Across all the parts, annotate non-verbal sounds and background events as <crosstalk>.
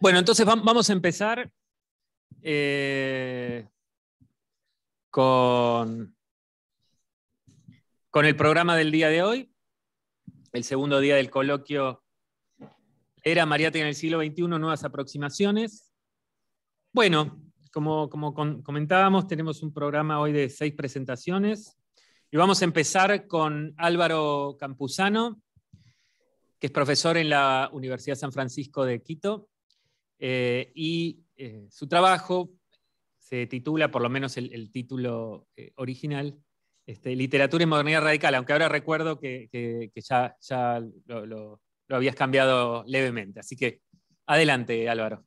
Bueno, entonces vamos a empezar eh, con, con el programa del día de hoy, el segundo día del coloquio Era Mariátegui en el siglo XXI, nuevas aproximaciones. Bueno, como, como comentábamos, tenemos un programa hoy de seis presentaciones y vamos a empezar con Álvaro Campuzano, que es profesor en la Universidad San Francisco de Quito, eh, y eh, su trabajo se titula, por lo menos el, título eh, original, este, Literatura y Modernidad Radical, aunque ahora recuerdo que, ya, ya lo, lo habías cambiado levemente. Así que adelante, Álvaro.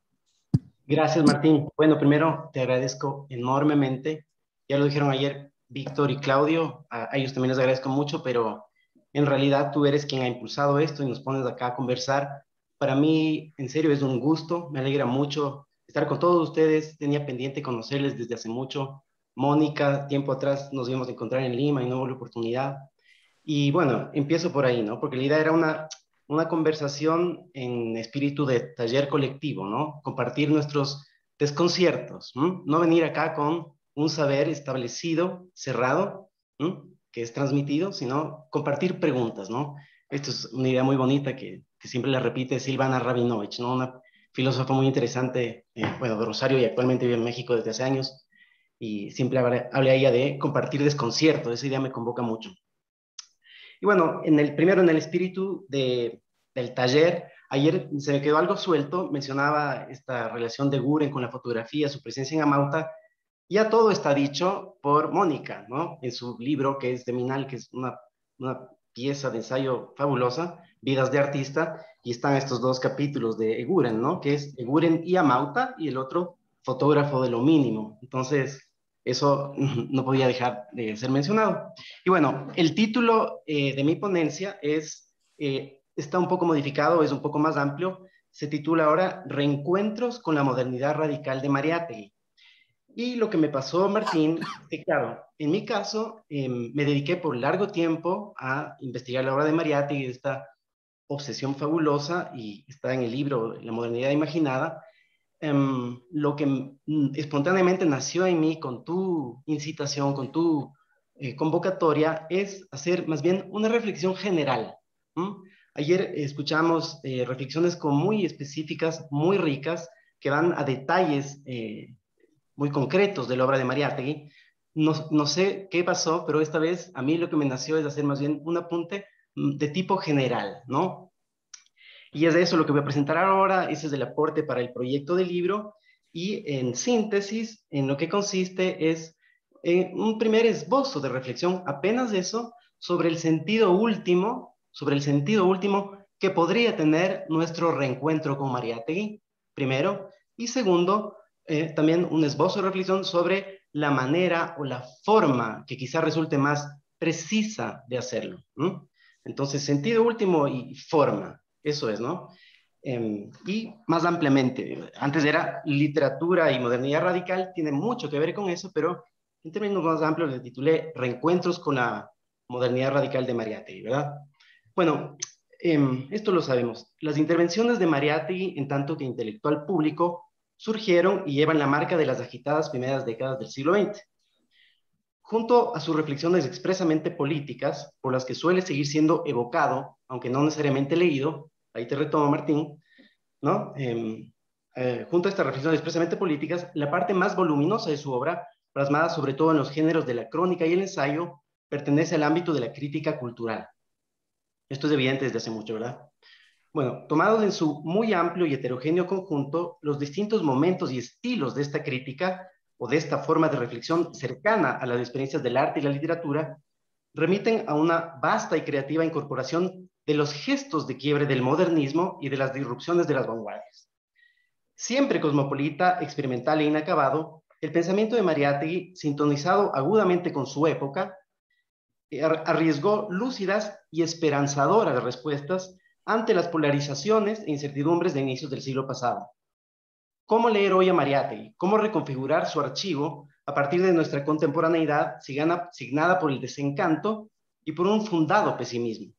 Gracias, Martín. Bueno, primero te agradezco enormemente. Ya lo dijeron ayer Víctor y Claudio, a ellos también les agradezco mucho, pero en realidad tú eres quien ha impulsado esto y nos pones acá a conversar. Para mí, en serio, es un gusto, me alegra mucho estar con todos ustedes, tenía pendiente conocerles desde hace mucho. Mónica, tiempo atrás nos vimos a encontrar en Lima y no hubo la oportunidad. Y bueno, empiezo por ahí, ¿no? Porque la idea era una, una conversación en espíritu de taller colectivo, ¿no? Compartir nuestros desconciertos, no venir acá con un saber establecido, cerrado, que es transmitido, sino compartir preguntas, ¿no? Esto es una idea muy bonita que, siempre la repite Silvana Rabinovich, ¿no? Una filósofa muy interesante, eh, bueno, de Rosario y actualmente vive en México desde hace años, y siempre habla, ella de compartir desconcierto, esa idea me convoca mucho. Y bueno, en el, primero en el espíritu del taller, ayer se me quedó algo suelto, mencionaba esta relación de Guren con la fotografía, su presencia en Amauta, ya todo está dicho por Mónica, ¿no? En su libro, que es de Minal, que es una, pieza de ensayo fabulosa, Vidas de Artista, y están estos dos capítulos de Eguren, ¿no? Que es Eguren y Amauta, y el otro, Fotógrafo de lo Mínimo. Entonces, eso <laughs> no podía dejar de ser mencionado. Y bueno, el título eh, de mi ponencia es, eh, está un poco modificado, es un poco más amplio. Se titula ahora Reencuentros con la modernidad radical de Mariátegui. Y lo que me pasó, Martín, que claro, en mi caso em, me dediqué por largo tiempo a investigar la obra de Mariátegui, esta obsesión fabulosa, y está en el libro La modernidad imaginada. Em, lo que mm, espontáneamente nació en mí con tu incitación, con tu eh, convocatoria, es hacer más bien una reflexión general. Ayer escuchamos eh, reflexiones como muy específicas, muy ricas, que van a detalles eh, muy concretos de la obra de Mariátegui. No, no sé qué pasó, pero esta vez a mí lo que me nació es hacer más bien un apunte mm, de tipo general, ¿no? Y es de eso lo que voy a presentar ahora, ese es el aporte para el proyecto del libro, y en síntesis, en lo que consiste es eh, un primer esbozo de reflexión, apenas eso, sobre el sentido último, sobre el sentido último que podría tener nuestro reencuentro con Mariátegui, primero, y segundo, eh, también un esbozo de reflexión sobre la manera o la forma que quizá resulte más precisa de hacerlo. Entonces, sentido último y forma, eso es, ¿no? Em, y más ampliamente, antes era literatura y modernidad radical, tiene mucho que ver con eso, pero en términos más amplios le titulé Reencuentros con la modernidad radical de Mariátegui, ¿verdad? Bueno, em, esto lo sabemos. Las intervenciones de Mariátegui, en tanto que intelectual público, surgieron y llevan la marca de las agitadas primeras décadas del siglo XX. Junto a sus reflexiones expresamente políticas, por las que suele seguir siendo evocado, aunque no necesariamente leído, ahí te retomo Martín, ¿no? Em, eh, junto a estas reflexiones expresamente políticas, la parte más voluminosa de su obra, plasmada sobre todo en los géneros de la crónica y el ensayo, pertenece al ámbito de la crítica cultural. Esto es evidente desde hace mucho, ¿verdad? Bueno, tomados en su muy amplio y heterogéneo conjunto, los distintos momentos y estilos de esta crítica o de esta forma de reflexión cercana a las experiencias del arte y la literatura remiten a una vasta y creativa incorporación de los gestos de quiebre del modernismo y de las disrupciones de las vanguardias. Siempre cosmopolita, experimental e inacabado, el pensamiento de Mariátegui, sintonizado agudamente con su época, arriesgó lúcidas y esperanzadoras respuestas ante las polarizaciones e incertidumbres de inicios del siglo pasado. ¿Cómo leer hoy a Mariátegui? ¿Cómo reconfigurar su archivo a partir de nuestra contemporaneidad signada por el desencanto y por un fundado pesimismo?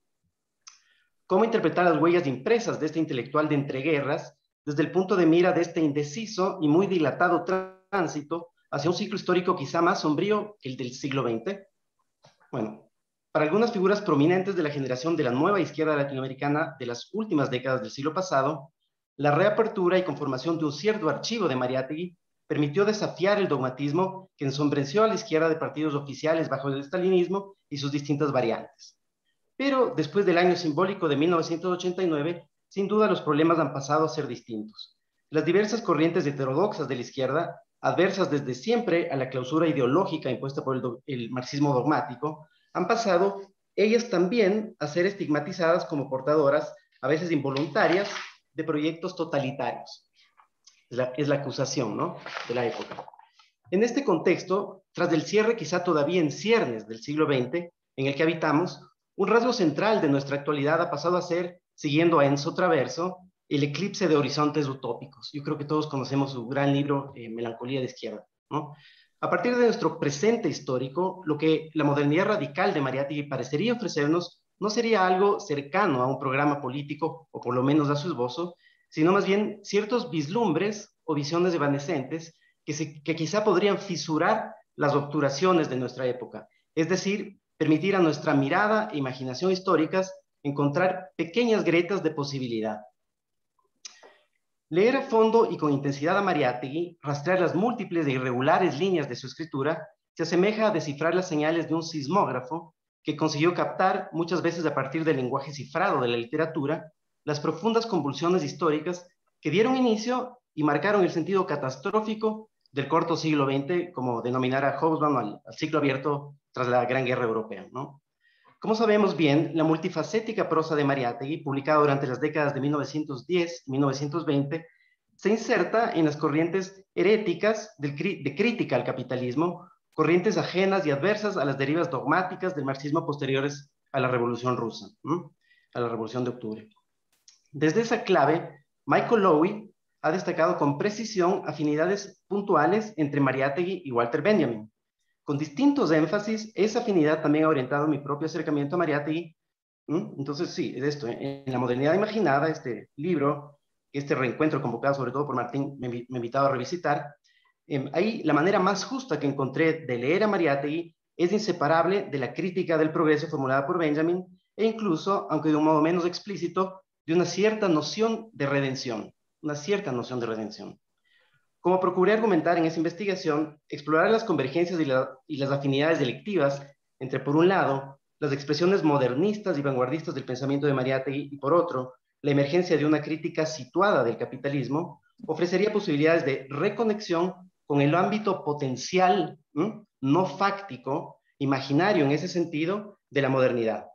¿Cómo interpretar las huellas impresas de este intelectual de entreguerras desde el punto de mira de este indeciso y muy dilatado tránsito hacia un ciclo histórico quizá más sombrío que el del siglo XX? Bueno, para algunas figuras prominentes de la generación de la nueva izquierda latinoamericana de las últimas décadas del siglo pasado, la reapertura y conformación de un cierto archivo de Mariátegui permitió desafiar el dogmatismo que ensombreció a la izquierda de partidos oficiales bajo el estalinismo y sus distintas variantes. Pero después del año simbólico de 1989, sin duda los problemas han pasado a ser distintos. Las diversas corrientes heterodoxas de la izquierda, adversas desde siempre a la clausura ideológica impuesta por el, el marxismo dogmático, han pasado ellas también a ser estigmatizadas como portadoras, a veces involuntarias, de proyectos totalitarios. Es la, acusación ¿no? de la época. En este contexto, tras el cierre quizá todavía en ciernes del siglo XX en el que habitamos, un rasgo central de nuestra actualidad ha pasado a ser, siguiendo a Enzo Traverso, el eclipse de horizontes utópicos. Yo creo que todos conocemos su gran libro, eh, Melancolía de Izquierda. ¿no? A partir de nuestro presente histórico, lo que la modernidad radical de Mariátegui parecería ofrecernos no sería algo cercano a un programa político, o por lo menos a su esbozo, sino más bien ciertos vislumbres o visiones evanescentes que, que quizá podrían fisurar las obturaciones de nuestra época, es decir, permitir a nuestra mirada e imaginación históricas encontrar pequeñas grietas de posibilidad, Leer a fondo y con intensidad a Mariátegui, rastrear las múltiples e irregulares líneas de su escritura, se asemeja a descifrar las señales de un sismógrafo que consiguió captar, muchas veces a partir del lenguaje cifrado de la literatura, las profundas convulsiones históricas que dieron inicio y marcaron el sentido catastrófico del corto siglo XX, como denominara Hobsbawm al, al ciclo abierto tras la Gran Guerra Europea. ¿no? Como sabemos bien, la multifacética prosa de Mariátegui, publicada durante las décadas de 1910 y 1920, se inserta en las corrientes heréticas de crítica al capitalismo, corrientes ajenas y adversas a las derivas dogmáticas del marxismo posteriores a la Revolución Rusa, a la Revolución de Octubre. Desde esa clave, Michael Lowy ha destacado con precisión afinidades puntuales entre Mariátegui y Walter Benjamin, con distintos énfasis, esa afinidad también ha orientado mi propio acercamiento a Mariátegui. Entonces, sí, es esto. En, La modernidad imaginada, este libro, este reencuentro convocado sobre todo por Martín, me, ha invitado a revisitar, em, ahí la manera más justa que encontré de leer a Mariátegui es inseparable de la crítica del progreso formulada por Benjamin e incluso, aunque de un modo menos explícito, de una cierta noción de redención, una cierta noción de redención. Como procuré argumentar en esa investigación, explorar las convergencias y, las afinidades delictivas entre, por un lado, las expresiones modernistas y vanguardistas del pensamiento de Mariátegui y, por otro, la emergencia de una crítica situada del capitalismo, ofrecería posibilidades de reconexión con el ámbito potencial, no fáctico, imaginario en ese sentido, de la modernidad.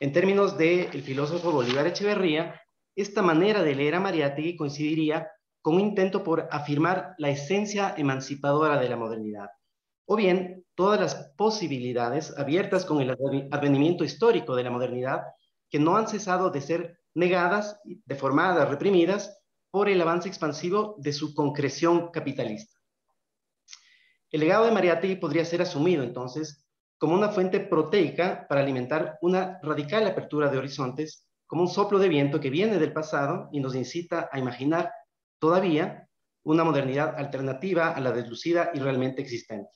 En términos del filósofo Bolívar Echeverría, esta manera de leer a Mariátegui coincidiría con un intento por afirmar la esencia emancipadora de la modernidad, o bien todas las posibilidades abiertas con el advenimiento histórico de la modernidad que no han cesado de ser negadas, deformadas, reprimidas por el avance expansivo de su concreción capitalista. El legado de Mariátegui podría ser asumido entonces como una fuente proteica para alimentar una radical apertura de horizontes, como un soplo de viento que viene del pasado y nos incita a imaginar todavía una modernidad alternativa a la deslucida y realmente existente.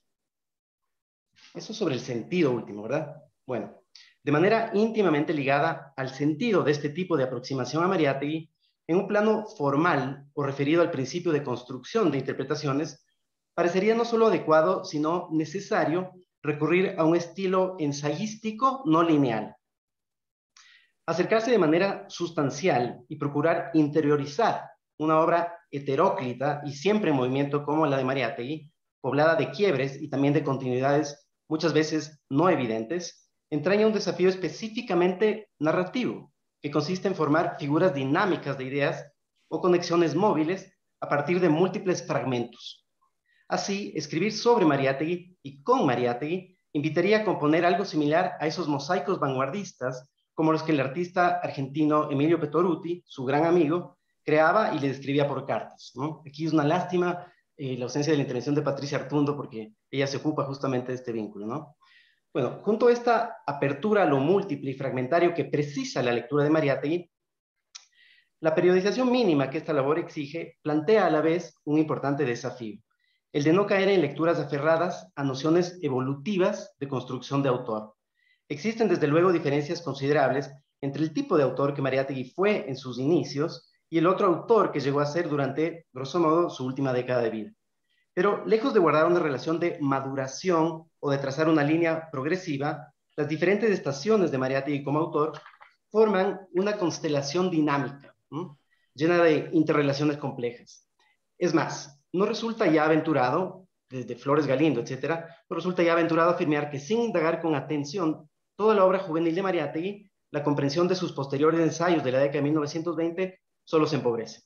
Eso sobre el sentido último, ¿verdad? Bueno, de manera íntimamente ligada al sentido de este tipo de aproximación a Mariátegui, en un plano formal o referido al principio de construcción de interpretaciones, parecería no solo adecuado, sino necesario recurrir a un estilo ensayístico no lineal. Acercarse de manera sustancial y procurar interiorizar una obra heteróclita y siempre en movimiento como la de Mariátegui, poblada de quiebres y también de continuidades muchas veces no evidentes, entraña un desafío específicamente narrativo, que consiste en formar figuras dinámicas de ideas o conexiones móviles a partir de múltiples fragmentos. Así, escribir sobre Mariátegui y con Mariátegui invitaría a componer algo similar a esos mosaicos vanguardistas como los que el artista argentino Emilio Petoruti, su gran amigo, creaba y le describía por cartas. Aquí es una lástima eh, la ausencia de la intervención de Patricia Artundo porque ella se ocupa justamente de este vínculo. ¿no? Bueno, junto a esta apertura a lo múltiple y fragmentario que precisa la lectura de Mariátegui, la periodización mínima que esta labor exige plantea a la vez un importante desafío, el de no caer en lecturas aferradas a nociones evolutivas de construcción de autor. Existen desde luego diferencias considerables entre el tipo de autor que Mariátegui fue en sus inicios y el otro autor que llegó a ser durante, grosso modo, su última década de vida. Pero lejos de guardar una relación de maduración o de trazar una línea progresiva, las diferentes estaciones de Mariátegui como autor forman una constelación dinámica, llena de interrelaciones complejas. Es más, no resulta ya aventurado, desde Flores Galindo, etcétera, no resulta ya aventurado afirmar que sin indagar con atención toda la obra juvenil de Mariátegui, la comprensión de sus posteriores ensayos de la década de 1920 solo se empobrece.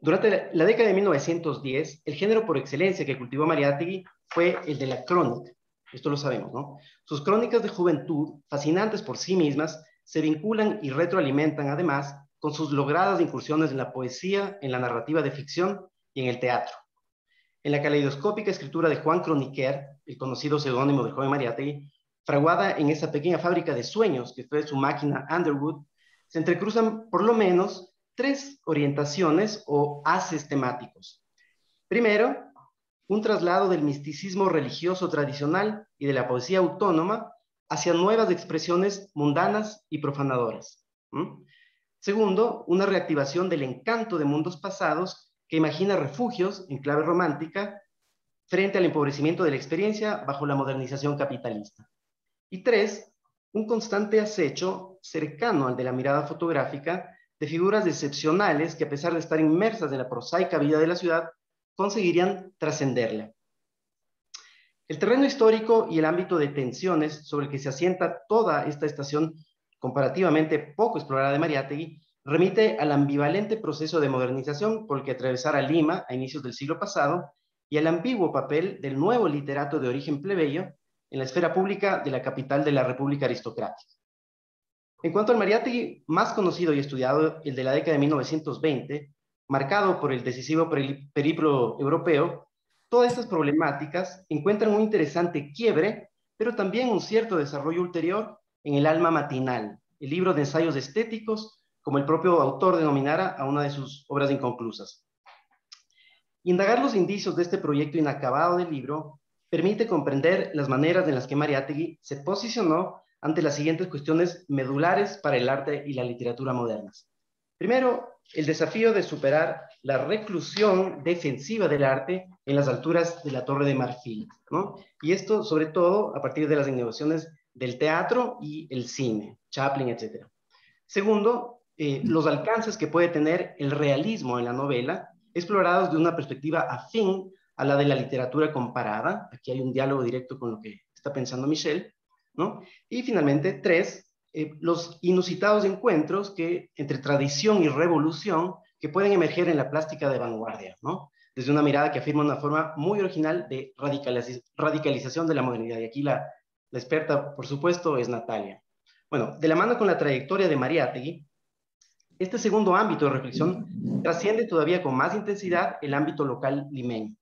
Durante la década de 1910, el género por excelencia que cultivó Mariátegui fue el de la crónica. Esto lo sabemos, ¿no? Sus crónicas de juventud, fascinantes por sí mismas, se vinculan y retroalimentan además con sus logradas incursiones en la poesía, en la narrativa de ficción y en el teatro. En la caleidoscópica escritura de Juan Croniquer, el conocido seudónimo del joven Mariátegui, fraguada en esa pequeña fábrica de sueños que fue su máquina Underwood, se entrecruzan por lo menos tres orientaciones o haces temáticos. Primero, un traslado del misticismo religioso tradicional y de la poesía autónoma hacia nuevas expresiones mundanas y profanadoras. Segundo, una reactivación del encanto de mundos pasados que imagina refugios en clave romántica frente al empobrecimiento de la experiencia bajo la modernización capitalista. Y tres, un constante acecho cercano al de la mirada fotográfica de figuras excepcionales que a pesar de estar inmersas en la prosaica vida de la ciudad, conseguirían trascenderla. El terreno histórico y el ámbito de tensiones sobre el que se asienta toda esta estación comparativamente poco explorada de Mariátegui remite al ambivalente proceso de modernización por el que atravesara Lima a inicios del siglo pasado y al ambiguo papel del nuevo literato de origen plebeyo en la esfera pública de la capital de la República Aristocrática. En cuanto al mariati más conocido y estudiado, el de la década de 1920, marcado por el decisivo periplo europeo, todas estas problemáticas encuentran un interesante quiebre, pero también un cierto desarrollo ulterior en El alma matinal, el libro de ensayos estéticos, como el propio autor denominara a una de sus obras inconclusas. Indagar los indicios de este proyecto inacabado del libro permite comprender las maneras en las que Mariátegui se posicionó ante las siguientes cuestiones medulares para el arte y la literatura modernas. Primero, el desafío de superar la reclusión defensiva del arte en las alturas de la Torre de Marfil, Y esto sobre todo a partir de las innovaciones del teatro y el cine, Chaplin, etc. Segundo, eh, los alcances que puede tener el realismo en la novela, explorados de una perspectiva afín a la de la literatura comparada. Aquí hay un diálogo directo con lo que está pensando Michelle. ¿no? Y finalmente, tres, eh, los inusitados encuentros que, entre tradición y revolución que pueden emerger en la plástica de vanguardia, ¿no? desde una mirada que afirma una forma muy original de radicalización de la modernidad. Y aquí la, la experta, por supuesto, es Natalia. Bueno, de la mano con la trayectoria de María Mariátegui, este segundo ámbito de reflexión trasciende todavía con más intensidad el ámbito local limeño.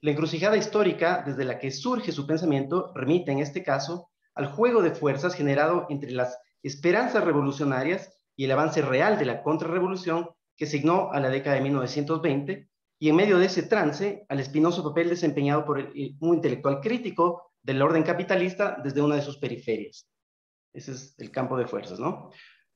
La encrucijada histórica desde la que surge su pensamiento remite en este caso al juego de fuerzas generado entre las esperanzas revolucionarias y el avance real de la contrarrevolución que signó a la década de 1920 y en medio de ese trance al espinoso papel desempeñado por un intelectual crítico del orden capitalista desde una de sus periferias. Ese es el campo de fuerzas, ¿no?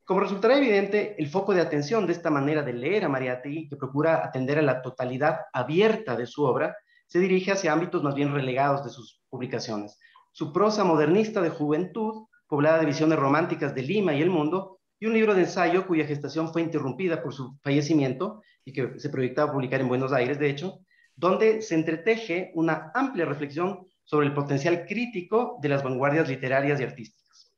Como resultará evidente, el foco de atención de esta manera de leer a Mariátegui, que procura atender a la totalidad abierta de su obra, se dirige hacia ámbitos más bien relegados de sus publicaciones. Su prosa modernista de juventud, poblada de visiones románticas de Lima y el mundo, y un libro de ensayo cuya gestación fue interrumpida por su fallecimiento y que se proyectaba publicar en Buenos Aires, de hecho, donde se entreteje una amplia reflexión sobre el potencial crítico de las vanguardias literarias y artísticas.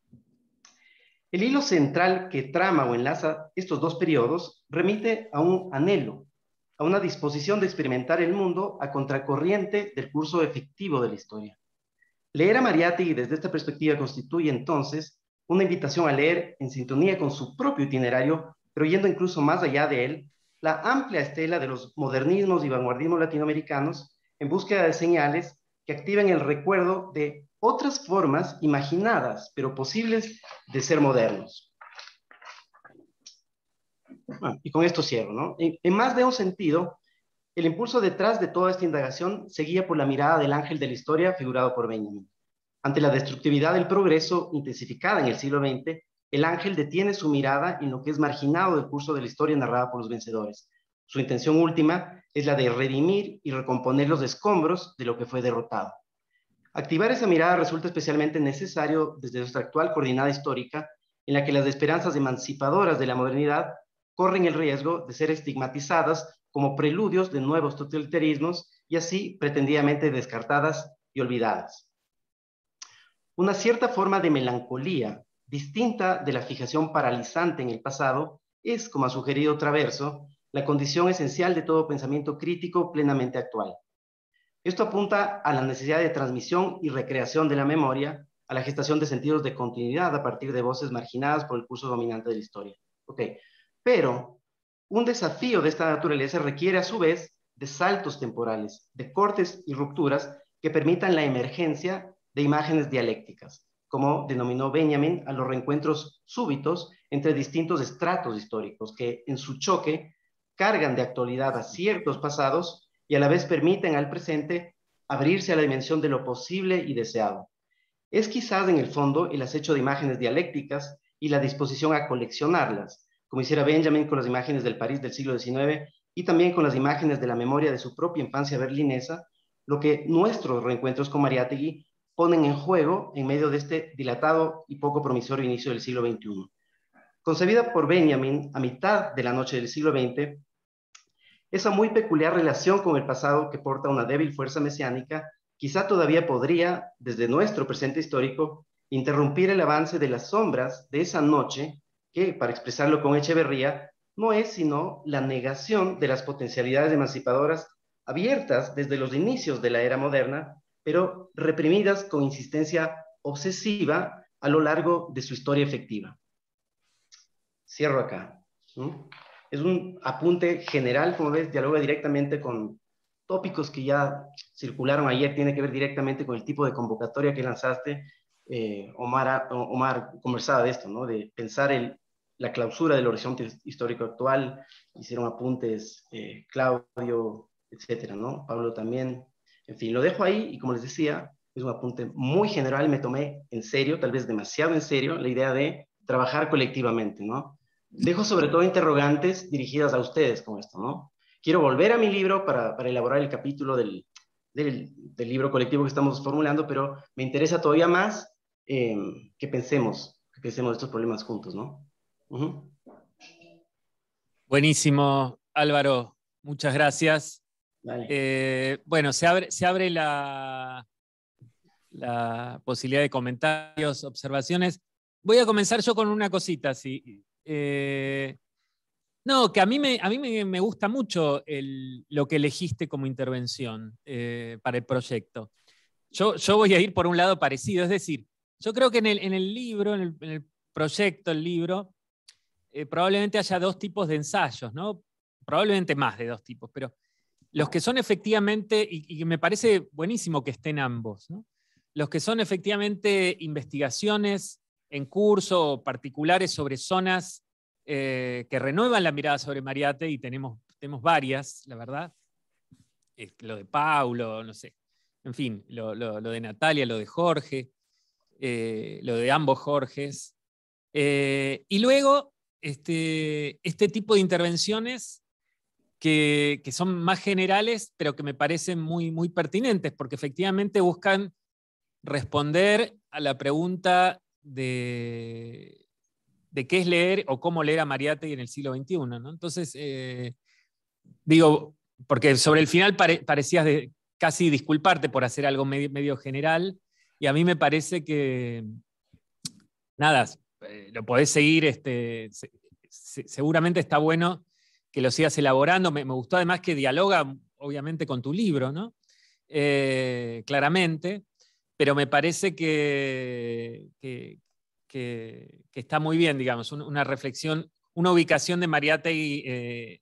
El hilo central que trama o enlaza estos dos periodos remite a un anhelo, a una disposición de experimentar el mundo a contracorriente del curso efectivo de la historia. Leer a Mariátegui desde esta perspectiva constituye entonces una invitación a leer en sintonía con su propio itinerario, pero yendo incluso más allá de él, la amplia estela de los modernismos y vanguardismos latinoamericanos en búsqueda de señales que activen el recuerdo de otras formas imaginadas, pero posibles, de ser modernos y con esto cierro, ¿no? En, en, más de un sentido, el impulso detrás de toda esta indagación seguía por la mirada del ángel de la historia figurado por Benjamin. Ante la destructividad del progreso intensificada en el siglo XX, el ángel detiene su mirada en lo que es marginado del curso de la historia narrada por los vencedores. Su intención última es la de redimir y recomponer los escombros de lo que fue derrotado. Activar esa mirada resulta especialmente necesario desde nuestra actual coordinada histórica, en la que las esperanzas emancipadoras de la modernidad corren el riesgo de ser estigmatizadas como preludios de nuevos totalitarismos y así pretendidamente descartadas y olvidadas. Una cierta forma de melancolía, distinta de la fijación paralizante en el pasado, es, como ha sugerido Traverso, la condición esencial de todo pensamiento crítico plenamente actual. Esto apunta a la necesidad de transmisión y recreación de la memoria, a la gestación de sentidos de continuidad a partir de voces marginadas por el curso dominante de la historia. Okay. Pero un desafío de esta naturaleza requiere a su vez de saltos temporales, de cortes y rupturas que permitan la emergencia de imágenes dialécticas, como denominó Benjamin a los reencuentros súbitos entre distintos estratos históricos que en su choque cargan de actualidad a ciertos pasados y a la vez permiten al presente abrirse a la dimensión de lo posible y deseado. Es quizás en el fondo el acecho de imágenes dialécticas y la disposición a coleccionarlas, como hiciera Benjamin con las imágenes del París del siglo XIX y también con las imágenes de la memoria de su propia infancia berlinesa, lo que nuestros reencuentros con Mariátegui ponen en juego en medio de este dilatado y poco promisorio inicio del siglo XXI. Concebida por Benjamin a mitad de la noche del siglo XX, esa muy peculiar relación con el pasado que porta una débil fuerza mesiánica quizá todavía podría, desde nuestro presente histórico, interrumpir el avance de las sombras de esa noche que, para expresarlo con Echeverría, no es sino la negación de las potencialidades emancipadoras abiertas desde los inicios de la era moderna, pero reprimidas con insistencia obsesiva a lo largo de su historia efectiva. Cierro acá. Es un apunte general, como ves, dialoga directamente con tópicos que ya circularon ayer, tiene que ver directamente con el tipo de convocatoria que lanzaste. Eh, Omar, Omar conversaba de esto, ¿no? de pensar el, la clausura del horizonte histórico actual, hicieron apuntes eh, Claudio, etcétera, ¿no? Pablo también. En fin, lo dejo ahí y como les decía, es un apunte muy general, me tomé en serio, tal vez demasiado en serio, la idea de trabajar colectivamente, ¿no? Dejo sobre todo interrogantes dirigidas a ustedes con esto, ¿no? Quiero volver a mi libro para, elaborar el capítulo del, libro colectivo que estamos formulando, pero me interesa todavía más eh, que pensemos, que pensemos estos problemas juntos, ¿no? Buenísimo, Álvaro. Muchas gracias. Eh, bueno, se abre, se abre la, la, posibilidad de comentarios, observaciones. Voy a comenzar yo con una cosita. Sí. Eh, no, que a mí me, a mí me, gusta mucho lo que elegiste como intervención eh, para el proyecto. Yo, yo, voy a ir por un lado parecido, es decir, yo creo que en el, libro, en el proyecto, el libro, eh, probablemente haya dos tipos de ensayos, ¿no? Probablemente más de dos tipos, pero los que son efectivamente, y, me parece buenísimo que estén ambos, ¿no? los que son efectivamente investigaciones en curso particulares sobre zonas eh, que renuevan la mirada sobre Mariate, y tenemos, tenemos varias, la verdad, eh, lo de Paulo, no sé, en fin, lo, de Natalia, lo de Jorge, lo de ambos Jorges, y luego este, este tipo de intervenciones que, son más generales, pero que me parecen muy, muy pertinentes, porque efectivamente buscan responder a la pregunta de, de qué es leer o cómo leer a Mariate en el siglo XXI. Entonces, eh, digo, porque sobre el final parecías casi disculparte por hacer algo medio, medio general, y a mí me parece que, nada, eh, lo podés seguir, este, seguramente está bueno que lo sigas elaborando. Me, gustó además que dialoga, obviamente, con tu libro, ¿no? Eh, claramente, pero me parece que, que, está muy bien, digamos, una reflexión, una ubicación de Mariate eh,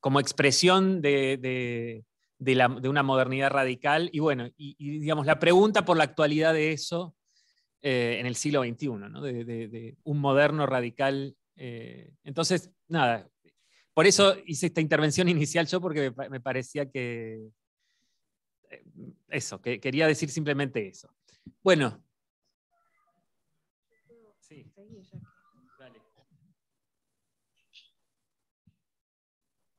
como expresión de, de, una modernidad radical. Y bueno, y digamos, la pregunta por la actualidad de eso eh, en el siglo XXI, ¿no? de, un moderno radical. Eh, entonces, nada, por eso hice esta intervención <laughs> inicial yo, porque me, parecía que... Eh, eso, que quería decir simplemente eso. Bueno. Sí.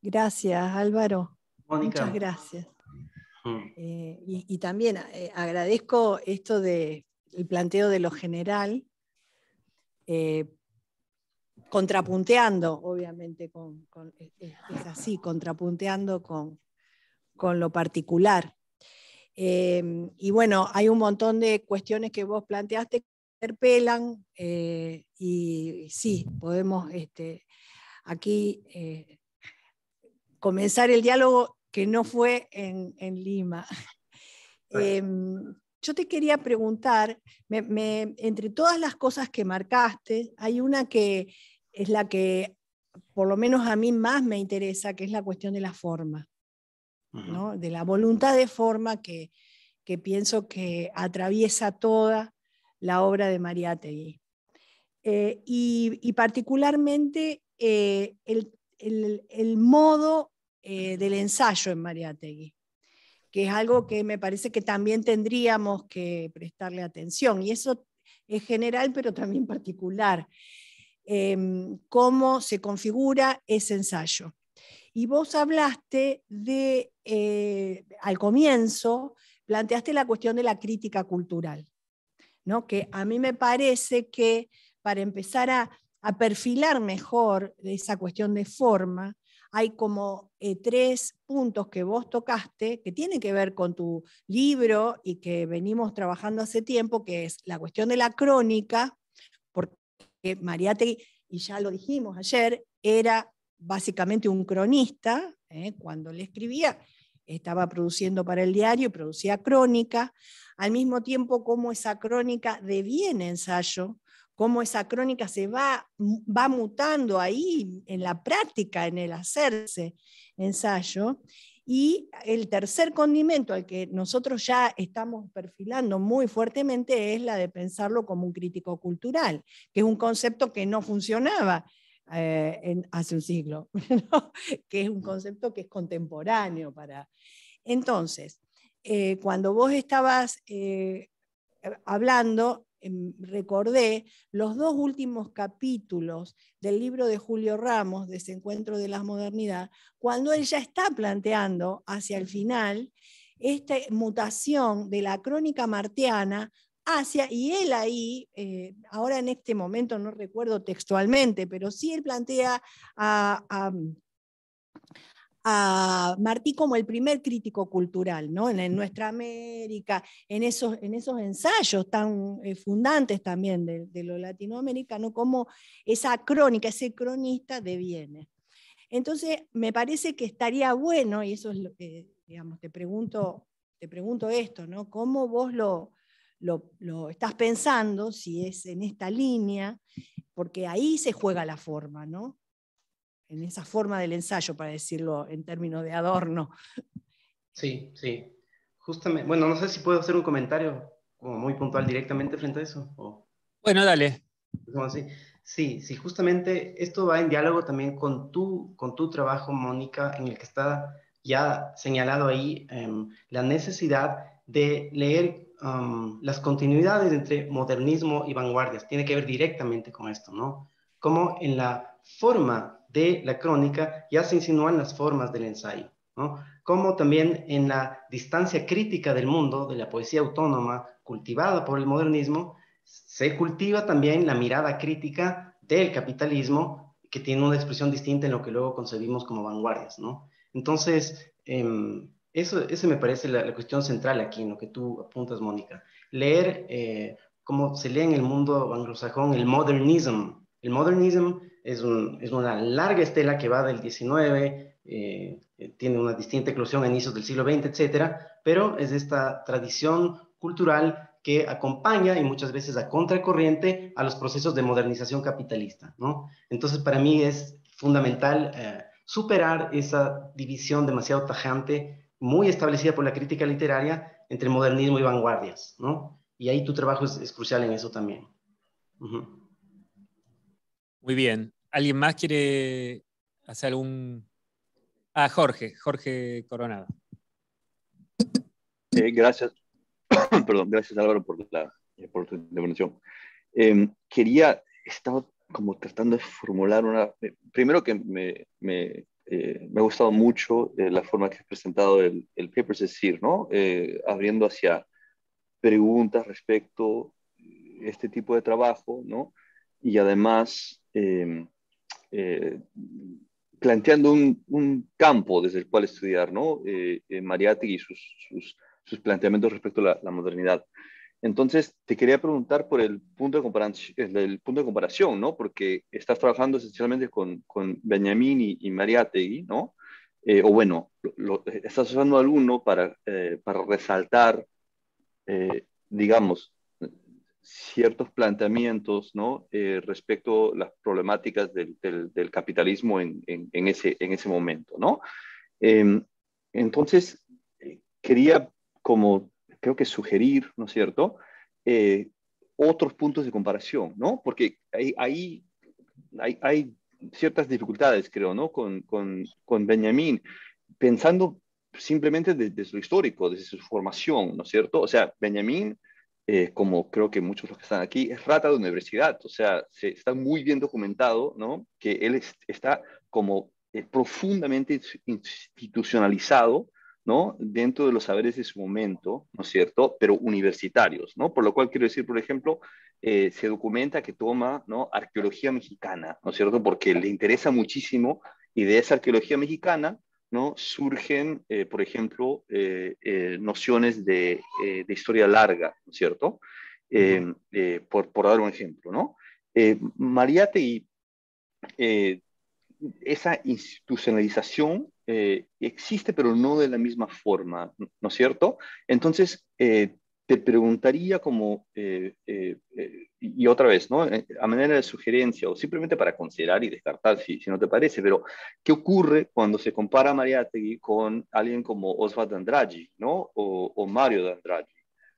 Gracias, Álvaro. Muchas gracias. Mm. y, también agradezco esto de el planteo de lo general, eh, contrapunteando, obviamente, es, así, contrapunteando con, lo particular. Em, y bueno, hay un montón de cuestiones que vos planteaste que interpelan eh, y sí, podemos este, aquí eh, comenzar el diálogo que no fue en, en Lima. Em, yo te quería preguntar, entre todas las cosas que marcaste, hay una que es la que por lo menos a mí más me interesa, que es la cuestión de la forma, ¿no? de la voluntad de forma que, que pienso que atraviesa toda la obra de Mariátegui. Eh, y, particularmente eh, el, modo eh, del ensayo en Mariátegui que es algo que me parece que también tendríamos que prestarle atención. Y eso es general, pero también particular. Em, cómo se configura ese ensayo. Y vos hablaste de, eh, al comienzo, planteaste la cuestión de la crítica cultural, que a mí me parece que para empezar a, a perfilar mejor esa cuestión de forma, hay como eh, tres puntos que vos tocaste que tienen que ver con tu libro y que venimos trabajando hace tiempo, que es la cuestión de la crónica, porque Mariate y ya lo dijimos ayer, era básicamente un cronista, ¿eh? cuando le escribía estaba produciendo para el diario, producía crónica, al mismo tiempo como esa crónica deviene ensayo, cómo esa crónica se va, va mutando ahí en la práctica, en el hacerse ensayo. Y el tercer condimento al que nosotros ya estamos perfilando muy fuertemente es la de pensarlo como un crítico cultural, que es un concepto que no funcionaba eh, en, hace un siglo, <laughs> que es un concepto que es contemporáneo para... Entonces, eh, cuando vos estabas eh, hablando, Em, recordé los dos últimos capítulos del libro de Julio Ramos, Desencuentro de la Modernidad, cuando él ya está planteando hacia el final esta mutación de la crónica martiana hacia, y él ahí, eh, ahora en este momento no recuerdo textualmente, pero sí él plantea a a Martí como el primer crítico cultural, ¿no? En, nuestra América, en esos, en ensayos tan eh, fundantes también de, lo latinoamericano, como esa crónica, ese cronista de Entonces, me parece que estaría bueno, y eso es lo que, digamos, te pregunto, te pregunto esto, ¿no? ¿Cómo vos lo, estás pensando, si es en esta línea, porque ahí se juega la forma, ¿no? en esa forma del ensayo, para decirlo en términos de adorno. Sí, sí. Justamente, bueno, no sé si puedo hacer un comentario como muy puntual directamente frente a eso. O... Bueno, dale. Sí, sí, justamente esto va en diálogo también con tu, con tu trabajo, Mónica, en el que está ya señalado ahí em, la necesidad de leer las continuidades entre modernismo y vanguardias. Tiene que ver directamente con esto, ¿no? Como en la forma de la crónica ya se insinúan las formas del ensayo, ¿no? como también en la distancia crítica del mundo de la poesía autónoma cultivada por el modernismo, se cultiva también la mirada crítica del capitalismo que tiene una expresión distinta en lo que luego concebimos como vanguardias. ¿no? Entonces, eh, eso, me parece la, cuestión central aquí en lo que tú apuntas, Mónica. Leer eh, cómo se lee en el mundo anglosajón el modernismo El modernismo es, una larga estela que va del 19, eh, eh, tiene una distinta eclosión a inicios del siglo XX, etcétera, pero es esta tradición cultural que acompaña y muchas veces a contracorriente a los procesos de modernización capitalista, Entonces, para mí es fundamental eh, superar esa división demasiado tajante, muy establecida por la crítica literaria, entre modernismo y vanguardias, Y ahí tu trabajo es, crucial en eso también. Muy bien. ¿Alguien más quiere hacer algún... Ah, Jorge, Jorge Coronado. Eh, gracias, <coughs> perdón, gracias Álvaro por, la, tu intervención. Em, quería, estaba como tratando de formular una, eh, primero que eh, me, ha gustado mucho la forma que has presentado el, el paper, es decir, ¿no? abriendo hacia preguntas respecto a este tipo de trabajo, ¿no? Y además, em, eh, planteando un, campo desde el cual estudiar, ¿no? Eh, eh y sus, planteamientos respecto a la, modernidad. Entonces, te quería preguntar por el punto de comparación, el punto de comparación ¿no? Porque estás trabajando esencialmente con, con Benjamín y, Mariategui, ¿no? Eh, o bueno, estás usando alguno para, para resaltar, digamos, ciertos planteamientos ¿no? Eh, respecto a las problemáticas del, capitalismo en, ese, momento. ¿no? Em, entonces, quería como, creo que sugerir, ¿no es cierto?, eh, otros puntos de comparación, ¿no? Porque ahí hay, ciertas dificultades, creo, ¿no? Con, Benjamin pensando simplemente desde de su histórico, desde su formación, ¿no es cierto? O sea, Benjamin eh, como creo que muchos de los que están aquí, es rata de universidad. O sea, se, está muy bien documentado, ¿no? Que él está como eh, profundamente institucionalizado, ¿no? Dentro de los saberes de su momento, ¿no es cierto? Pero universitarios, ¿no? Por lo cual quiero decir, por ejemplo, eh, se documenta que toma, ¿no? Arqueología mexicana, ¿no es cierto? Porque le interesa muchísimo y de esa arqueología mexicana surgen, eh, por ejemplo, eh, eh, nociones de, historia larga, ¿no es cierto? Por, dar un ejemplo, ¿no? y esa institucionalización existe, pero no de la misma forma, ¿no es cierto? Entonces, te preguntaría como, eh, eh, eh, y otra vez, ¿no? a manera de sugerencia o simplemente para considerar y descartar si, no te parece, pero ¿qué ocurre cuando se compara a con alguien como Oswald Andrade, ¿no? O, Mario Andrade,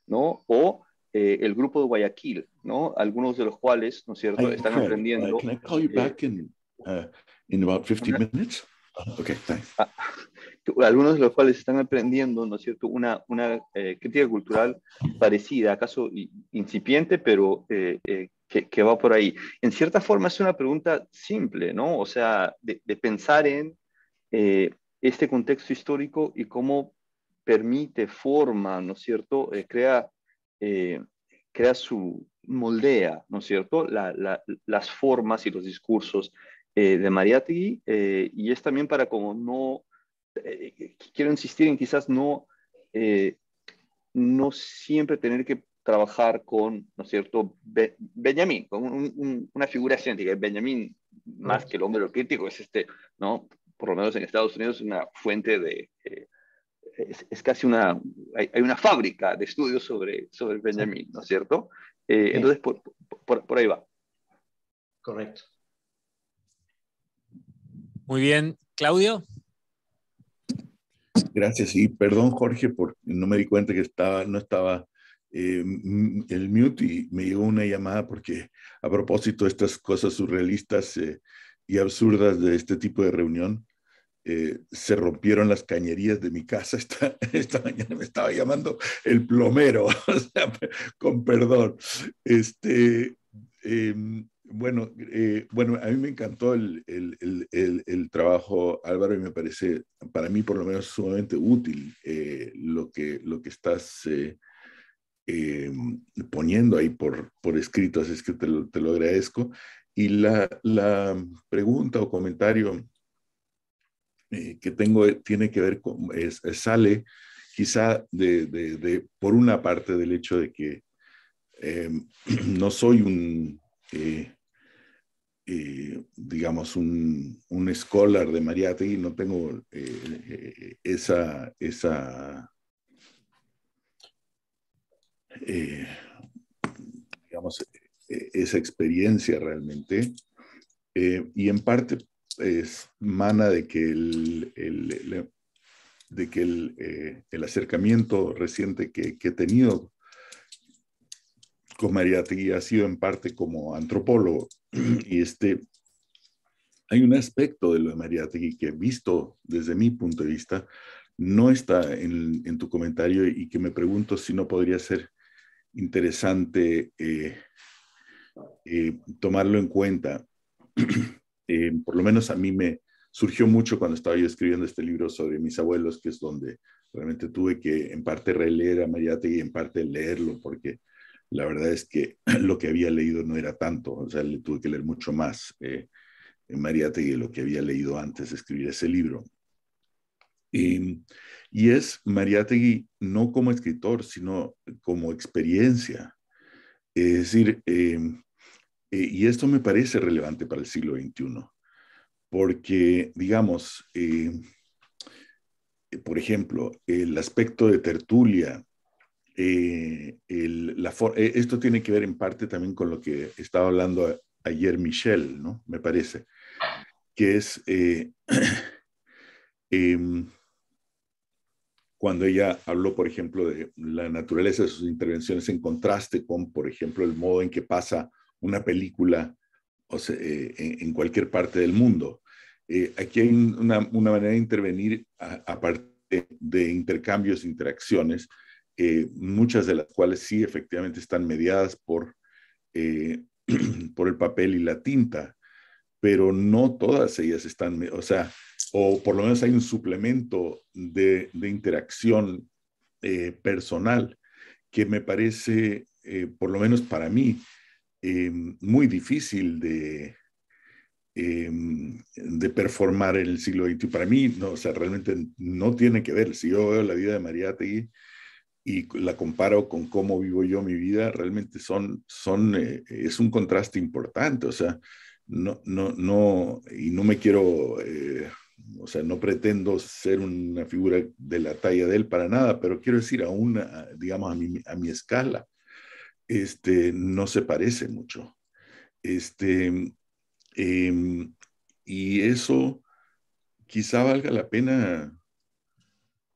¿no? O el grupo de Guayaquil, ¿no? Algunos de los cuales, ¿no es cierto?, están aprendiendo... Can I you uh, about algunos de los cuales están aprendiendo, ¿no es cierto?, una, una eh, crítica cultural parecida, acaso incipiente, pero eh, eh, que, va por ahí. En cierta forma es una pregunta simple, ¿no? O sea, de, pensar en este contexto histórico y cómo permite, forma, ¿no es cierto?, crea, crea su, moldea, ¿no es cierto?, las formas y los discursos de Mariátegui, y es también para como no eh, eh, quiero insistir en quizás no, eh, no siempre tener que trabajar con, ¿no es cierto?, Benjamín, con una figura científica. Benjamín, más que el hombre lo crítico, es este, ¿no? Por lo menos en Estados Unidos, una fuente de... es, casi una, hay, una fábrica de estudios sobre, sobre Benjamín, ¿no es cierto? entonces, por, ahí va. Correcto. Muy bien. Claudio. Gracias y perdón Jorge, porque no me di cuenta que estaba, no estaba eh, el mute y me llegó una llamada porque a propósito de estas cosas surrealistas eh, y absurdas de este tipo de reunión, eh, se rompieron las cañerías de mi casa. <laughs> Esta, esta mañana me estaba llamando el plomero, <laughs> o sea, con perdón. Este, em, bueno, eh, bueno, a mí me encantó el, trabajo, Álvaro, y me parece, para mí por lo menos, sumamente útil eh, lo, que, lo que estás eh, poniendo ahí por, por escrito, así es que te lo, agradezco. Y la, pregunta o comentario que tengo tiene que ver con, sale quizá de, por una parte del hecho de que em, <clears throat> no soy un... Eh, digamos, un, un scholar de Mariategui no tengo eh, esa, esa eh, esa experiencia realmente. y en parte es mana de que el, de que el, acercamiento reciente que, que, he tenido con Mariátegui ha sido en parte como antropólogo. <clears throat> Y este, hay un aspecto de lo de Mariategui que, visto desde mi punto de vista, no está en, tu comentario y que me pregunto si no podría ser interesante eh, eh, tomarlo en cuenta. <clears throat> Eh, por lo menos a mí me surgió mucho cuando estaba yo escribiendo este libro sobre mis abuelos, que es donde realmente tuve que en parte releer a Mariategui y en parte leerlo, porque la verdad es que <clears throat> lo que había leído no era tanto, o sea, le tuve que leer mucho más en eh, eh, Mariategui de lo que había leído antes de escribir ese libro. Y, es Mariategui no como escritor, sino como experiencia. Es decir, em, eh, y esto me parece relevante para el siglo XXI, porque, digamos, em, por ejemplo, el aspecto de tertulia eh, eh, esto tiene que ver en parte también con lo que estaba hablando ayer Michelle, ¿no? Me parece, que es eh, <clears throat> em, cuando ella habló, por ejemplo, de la naturaleza de sus intervenciones en contraste con, por ejemplo, el modo en que pasa una película en, cualquier parte del mundo. aquí hay una, manera de intervenir aparte de, de intercambios, interacciones, eh, muchas de las cuales sí efectivamente están mediadas por, eh, <clears throat> por el papel y la tinta, pero no todas ellas están, o sea, o por lo menos hay un suplemento de, interacción eh, personal que me parece, por lo menos para mí, em, muy difícil de, em, de performar en el siglo XXI. Para mí, no, o sea, realmente no tiene que ver. Si yo veo la vida de y y la comparo con cómo vivo yo mi vida, realmente son, son, eh, es un contraste importante, o sea, no, no, no, y no me quiero, eh, o sea, no pretendo ser una figura de la talla de él para nada, pero quiero decir, aún, a, ah, digamos, a mi, a mi escala, este, no se parece mucho. Este, em, y eso quizá valga la pena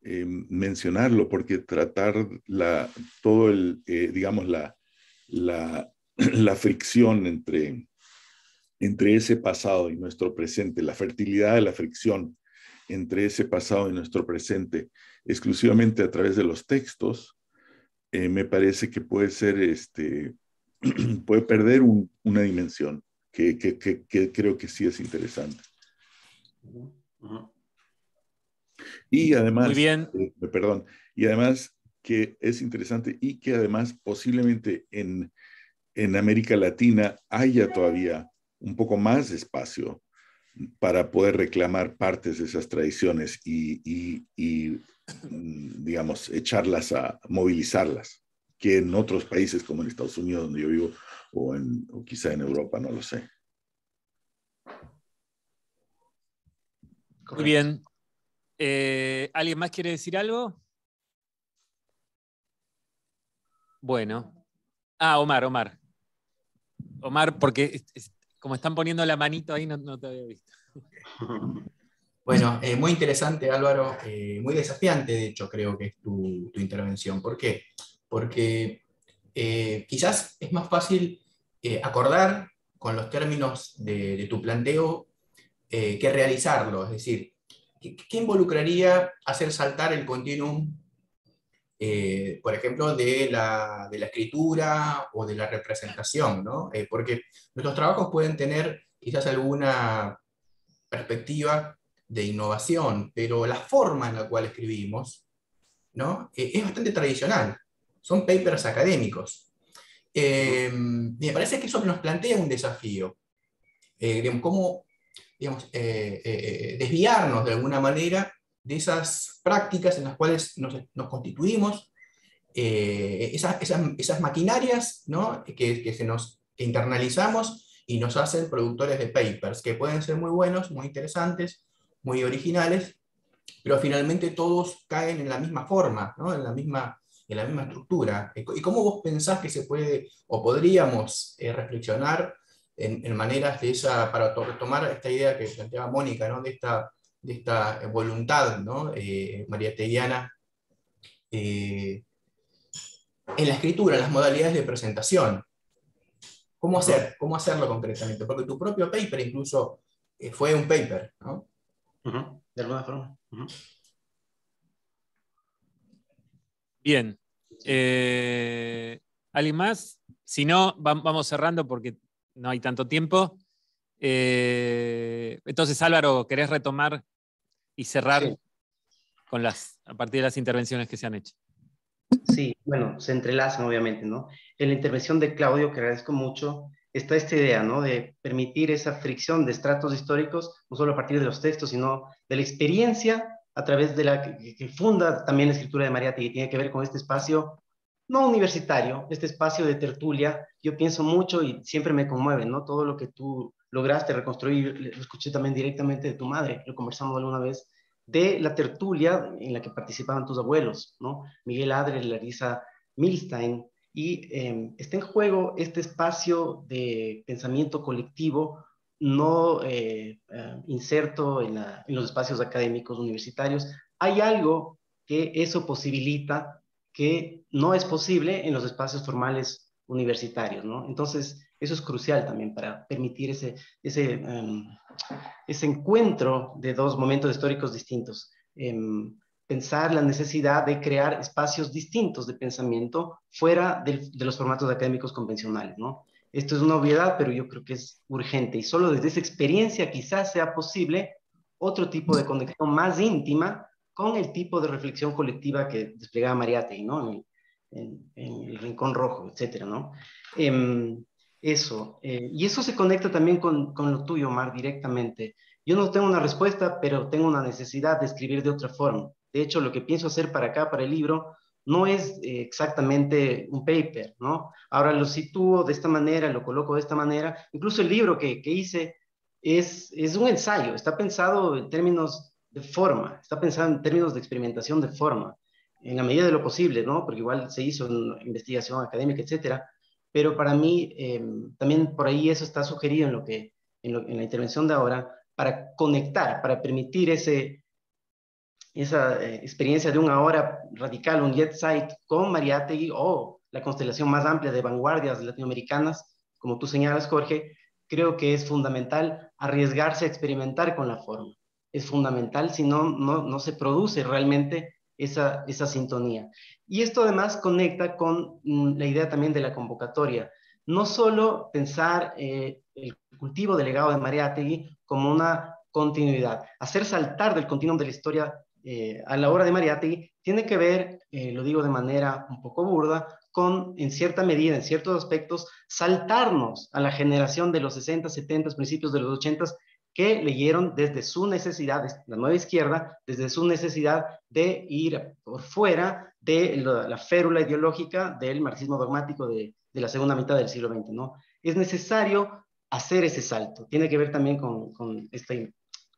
eh, mencionarlo porque tratar la, todo el, eh, digamos, la, <clears throat> la, fricción entre, entre ese pasado y nuestro presente, la fertilidad de la fricción entre ese pasado y nuestro presente, exclusivamente a través de los textos, eh, me parece que puede ser, este, <clears throat> puede perder una dimensión que, creo que sí es interesante. Y además, bien. Eh, perdón, y además que es interesante y que además posiblemente en, América Latina haya todavía un poco más de espacio para poder reclamar partes de esas tradiciones y, mm, digamos, echarlas a movilizarlas, que en otros países como en Estados Unidos, donde yo vivo, o, quizá en Europa, no lo sé. Muy bien, eh, ¿Alguien más quiere decir algo? Bueno. Ah, Omar, Omar. Omar, porque como están poniendo la manito ahí, no, te había visto. <laughs> Bueno, eh, muy interesante, Álvaro. Eh, muy desafiante, de hecho, creo que es tu, intervención. ¿Por qué? Porque quizás es más fácil acordar con los términos de, de tu planteo que realizarlo. Es decir, ¿Qué, involucraría hacer saltar el continuum, eh, por ejemplo, de la, de la, escritura o de la representación? ¿no? Eh, porque nuestros trabajos pueden tener quizás alguna perspectiva de innovación, pero la forma en la cual escribimos ¿no? Eh, es bastante tradicional. Son papers académicos. me parece que eso nos plantea un desafío. cómo digamos, eh, eh, eh, desviarnos de alguna manera de esas prácticas en las cuales nos, constituimos, esas, esas, maquinarias que, se nos internalizamos y nos hacen productores de papers, que pueden ser muy buenos, muy interesantes, muy originales, pero finalmente todos caen en la misma forma, en, la misma, en la misma estructura. ¿Y cómo vos pensás que se puede o podríamos reflexionar en, maneras de esa, para retomar tomar esta idea que planteaba Mónica, ¿no? de, esta, eh, voluntad ¿no? Eh, eh, en la escritura, en las modalidades de presentación. ¿Cómo hacer? ¿Cómo hacerlo concretamente? Porque tu propio paper incluso eh, fue un paper, ¿no? De alguna forma. Bien. ¿Alguien más? Si no, vamos cerrando porque no hay tanto tiempo. Eh, entonces, Álvaro, ¿querés retomar y cerrar con las, a partir de las intervenciones que se han hecho? Sí, bueno, se entrelazan obviamente, ¿no? En la intervención de Claudio, que agradezco mucho, está esta idea, ¿no? De permitir esa fricción de estratos históricos, no solo a partir de los textos, sino de la experiencia a través de la que, funda también la escritura de maría que tiene que ver con este espacio no universitario, este espacio de tertulia, yo pienso mucho y siempre me conmueve, ¿no? Todo lo que tú lograste reconstruir, lo escuché también directamente de tu madre, lo conversamos alguna vez, de la tertulia en la que participaban tus abuelos, ¿no? Miguel Adler, Larisa Milstein, y em, está en juego este espacio de pensamiento colectivo no eh, eh, inserto en los espacios académicos universitarios. Hay algo que eso posibilita que no es posible en los espacios formales universitarios, ¿no? Entonces, eso es crucial también para permitir ese, ese, em, ese encuentro de dos momentos históricos distintos. Em, pensar la necesidad de crear espacios distintos de pensamiento fuera de los formatos académicos convencionales, ¿no? Esto es una obviedad, pero yo creo que es urgente y solo desde esa experiencia quizás sea posible otro tipo de conexión más íntima con el tipo de reflexión colectiva que desplegaba Mariate, ¿no? en, el Rincón Rojo, etcétera, ¿no? Em, eso, eh, y eso se conecta también con, lo tuyo, Mar, directamente. Yo no tengo una respuesta, pero tengo una necesidad de escribir de otra forma. De hecho, lo que pienso hacer para acá, para el libro, no es eh, exactamente un paper, ¿no? Ahora lo sitúo de esta manera, lo coloco de esta manera. Incluso el libro que, hice es, es un ensayo, está pensado en términos de forma, está pensado en términos de experimentación de forma en la medida de lo posible, ¿no? Porque igual se hizo investigación académica, etcétera, pero para mí em, también por ahí eso está sugerido en, lo que, en, la intervención de ahora, para conectar, para permitir ese, esa eh, experiencia de una ahora radical, un jet site con Mariategui o la constelación más amplia de vanguardias latinoamericanas, como tú señalas, Jorge, creo que es fundamental arriesgarse a experimentar con la forma. Es fundamental, si no, no, no se produce realmente esa, sintonía. Y esto además conecta con mm, la idea también de la convocatoria. No solo pensar eh, el cultivo delegado de Mariátegui como una continuidad, hacer saltar del continuum de la historia eh, a la obra de Mariátegui tiene que ver, eh, lo digo de manera un poco burda, con, en cierta medida, en ciertos aspectos, saltarnos a la generación de los 60, 70, principios de los 80 que leyeron desde su necesidad, la nueva izquierda, desde su necesidad de ir por fuera de la, férula ideológica del marxismo dogmático de, la segunda mitad del siglo XX. ¿no? Es necesario hacer ese salto. Tiene que ver también con, esta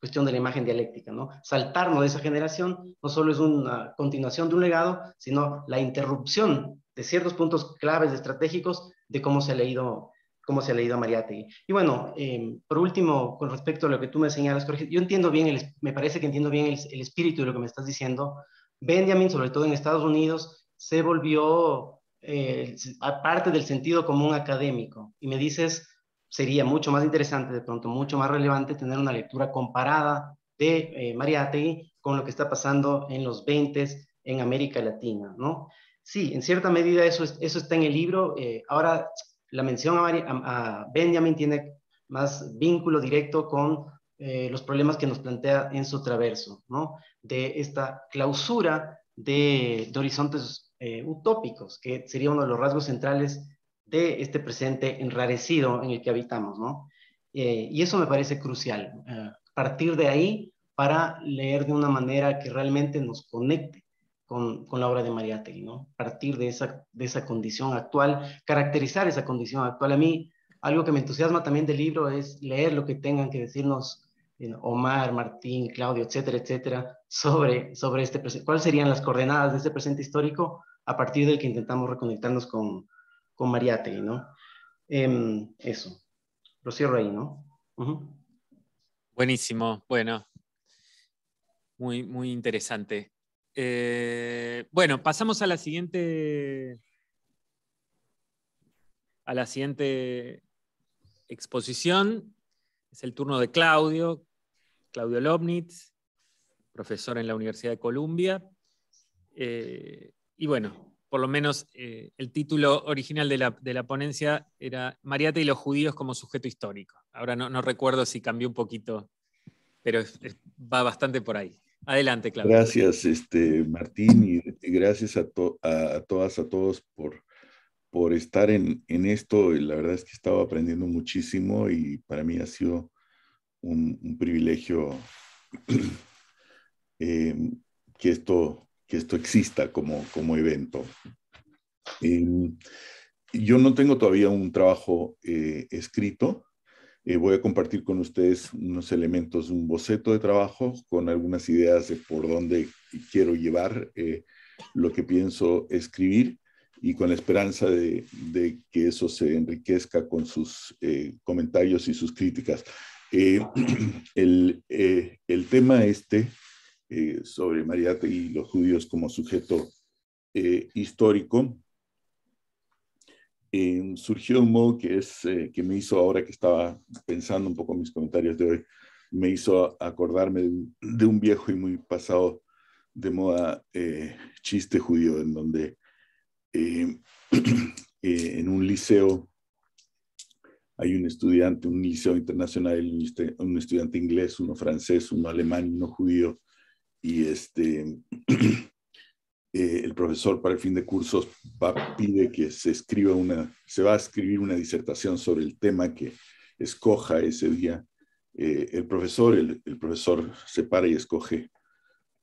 cuestión de la imagen dialéctica, ¿no? Saltarnos de esa generación no solo es una continuación de un legado, sino la interrupción de ciertos puntos claves estratégicos de cómo se ha leído cómo se ha leído a Mariategui. Y bueno, em, por último, con respecto a lo que tú me señalas, yo entiendo bien, me parece que entiendo bien el, espíritu de lo que me estás diciendo. Benjamin, sobre todo en Estados Unidos, se volvió eh, aparte del sentido común académico. Y me dices, sería mucho más interesante, de pronto mucho más relevante tener una lectura comparada de eh, con lo que está pasando en los 20 en América Latina, ¿no? Sí, en cierta medida eso, eso está en el libro. Eh, ahora, la mención a, Benjamin tiene más vínculo directo con eh, los problemas que nos plantea en su traverso, ¿no? De esta clausura de, horizontes eh, utópicos, que sería uno de los rasgos centrales de este presente enrarecido en el que habitamos, ¿no? Eh, y eso me parece crucial, partir de ahí para leer de una manera que realmente nos conecte con, la obra de Mariátegui, ¿no? Partir de esa, de esa condición actual, caracterizar esa condición actual. A mí, algo que me entusiasma también del libro es leer lo que tengan que decirnos eh, Omar, Martín, Claudio, etcétera, etcétera, sobre, sobre este cuáles serían las coordenadas de este presente histórico a partir del que intentamos reconectarnos con, con Mariátegui, ¿no? Em, eso, lo cierro ahí, ¿no? Buenísimo, bueno, muy, muy interesante. Eh, bueno, pasamos a la siguiente. A la siguiente exposición. Es el turno de Claudio, Claudio Lobnitz, profesor en la Universidad de Columbia. Eh, y bueno, por lo menos eh, el título original de la, ponencia era Mariate y los judíos como sujeto histórico. Ahora no, recuerdo si cambió un poquito, pero va bastante por ahí. Adelante, Claudio. Gracias, este, Martín, y gracias a, todas, a todos por, por estar en, esto. La verdad es que he estado aprendiendo muchísimo y para mí ha sido un, privilegio <clears throat> em, que, esto, que esto exista como, como evento. Em, yo no tengo todavía un trabajo eh, escrito, eh, voy a compartir con ustedes unos elementos, un boceto de trabajo con algunas ideas de por dónde quiero llevar eh, lo que pienso escribir y con la esperanza de, que eso se enriquezca con sus eh, comentarios y sus críticas. <clears throat> El, el, tema este sobre Mariate y los judíos como sujeto histórico Em, surgió un modo que, es, eh, que me hizo, ahora que estaba pensando un poco en mis comentarios de hoy, me hizo acordarme de, un viejo y muy pasado de moda eh, chiste judío, en donde em, <clears throat> eh, en un liceo hay un estudiante, un liceo internacional, un este, estudiante inglés, uno francés, uno alemán, uno judío, y este <clears throat> Eh, el profesor para el fin de cursos pide que se escriba una, se va a escribir una disertación sobre el tema que escoja ese día eh, el profesor. El, profesor se para y escoge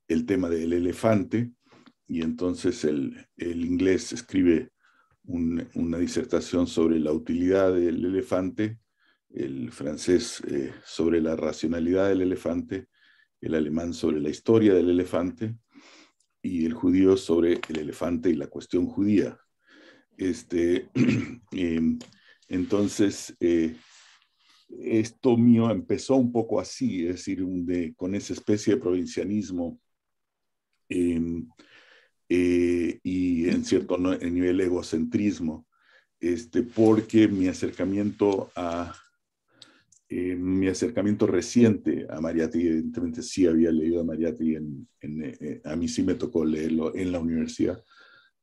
el tema del elefante y entonces el, inglés escribe una disertación sobre la utilidad del elefante, el francés eh, sobre la racionalidad del elefante, el alemán sobre la historia del elefante y el judío sobre el elefante y la cuestión judía. Este, <clears throat> em, entonces, eh, esto mío empezó un poco así, es decir, con esa especie de provincianismo em, eh, y en cierto nivel egocentrismo, este, porque mi acercamiento a eh, mi acercamiento reciente a Mariati, evidentemente sí había leído a Mariatti, eh, a mí sí me tocó leerlo en la universidad,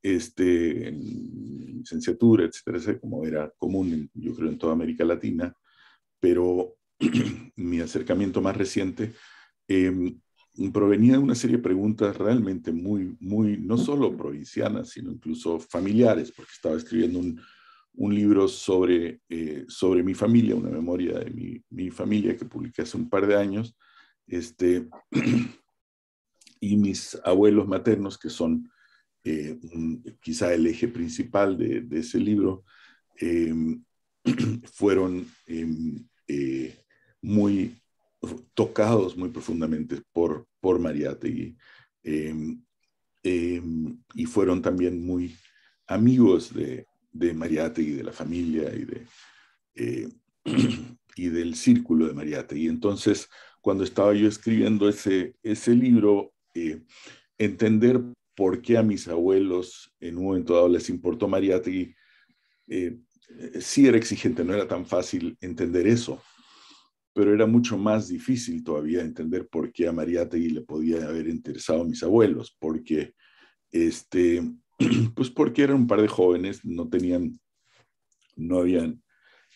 este, en licenciatura, etcétera, como era común, yo creo, en toda América Latina, pero <clears throat> mi acercamiento más reciente em, provenía de una serie de preguntas realmente muy, muy, no solo provincianas, sino incluso familiares, porque estaba escribiendo un, un libro sobre, eh, sobre mi familia, una memoria de mi, familia que publiqué hace un par de años, este, <clears throat> y mis abuelos maternos, que son eh, quizá el eje principal de, ese libro, em, <clears throat> fueron em, eh, muy tocados muy profundamente por, por em, y fueron también muy amigos de, de y de la familia y, de, eh, <clears throat> y del círculo de y Entonces, cuando estaba yo escribiendo ese, ese libro, eh, entender por qué a mis abuelos en un momento dado les importó Mariate eh, sí era exigente, no era tan fácil entender eso, pero era mucho más difícil todavía entender por qué a y le podía haber interesado a mis abuelos, porque este, <clears throat> Pues porque eran un par de jóvenes, no tenían, no habían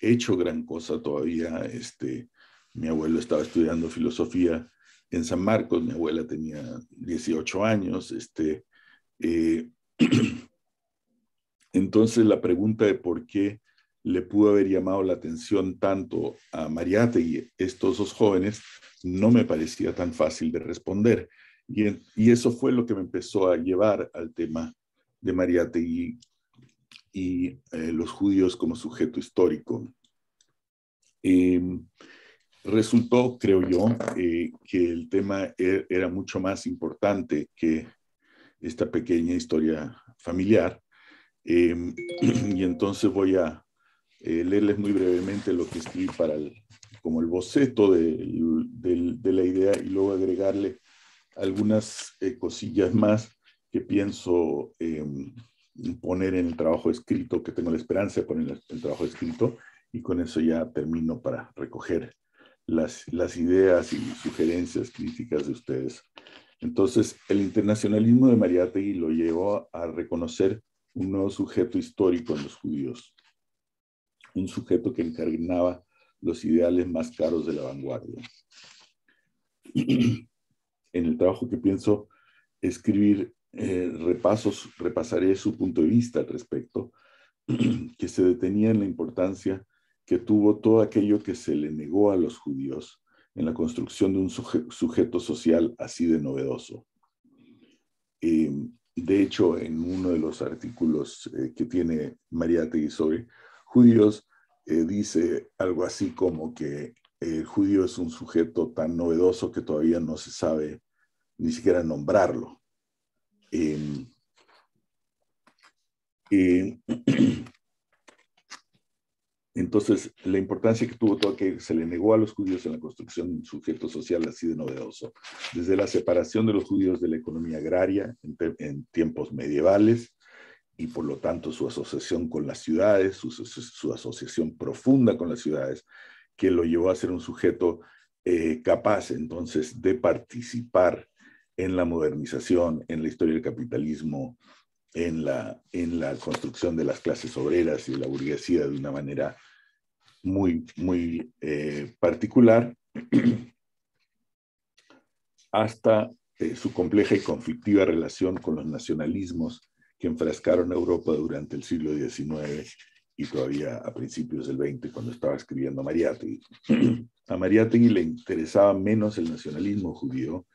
hecho gran cosa todavía. Este, mi abuelo estaba estudiando filosofía en San Marcos, mi abuela tenía 18 años. Este, eh, <clears throat> entonces la pregunta de por qué le pudo haber llamado la atención tanto a Mariate y estos dos jóvenes no me parecía tan fácil de responder. Y, y eso fue lo que me empezó a llevar al tema de Mariátegui y eh, los judíos como sujeto histórico. Em, resultó, creo yo, eh, que el tema e, era mucho más importante que esta pequeña historia familiar. Em, <clears throat> y entonces voy a eh, leerles muy brevemente lo que escribí para el, como el boceto de, de la idea y luego agregarle algunas cosillas más que pienso em, poner en el trabajo escrito, que tengo la esperanza de poner en el trabajo escrito, y con eso ya termino para recoger las, las ideas y sugerencias críticas de ustedes. Entonces, el internacionalismo de Mariategui lo llevó a reconocer un nuevo sujeto histórico en los judíos, un sujeto que encarnaba los ideales más caros de la vanguardia. <clears throat> en el trabajo que pienso escribir eh, repasos, repasaré su punto de vista al respecto, <clears throat> que se detenía en la importancia que tuvo todo aquello que se le negó a los judíos en la construcción de un sujeto social así de novedoso. Em, de hecho, en uno de los artículos eh, que tiene María Teguisori, judíos, eh, dice algo así como que el judío es un sujeto tan novedoso que todavía no se sabe ni siquiera nombrarlo. <clears throat> entonces, la importancia que tuvo todo que se le negó a los judíos en la construcción de un sujeto social así de novedoso, desde la separación de los judíos de la economía agraria en, tiempos medievales y por lo tanto su asociación con las ciudades, su, asociación profunda con las ciudades, que lo llevó a ser un sujeto eh, capaz entonces de participar en la modernización, en la historia del capitalismo, en la, en la construcción de las clases obreras y de la burguesía de una manera muy, muy eh, particular, <clears throat> hasta eh, su compleja y conflictiva relación con los nacionalismos que enfrascaron a Europa durante el siglo XIX y todavía a principios del XX cuando estaba escribiendo Mariátegui. <clears throat> A Mariátegui le interesaba menos el nacionalismo judío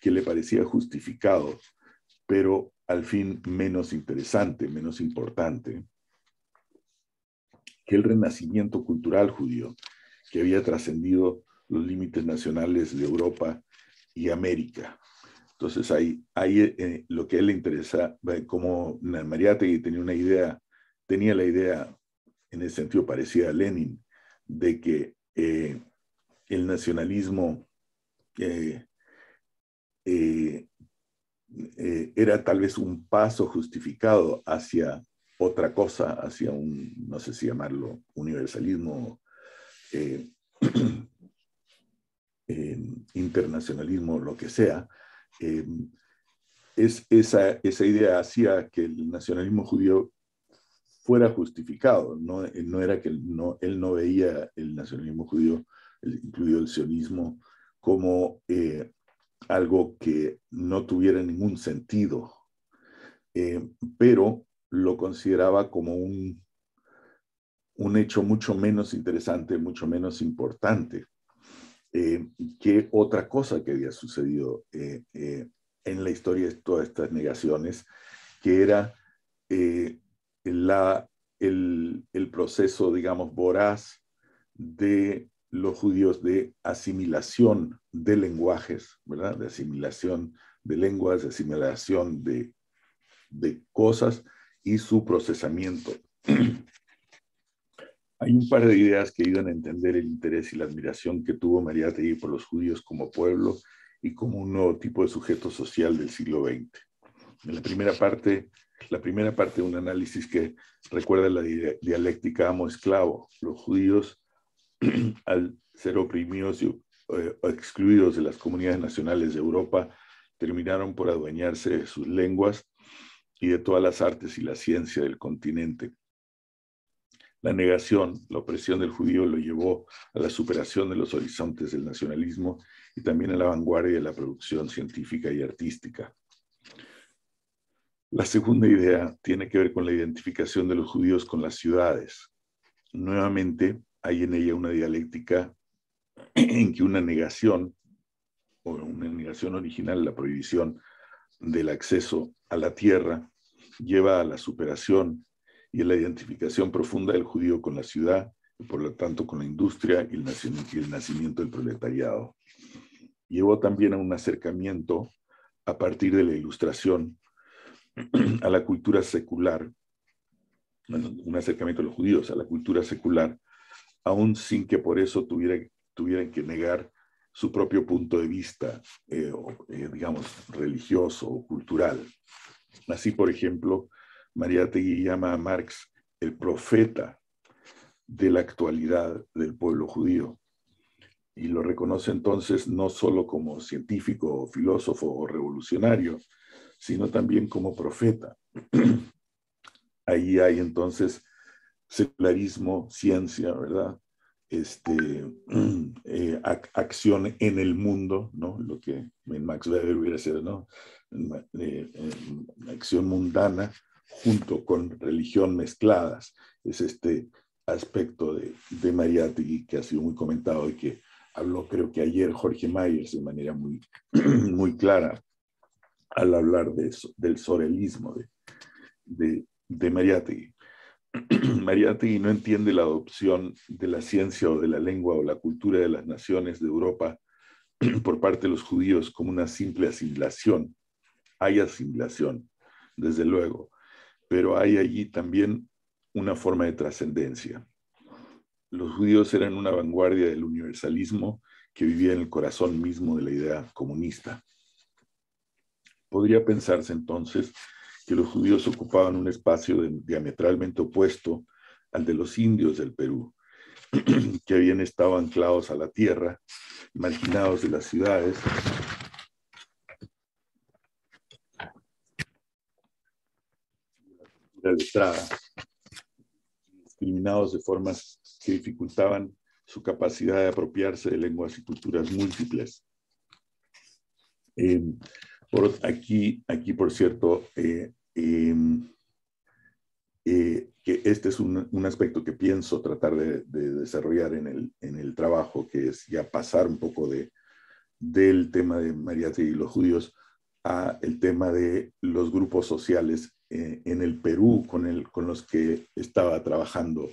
que le parecía justificado, pero al fin menos interesante, menos importante, que el renacimiento cultural judío, que había trascendido los límites nacionales de Europa y América. Entonces, ahí, eh, lo que a él le interesa, eh, como Mariátegui tenía una idea, tenía la idea, en ese sentido parecida a Lenin, de que eh, el nacionalismo eh, eh, era tal vez un paso justificado hacia otra cosa, hacia un, no sé si llamarlo, universalismo, eh, <clears throat> internacionalismo, lo que sea. es, esa, idea hacía que el nacionalismo judío fuera justificado. No, era que él no veía el nacionalismo judío, incluido el sionismo, como algo que no tuviera ningún sentido, eh, pero lo consideraba como un, un hecho mucho menos interesante, mucho menos importante eh, que otra cosa que había sucedido eh, en la historia de todas estas negaciones, que era la, el, el proceso, digamos, voraz de los judíos de asimilación de lenguajes, ¿verdad? De asimilación de lenguas, de asimilación de, cosas y su procesamiento. <clears throat> Hay un par de ideas que ayudan a entender el interés y la admiración que tuvo María Tegui por los judíos como pueblo y como un nuevo tipo de sujeto social del siglo XX. En la primera parte, la primera parte de un análisis que recuerda la dialéctica amo-esclavo. Los judíos <clears throat> al ser oprimidos y eh, excluidos de las comunidades nacionales de Europa, terminaron por adueñarse de sus lenguas y de todas las artes y la ciencia del continente. La negación, la opresión del judío lo llevó a la superación de los horizontes del nacionalismo y también a la vanguardia de la producción científica y artística. La segunda idea tiene que ver con la identificación de los judíos con las ciudades. Nuevamente, hay en ella una dialéctica <clears throat> en que una negación, o una negación original, la prohibición del acceso a la tierra, lleva a la superación y a la identificación profunda del judío con la ciudad, y por lo tanto con la industria y el nacimiento, del proletariado. Llevó también a un acercamiento a partir de la ilustración <clears throat> a la cultura secular, un acercamiento a los judíos a la cultura secular aún sin que por eso tuvieran, tuvieran que negar su propio punto de vista, eh, eh, digamos, religioso o cultural. Así, por ejemplo, María Tegui llama a Marx el profeta de la actualidad del pueblo judío y lo reconoce entonces no solo como científico, filósofo o revolucionario, sino también como profeta. <clears throat> Ahí hay entonces secularismo, ciencia, ¿verdad? Este, <clears throat> eh, acción en el mundo, ¿no? Lo que Max Weber hubiera sido, ¿no? Eh, acción mundana junto con religión mezcladas. Es este aspecto de, de Mariátegui que ha sido muy comentado y que habló creo que ayer Jorge Mayers de manera muy, <clears throat> muy clara al hablar de eso, del sorelismo de, de, de Mariátegui. <clears throat> Mariati no entiende la adopción de la ciencia o de la lengua o la cultura de las naciones de Europa <clears throat> por parte de los judíos como una simple asimilación. Hay asimilación, desde luego, pero hay allí también una forma de trascendencia. Los judíos eran una vanguardia del universalismo que vivía en el corazón mismo de la idea comunista. Podría pensarse entonces que los judíos ocupaban un espacio diametralmente opuesto al de los indios del Perú, <clears throat> que habían estado anclados a la tierra, marginados de las ciudades. discriminados de formas que dificultaban su capacidad de apropiarse de lenguas y culturas múltiples. Eh, por, aquí, aquí, por cierto, eh, Em, eh, que este es un, aspecto que pienso tratar de, desarrollar en el, en el, trabajo, que es ya pasar un poco de, del tema de Mariate y los judíos a el tema de los grupos sociales eh, en el Perú con, el, con los que estaba trabajando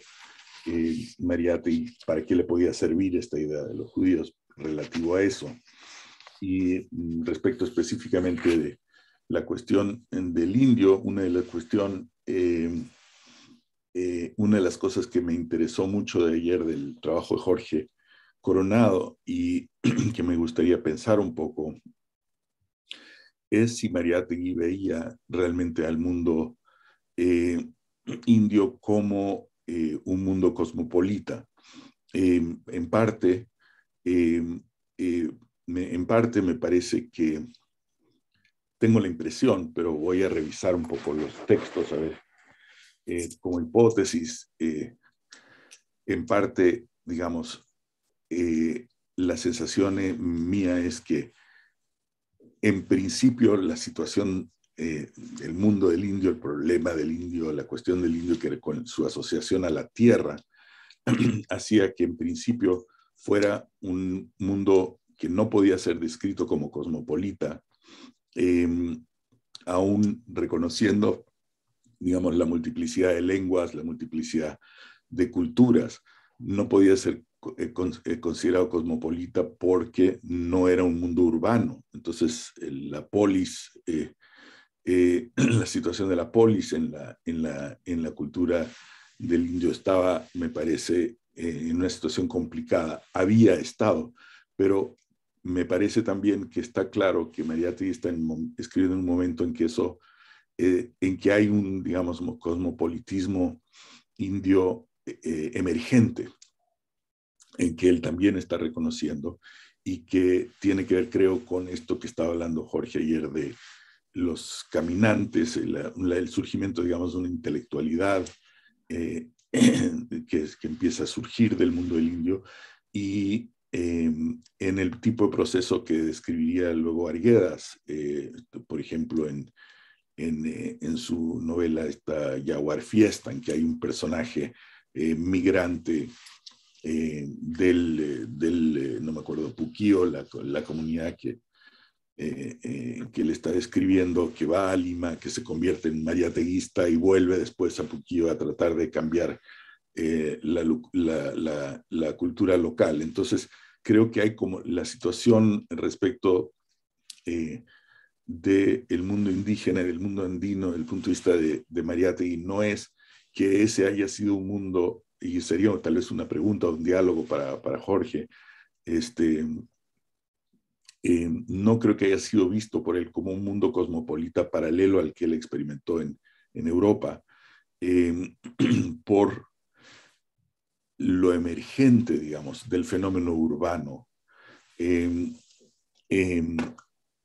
eh, Mariate y para qué le podía servir esta idea de los judíos relativo a eso. Y mm, respecto específicamente de, la cuestión del indio, una de las cuestión, eh, eh, una de las cosas que me interesó mucho de ayer del trabajo de Jorge Coronado y <clears throat> que me gustaría pensar un poco es si María Mariátegui veía realmente al mundo eh, indio como un mundo cosmopolita. Em, en parte, em, en parte me parece que tengo la impresión, pero voy a revisar un poco los textos, a ver, eh, como hipótesis, eh, en parte, digamos, eh, la sensación mía es que en principio la situación del mundo del indio, el problema del indio, la cuestión del indio que con su asociación a la tierra <clears throat> hacía que en principio fuera un mundo que no podía ser descrito como cosmopolita, Em, aún reconociendo, digamos, la multiplicidad de lenguas, la multiplicidad de culturas. No podía ser eh, eh, considerado cosmopolita porque no era un mundo urbano. Entonces, la polis, eh, <clears throat> la situación de la polis en la, en la, cultura del indio estaba, me parece, en una situación complicada. Había estado, pero me parece también que está claro que Mariati está escribiendo en un momento en que eso, eh, en que hay un, digamos, cosmopolitismo indio eh, emergente, en que él también está reconociendo y que tiene que ver, creo, con esto que estaba hablando Jorge ayer de los caminantes, el, surgimiento, digamos, de una intelectualidad eh, <clears throat> que, que empieza a surgir del mundo del indio y Em, en el tipo de proceso que describiría luego Arguedas, eh, por ejemplo, eh, en, su novela esta Jaguar Fiesta, en que hay un personaje eh, migrante del, no me acuerdo, Puquío, la, comunidad que, eh, que le está describiendo, que va a Lima, que se convierte en mariateguista y vuelve después a Puquío a tratar de cambiar la, la, cultura local. Entonces, creo que hay como la situación respecto eh, del mundo indígena y del mundo andino, desde el punto de vista de, Mariate y no es que ese haya sido un mundo, y sería tal vez una pregunta o un diálogo para, Jorge, este, eh, no creo que haya sido visto por él como un mundo cosmopolita paralelo al que él experimentó en, Europa, eh, <clears throat> por lo emergente, digamos, del fenómeno urbano em, em,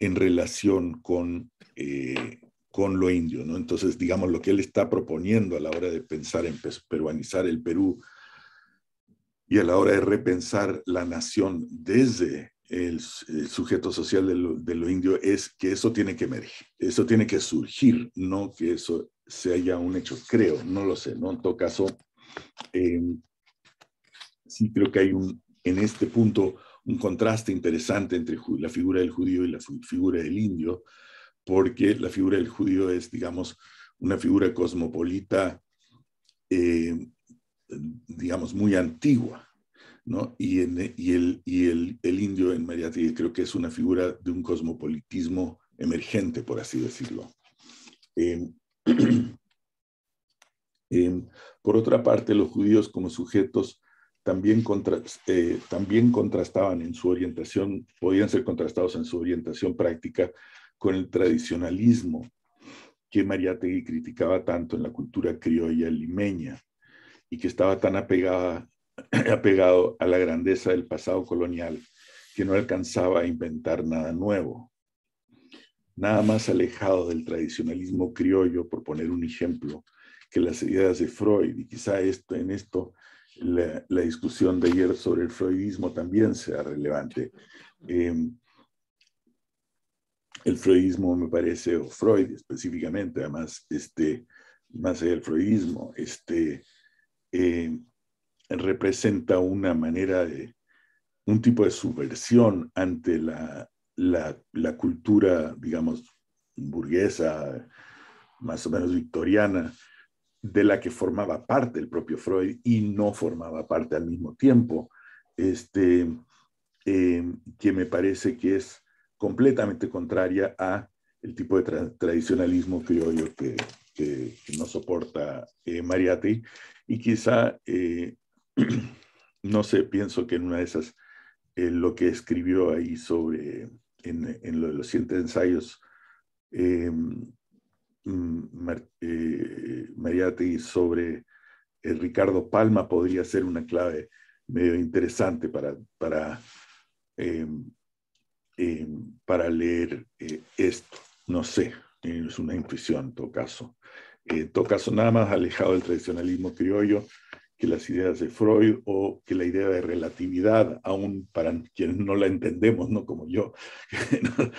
en relación con, eh, con lo indio. ¿no? Entonces, digamos, lo que él está proponiendo a la hora de pensar en peruanizar el Perú y a la hora de repensar la nación desde el, sujeto social de lo, indio es que eso tiene que emerger, eso tiene que surgir, no que eso sea ya un hecho, creo, no lo sé, ¿no? En todo caso, em, sí creo que hay un, en este punto un contraste interesante entre la figura del judío y la figura del indio, porque la figura del judío es, digamos, una figura cosmopolita, eh, digamos, muy antigua. ¿No? Y, el, y el, indio en Mariátegui creo que es una figura de un cosmopolitismo emergente, por así decirlo. Em, <clears throat> em, por otra parte, los judíos como sujetos también, eh, también contrastaban en su orientación, podían ser contrastados en su orientación práctica con el tradicionalismo que Mariategui criticaba tanto en la cultura criolla limeña y que estaba tan <clears throat> apegado a la grandeza del pasado colonial que no alcanzaba a inventar nada nuevo. Nada más alejado del tradicionalismo criollo, por poner un ejemplo, que las ideas de Freud, y quizá esto, en esto la, discusión de ayer sobre el freudismo también sea relevante. Eh, el freudismo me parece, o Freud específicamente, además, este, más allá del freudismo, este, eh, representa una manera de, un tipo de subversión ante la cultura, digamos, burguesa, más o menos victoriana, de la que formaba parte el propio Freud y no formaba parte al mismo tiempo, este, em, que me parece que es completamente contraria a el tipo de tradicionalismo criollo que, que, no soporta eh, Y quizá, eh, <clears throat> no sé, pienso que en una de esas, eh, lo que escribió ahí sobre, en, en lo de los siete ensayos, em, Mm, María eh, Mariati sobre el Ricardo Palma podría ser una clave medio interesante para, para, em, em, para leer eh, esto. No sé, es una intuición en todo caso. En todo caso, nada más alejado del tradicionalismo criollo que las ideas de Freud o que la idea de relatividad, aún para quienes no la entendemos, no como yo, <laughs> no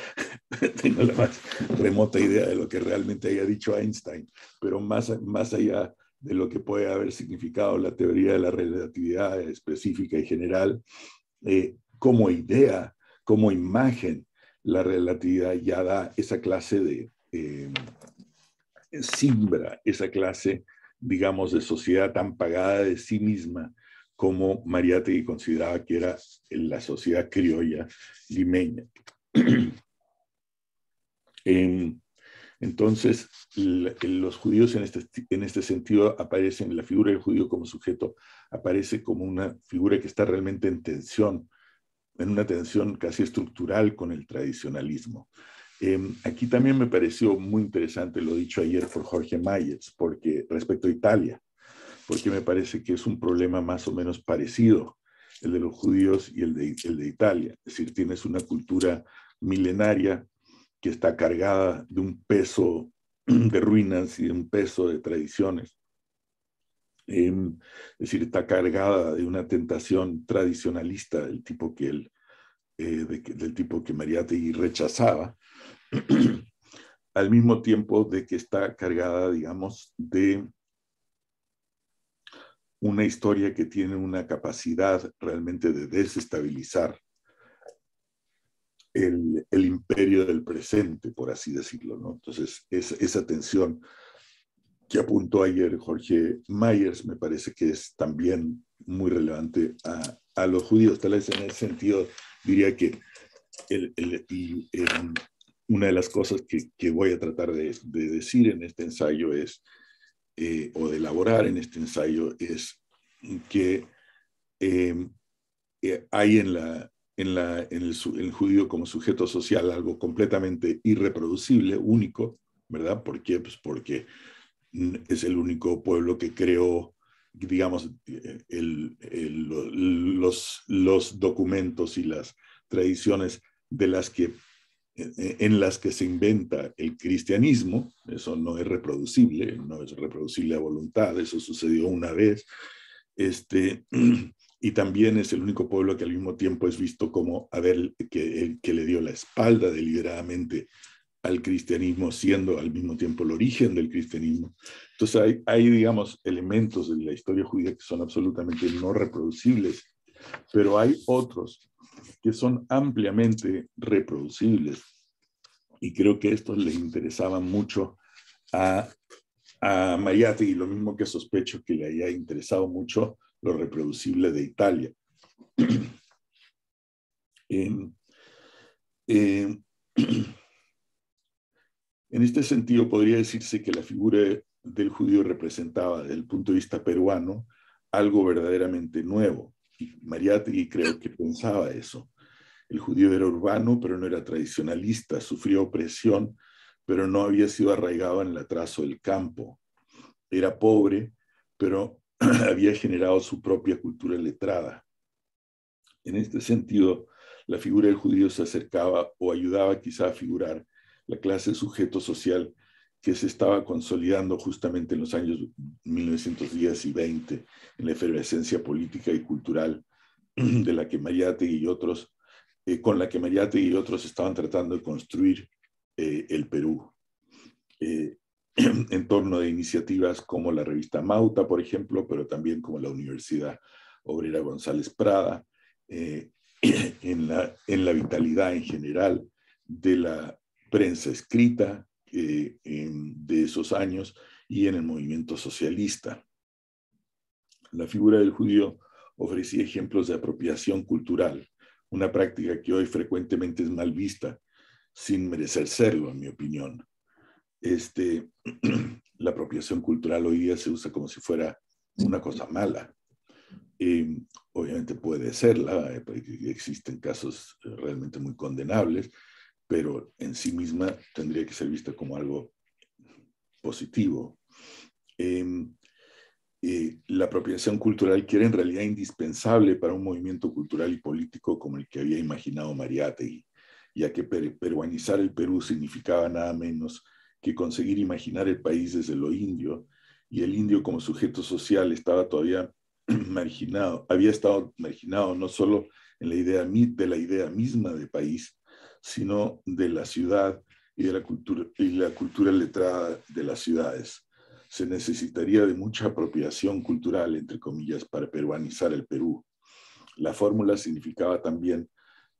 <laughs> tengo la más remota idea de lo que realmente haya dicho Einstein, pero más, más allá de lo que puede haber significado la teoría de la relatividad específica y general, eh, como idea, como imagen, la relatividad ya da esa clase de eh, simbra, esa clase digamos, de sociedad tan pagada de sí misma como Mariátegui consideraba que era la sociedad criolla limeña. <clears throat> Em, entonces, los judíos en este, en este sentido aparecen, la figura del judío como sujeto aparece como una figura que está realmente en tensión, en una tensión casi estructural con el tradicionalismo. Em, aquí también me pareció muy interesante lo dicho ayer por Jorge Mayers, porque respecto a Italia, porque me parece que es un problema más o menos parecido el de los judíos y el de, el de Italia. Es decir, tienes una cultura milenaria que está cargada de un peso <clears throat> de ruinas y de un peso de tradiciones. Em, es decir, está cargada de una tentación tradicionalista del tipo que, él, eh, del tipo que Mariategui rechazaba <clears throat> al mismo tiempo de que está cargada, digamos, de una historia que tiene una capacidad realmente de desestabilizar el, imperio del presente, por así decirlo. ¿no? Entonces, es, esa tensión que apuntó ayer Jorge Myers me parece que es también muy relevante a, los judíos. Tal vez en ese sentido diría que el, una de las cosas que, voy a tratar de, decir en este ensayo es, eh, o de elaborar en este ensayo, es que eh, eh, hay en, la, en, el, judío como sujeto social algo completamente irreproducible, único, ¿verdad? ¿Por qué? Pues porque es el único pueblo que creó digamos, los, los documentos y las tradiciones de las que eh, en las que se inventa el cristianismo, eso no es reproducible, no es reproducible a voluntad, eso sucedió una vez, este, <clears throat> y también es el único pueblo que al mismo tiempo es visto como haber, que, que le dio la espalda deliberadamente al cristianismo, siendo al mismo tiempo el origen del cristianismo. Entonces hay, digamos, elementos de la historia judía que son absolutamente no reproducibles, pero hay otros que son ampliamente reproducibles. Y creo que estos le interesaban mucho a, a y lo mismo que sospecho que le haya interesado mucho lo reproducible de Italia. <clears throat> en, em, <clears throat> en este sentido, podría decirse que la figura del judío representaba, desde el punto de vista peruano, algo verdaderamente nuevo, y creo que pensaba eso. El judío era urbano, pero no era tradicionalista, sufría opresión, pero no había sido arraigado en el atraso del campo. Era pobre, pero <clears throat> había generado su propia cultura letrada. En este sentido, la figura del judío se acercaba o ayudaba quizá a figurar la clase sujeto social que se estaba consolidando justamente en los años 1910 y 20 en la efervescencia política y cultural <clears throat> de la que mariate y otros, eh, con la que Mariate y otros estaban tratando de construir eh, el Perú. Eh, <clears throat> en torno de iniciativas como la revista Mauta, por ejemplo, pero también como la Universidad Obrera González Prada, <clears throat> en la, en la vitalidad en general de la prensa escrita, eh, de esos años y en el movimiento socialista. La figura del judío ofrecía ejemplos de apropiación cultural, una práctica que hoy frecuentemente es mal vista, sin merecer serlo, en mi opinión. Este, <clears throat> la apropiación cultural hoy día se usa como si fuera una cosa mala. Eh, obviamente puede serla, eh, existen casos realmente muy condenables, pero en sí misma tendría que ser vista como algo positivo. Em, eh, la apropiación cultural que era en realidad indispensable para un movimiento cultural y político como el que había imaginado Mariátegui, ya que peruanizar el Perú significaba nada menos que conseguir imaginar el país desde lo indio, y el indio como sujeto social estaba todavía <clears throat> marginado, había estado marginado no solo en la idea de la idea misma de país, sino de la ciudad y de la cultura, y la cultura letrada de las ciudades. Se necesitaría de mucha apropiación cultural, entre comillas, para peruanizar el Perú. La fórmula significaba también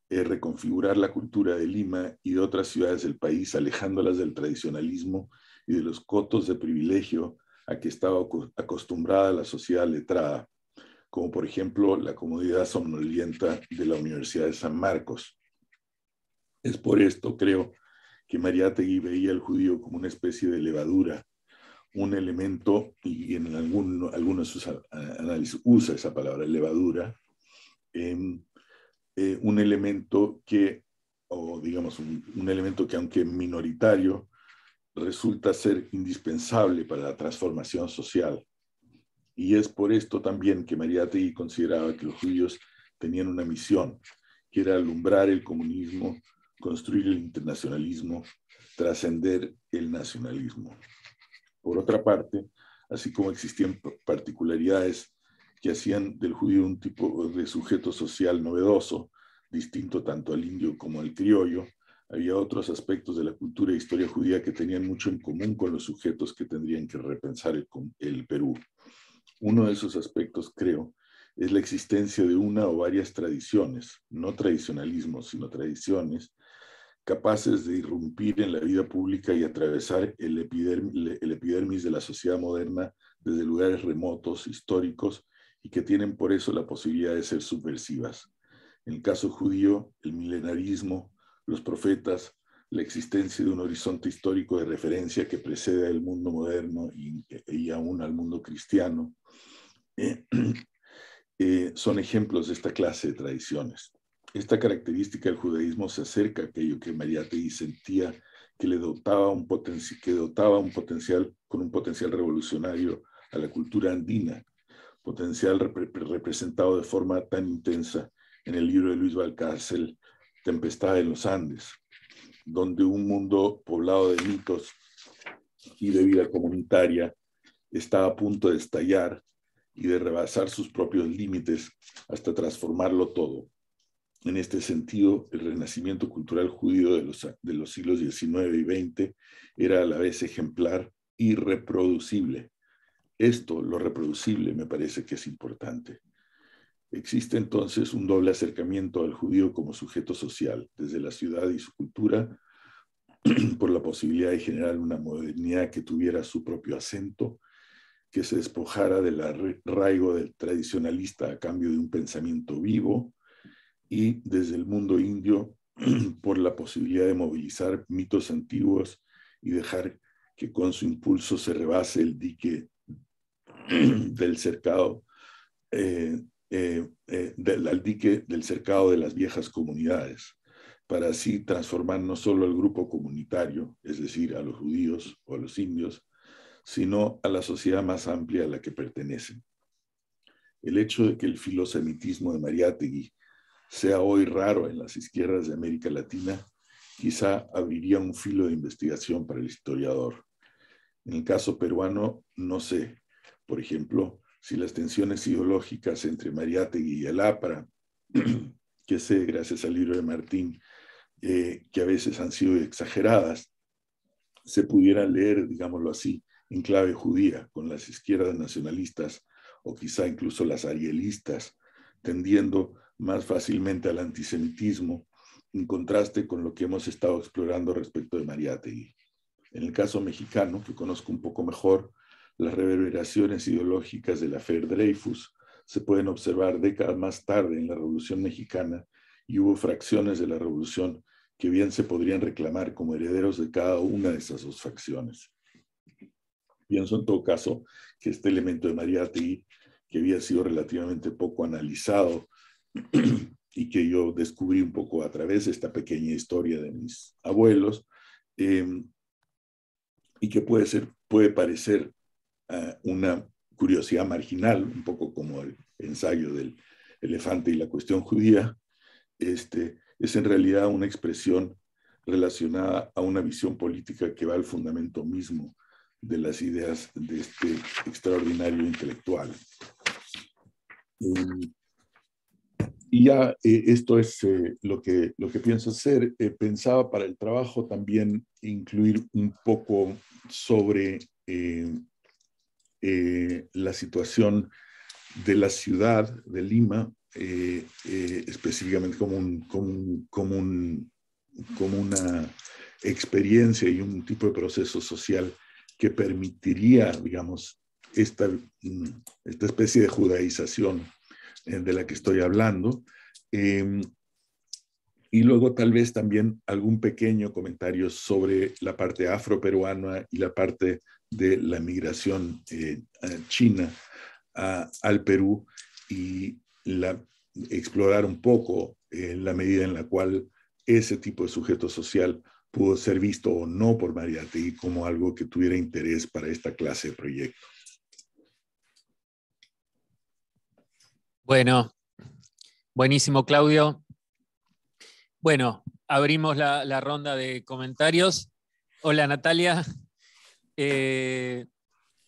eh, reconfigurar la cultura de Lima y de otras ciudades del país, alejándolas del tradicionalismo y de los cotos de privilegio a que estaba acostumbrada la sociedad letrada, como por ejemplo la comodidad somnolienta de la Universidad de San Marcos, es por esto, creo, que Mariátegui veía al judío como una especie de levadura, un elemento, y en algún, algunos de sus análisis usa esa palabra, levadura, em, eh, un elemento que, o digamos, un, elemento que aunque minoritario, resulta ser indispensable para la transformación social. Y es por esto también que Mariátegui consideraba que los judíos tenían una misión, que era alumbrar el comunismo construir el internacionalismo, trascender el nacionalismo. Por otra parte, así como existían particularidades que hacían del judío un tipo de sujeto social novedoso, distinto tanto al indio como al criollo, había otros aspectos de la cultura e historia judía que tenían mucho en común con los sujetos que tendrían que repensar el, el Perú. Uno de esos aspectos, creo, es la existencia de una o varias tradiciones, no tradicionalismos, sino tradiciones, capaces de irrumpir en la vida pública y atravesar el, epidermis de la sociedad moderna desde lugares remotos, históricos, y que tienen por eso la posibilidad de ser subversivas. En el caso judío, el milenarismo, los profetas, la existencia de un horizonte histórico de referencia que precede al mundo moderno y, aún al mundo cristiano, <clears throat> eh, son ejemplos de esta clase de tradiciones. Esta característica del judaísmo se acerca a aquello que María Tey sentía que le dotaba un, que dotaba un potencial con un potencial revolucionario a la cultura andina, potencial representado de forma tan intensa en el libro de Luis Valcárcel, Tempestad en los Andes, donde un mundo poblado de mitos y de vida comunitaria estaba a punto de estallar y de rebasar sus propios límites hasta transformarlo todo. En este sentido, el renacimiento cultural judío de los, siglos XIX y XX era a la vez ejemplar y reproducible. Esto, lo reproducible, me parece que es importante. Existe entonces un doble acercamiento al judío como sujeto social, desde la ciudad y su cultura, <clears throat> por la posibilidad de generar una modernidad que tuviera su propio acento, que se despojara del arraigo del tradicionalista a cambio de un pensamiento vivo, y desde el mundo indio <clears throat> por la posibilidad de movilizar mitos antiguos y dejar que con su impulso se rebase el dique <clears throat> del cercado, eh, eh, eh, del, dique del cercado de las viejas comunidades, para así transformar no solo al grupo comunitario, es decir, a los judíos o a los indios, sino a la sociedad más amplia a la que pertenecen. El hecho de que el filosemitismo de Mariátegui sea hoy raro en las izquierdas de América Latina, quizá abriría un filo de investigación para el historiador. En el caso peruano, no sé, por ejemplo, si las tensiones ideológicas entre Mariátegui y APRA, <clears throat> que sé gracias al libro de Martín, eh, que a veces han sido exageradas, se pudiera leer, digámoslo así, en clave judía, con las izquierdas nacionalistas o quizá incluso las arielistas, tendiendo más fácilmente al antisemitismo, en contraste con lo que hemos estado explorando respecto de Mariátegui. En el caso mexicano, que conozco un poco mejor, las reverberaciones ideológicas de la Fer Dreyfus se pueden observar décadas más tarde en la Revolución Mexicana y hubo fracciones de la Revolución que bien se podrían reclamar como herederos de cada una de esas dos facciones. Pienso en todo caso que este elemento de Mariátegui, que había sido relativamente poco analizado <clears throat> y que yo descubrí un poco a través de esta pequeña historia de mis abuelos, em, y que puede, ser, puede parecer ah, una curiosidad marginal, un poco como el ensayo del elefante y la cuestión judía, este, es en realidad una expresión relacionada a una visión política que va al fundamento mismo de las ideas de este extraordinario intelectual. Em, y ya eh, esto es eh, lo, que, lo que pienso hacer. Eh, pensaba para el trabajo también incluir un poco sobre la situación de la ciudad de Lima, específicamente como, como, una experiencia y un tipo de proceso social que permitiría, digamos, esta, mm, esta especie de judaización eh, de la que estoy hablando. Em, y luego tal vez también algún pequeño comentario sobre la parte afroperuana y la parte de la migración eh, china al Perú y la, explorar un poco eh, la medida en la cual ese tipo de sujeto social pudo ser visto o no por Mariategui como algo que tuviera interés para esta clase de proyecto Bueno, buenísimo Claudio. Bueno, abrimos la, ronda de comentarios. Hola Natalia. Eh,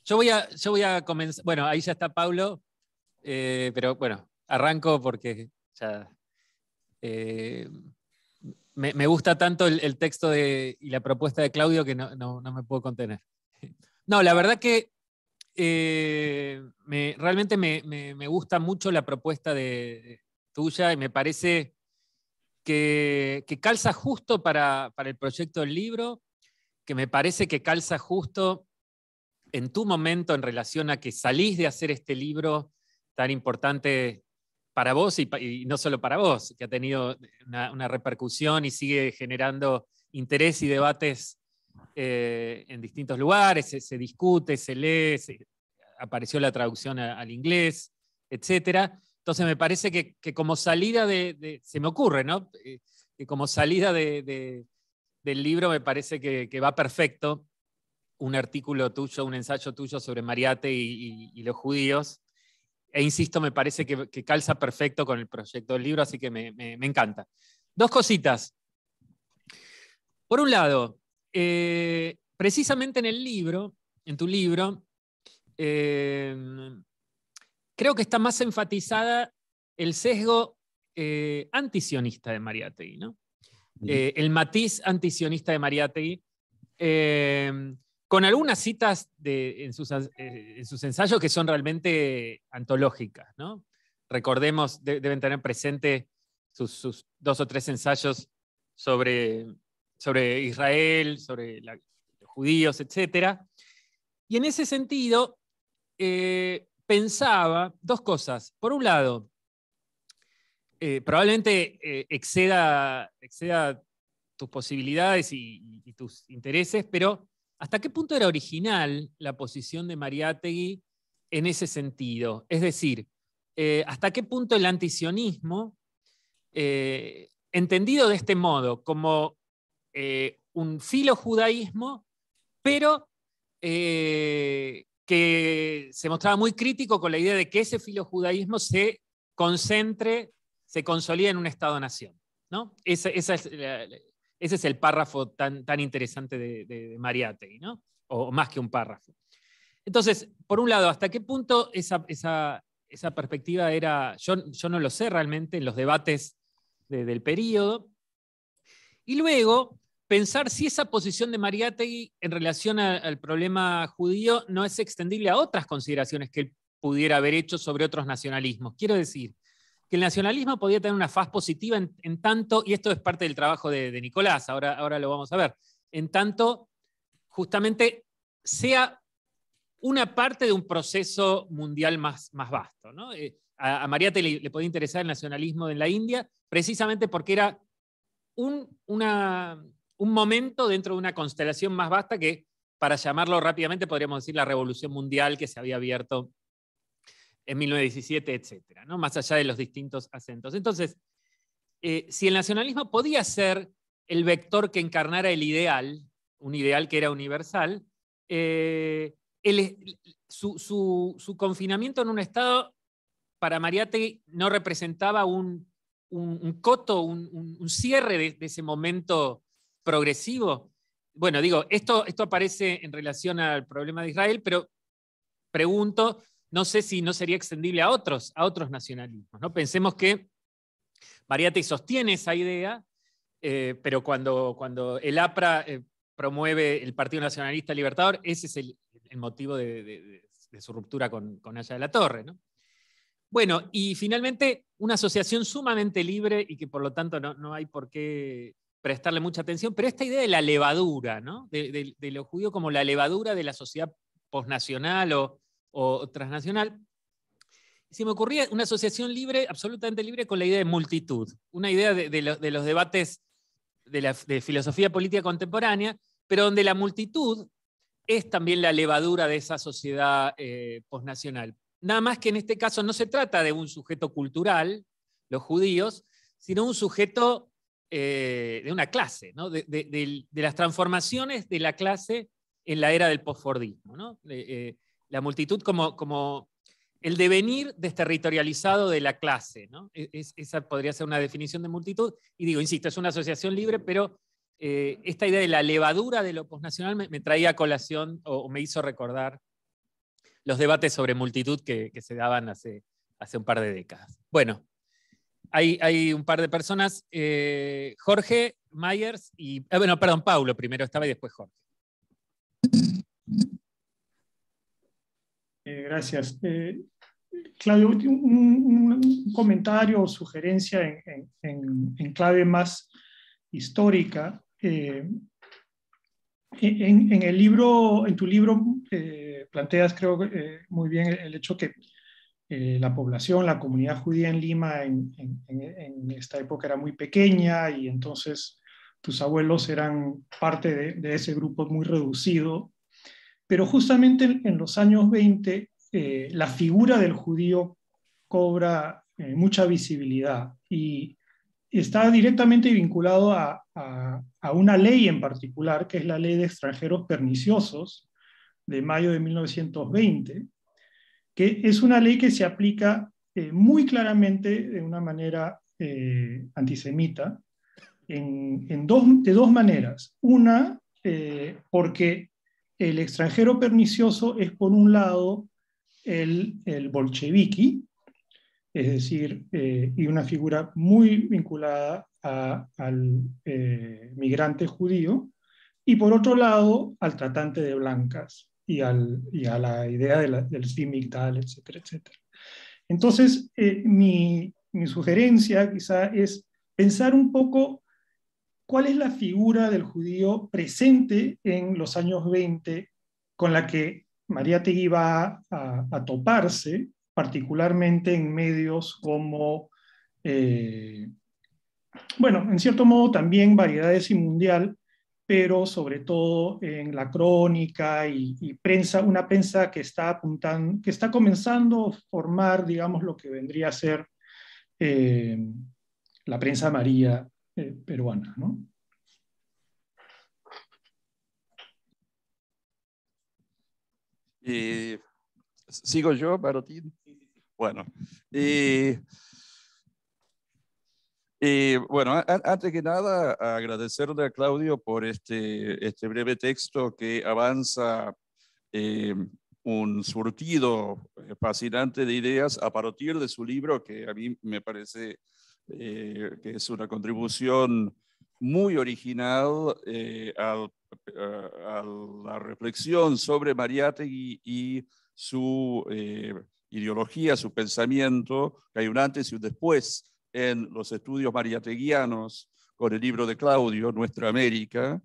yo, voy a, yo voy a comenzar, bueno, ahí ya está Pablo, eh, pero bueno, arranco porque eh, me, gusta tanto el, texto de, y la propuesta de Claudio que no, no me puedo contener. No, la verdad que eh, me, realmente me, gusta mucho la propuesta de, tuya y me parece que, calza justo para, el proyecto del libro, que me parece que calza justo en tu momento en relación a que salís de hacer este libro tan importante para vos y, no solo para vos, que ha tenido una, una repercusión y sigue generando interés y debates eh, en distintos lugares, se, discute, se lee, se, apareció la traducción al inglés, etc. Entonces me parece que, que como salida de, se me ocurre, ¿no? Eh, que como salida de, del libro me parece que, va perfecto un artículo tuyo, un ensayo tuyo sobre Mariate y, los judíos. E insisto, me parece que, calza perfecto con el proyecto del libro, así que me, me encanta. Dos cositas. Por un lado, eh, precisamente en el libro, en tu libro, eh, creo que está más enfatizada el sesgo eh, antisionista de Mariategui, ¿no? el matiz antisionista de Mariategui, con algunas citas en, sus, ensayos que son realmente antológicas, ¿no? Recordemos, deben tener presente sus, dos o tres ensayos sobre sobre Israel, sobre los judíos, etc. Y en ese sentido, eh, pensaba dos cosas. Por un lado, eh, probablemente eh, exceda, tus posibilidades y, y, tus intereses, pero ¿hasta qué punto era original la posición de Mariátegui en ese sentido? Es decir, ¿hasta qué punto el antisionismo, entendido de este modo, como eh, un un judaísmo, pero eh, que se mostraba muy crítico con la idea de que ese filo judaísmo se concentre, se consolide en un Estado-nación. ¿no? Ese, es el párrafo tan, interesante de, de, ¿no? o más que un párrafo. Entonces, por un lado, ¿hasta qué punto esa, perspectiva era, yo, no lo sé realmente en los debates del periodo? Y luego, pensar si esa posición de Mariátegui en relación al problema judío no es extendible a otras consideraciones que él pudiera haber hecho sobre otros nacionalismos. Quiero decir, que el nacionalismo podía tener una faz positiva en, tanto, y esto es parte del trabajo de, Nicolás, ahora, ahora lo vamos a ver, en tanto justamente sea una parte de un proceso mundial más, más vasto. Eh, a, Mariate le, podía interesar el nacionalismo en la India precisamente porque era una, un momento dentro de una constelación más vasta que, para llamarlo rápidamente, podríamos decir la revolución mundial que se había abierto en 1917, etcétera, ¿no? más allá de los distintos acentos. Entonces, eh, si el nacionalismo podía ser el vector que encarnara el ideal, un ideal que era universal, eh, su, confinamiento en un Estado para Mariate no representaba un, coto, un, cierre de, de, ese momento progresivo. Bueno, digo, esto, esto aparece en relación al problema de Israel, pero pregunto, no sé si no sería extendible a otros, a otros nacionalismos. ¿no? Pensemos que Mariate sostiene esa idea, eh, pero cuando, cuando el APRA eh, promueve el Partido Nacionalista Libertador, ese es el, motivo de, su ruptura con, con Aya de la Torre. Bueno, y finalmente, una asociación sumamente libre y que por lo tanto no, no hay por qué prestarle mucha atención, pero esta idea de la levadura, ¿no? de, los judíos lo judío como la levadura de la sociedad posnacional o, transnacional, se me ocurría una asociación libre, absolutamente libre, con la idea de multitud, una idea de, los debates de, filosofía política contemporánea, pero donde la multitud es también la levadura de esa sociedad eh, posnacional. Nada más que en este caso no se trata de un sujeto cultural, los judíos, sino un sujeto eh, de una clase, ¿no? de, las transformaciones de la clase en la era del posfordismo. ¿no? Eh, la multitud como, como el devenir desterritorializado de la clase. E, esa podría ser una definición de multitud. Y digo, insisto, es una asociación libre, pero eh, esta idea de la levadura de lo posnacional me, traía a colación o, me hizo recordar los debates sobre multitud que, que se daban hace, hace un par de décadas. Bueno, hay, un par de personas, eh, Jorge, Myers y, ah, bueno, perdón, Pablo primero estaba y después Jorge. Eh, gracias. Eh, Claudio, un, comentario o sugerencia en, clave más histórica. en, el libro, en tu libro planteas, creo, muy bien el hecho que eh, la población, la comunidad judía en Lima en, esta época era muy pequeña y entonces tus abuelos eran parte de, ese grupo muy reducido. Pero justamente en, los años 20 eh, la figura del judío cobra eh, mucha visibilidad y está directamente vinculado a, a una ley en particular, que es la ley de extranjeros perniciosos de mayo de 1920 que es una ley que se aplica eh, muy claramente de una manera eh, antisemita en, de dos maneras. Una, eh, porque el extranjero pernicioso es, por un lado, el, el bolcheviki, es decir, y una figura muy vinculada al migrante judío, y por otro lado, al tratante de blancas, y, a la idea del etcétera, etcétera. Entonces, eh, mi, sugerencia quizá es pensar un poco cuál es la figura del judío presente en los años 20 con la que María Tegui va a, toparse, particularmente en medios como, eh, bueno, en cierto modo también Variedades y Mundial, pero sobre todo en la crónica y, prensa, una prensa que está apuntando, que está comenzando a formar, digamos, lo que vendría a ser eh, la prensa maría eh, peruana, ¿no? ¿Sigo yo, Barotín? Bueno, bueno, antes que nada, agradecerle a Claudio por este, este breve texto que avanza eh, un surtido fascinante de ideas a partir de su libro, que a mí me parece eh, que es una contribución muy original eh, a, la reflexión sobre Mariategui y su ideología, su pensamiento, que hay un antes y un después en los estudios mariateguianos con el libro de Claudio, Nuestra América.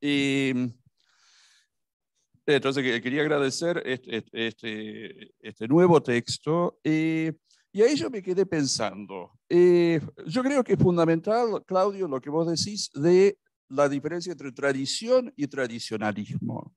Y entonces quería agradecer este, este, este, este nuevo texto. y ahí yo me quedé pensando. yo creo que es fundamental, Claudio, lo que vos decís de la diferencia entre tradición y tradicionalismo.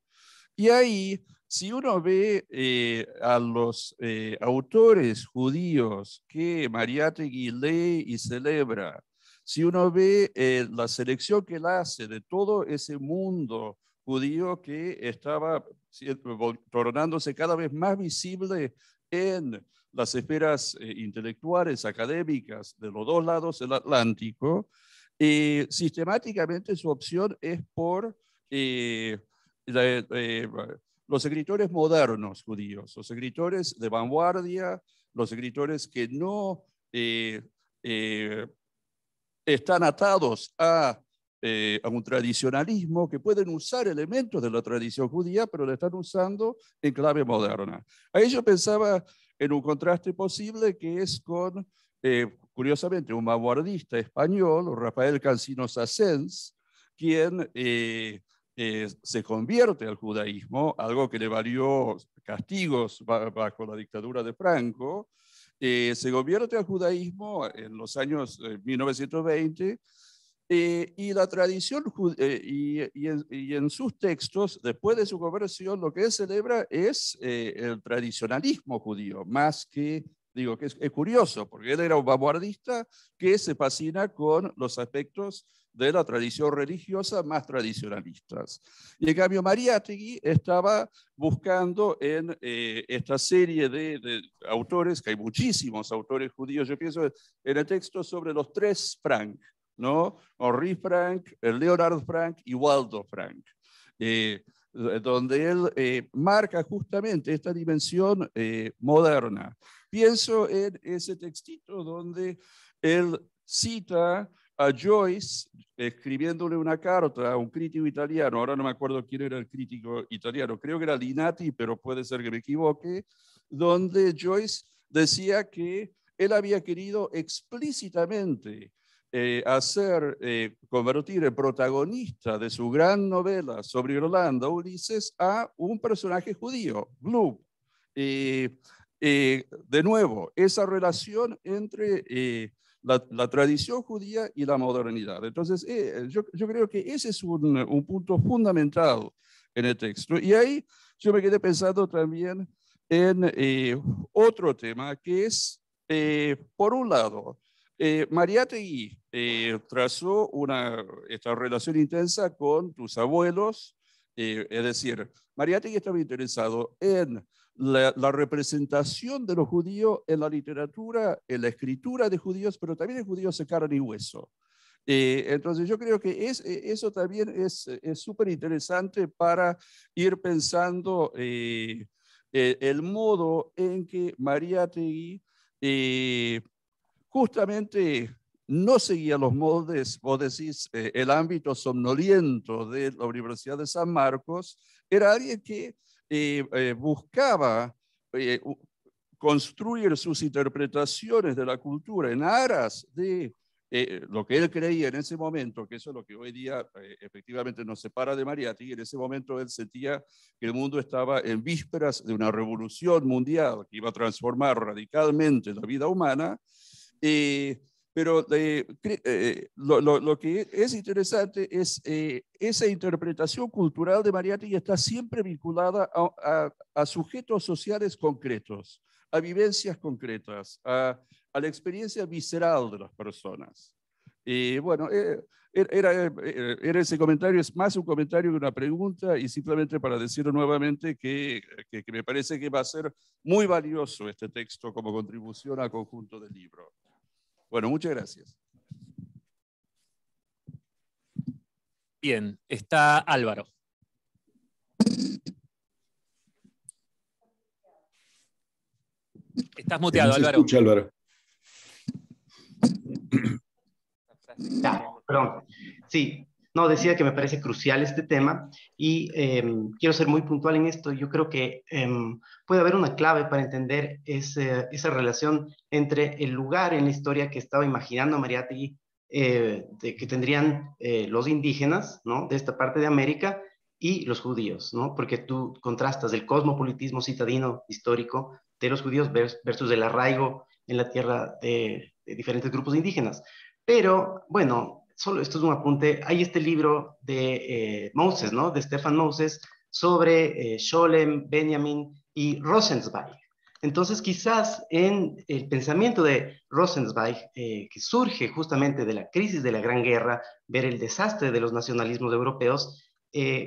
Y ahí si uno ve eh, a los eh, autores judíos que Mariategui lee y celebra, si uno ve eh, la selección que él hace de todo ese mundo judío que estaba tornándose cada vez más visible en las esferas intelectuales, académicas de los dos lados del Atlántico, sistemáticamente su opción es por los escritores modernos judíos, los escritores de vanguardia, los escritores que no eh, eh, están atados eh, a, un tradicionalismo, que pueden usar elementos de la tradición judía, pero lo están usando en clave moderna. A ello pensaba en un contraste posible que es con, curiosamente, un vanguardista español, Rafael Cancino Sassens, quien eh, se convierte al judaísmo, algo que le valió castigos bajo la dictadura de Franco, eh, se convierte al judaísmo en los años 1920 eh, y la tradición y, en, sus textos, después de su conversión, lo que él celebra es el tradicionalismo judío, más que, digo, que es, curioso, porque él era un vanguardista que se fascina con los aspectos de la tradición religiosa más tradicionalistas. Y en cambio, Mariátegui estaba buscando en eh, esta serie de, autores, que hay muchísimos autores judíos, yo pienso en el texto sobre los tres Frank, ¿no? Henri Frank, eh, Leonard Frank y Waldo Frank. Eh, donde él marca justamente esta dimensión moderna. Pienso en ese textito donde él cita a Joyce escribiéndole una carta a un crítico italiano, ahora no me acuerdo quién era el crítico italiano, creo que era Linati, pero puede ser que me equivoque, donde Joyce decía que él había querido explícitamente eh, hacer, eh, convertir el protagonista de su gran novela sobre Irlanda, Ulises, a un personaje judío, Blue. Eh, de nuevo, esa relación entre la, tradición judía y la modernidad. Entonces, eh, yo, creo que ese es un, punto fundamental en el texto. Y ahí yo me quedé pensando también en eh, otro tema que es, eh, por un lado, eh, Mariategui trazó una, esta relación intensa con tus abuelos, es decir, Mariategui estaba interesado en la, representación de los judíos en la literatura, en la escritura de judíos, pero también en judíos de carne y hueso. Eh, entonces yo creo que eh, eso también es súper interesante para ir pensando eh, el modo en que María Tegui justamente no seguía los modos vos decís, el ámbito somnoliento de la Universidad de San Marcos, era alguien que eh, buscaba eh, construir sus interpretaciones de la cultura en aras de eh, lo que él creía en ese momento, que eso es lo que hoy día efectivamente nos separa de Mariati, en ese momento él sentía que el mundo estaba en vísperas de una revolución mundial que iba a transformar radicalmente la vida humana. Pero eh, eh, lo, que es interesante es eh, esa interpretación cultural de Mariátegui está siempre vinculada a, sujetos sociales concretos, a vivencias concretas, a, la experiencia visceral de las personas. Y bueno, eh, er, era, ese comentario, es más un comentario que una pregunta y simplemente para decir nuevamente que, que me parece que va a ser muy valioso este texto como contribución al conjunto del libro. Bueno, muchas gracias. Bien, está Álvaro. Estás eh, muteado, no Álvaro. Escucha, Álvaro. perdón. Sí, no, decía que me parece crucial este tema y em, quiero ser muy puntual en esto. Yo creo que em, puede haber una clave para entender esa relación entre el lugar en la historia que estaba imaginando mariati eh, de, que tendrían eh, los indígenas ¿no? de esta parte de América y los judíos, ¿no? porque tú contrastas el cosmopolitismo citadino histórico de los judíos versus el arraigo en la tierra de, de diferentes grupos indígenas. Pero bueno, solo esto es un apunte, hay este libro de eh, Moses, ¿no? De Stefan Moses sobre eh, Scholem, Benjamin y Rosenzweig. Entonces, quizás en el pensamiento de Rosenzweig, eh, que surge justamente de la crisis de la Gran Guerra, ver el desastre de los nacionalismos europeos,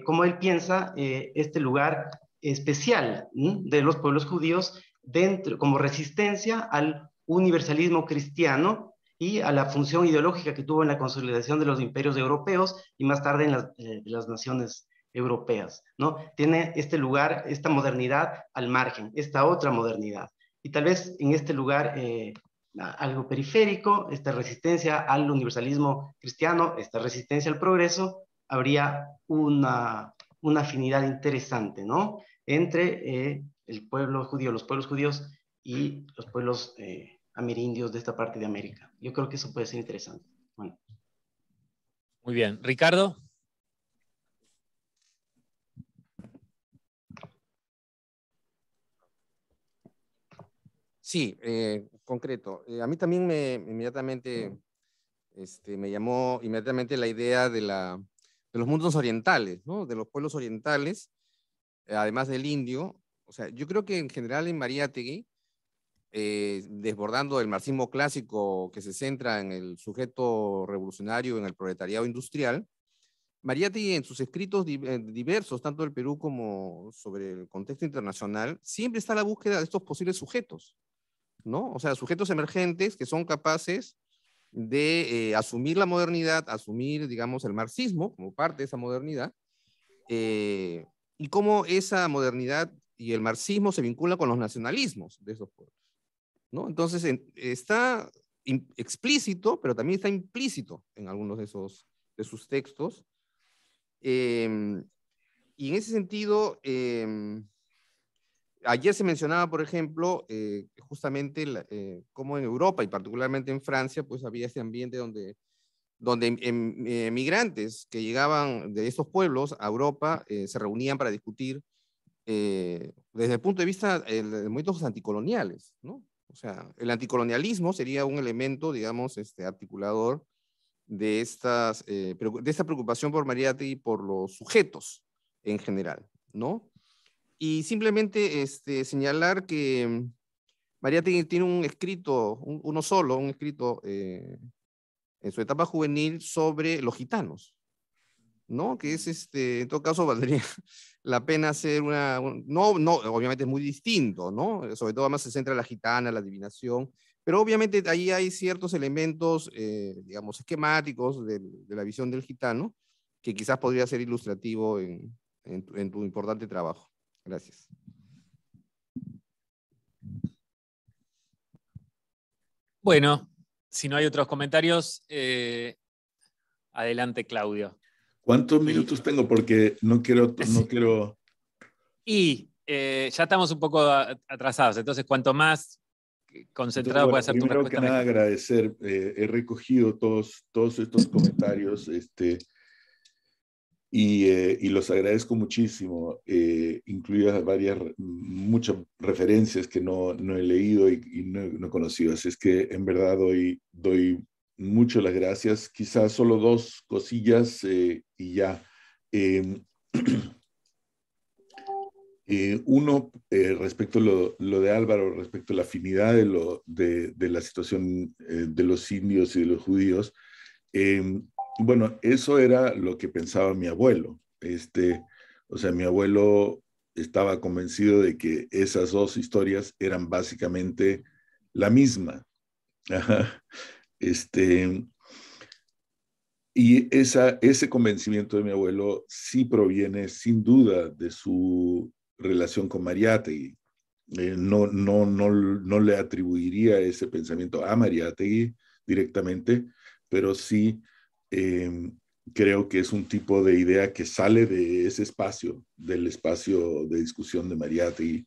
como él piensa este lugar especial de los pueblos judíos dentro, como resistencia al universalismo cristiano y a la función ideológica que tuvo en la consolidación de los imperios europeos y más tarde en eh, las, naciones europeas, ¿no? Tiene este lugar, esta modernidad al margen, esta otra modernidad. Y tal vez en este lugar eh, algo periférico, esta resistencia al universalismo cristiano, esta resistencia al progreso, habría una, una afinidad interesante, ¿no? Entre eh, el pueblo judío, los pueblos judíos y los pueblos eh, amerindios de esta parte de América. Yo creo que eso puede ser interesante. Bueno. Muy bien. Ricardo. Sí, eh, concreto. Eh, a mí también me inmediatamente este, me llamó inmediatamente la idea de, la, de los mundos orientales, de los pueblos orientales, eh, además del indio. O sea, yo creo que en general en Mariátegui eh, desbordando el marxismo clásico que se centra en el sujeto revolucionario, en el proletariado industrial, Mariati en sus escritos eh, diversos, tanto del Perú como sobre el contexto internacional, siempre está a la búsqueda de estos posibles sujetos, ¿no? O sea, sujetos emergentes que son capaces de eh, asumir la modernidad, asumir, digamos, el marxismo como parte de esa modernidad, y cómo esa modernidad y el marxismo se vinculan con los nacionalismos de esos pueblos. Entonces está explícito, pero también está implícito en algunos de, esos, de sus textos. Em, y en ese sentido, em, ayer se mencionaba, por ejemplo, eh, justamente eh, cómo en Europa y particularmente en Francia, pues había este ambiente donde, donde em, emigrantes que llegaban de estos pueblos a Europa eh, se reunían para discutir desde el punto de vista de movimientos anticoloniales, ¿no? O sea, el anticolonialismo sería un elemento, digamos, este, articulador de, estas, eh, de esta preocupación por Mariátegui y por los sujetos en general, ¿no? Y simplemente este, señalar que Mariátegui tiene un escrito, uno solo, un escrito eh, en su etapa juvenil sobre los gitanos, ¿no? Que es, este, en todo caso, <laughs> valdría la pena hacer una, no, no, obviamente es muy distinto, ¿no? Sobre todo además se centra en la gitana, la adivinación, pero obviamente ahí hay ciertos elementos, eh, digamos, esquemáticos de, la visión del gitano, que quizás podría ser ilustrativo en, tu importante trabajo. Gracias. Bueno, si no hay otros comentarios, eh, adelante Claudio. ¿Cuántos minutos tengo? Porque no quiero... No quiero... Y eh, ya estamos un poco atrasados, entonces cuanto más concentrado pueda ser tu Primero que nada, agradecer. Eh, he recogido todos, todos estos comentarios este, y, eh, los agradezco muchísimo, incluidas varias, muchas referencias que no, he leído y, no, he conocido. Así es que en verdad doy, doy mucho las gracias. Quizás solo dos cosillas y ya. Em, <clears throat> eh, uno, eh, respecto a lo, de Álvaro, respecto a la afinidad de, lo, de, la situación eh, de los indios y de los judíos, em, bueno, eso era lo que pensaba mi abuelo. Este, o sea, mi abuelo estaba convencido de que esas dos historias eran básicamente la misma. <laughs> Este, y esa, ese convencimiento de mi abuelo sí proviene sin duda de su relación con Mariátegui. Eh, no, no, no, no le atribuiría ese pensamiento a Mariátegui directamente, pero sí eh, creo que es un tipo de idea que sale de ese espacio, del espacio de discusión de Mariátegui.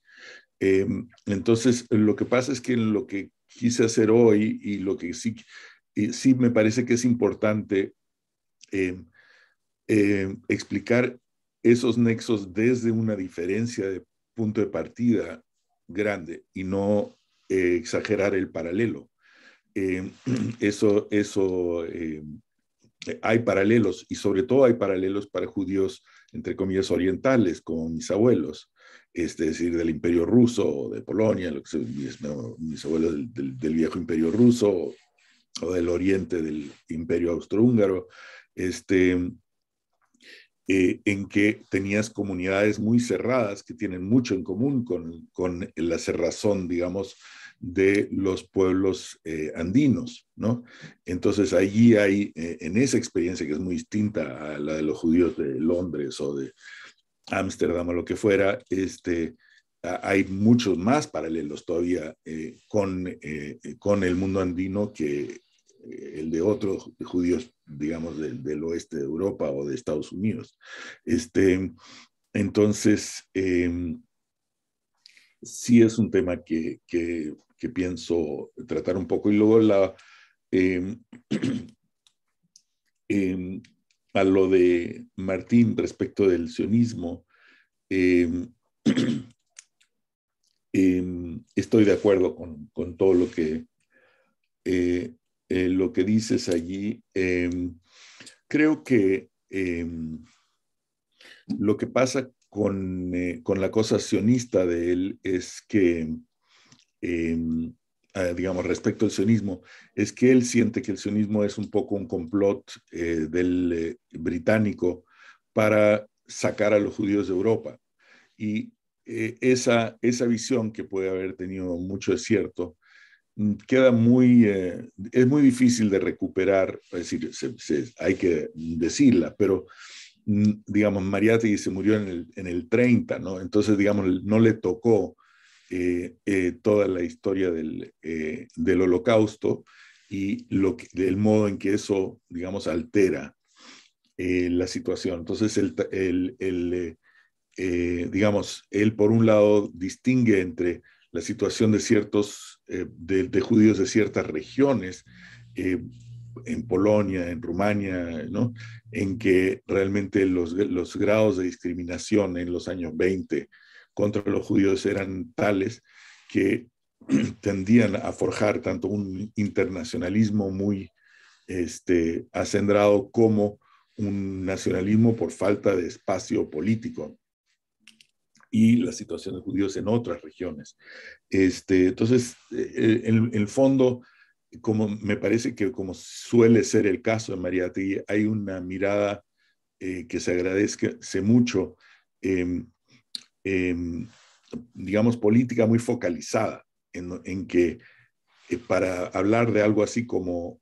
Eh, entonces, lo que pasa es que en lo que quise hacer hoy y lo que sí, sí me parece que es importante Em, em, explicar esos nexos desde una diferencia de punto de partida grande y no eh, exagerar el paralelo. Em, <clears throat> eso, eso, hay paralelos y sobre todo hay paralelos para judíos, entre comillas, orientales, como mis abuelos. Este, es decir, del imperio ruso o de Polonia, mis, abuelos del, viejo imperio ruso o del oriente del imperio austrohúngaro, este, eh, en que tenías comunidades muy cerradas que tienen mucho en común con, la cerrazón, digamos, de los pueblos eh, andinos, ¿no? Entonces allí hay, eh, en esa experiencia que es muy distinta a la de los judíos de Londres o de Ámsterdam o lo que fuera, este, hay muchos más paralelos todavía con, con el mundo andino que el de otros judíos digamos, del, oeste de Europa o de Estados Unidos. Este, entonces, em, sí es un tema que, que, pienso tratar un poco. Y luego la, em, <clears throat> em, a lo de Martín respecto del sionismo, <clears throat> estoy de acuerdo con, con todo lo que eh, eh, lo que dices allí. Em, creo que em, lo que pasa eh, con, la cosa sionista de él es que, em, eh, digamos, respecto al sionismo, es que él siente que el sionismo es un poco un complot del británico para sacar a los judíos de Europa. Y esa, esa visión que puede haber tenido mucho es cierto, Mm, queda muy, eh, es muy difícil de recuperar, es decir, hay que decirla, pero mm, digamos, Mariátegui se murió en el, 30, ¿no? Entonces, digamos, no le tocó eh, eh, toda la historia del, holocausto y lo el modo en que eso, digamos, altera la situación. Entonces, digamos, él por un lado distingue entre la situación de ciertos, eh, de, judíos de ciertas regiones, eh, en Polonia, en Rumania, ¿no? en que realmente los, los grados de discriminación en los años 20 contra los judíos eran tales que <clears throat> tendían a forjar tanto un internacionalismo muy este, acendrado como un nacionalismo por falta de espacio político y la situación de judíos en otras regiones. Este, entonces, en eh, eh, el, fondo, como me parece que como suele ser el caso de María Mariategui, hay una mirada eh, que se agradece mucho, em, em, digamos, política muy focalizada en, en que para hablar de algo así como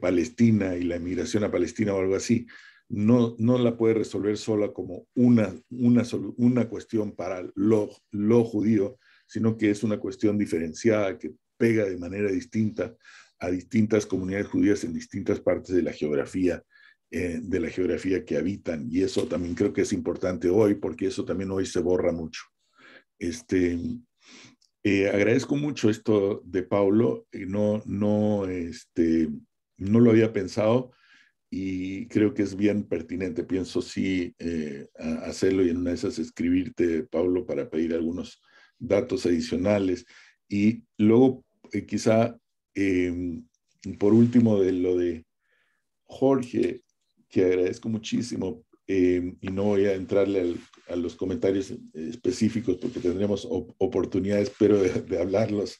Palestina y la emigración a Palestina o algo así, no, no la puede resolver sola como una, una, una cuestión para lo, lo judío, sino que es una cuestión diferenciada que pega de manera distinta a distintas comunidades judías en distintas partes de la geografía eh, de la geografía que habitan y eso también creo que es importante hoy porque eso también hoy se borra mucho este eh, agradezco mucho esto de Paulo eh, no no este no lo había pensado y creo que es bien pertinente. Pienso sí eh, hacerlo y en una de esas escribirte, Pablo, para pedir algunos datos adicionales. Y luego, eh, quizá, em, por último, de lo de Jorge, que agradezco muchísimo, em, y no voy a entrarle a los comentarios específicos porque tendremos oportunidades, oportunidad, espero, de, de hablarlos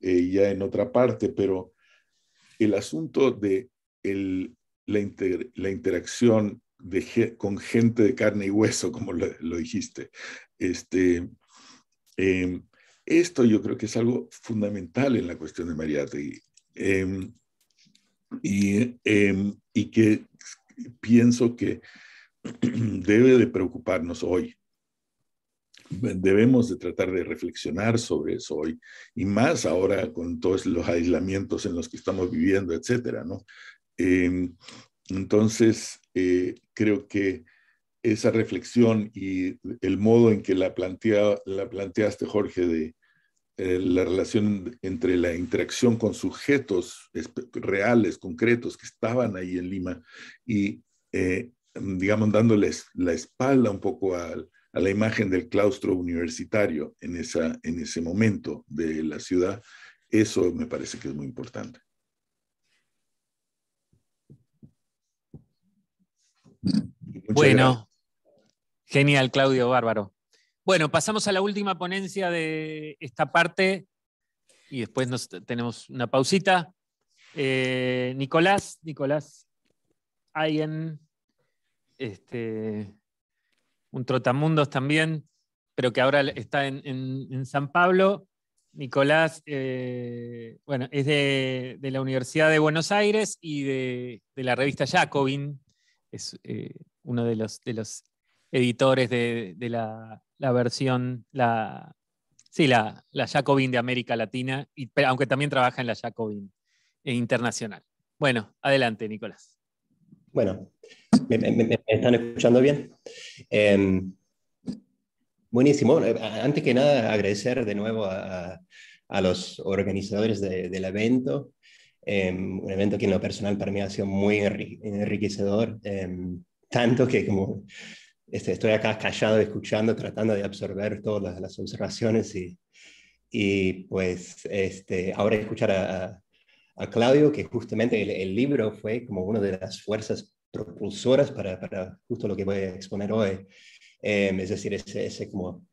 eh, ya en otra parte, pero el asunto de el la, interacción con gente de carne y hueso, como lo, dijiste. Este, em, esto yo creo que es algo fundamental en la cuestión de Mariategui em, y, em, y, que pienso que <clears throat> debe de preocuparnos hoy. Debemos de tratar de reflexionar sobre eso hoy y más ahora con todos los aislamientos en los que estamos viviendo, etcétera, ¿no? Em, entonces, eh, creo que esa reflexión y el modo en que la, plantea, planteaste, Jorge, de eh, la relación entre la interacción con sujetos reales, concretos, que estaban ahí en Lima y, eh, digamos, dándoles la espalda un poco a la imagen del claustro universitario en ese momento de la ciudad, eso me parece que es muy importante. bueno, genial, Claudio, bárbaro. Bueno, pasamos a la última ponencia de esta parte y después nos, tenemos una pausita. Eh, Nicolás, Nicolás en este, un trotamundos también, pero que ahora está en, en, en San Pablo. Nicolás, eh, bueno, es de, de, la Universidad de Buenos Aires y de, de la revista Jacobin, es eh, uno de los, de los editores de, la, la, versión, la, sí, la, la, Jacobin de América Latina, y, aunque también trabaja en la Jacobin eh, internacional. Bueno, adelante, Nicolás. Bueno, ¿me, están escuchando bien? Em, buenísimo. Eh, antes que nada, agradecer de nuevo a, los organizadores del evento Em, un evento que en lo personal para mí ha sido muy enriquecedor, em, tanto que como este, estoy acá callado, escuchando, tratando de absorber todas las, observaciones y, y pues este, ahora escuchar a, Claudio, que justamente el, libro fue como una de las fuerzas propulsoras para, para justo lo que voy a exponer hoy. Em, es decir, ese, ese como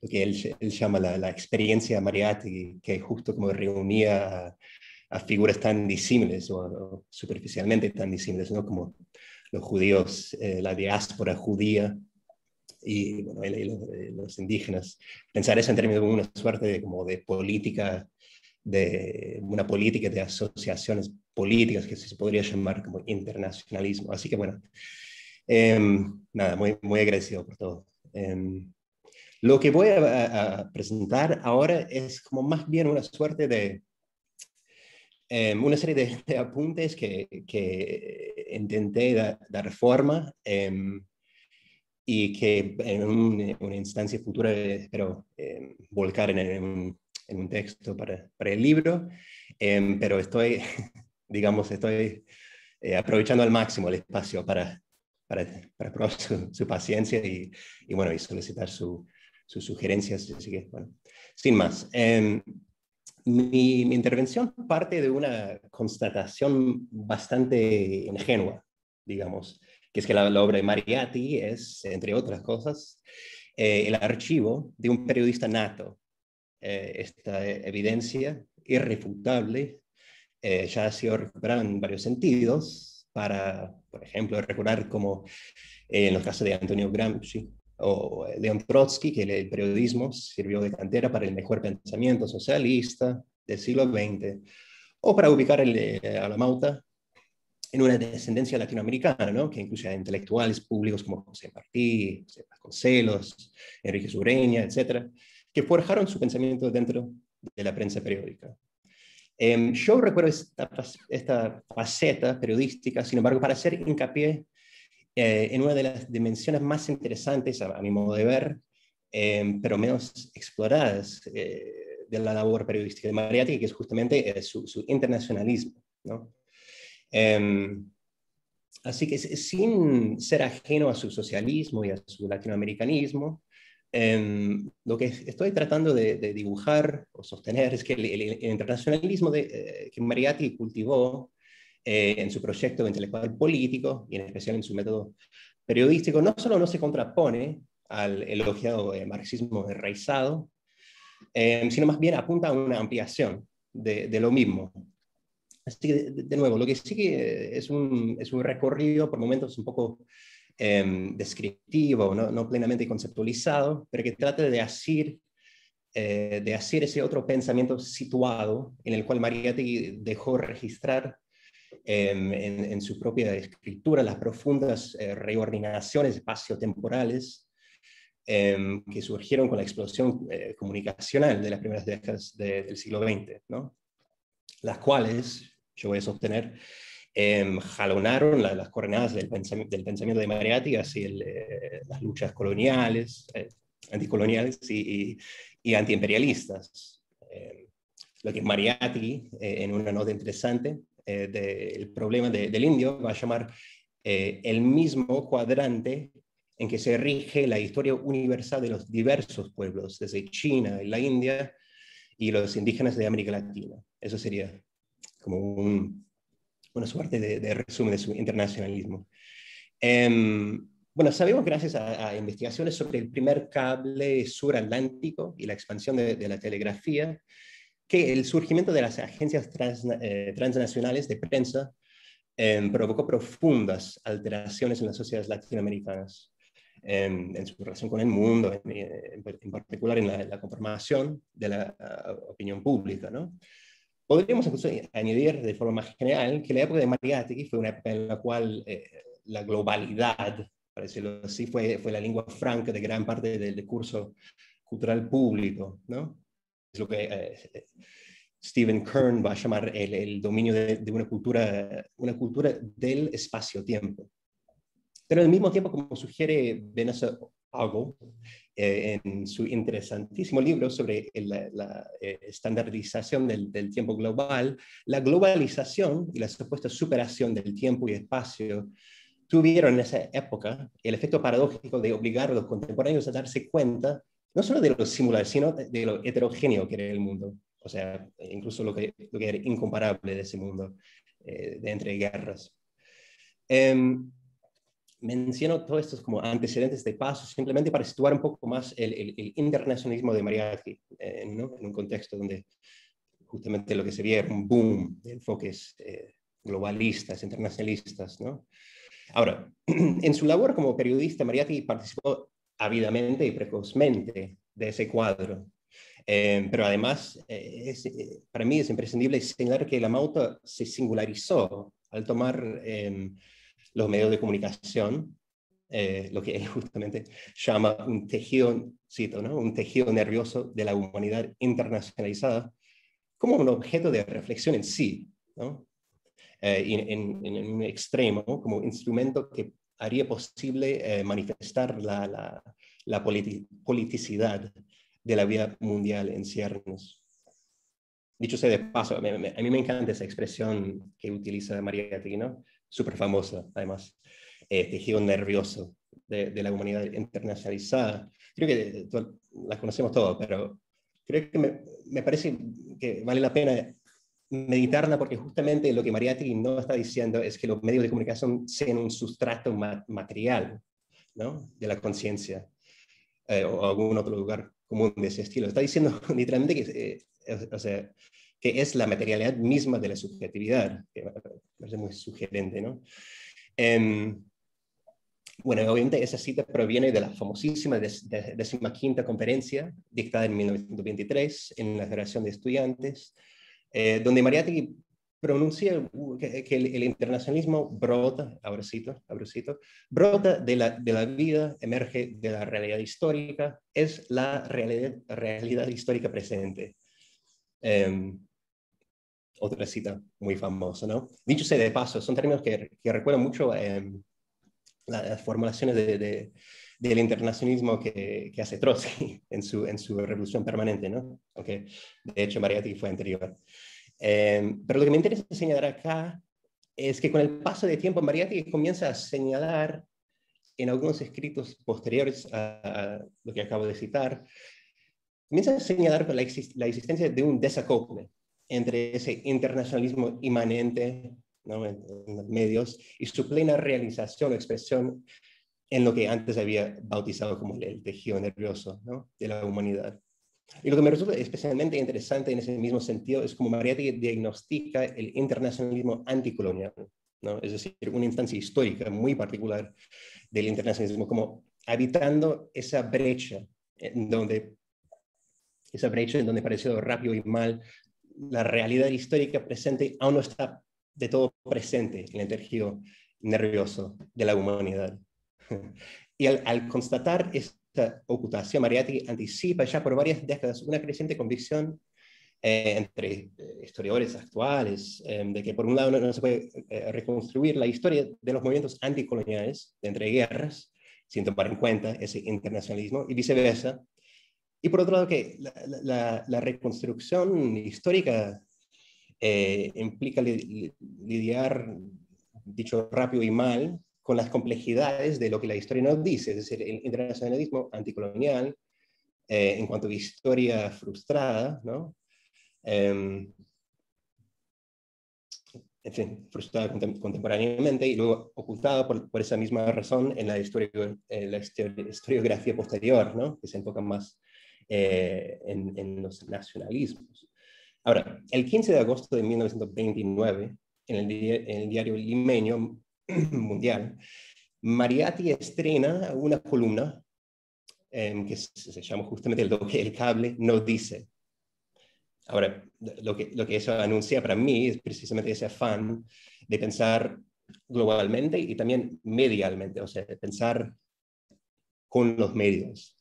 lo que él, llama la, experiencia mariati que justo como reunía a figuras tan disímiles o, superficialmente tan disímiles, ¿no? como los judíos, eh, la diáspora judía y, bueno, eh, los, indígenas. Pensar eso en términos de una suerte de, como de política, de una política de asociaciones políticas que se podría llamar como internacionalismo. Así que bueno, em, nada, muy, muy agradecido por todo. Em, lo que voy a, a, presentar ahora es como más bien una suerte de Em, una serie de, apuntes que, que, intenté dar, forma em, y que en una instancia futura espero em, volcar en, un, texto para, para el libro, pero estoy, <laughs> digamos, estoy eh, aprovechando al máximo el espacio para, para, para probar su, paciencia y, y, bueno, y solicitar su, sus sugerencias. Así que, bueno, sin más mi, intervención parte de una constatación bastante ingenua, digamos, que es que la, obra de mariati es, entre otras cosas, eh, el archivo de un periodista nato. Eh, esta evidencia irrefutable eh, ya ha sido recuperada en varios sentidos para, por ejemplo, recordar como en los casos de Antonio Gramsci, o eh, Leon Trotsky, que el periodismo sirvió de cantera para el mejor pensamiento socialista del siglo XX, o para ubicar eh, a la Mauta en una descendencia latinoamericana, ¿no? que incluye a intelectuales públicos como José Martí, José Vasconcelos, Enrique Sureña, etcétera, que forjaron su pensamiento dentro de la prensa periódica. Em, yo recuerdo esta, esta faceta periodística, sin embargo, para hacer hincapié eh, en una de las dimensiones más interesantes, a, mi modo de ver, em, pero menos exploradas eh, de la labor periodística de mariati que es justamente eh, su, internacionalismo. ¿no? Em, así que sin ser ajeno a su socialismo y a su latinoamericanismo, em, lo que estoy tratando de, dibujar o sostener es que el, internacionalismo que mariati cultivó eh, en su proyecto intelectual político y en especial en su método periodístico, no solo no se contrapone al elogiado eh, marxismo enraizado, eh, sino más bien apunta a una ampliación de, lo mismo. Así que, de, nuevo, lo que sí que es un, es un recorrido por momentos un poco em, descriptivo, ¿no? plenamente conceptualizado, pero que trata de hacer de ese otro pensamiento situado en el cual Mariati dejó registrar en, su propia escritura las profundas eh, reordinaciones espaciotemporales em, que surgieron con la explosión eh, comunicacional de las primeras décadas del siglo XX, ¿no? las cuales, yo voy a sostener, em, jalonaron las coordenadas del, pensamiento de Mariatti hacia eh, las luchas coloniales, anticoloniales y, antiimperialistas. Em, lo que mariati en una nota interesante, eh, del problema del indio va a llamar eh, el mismo cuadrante en que se rige la historia universal de los diversos pueblos, desde China, la India y los indígenas de América Latina. Eso sería como una suerte de, resumen de su internacionalismo. Em, bueno, sabemos gracias a, investigaciones sobre el primer cable suratlántico y la expansión de la telegrafía que el surgimiento de las agencias eh, transnacionales de prensa em, provocó profundas alteraciones en las sociedades latinoamericanas, em, en su relación con el mundo, en, eh, particular en la, conformación de la uh, opinión pública. ¿no? Podríamos añadir de forma más general que la época de Mariátegui fue una época en la cual eh, la globalidad, para decirlo así, fue, fue la lengua franca de gran parte del discurso cultural público. ¿no? es lo que eh, Stephen Kern va a llamar el, dominio de, una, cultura, una cultura del espacio-tiempo. Pero al mismo tiempo, como sugiere Vanessa Ogle eh, en su interesantísimo libro sobre la, eh, estandarización del, tiempo global, la globalización y la supuesta superación del tiempo y espacio tuvieron en esa época el efecto paradójico de obligar a los contemporáneos a darse cuenta no solo de lo singular, sino de lo heterogéneo que era el mundo. O sea, incluso lo que, lo que era incomparable de ese mundo eh, de entre guerras. Em, menciono todos estos como antecedentes de paso simplemente para situar un poco más el, internacionalismo de Mariachi eh, ¿no? en un contexto donde justamente lo que se veía era un boom de enfoques eh, globalistas, internacionalistas. ¿no? Ahora, <clears throat> en su labor como periodista, Mariachi participó ávidamente y precozmente de ese cuadro. Eh, pero además, eh, eh, para mí es imprescindible señalar que la Mauta se singularizó al tomar em, los medios de comunicación, lo que él <laughs> justamente llama un tejido, cito, ¿no? un tejido nervioso de la humanidad internacionalizada, como un objeto de reflexión en sí, en, en un extremo, como instrumento que haría posible eh, manifestar la, la, la politicidad de la vida mundial en ciernes. Dicho sea de paso, a mí, me encanta esa expresión que utiliza María Trino, súper famosa además, eh, tejido nervioso de, de, la humanidad internacionalizada. Creo que eh, la conocemos todos, pero creo que me, me parece que vale la pena meditarla porque justamente lo que María no está diciendo es que los medios de comunicación sean un sustrato material de la conciencia eh, o algún otro lugar común de ese estilo. Está diciendo <laughs> literalmente eh, que, es la materialidad misma de la subjetividad, que muy sugerente. ¿no? Em, bueno, obviamente esa cita proviene de la famosísima décima conferencia dictada en 1923 en la Federación de Estudiantes eh, donde Mariátegui pronuncia uh, que, el, internacionalismo brota, ahora cito, brota de la, de la, vida, emerge de la realidad histórica, es la realidad, realidad histórica presente. Em, otra cita muy famosa, ¿no? Dicho sea de paso, son términos que, que recuerdan mucho em, las formulaciones de, de, del internacionalismo que, hace Trotsky <laughs> en su, en su revolución permanente, ¿no? Aunque de hecho Mariátegui fue anterior. Em, pero lo que me interesa señalar acá es que con el paso de tiempo Mariátegui comienza a señalar en algunos escritos posteriores a, lo que acabo de citar, comienza a señalar la, existencia de un desacople entre ese internacionalismo inmanente ¿no? en, en, los medios y su plena realización o expresión en lo que antes había bautizado como el tejido nervioso de la humanidad. Y lo que me resulta especialmente interesante en ese mismo sentido es como Mariette diagnostica el internacionalismo anticolonial, es decir, una instancia histórica muy particular del internacionalismo, como habitando esa brecha en donde esa brecha en donde pareció rápido y mal la realidad histórica presente aún no está de todo presente en el tejido nervioso de la humanidad. Y al, mm. constatar esta ocultación, mariati anticipa ya por varias décadas una creciente convicción eh, entre eh, historiadores actuales em, de que por un lado no, se puede eh, reconstruir la historia de los movimientos anticoloniales de guerras, sin tomar en cuenta ese internacionalismo y viceversa. Y por otro lado, que la, reconstrucción histórica implica lidiar, dicho rápido y mal, con las complejidades de lo que la historia nos dice, es decir, el internacionalismo anticolonial eh, en cuanto a historia frustrada, ¿no? Em, frustrada contemporáneamente y luego ocultada por, esa misma razón en la, historia, la historiografía posterior, ¿no? que se enfoca más eh, en, los nacionalismos. Ahora, el 15 de agosto de 1929, en el, en el diario limeño <clears throat> mundial, Mariati estrena una columna em, que se llama justamente Lo que el cable no dice. Ahora, lo que, eso anuncia para mí es precisamente ese afán de pensar globalmente y también medialmente, o sea, de pensar con los medios.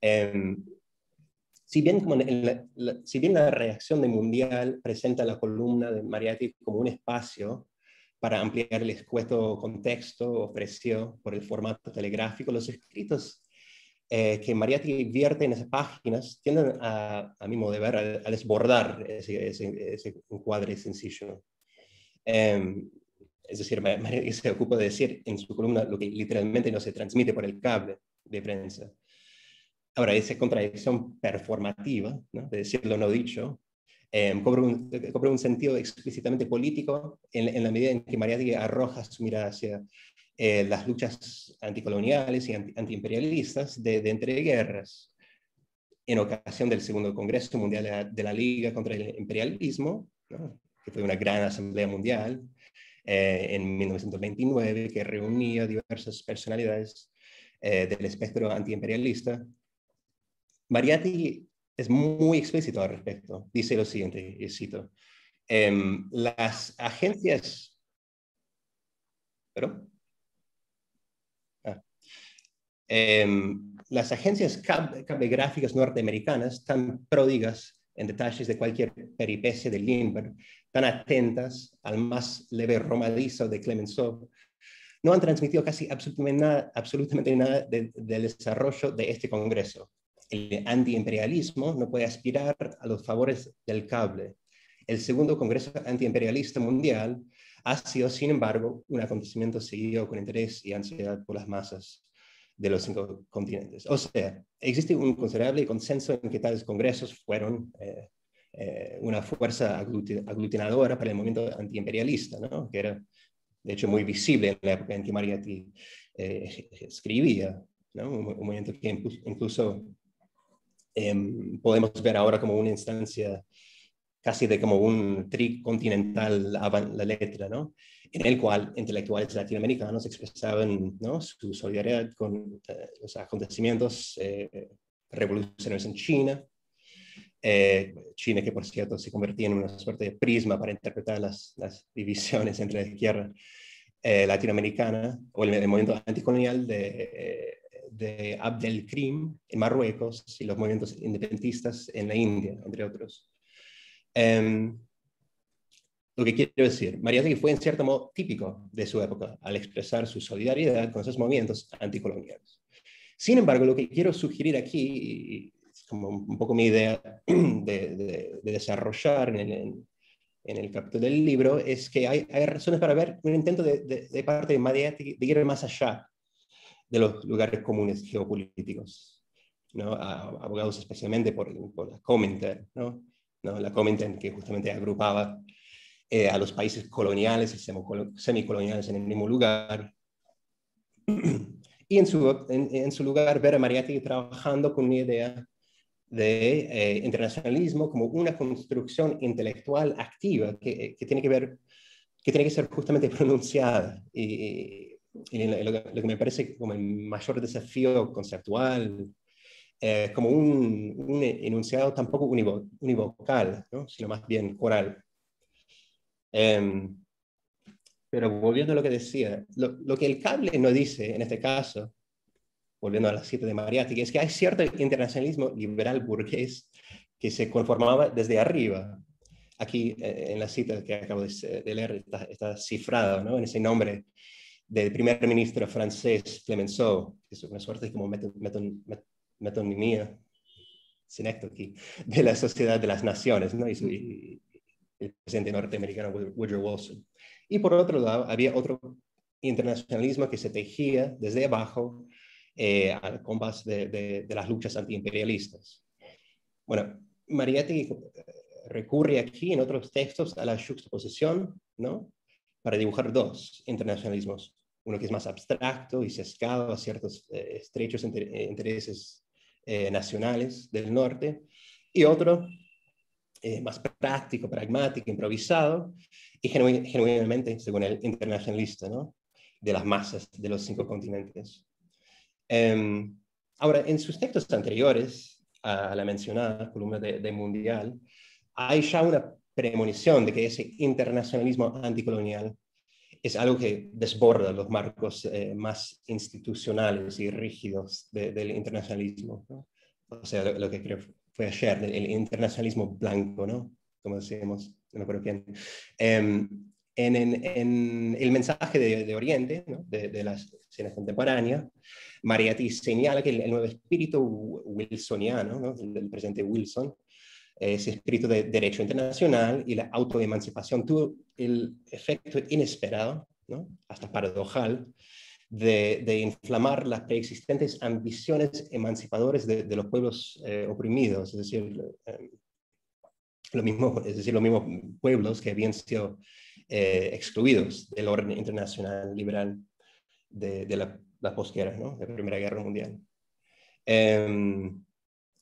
Em, si, bien como la, si bien la reacción de Mundial presenta la columna de Mariati como un espacio para ampliar el escueto contexto, ofreció por el formato telegráfico los escritos eh, que María vierte en esas páginas tienden a, a mi modo de ver, a, desbordar ese, ese, encuadre sencillo. Em, es decir, María se ocupa de decir en su columna lo que literalmente no se transmite por el cable de prensa. Ahora, esa contradicción performativa, de decir lo no dicho, eh, un, sentido explícitamente político en, la medida en que Mariátegui arroja su mirada hacia eh, las luchas anticoloniales y antiimperialistas de, de entreguerras en ocasión del segundo Congreso Mundial de la, Liga contra el Imperialismo, que fue una gran asamblea mundial eh, en 1929 que reunía diversas personalidades eh, del espectro antiimperialista. Mariatti es muy explícito al respecto. Dice lo siguiente, y cito, em, las agencias... ¿Pero? Ah. Em, las agencias cabegráficas norteamericanas, tan pródigas en detalles de cualquier peripecia de Lindbergh, tan atentas al más leve romadizo de Clemenceau, no han transmitido casi absolutamente nada, del desarrollo de este Congreso, el antiimperialismo no puede aspirar a los favores del cable. El segundo Congreso Antiimperialista Mundial ha sido, sin embargo, un acontecimiento seguido con interés y ansiedad por las masas de los cinco continentes. O sea, existe un considerable consenso en que tales congresos fueron eh, eh, una fuerza aglutinadora para el movimiento antiimperialista, que era, de hecho, muy visible en la época en que Mariatti eh, escribía, un, un, movimiento que incluso Em, podemos ver ahora como una instancia casi de como un tricontinental la letra, ¿no? en el cual intelectuales latinoamericanos expresaban ¿no? su solidaridad con eh, los acontecimientos eh, revolucionarios en China, eh, China que por cierto se convertía en una suerte de prisma para interpretar las, divisiones entre la izquierda latinoamericana o el, el movimiento anticolonial de de Abdelkrim en Marruecos y los movimientos independentistas en la India, entre otros. Em, lo que quiero decir, Mariátegui fue en cierto modo típico de su época al expresar su solidaridad con esos movimientos anticoloniales. Sin embargo, lo que quiero sugerir aquí, como un poco mi idea <clears throat> de, desarrollar en, el capítulo del libro, es que hay, razones para ver un intento de, parte de Mariátegui de ir más allá de los lugares comunes geopolíticos. abogados especialmente por, la Comintern, ¿no? la Comintern que justamente agrupaba eh, a los países coloniales y semicoloniales en el mismo lugar. Y en su, en, ver su lugar, trabajando con una idea de eh, internacionalismo como una construcción intelectual activa que, eh, que, tiene que ver, que tiene que ser justamente pronunciada y, lo, que me parece como el mayor desafío conceptual eh, es como un, un, enunciado tampoco univocal, ¿no? sino más bien coral. Em, pero volviendo a lo que decía, lo, que el cable no dice en este caso, volviendo a la cita de Mariátegui, es que hay cierto internacionalismo liberal burgués que se conformaba desde arriba. Aquí eh, en la cita que acabo de, leer está, está cifrado ¿no? en ese nombre del primer ministro francés Clemenceau, que es una suerte como metonimía, metonimia, aquí, de la Sociedad de las Naciones, ¿no? y, el presidente norteamericano Woodrow Wilson. Y por otro lado, había otro internacionalismo que se tejía desde abajo eh, al compás de, de, las luchas antiimperialistas. Bueno, Marietti eh, recurre aquí en otros textos a la juxtaposición, ¿no? para dibujar dos internacionalismos, uno que es más abstracto y sesgado a ciertos eh, estrechos eh, intereses eh, nacionales del norte, y otro más práctico, pragmático, improvisado, y genuinamente, según el internacionalista, ¿no? de las masas de los cinco continentes. Em, ahora, en sus textos anteriores a la mencionada columna de, de Mundial, hay ya una premonición de que ese internacionalismo anticolonial es algo que desborda los marcos eh, más institucionales y rígidos del internacionalismo. O sea, lo, que creo fue ayer, el internacionalismo blanco, ¿no? Como decíamos, no creo que em, en, el mensaje de, Oriente, de, de, la escena contemporánea, señala que el, nuevo espíritu wilsoniano, ¿no? el, presente Wilson, ese eh, espíritu de derecho internacional y la autoemancipación tuvo el efecto inesperado, hasta paradojal, de, inflamar las preexistentes ambiciones emancipadoras de, los pueblos eh, oprimidos, es decir, eh, lo mismo, es decir, los mismos pueblos que habían sido excluidos del orden internacional liberal de, de la, posguerra, de la Primera Guerra Mundial. Em,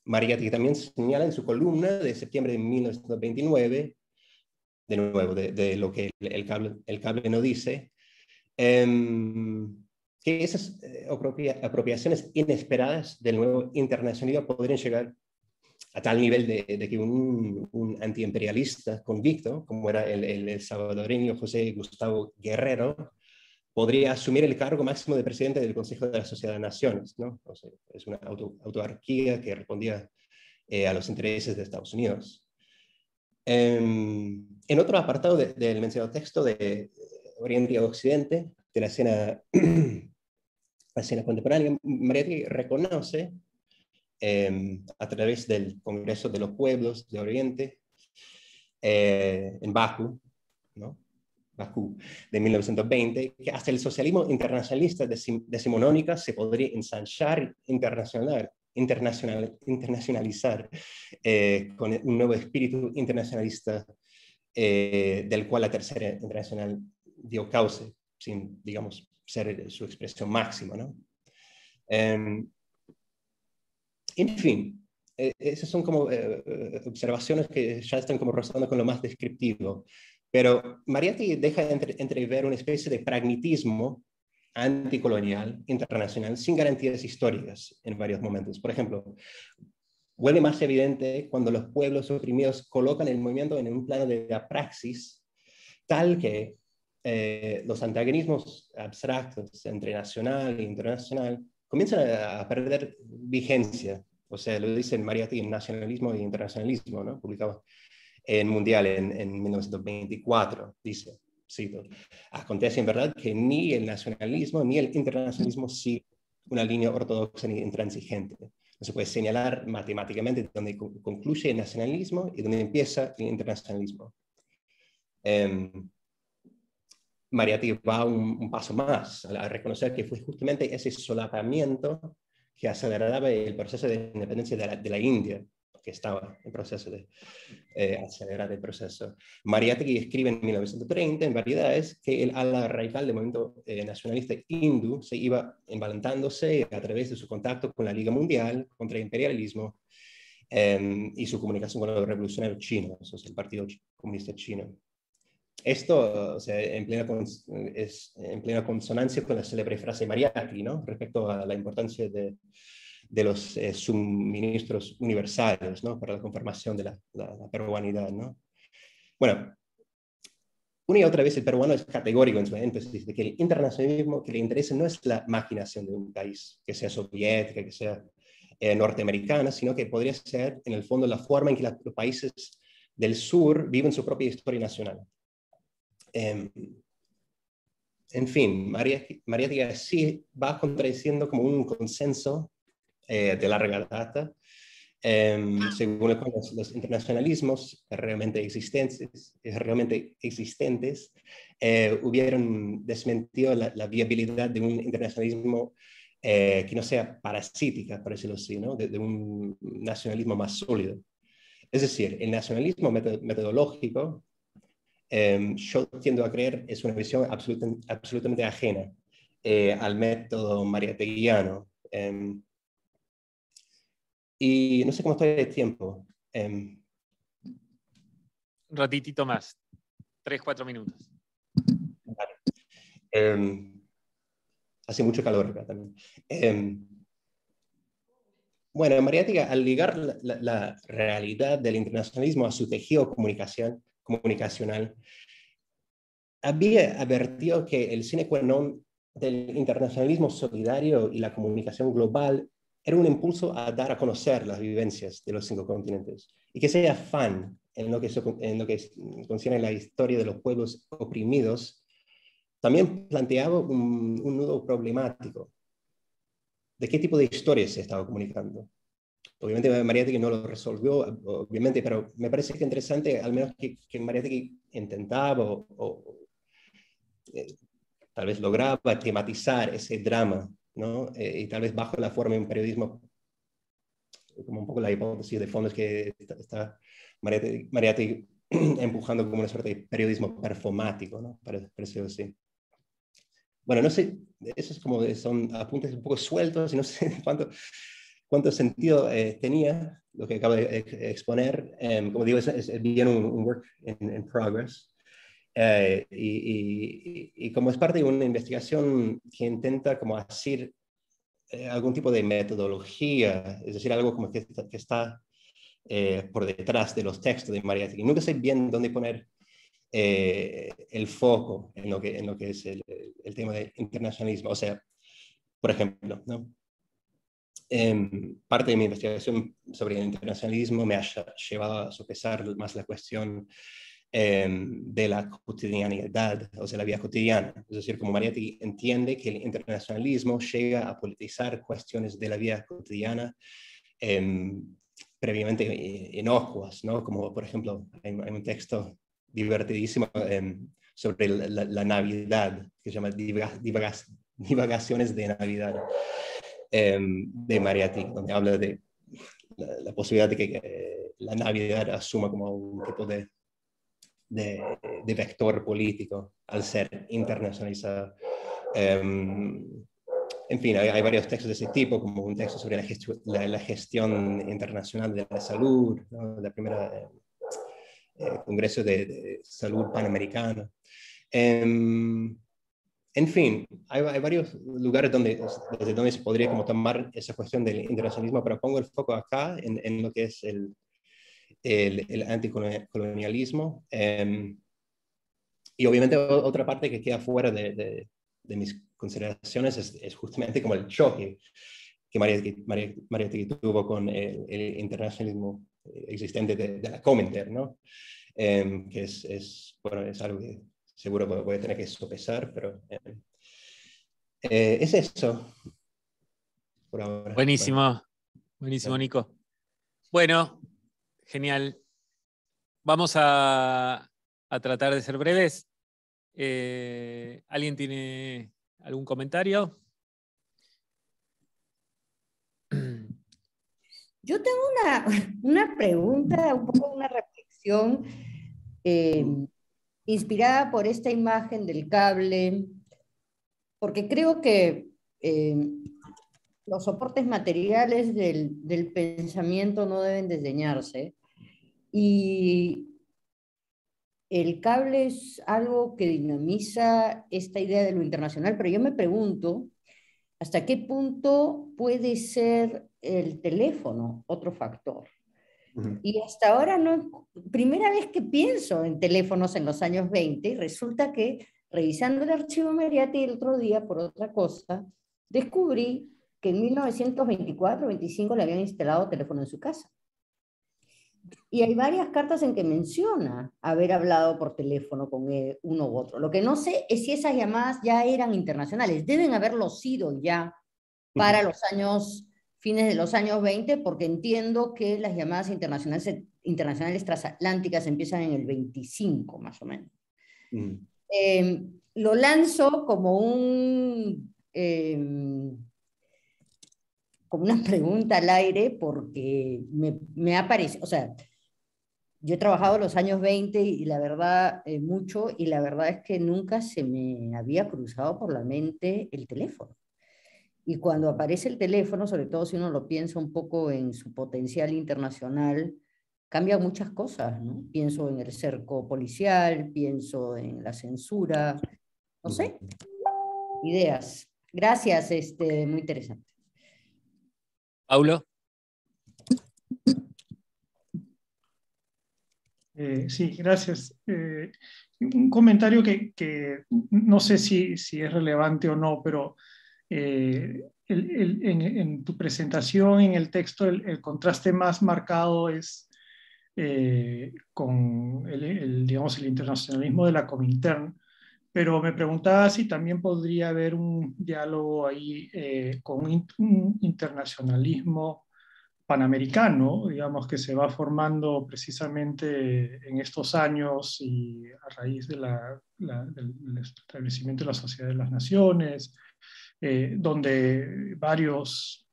que también señala en su columna de septiembre de 1929, de nuevo, de, lo que el cable, el cable no dice, em, que esas eh, apropiaciones inesperadas del nuevo internacionalismo podrían llegar a tal nivel de, que un, antiimperialista convicto, como era el salvadoreño José Gustavo Guerrero, podría asumir el cargo máximo de presidente del Consejo de la Sociedad de Naciones. ¿no? es una autarquía que respondía eh, a los intereses de Estados Unidos. Em, en otro apartado del mencionado texto de Oriente y Occidente, de la escena, <clears throat> contemporánea, Marietti reconoce em, a través del Congreso de los Pueblos de Oriente eh, en Baku, ¿no? Bakú de 1920, que hasta el socialismo internacionalista de Simonónica se podría ensanchar internacional, internacionalizar eh, con un nuevo espíritu internacionalista eh, del cual la tercera internacional dio cauce, sin, digamos, ser su expresión máxima. ¿no? Em, en fin, eh, esas son como observaciones que ya están como rozando con lo más descriptivo pero Mariati deja entrever una especie de pragmatismo anticolonial internacional sin garantías históricas en varios momentos. Por ejemplo, vuelve más evidente cuando los pueblos oprimidos colocan el movimiento en un plano de la praxis, tal que eh, los antagonismos abstractos entre nacional e internacional comienzan a, perder vigencia. O sea, lo dicen Mariati en Nacionalismo e Internacionalismo, ¿no? publicado en Mundial en, 1924. Dice, cito, acontece en verdad que ni el nacionalismo ni el internacionalismo siguen una línea ortodoxa ni intransigente. No se puede señalar matemáticamente dónde concluye el nacionalismo y dónde empieza el internacionalismo. Eh, va un, paso más a, reconocer que fue justamente ese solapamiento que aceleraba el proceso de independencia de la India que estaba en proceso de eh, acelerar el proceso. Mariátegui escribe en 1930 en Variedades que el ala radical del movimiento eh, nacionalista hindú se iba envalentándose a través de su contacto con la Liga Mundial contra el imperialismo em, y su comunicación con los revolucionarios chinos, o sea, el Partido Comunista Chino. Esto en, plena es en plena consonancia con la célebre frase de ¿no? respecto a la importancia de de los eh, suministros universales ¿no? para la conformación de la, peruanidad. ¿no? Bueno, una y otra vez el peruano es categórico en su énfasis de que el internacionalismo que le interesa no es la maquinación de un país, que sea soviética, que sea eh, norteamericana, sino que podría ser, en el fondo, la forma en que los países del sur viven su propia historia nacional. Em, en fin, María, María Díaz sí va contradiciendo como un consenso de larga data, según los, internacionalismos realmente existentes, realmente existentes eh, hubieran desmentido la, viabilidad de un internacionalismo eh, que no sea parasítica, por decirlo así, de, un nacionalismo más sólido. Es decir, el nacionalismo metodológico, em, yo tiendo a creer, es una visión absolutamente ajena eh, al método mariateguiano. Eh, y no sé cómo estoy de tiempo. Em, Un ratitito más. Tres, cuatro minutos. Em, hace mucho calor acá también. Em, bueno, Mariática, al ligar la, realidad del internacionalismo a su tejido comunicación, comunicacional, había advertido que el sine qua non del internacionalismo solidario y la comunicación global era un impulso a dar a conocer las vivencias de los cinco continentes y que sea fan en lo que, se, en lo que concierne la historia de los pueblos oprimidos, también planteaba un, nudo problemático. ¿De qué tipo de historias se estaba comunicando? Obviamente Mariátegui no lo resolvió, obviamente, pero me parece interesante, al menos que, que intentaba o, eh, tal vez lograba tematizar ese drama eh, y tal vez bajo la forma de un periodismo, como un poco la hipótesis de fondo es que está, Mariati, <clears throat> empujando como una suerte de periodismo performático, ¿no? Parece, así. Bueno, no sé, esos como son apuntes un poco sueltos y no <laughs> sé cuánto, cuánto sentido eh, tenía lo que acabo de exponer. Em, como digo, es, bien un, work in progress. Eh, y, como es parte de una investigación que intenta como hacer eh, algún tipo de metodología, es decir, algo como que, está eh, por detrás de los textos de y Nunca sé bien dónde poner el foco en lo que, en lo que es el, tema de internacionalismo. O sea, por ejemplo, ¿no? Em, parte de mi investigación sobre el internacionalismo me ha llevado a sopesar más la cuestión Em, de la cotidianidad, o sea, la vida cotidiana. Es decir, como Mariati entiende que el internacionalismo llega a politizar cuestiones de la vida cotidiana em, previamente eh, inocuas, ¿no? Como, por ejemplo, hay, un texto divertidísimo em, sobre la, Navidad, que se llama Divagaciones de Navidad, de Mariati donde habla de la posibilidad de que eh, la Navidad asuma como un tipo de de, vector político al ser internacionalizado. Em, en fin, hay, varios textos de ese tipo, como un texto sobre la, gestión internacional de la salud, el la primera eh, eh, Congreso de, Salud Panamericana. Em, en fin, hay, varios lugares donde, desde donde se podría como tomar esa cuestión del internacionalismo, pero pongo el foco acá en lo que es el, el, anticolonialismo. Em, y obviamente otra parte que queda fuera de, mis consideraciones es, justamente como el choque que María, María, tuvo con el, internacionalismo existente de, la Cominter, ¿no? Em, que es, bueno, es algo que seguro voy a tener que sopesar, pero em, eh, es eso. Por Buenísimo, buenísimo, Nico. Bueno, Genial. Vamos a, tratar de ser breves. Eh, ¿Alguien tiene algún comentario? Yo tengo una, <laughs> pregunta, un poco una reflexión eh, inspirada por esta imagen del cable, porque creo que eh, los soportes materiales del, pensamiento no deben desdeñarse. Y el cable es algo que dinamiza esta idea de lo internacional, pero yo me pregunto hasta qué punto puede ser el teléfono otro factor. Y hasta ahora no, primera vez que pienso en teléfonos en los años 20 resulta que revisando el archivo Mariati el otro día por otra cosa, descubrí que en 1924-25 le habían instalado teléfono en su casa. Y hay varias cartas en que menciona haber hablado por teléfono con uno u otro. Lo que no sé es si esas llamadas ya eran internacionales. Deben haberlo sido ya para los años, fines de los años 20, porque entiendo que las llamadas internacionales, internacionales transatlánticas empiezan en el 25, más o menos. Em, lo lanzo como un em, como una <laughs> pregunta al aire porque me, me ha parecido, o sea, yo he trabajado los años 20 y la verdad, eh, mucho, y la verdad es que nunca se me había cruzado por la mente el teléfono. Y cuando aparece el teléfono, sobre todo si uno lo piensa un poco en su potencial internacional, cambia muchas cosas, ¿no? Pienso en el cerco policial, pienso en la censura, no sé, ideas. Gracias, este, muy interesante. Pablo, eh, sí, gracias. Eh, un comentario que, no sé si, es relevante o no, pero eh, en, tu presentación, en el texto, el, contraste más marcado es con el, digamos, el internacionalismo de la Comintern pero me preguntaba si también podría haber un diálogo ahí eh, con un internacionalismo panamericano, digamos, que se va formando precisamente en estos años y a raíz del establecimiento de la Sociedad de las Naciones, eh, donde varios,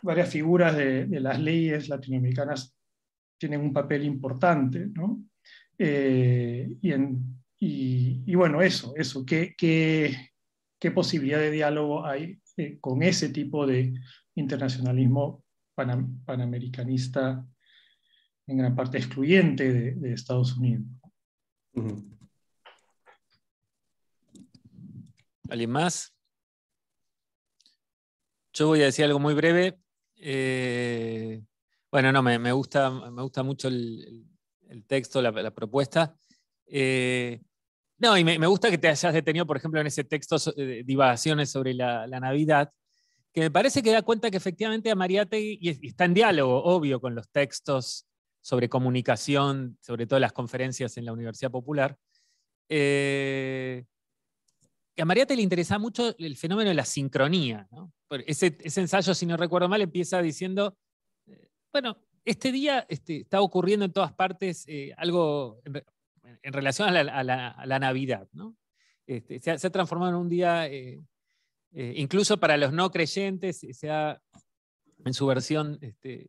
varias figuras de, las leyes latinoamericanas tienen un papel importante, ¿no? Eh, y en y, bueno, eso, eso, ¿qué, qué, posibilidad de diálogo hay eh, con ese tipo de internacionalismo panamericanista en gran parte excluyente de, Estados Unidos? ¿Alguien más? Yo voy a decir algo muy breve. Eh, bueno, no, me, gusta, me gusta mucho el, texto, la, propuesta. Eh, no, y me, gusta que te hayas detenido, por ejemplo, en ese texto eh, de divagaciones sobre la, Navidad, que me parece que da cuenta que efectivamente a Mariate y, está en diálogo, obvio, con los textos sobre comunicación, sobre todo las conferencias en la Universidad Popular, eh, que a Mariate le interesa mucho el fenómeno de la sincronía. Ese, ensayo, si no recuerdo mal, empieza diciendo, eh, bueno, este día este, está ocurriendo en todas partes algo en relación a la, Navidad. ¿no? Este, se, ha, transformado en un día, eh, eh, incluso para los no creyentes, en su versión este,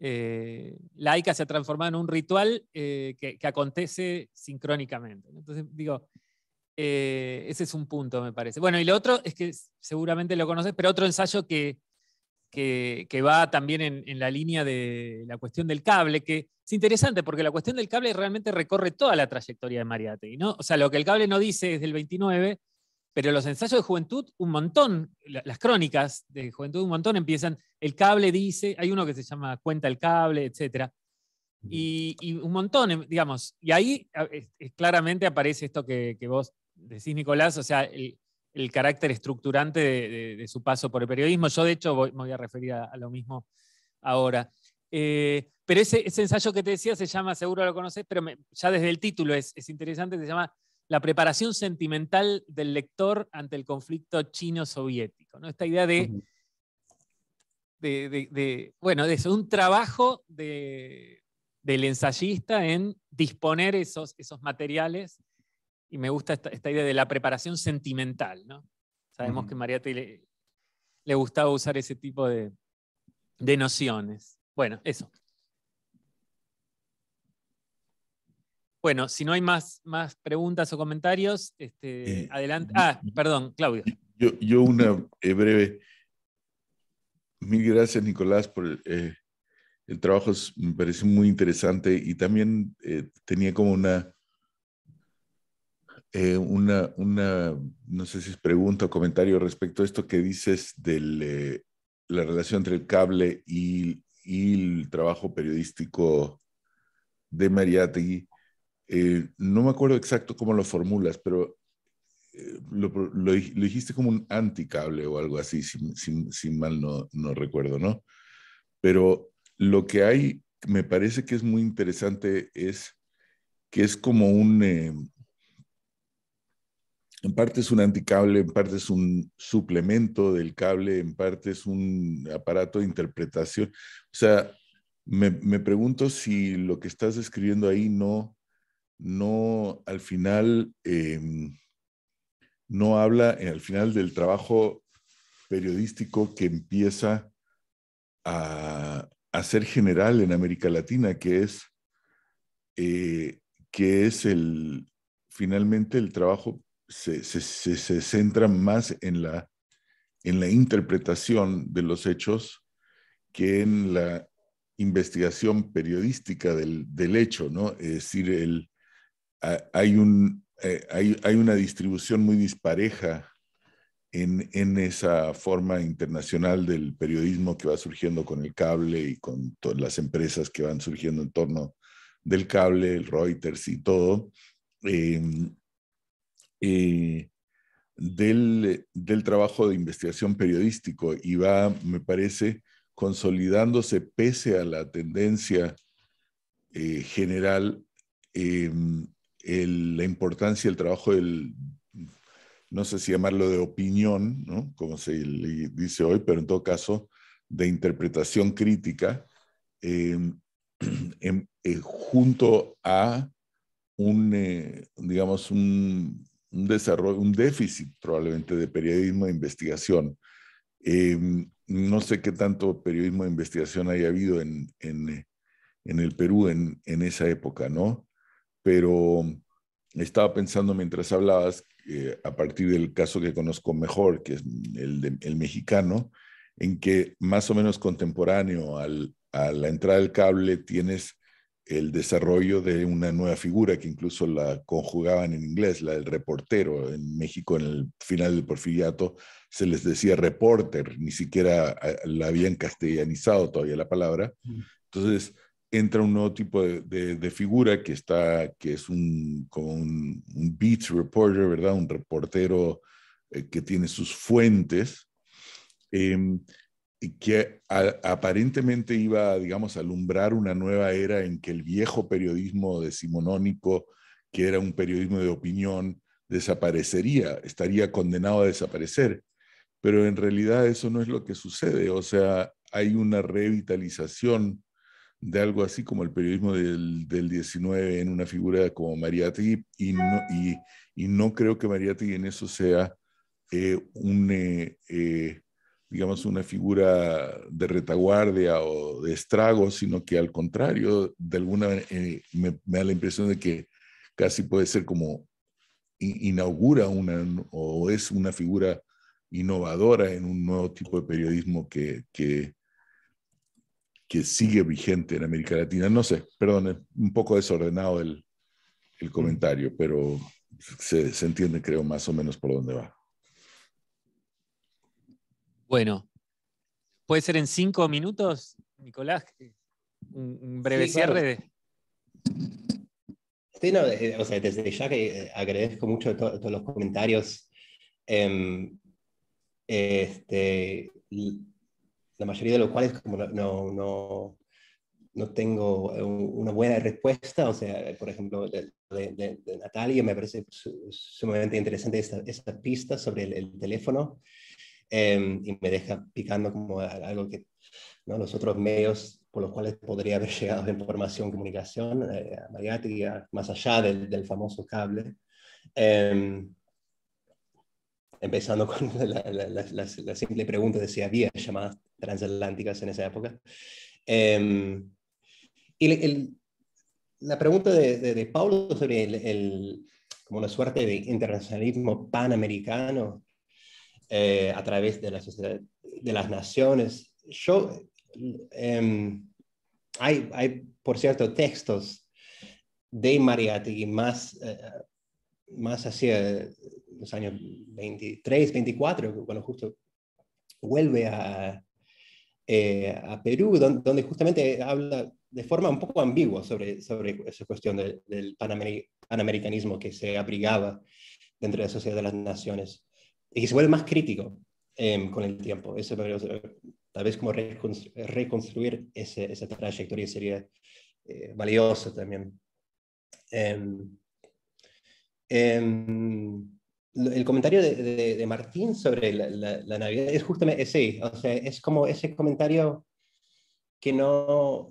eh, laica, se ha transformado en un ritual que, que, acontece sincrónicamente. Entonces, digo, ese es un punto, me parece. Bueno, y lo otro es que seguramente lo conoces, pero otro ensayo que, que, va también en, la línea de la cuestión del cable, que es interesante porque la cuestión del cable realmente recorre toda la trayectoria de Mariategui, ¿no? O sea, lo que el cable no dice es del 29, pero los ensayos de juventud, un montón, las crónicas de juventud, un montón empiezan, el cable dice, hay uno que se llama Cuenta el cable, etc. Y, un montón, em, digamos. Y ahí claramente aparece esto que, que, vos decís, Nicolás, o sea, el, el carácter estructurante de, su paso por el periodismo. Yo, de hecho, me voy a referir a, lo mismo ahora. Eh, pero ese, ensayo que te decía se llama, seguro lo conoces, pero ya desde el título es, interesante, se llama La preparación sentimental del lector ante el conflicto chino-soviético. ¿no? Esta idea de, bueno, de un trabajo del ensayista en disponer esos, esos materiales y me gusta esta, idea de la preparación sentimental. ¿no? Sabemos que Mariate le, le, gustaba usar ese tipo de, nociones. Bueno, eso. Bueno, si no hay más, más preguntas o comentarios, este, eh, adelante. Ah, perdón, Claudio. Yo, una eh, breve. Mil gracias, Nicolás, por eh, el trabajo. Me pareció muy interesante y también tenía como una eh, una, una, no sé si es pregunta o comentario respecto a esto que dices de eh, la relación entre el cable y, el trabajo periodístico de Mariategui. Eh, no me acuerdo exacto cómo lo formulas, pero lo, dijiste como un anticable o algo así, si, mal no, no recuerdo, ¿no? Pero lo que hay, me parece que es muy interesante, es que es como un, en parte es un anticable, en parte es un suplemento del cable, en parte es un aparato de interpretación. O sea, me, pregunto si lo que estás escribiendo ahí no, no al final, em, no habla eh, al final del trabajo periodístico que empieza a, ser general en América Latina, que es, eh, que es el, finalmente el trabajo se, centra más en la, en la interpretación de los hechos que en la investigación periodística del, hecho, ¿no? Es decir, el, hay, un, eh, hay, una distribución muy dispareja en, esa forma internacional del periodismo que va surgiendo con el cable y con todas las empresas que van surgiendo en torno del cable, el Reuters y todo. Em, eh, del, trabajo de investigación periodístico y va, me parece, consolidándose pese a la tendencia eh, general, eh, la importancia del trabajo del, no sé si llamarlo de opinión, como se dice hoy, pero en todo caso, de interpretación crítica, <clears throat> em, junto a un, digamos, un un desarrollo, un déficit probablemente de periodismo de investigación. Em, no sé qué tanto periodismo de investigación haya habido en, el Perú en, esa época, ¿no? Pero estaba pensando mientras hablabas, eh, a partir del caso que conozco mejor, que es el, mexicano, en que más o menos contemporáneo a la entrada del cable tienes el desarrollo de una nueva figura que incluso la conjugaban en inglés, la del reportero. En México, en el final del porfiriato, se les decía reporter, ni siquiera eh, la habían castellanizado todavía la palabra. Entonces, entra un nuevo tipo de, figura que está, que es un, como un, reporter, ¿verdad? Un reportero eh, que tiene sus fuentes. Eh, que aparentemente iba, digamos, a alumbrar una nueva era en que el viejo periodismo decimonónico, que era un periodismo de opinión, desaparecería, estaría condenado a desaparecer. Pero en realidad eso no es lo que sucede, o sea, hay una revitalización de algo así como el periodismo del, del 19 en una figura como Mariati, y no, y, no creo que Mariatti en eso sea eh, un... Eh, eh, digamos, una figura de retaguardia o de estrago, sino que al contrario, de alguna manera eh, me, da la impresión de que casi puede ser como inaugura una o es una figura innovadora en un nuevo tipo de periodismo que, que, sigue vigente en América Latina. No sé, perdón, es un poco desordenado el, mm. comentario, pero se entiende, creo, más o menos por dónde va. Bueno, ¿puede ser en cinco minutos, Nicolás? Un, breve cierre. o sea, desde ya que eh, agradezco mucho todos los comentarios. Em, este, la mayoría de los cuales como no, no, no, tengo eh, una buena respuesta, o sea, por ejemplo, de, Natalia, me parece sumamente interesante esta, esta, pista sobre el teléfono. Em, y me deja picando como algo que ¿no? los otros medios por los cuales podría haber <laughs> llegado la información, comunicación, eh, a más allá del, famoso cable. Em, empezando <laughs> con la, simple pregunta de si había llamadas transatlánticas en esa época. Em, y la pregunta de, de, de Pablo sobre el, como una suerte de internacionalismo panamericano eh, a través de la sociedad, de las naciones. Yo, em, hay, hay, por cierto, textos de Mariátegui más, eh, más hacia los años 23, 24, cuando justo vuelve a, eh, a Perú, donde, justamente habla de forma un poco ambigua sobre, sobre esa cuestión del panamericanismo que se abrigaba dentro de la sociedad de las naciones y se vuelve más crítico em, con el tiempo. Eso, tal vez como reconstruir esa trayectoria sería eh, valioso también. Em, em, el comentario de, Martín sobre la, Navidad es justamente ese, o sea, es como ese comentario que no,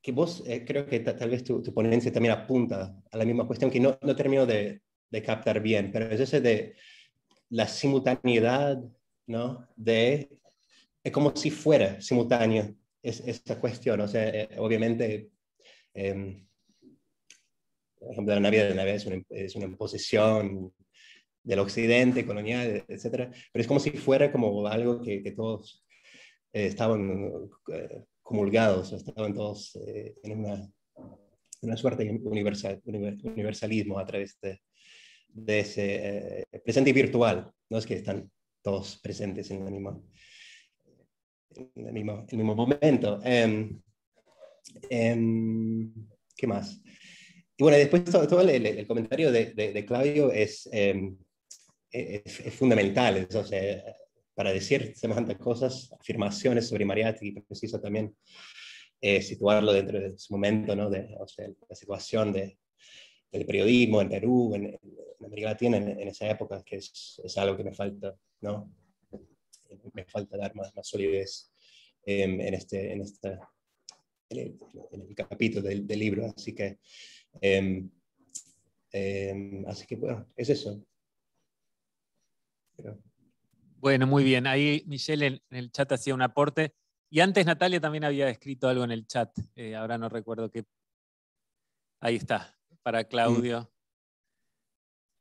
que vos, eh, creo que tal vez tu, ponencia también apunta a la misma cuestión que no, termino de, de captar bien, pero es ese de, la simultaneidad, ¿no? De, es como si fuera simultánea es, esta cuestión, o sea, eh, obviamente, em, por ejemplo, la Navidad de es una, imposición del occidente, colonial, etcétera, pero es como si fuera como algo que, todos eh, estaban eh, comulgados, estaban todos en una, una suerte de universalismo a través de, de ese eh, presente virtual, no es que están todos presentes en, el mismo, el mismo momento. Em, em, ¿Qué más? Y bueno, después todo, el, comentario de, Claudio em, es, es, fundamental, o sea, para decir semejantes cosas, afirmaciones sobre y preciso también eh, situarlo dentro de su momento, ¿no? de, la situación de, del periodismo en Perú, en, América Latina en, esa época, que es, algo que me falta, ¿no? Me falta dar más, solidez em, en, este, en, el, capítulo del, libro, así que, em, em, así que bueno, es eso. Bueno, muy bien. Ahí Michelle en el chat hacía un aporte. Y antes Natalia también había escrito algo en el chat. Eh, ahora no recuerdo qué. Ahí está, para Claudio.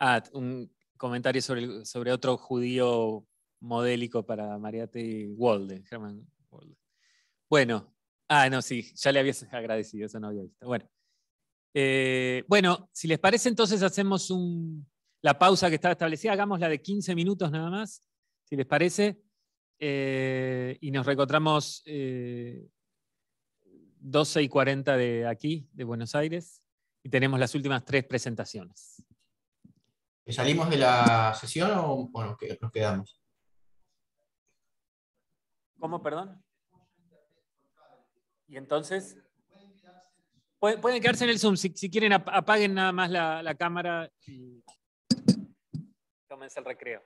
Ah, un comentario sobre, otro judío modélico para Mariate Walde, German Bueno, ah, no, sí, ya le habías <laughs> agradecido, eso no había visto. Bueno, eh, si les parece, entonces hacemos la pausa que estaba establecida, hagamos la de 15 minutos nada más, si les parece, eh, y nos reencontramos eh, 12 y 40 de aquí, de Buenos Aires, y tenemos las últimas tres presentaciones. ¿Salimos de la sesión o, nos, quedamos? ¿Cómo, perdón? Y entonces, pueden, quedarse en el Zoom. Si, quieren, apaguen nada más la, cámara y tómense el recreo.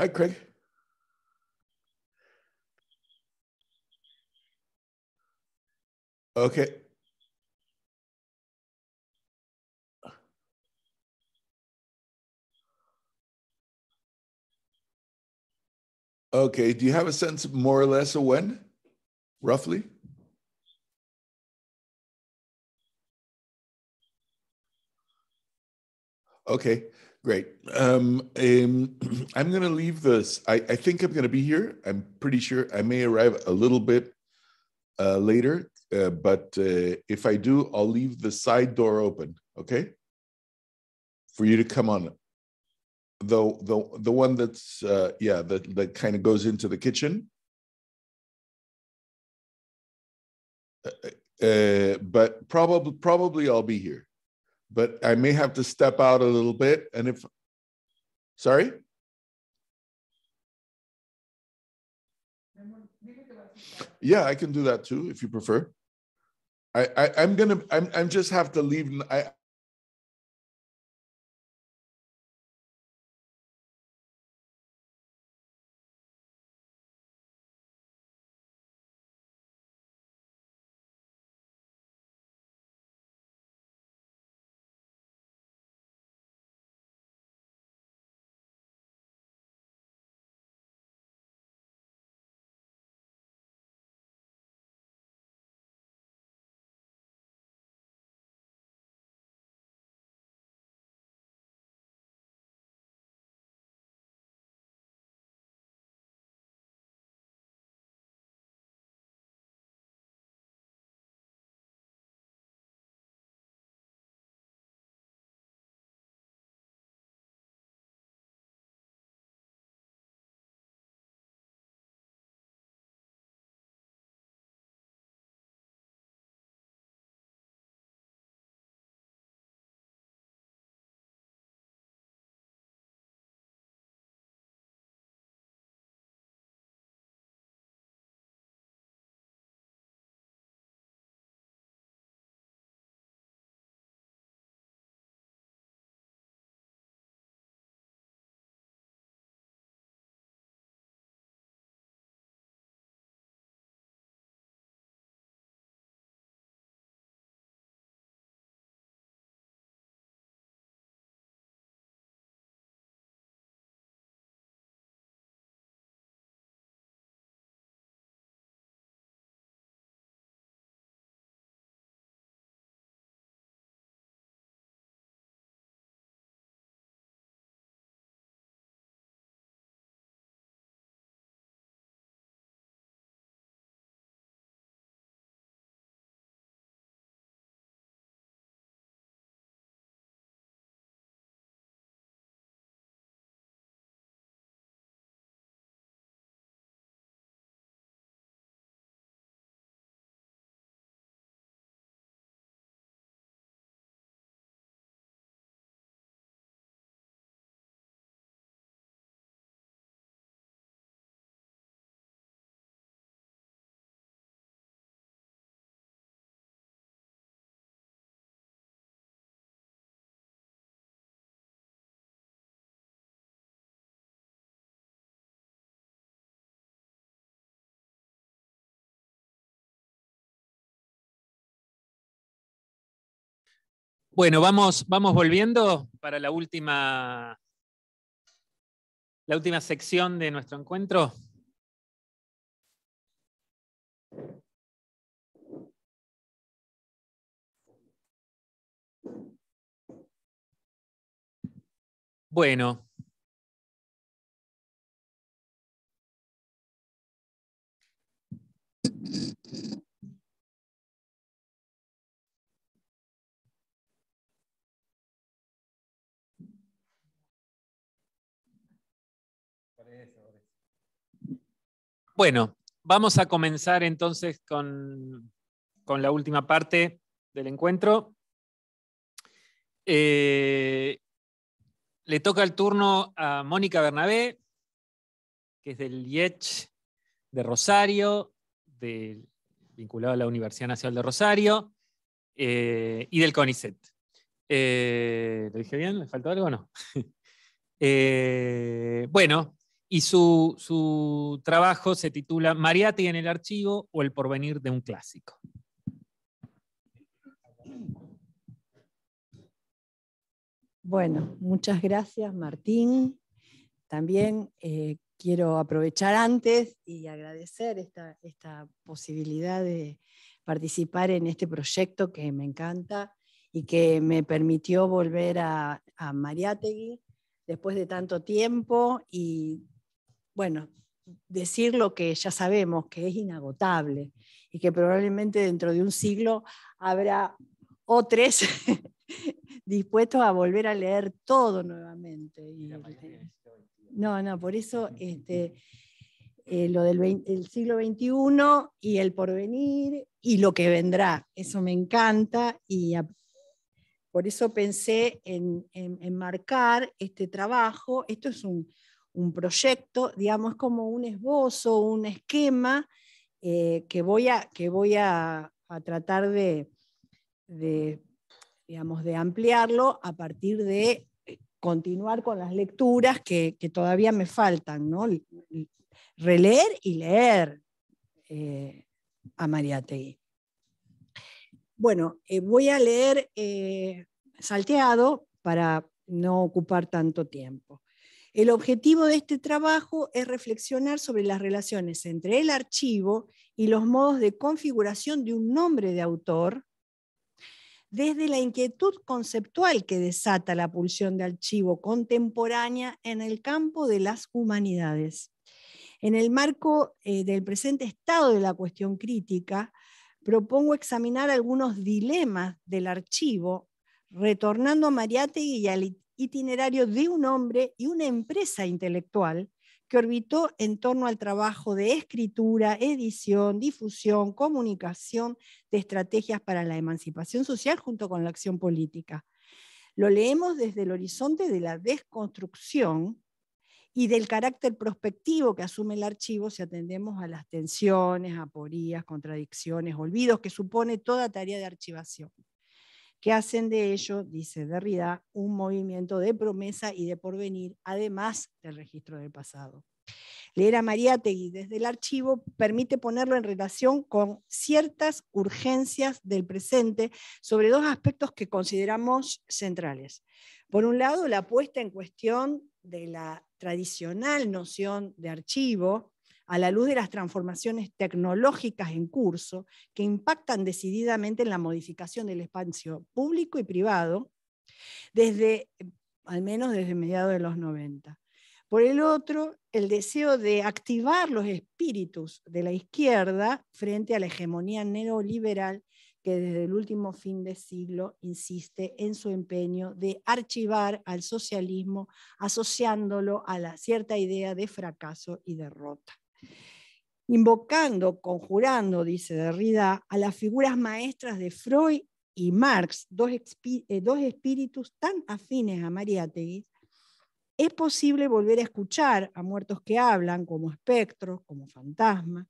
Hi, Craig. Okay. Okay, do you have a sense more or less of when, roughly? Okay, great. Um, um, <clears throat> I'm going to leave this. I, I think I'm going to be here. I'm pretty sure I may arrive a little bit uh, later, uh, but uh, if I do, I'll leave the side door open. Okay, for you to come on. The the the one that's uh, yeah that that kind of goes into the kitchen. Uh, uh, uh but probably probably I'll be here but I may have to step out a little bit. And if, sorry? Yeah, I can do that too if you prefer. I, I am gonna I'm I'm just have to leave. I Bueno, vamos, vamos volviendo para la última, la última sección de nuestro encuentro. Bueno. Bueno, vamos a comenzar entonces con, la última parte del encuentro. Eh, le toca el turno a Mónica Bernabé, que es del IECH de Rosario, vinculada vinculado a la Universidad Nacional de Rosario, eh, y del CONICET. Eh, ¿Lo dije bien? ¿Le faltó algo o no? <laughs> bueno, y su, trabajo se titula Mariati en el archivo o el porvenir de un clásico. Bueno, muchas gracias Martín. También eh, quiero aprovechar antes y agradecer esta, esta posibilidad de participar en este proyecto que me encanta y que me permitió volver a, a Mariátegui después de tanto tiempo y bueno, decir lo que ya sabemos, que es inagotable y que probablemente dentro de un siglo habrá otros <laughs> dispuestos a volver a leer todo nuevamente. Este no, no, por eso este, eh, lo del siglo XXI y el porvenir y lo que vendrá, eso me encanta y por eso pensé en, en, en, marcar este trabajo. Esto es un, un proyecto, digamos, como un esbozo, un esquema eh, que voy a, que voy a, tratar de, digamos, de ampliarlo a partir de eh, continuar con las lecturas que, todavía me faltan, ¿no? Releer y leer eh, a Mariategui. Bueno, voy a leer salteado para no ocupar tanto tiempo. El objetivo de este trabajo es reflexionar sobre las relaciones entre el archivo y los modos de configuración de un nombre de autor, desde la inquietud conceptual que desata la pulsión de archivo contemporánea en el campo de las humanidades. En el marco eh, del presente estado de la cuestión crítica, propongo examinar algunos dilemas del archivo, retornando a Mariate y a itinerario de un hombre y una empresa intelectual que orbitó en torno al trabajo de escritura, edición, difusión, comunicación de estrategias para la emancipación social junto con la acción política. Lo leemos desde el horizonte de la desconstrucción y del carácter prospectivo que asume el archivo si atendemos a las tensiones, aporías, contradicciones, olvidos que supone toda tarea de archivación que hacen de ello, dice Derrida, un movimiento de promesa y de porvenir, además del registro del pasado. Leer a Tegui desde el archivo permite ponerlo en relación con ciertas urgencias del presente sobre dos aspectos que consideramos centrales. Por un lado, la puesta en cuestión de la tradicional noción de archivo, a la luz de las transformaciones tecnológicas en curso que impactan decididamente en la modificación del espacio público y privado, desde, al menos desde mediados de los 90. Por el otro, el deseo de activar los espíritus de la izquierda frente a la hegemonía neoliberal que desde el último fin de siglo insiste en su empeño de archivar al socialismo asociándolo a la cierta idea de fracaso y derrota invocando, conjurando, dice Derrida, a las figuras maestras de Freud y Marx, dos, eh, dos espíritus tan afines a Mariátegui, es posible volver a escuchar a muertos que hablan como espectros, como fantasmas,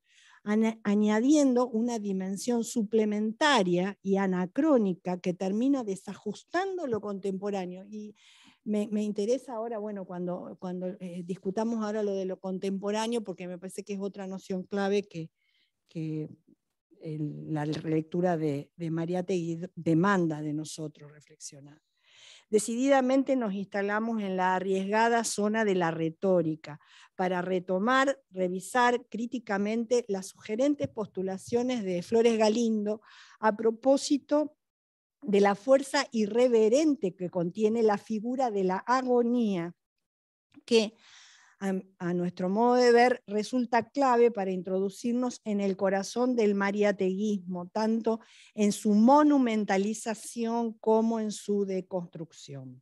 añadiendo una dimensión suplementaria y anacrónica que termina desajustando lo contemporáneo. Y me, interesa ahora, bueno, cuando, cuando eh, discutamos ahora lo de lo contemporáneo, porque me parece que es otra noción clave que, la lectura de, María tegui demanda de nosotros reflexionar. Decididamente nos instalamos en la arriesgada zona de la retórica para retomar, revisar críticamente las sugerentes postulaciones de Flores Galindo a propósito de la fuerza irreverente que contiene la figura de la agonía, que a, nuestro modo de ver resulta clave para introducirnos en el corazón del mariateguismo, tanto en su monumentalización como en su deconstrucción.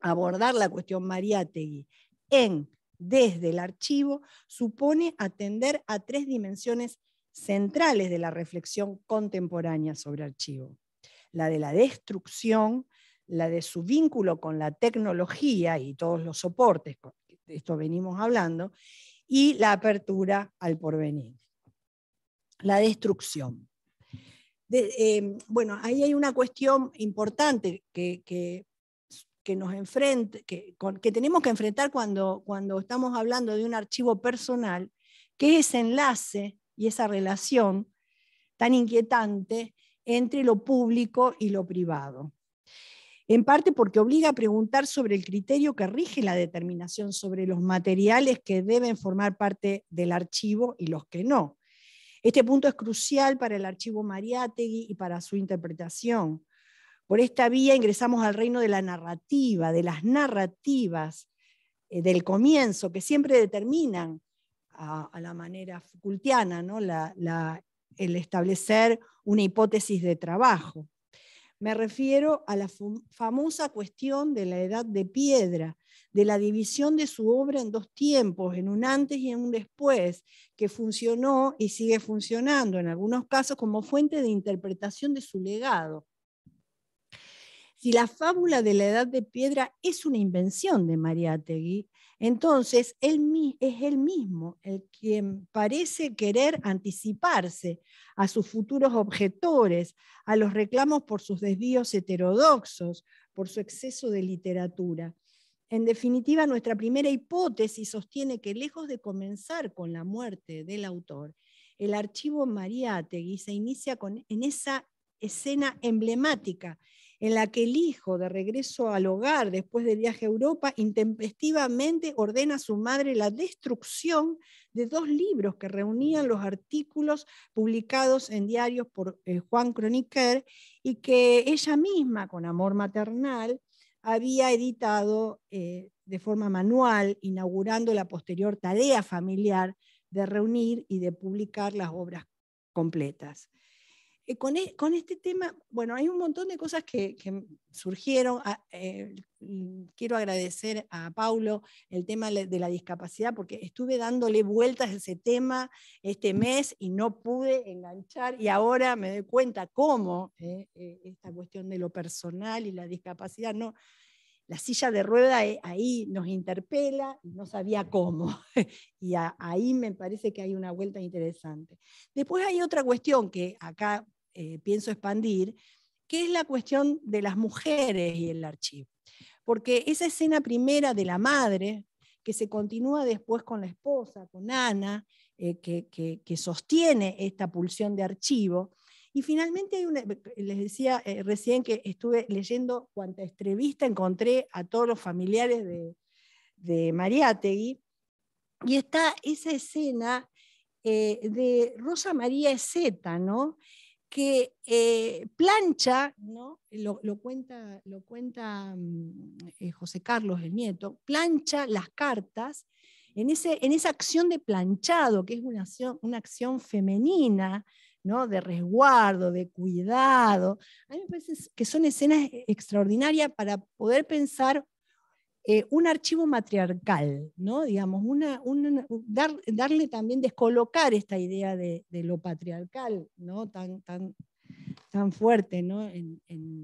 Abordar la cuestión mariategui en, desde el archivo supone atender a tres dimensiones centrales de la reflexión contemporánea sobre archivo la de la destrucción, la de su vínculo con la tecnología y todos los soportes, de esto venimos hablando, y la apertura al porvenir. La destrucción. Em, bueno, ahí hay una cuestión importante que, que, que nos enfrente, que, tenemos que enfrentar cuando, cuando estamos hablando de un archivo personal, que es ese enlace y esa relación tan inquietante entre lo público y lo privado. En parte porque obliga a preguntar sobre el criterio que rige la determinación sobre los materiales que deben formar parte del archivo y los que no. Este punto es crucial para el archivo Mariátegui y para su interpretación. Por esta vía ingresamos al reino de la narrativa, de las narrativas eh, del comienzo, que siempre determinan a, la manera Foucaultiana ¿no? la, la el establecer una hipótesis de trabajo. Me refiero a la famosa cuestión de la edad de piedra, de la división de su obra en dos tiempos, en un antes y en un después, que funcionó y sigue funcionando en algunos casos como fuente de interpretación de su legado si la fábula de la edad de piedra es una invención de Mariátegui, entonces él, es él mismo el quien parece querer anticiparse a sus futuros objetores, a los reclamos por sus desvíos heterodoxos, por su exceso de literatura. En definitiva, nuestra primera hipótesis sostiene que lejos de comenzar con la muerte del autor, el archivo Mariátegui se inicia en esa escena emblemática en la que el hijo, de regreso al hogar después del viaje a Europa, intempestivamente ordena a su madre la destrucción de dos libros que reunían los artículos publicados en diarios por eh, Juan Croniquer y que ella misma, con amor maternal, había editado eh, de forma manual, inaugurando la posterior tarea familiar de reunir y de publicar las obras completas. Eh, e, con, este tema, bueno, hay un montón de cosas que, surgieron. Ah, eh, quiero agradecer a Paulo el tema de la discapacidad, porque estuve dándole vueltas a ese tema este mes y no pude enganchar y ahora me doy cuenta cómo eh, esta cuestión de lo personal y la discapacidad no, la silla de rueda ahí nos interpela y no sabía cómo. <laughs> y ahí me parece que hay una vuelta interesante. Después hay otra cuestión que acá eh, pienso expandir, que es la cuestión de las mujeres y el archivo. Porque esa escena primera de la madre, que se continúa después con la esposa, con Ana, eh, que, que, sostiene esta pulsión de archivo. Y finalmente hay una, les decía eh, recién que estuve leyendo cuanta entrevista encontré a todos los familiares de, de Mariátegui, y está esa escena de Rosa María Ezeta, ¿no? que eh, plancha, ¿no? lo, cuenta, lo cuenta mm, eh, José Carlos, el nieto, plancha las cartas en, ese, en esa acción de planchado, que es una acción, una acción femenina, ¿no? de resguardo, de cuidado. hay veces que son escenas extraordinarias para poder pensar eh, un archivo matriarcal, ¿no? Digamos, darle también, descolocar esta idea de, lo patriarcal, ¿no? Tan, tan, tan fuerte, ¿no? En,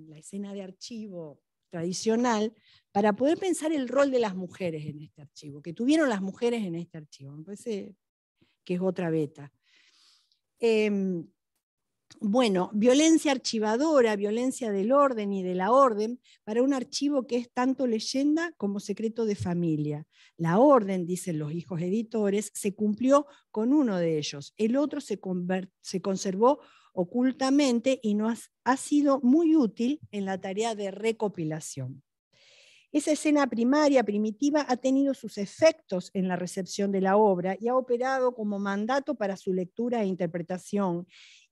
la escena de archivo tradicional, para poder pensar el rol de las mujeres en este archivo, que tuvieron las mujeres en este archivo. que es otra beta. Em, bueno, violencia archivadora, violencia del orden y de la orden, para un archivo que es tanto leyenda como secreto de familia. La orden, dicen los hijos editores, se cumplió con uno de ellos. El otro se, conservó ocultamente y nos ha sido muy útil en la tarea de recopilación. Esa escena primaria, primitiva, ha tenido sus efectos en la recepción de la obra y ha operado como mandato para su lectura e interpretación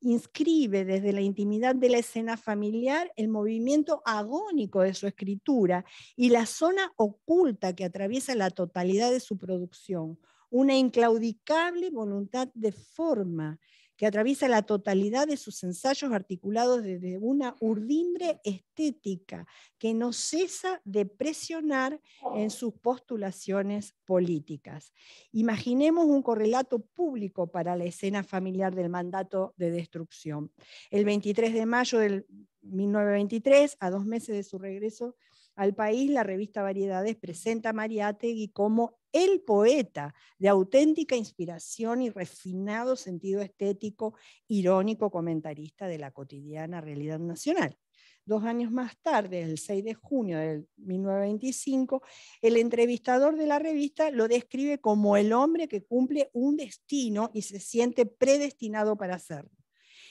inscribe desde la intimidad de la escena familiar el movimiento agónico de su escritura y la zona oculta que atraviesa la totalidad de su producción, una inclaudicable voluntad de forma que atraviesa la totalidad de sus ensayos articulados desde una urdimbre estética que no cesa de presionar en sus postulaciones políticas. Imaginemos un correlato público para la escena familiar del mandato de destrucción. El 23 de mayo de 1923, a dos meses de su regreso al país, la revista Variedades presenta a Mariátegui como el poeta de auténtica inspiración y refinado sentido estético, irónico comentarista de la cotidiana realidad nacional. Dos años más tarde, el 6 de junio de 1925, el entrevistador de la revista lo describe como el hombre que cumple un destino y se siente predestinado para hacerlo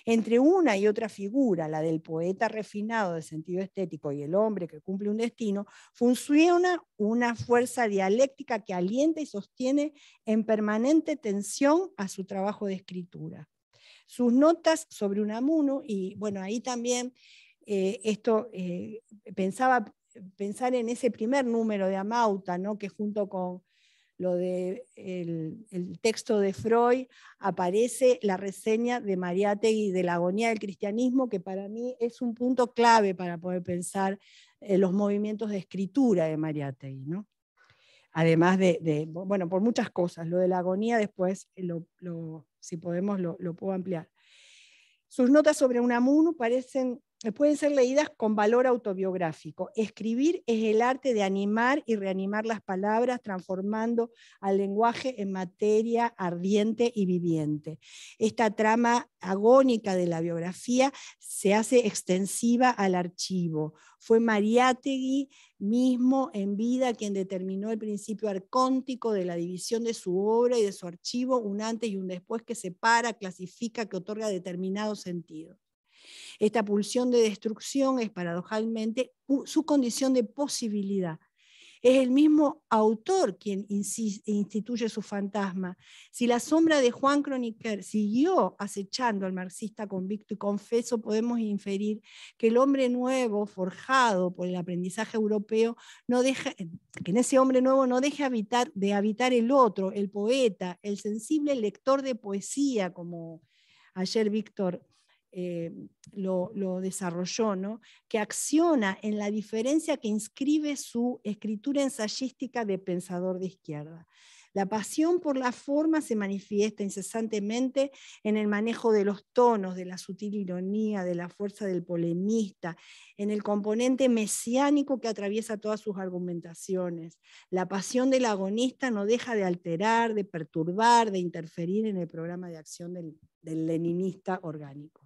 entre una y otra figura, la del poeta refinado de sentido estético y el hombre que cumple un destino, funciona una fuerza dialéctica que alienta y sostiene en permanente tensión a su trabajo de escritura. Sus notas sobre Unamuno, y bueno, ahí también eh, esto eh, pensaba pensar en ese primer número de Amauta, ¿no? que junto con lo de el, texto de Freud, aparece la reseña de Mariátegui de la agonía del cristianismo, que para mí es un punto clave para poder pensar eh, los movimientos de escritura de Mariátegui, ¿no? Además de, bueno, por muchas cosas, lo de la agonía después, eh, lo, si podemos, lo, lo puedo ampliar. Sus notas sobre Unamuno parecen eh, pueden ser leídas con valor autobiográfico. Escribir es el arte de animar y reanimar las palabras, transformando al lenguaje en materia ardiente y viviente. Esta trama agónica de la biografía se hace extensiva al archivo. Fue Mariátegui mismo en vida quien determinó el principio arcóntico de la división de su obra y de su archivo, un antes y un después que separa, clasifica, que otorga determinado sentido. Esta pulsión de destrucción es paradojalmente su condición de posibilidad. Es el mismo autor quien instituye su fantasma. Si la sombra de Juan Croniker siguió acechando al marxista convicto y confeso, podemos inferir que el hombre nuevo forjado por el aprendizaje europeo no deja que en ese hombre nuevo no deje habitar, de habitar el otro, el poeta, el sensible lector de poesía, como ayer Víctor eh, lo, desarrolló, ¿no? que acciona en la diferencia que inscribe su escritura ensayística de pensador de izquierda. La pasión por la forma se manifiesta incesantemente en el manejo de los tonos, de la sutil ironía, de la fuerza del polemista, en el componente mesiánico que atraviesa todas sus argumentaciones. La pasión del agonista no deja de alterar, de perturbar, de interferir en el programa de acción del leninista orgánico.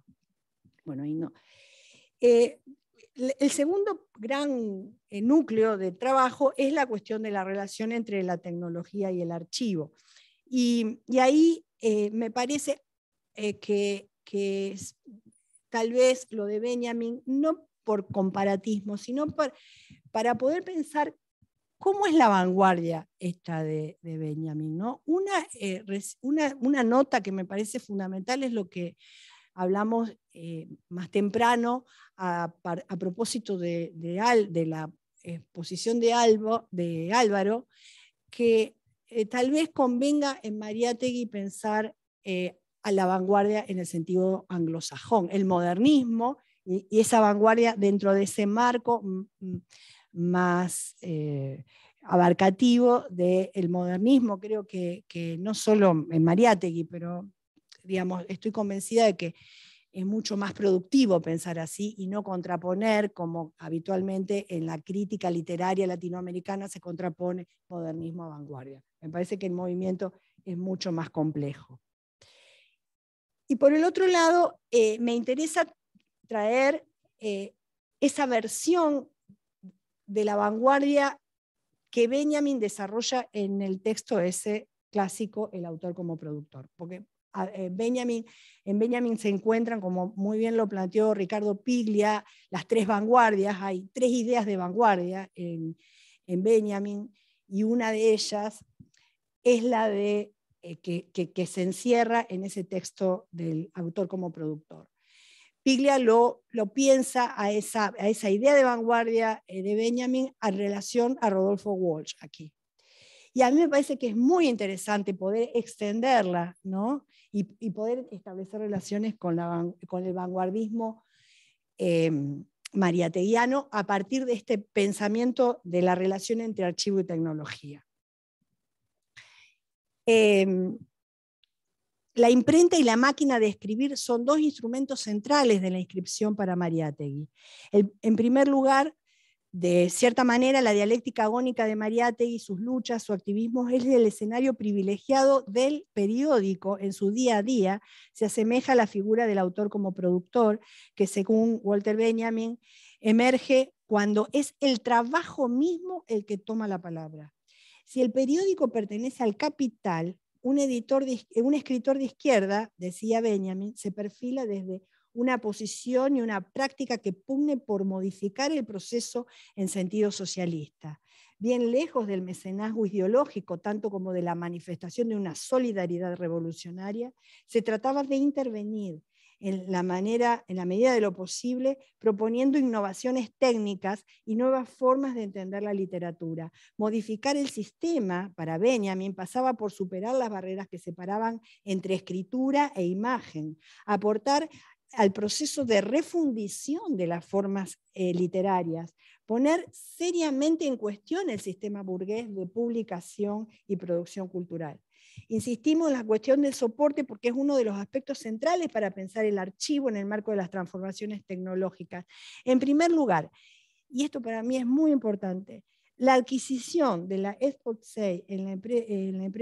Bueno, no. Eh, el segundo gran eh, núcleo de trabajo es la cuestión de la relación entre la tecnología y el archivo. Y, ahí eh, me parece que, tal vez lo de Benjamin, no por comparatismo, sino para poder pensar cómo es la vanguardia esta de, Benjamin. ¿no? una, nota que me parece fundamental es lo que, hablamos eh, más temprano a, propósito de, la exposición de, Álvaro, que eh, tal vez convenga en Mariategui pensar eh, a la vanguardia en el sentido anglosajón, el modernismo y, esa vanguardia dentro de ese marco más abarcativo del modernismo, creo que, no solo en Mariategui, pero estoy convencida de que es mucho más productivo pensar así y no contraponer, como habitualmente en la crítica literaria latinoamericana se contrapone modernismo a vanguardia. Me parece que el movimiento es mucho más complejo. Y por el otro lado, eh, me interesa traer eh, esa versión de la vanguardia que Benjamin desarrolla en el texto ese clásico, El autor como productor, porque eh, en Benjamin se encuentran, como muy bien lo planteó Ricardo Piglia, las tres vanguardias, hay tres ideas de vanguardia en, en Benjamin, y una de ellas es la de eh, que, se encierra en ese texto del autor como productor. Piglia lo, piensa a esa, idea de vanguardia eh, de Benjamin en relación a Rodolfo Walsh aquí. Y a mí me parece que es muy interesante poder extenderla, Y, poder establecer relaciones con, el vanguardismo eh, mariateguiano a partir de este pensamiento de la relación entre archivo y tecnología. Em, la imprenta y la máquina de escribir son dos instrumentos centrales de la inscripción para Mariategui. en primer lugar, de cierta manera, la dialéctica agónica de y sus luchas, su activismo, es el escenario privilegiado del periódico en su día a día. Se asemeja a la figura del autor como productor, que según Walter Benjamin, emerge cuando es el trabajo mismo el que toma la palabra. Si el periódico pertenece al capital, un, editor un escritor de izquierda, decía Benjamin, se perfila desde una posición y una práctica que pugne por modificar el proceso en sentido socialista bien lejos del mecenazgo ideológico, tanto como de la manifestación de una solidaridad revolucionaria, se trataba de intervenir en la, manera, en la medida de lo posible, proponiendo innovaciones técnicas y nuevas formas de entender la literatura. Modificar el sistema para Benjamin pasaba por superar las barreras que separaban entre escritura e imagen, aportar al proceso de refundición de las formas eh, literarias, poner seriamente en cuestión el sistema burgués de publicación y producción cultural. Insistimos en la cuestión del soporte porque es uno de los aspectos centrales para pensar el archivo en el marco de las transformaciones tecnológicas. En primer lugar, y esto para mí es muy importante, la adquisición de la expo 6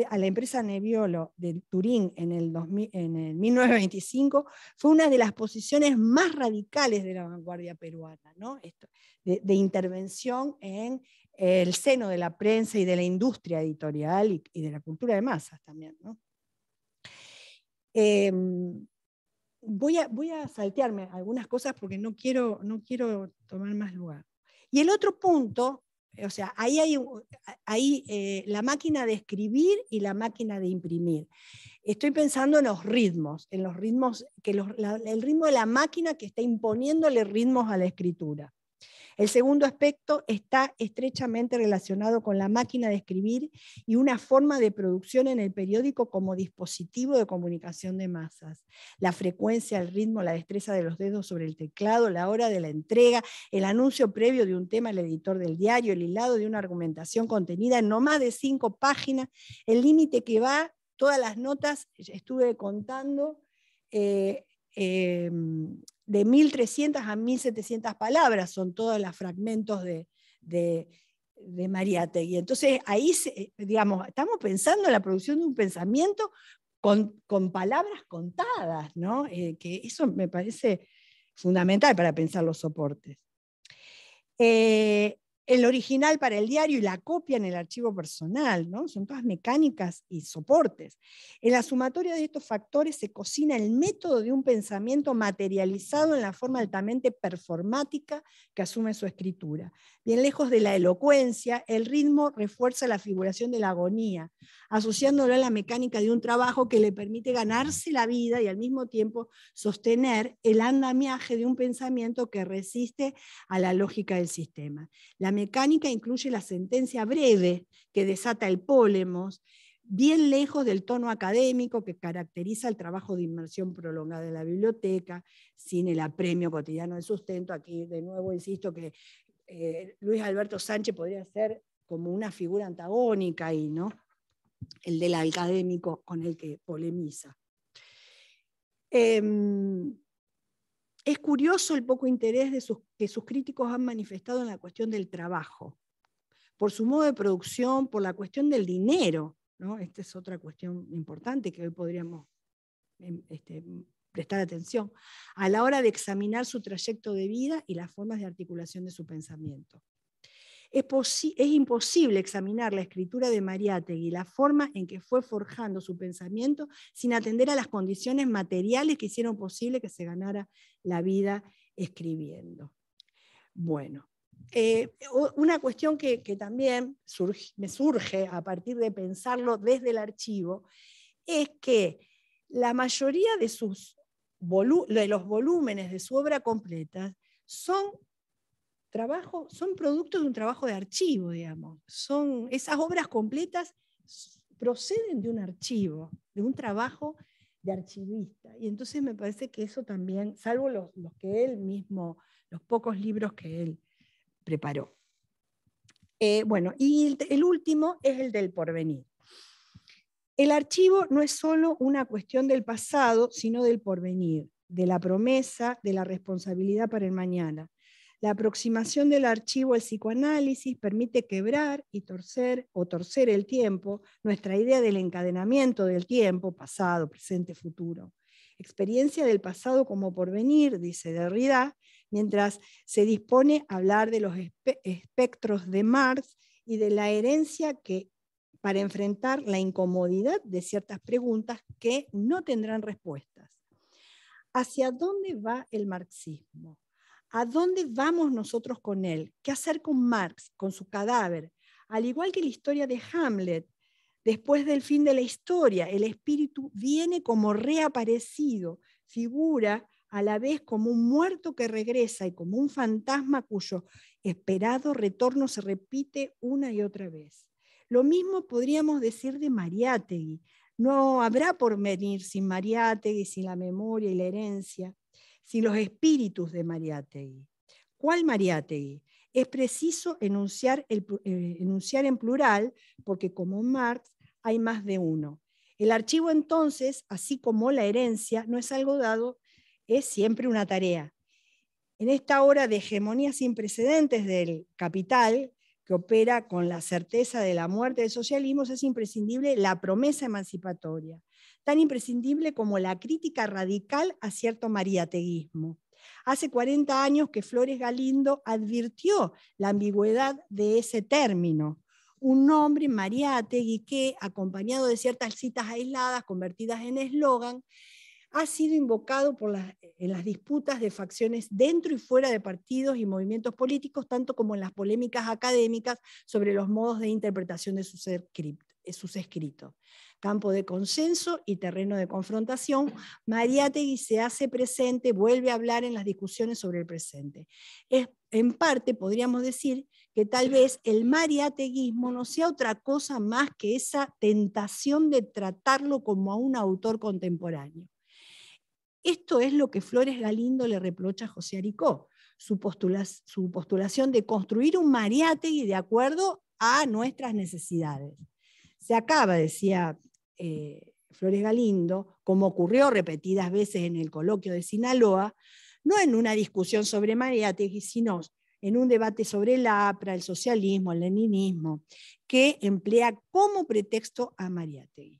a la empresa Nebbiolo de Turín en el, 1925 fue una de las posiciones más radicales de la vanguardia peruana, de, intervención en el seno de la prensa y de la industria editorial y, de la cultura de masas también. Em, voy, a, voy saltearme algunas cosas porque no quiero, no quiero tomar más lugar. Y el otro punto eh, o sea, ahí hay eh, la máquina de escribir y la máquina de imprimir. Estoy pensando en los ritmos, en los ritmos, que el ritmo de la máquina que está imponiéndole ritmos a la escritura. El segundo aspecto está estrechamente relacionado con la máquina de escribir y una forma de producción en el periódico como dispositivo de comunicación de masas. La frecuencia, el ritmo, la destreza de los dedos sobre el teclado, la hora de la entrega, el anuncio previo de un tema al editor del diario, el hilado de una argumentación contenida en no más de cinco páginas, el límite que va, todas las notas, estuve contando. Eh, em, de 1.300 a 1.700 palabras, son todos los fragmentos de, de, Y Mariategui. Entonces, ahí, eh, digamos, estamos pensando en la producción de un pensamiento con, palabras contadas, ¿no? Eh, que eso me parece fundamental para pensar los soportes. Eh, el original para el diario y la copia en el archivo personal, ¿no? Son todas mecánicas y soportes. En la sumatoria de estos factores se cocina el método de un pensamiento materializado en la forma altamente performática que asume su escritura. Bien lejos de la elocuencia, el ritmo refuerza la figuración de la agonía, asociándolo a la mecánica de un trabajo que le permite ganarse la vida y al mismo tiempo sostener el andamiaje de un pensamiento que resiste a la lógica del sistema. La mecánica incluye la sentencia breve que desata el polemos, bien lejos del tono académico que caracteriza el trabajo de inmersión prolongada de la biblioteca, sin el apremio cotidiano de sustento. Aquí de nuevo insisto que eh, Luis Alberto Sánchez podría ser como una figura antagónica y ¿no? El del académico con el que polemiza. Em, es curioso el poco interés que sus críticos han manifestado en la cuestión del trabajo, por su modo de producción, por la cuestión del dinero. Esta es otra cuestión importante que hoy podríamos em, este, prestar atención a la hora de examinar su trayecto de vida y las formas de articulación de su pensamiento es, imposible examinar la escritura de Mariátegui y la forma en que fue forjando su pensamiento sin atender a las condiciones materiales que hicieron posible que se ganara la vida escribiendo. Bueno, eh, una cuestión que, también me surge a partir de pensarlo desde el archivo es que la mayoría de, sus de los volúmenes de su obra completa son trabajo son productos de un trabajo de archivo, digamos. Son, esas obras completas proceden de un archivo, de un trabajo de archivista. Y entonces me parece que eso también, salvo los, que él mismo, los pocos libros que él preparó. Eh, bueno, y el, el último es el del porvenir. El archivo no es solo una cuestión del pasado, sino del porvenir, de la promesa, de la responsabilidad para el mañana. La aproximación del archivo al psicoanálisis permite quebrar y torcer o torcer el tiempo, nuestra idea del encadenamiento del tiempo, pasado, presente, futuro. Experiencia del pasado como porvenir, dice Derrida, mientras se dispone a hablar de los espectros de Marx y de la herencia que para enfrentar la incomodidad de ciertas preguntas que no tendrán respuestas. ¿Hacia dónde va el marxismo? ¿A dónde vamos nosotros con él? ¿Qué hacer con Marx, con su cadáver? Al igual que la historia de Hamlet, después del fin de la historia, el espíritu viene como reaparecido, figura a la vez como un muerto que regresa y como un fantasma cuyo esperado retorno se repite una y otra vez. Lo mismo podríamos decir de Mariátegui. No habrá porvenir sin Mariátegui, sin la memoria y la herencia sin los espíritus de Mariátegui. ¿Cuál Mariátegui? Es preciso enunciar, eh, enunciar en plural, porque como Marx hay más de uno. El archivo entonces, así como la herencia, no es algo dado, es siempre una tarea. En esta hora de hegemonía sin precedentes del capital, que opera con la certeza de la muerte del socialismo, es imprescindible la promesa emancipatoria, tan imprescindible como la crítica radical a cierto mariateguismo. Hace 40 años que Flores Galindo advirtió la ambigüedad de ese término. Un nombre, Mariategui, que, acompañado de ciertas citas aisladas convertidas en eslogan, ha sido invocado en las disputas de facciones dentro y fuera de partidos y movimientos políticos, tanto como en las polémicas académicas sobre los modos de interpretación de eh, sus, escritos campo de consenso y terreno de confrontación, Mariátegui se hace presente, vuelve a hablar en las discusiones sobre el presente. Es, en parte podríamos decir que tal vez el mariateguismo no sea otra cosa más que esa tentación de tratarlo como a un autor contemporáneo. Esto es lo que Flores Galindo le reprocha a José Aricó, su, su postulación de construir un mariategui de acuerdo a nuestras necesidades. Se acaba, decía eh, Flores Galindo, como ocurrió repetidas veces en el coloquio de Sinaloa, no en una discusión sobre Mariátegui, sino en un debate sobre el APRA, el socialismo, el leninismo, que emplea como pretexto a Mariátegui.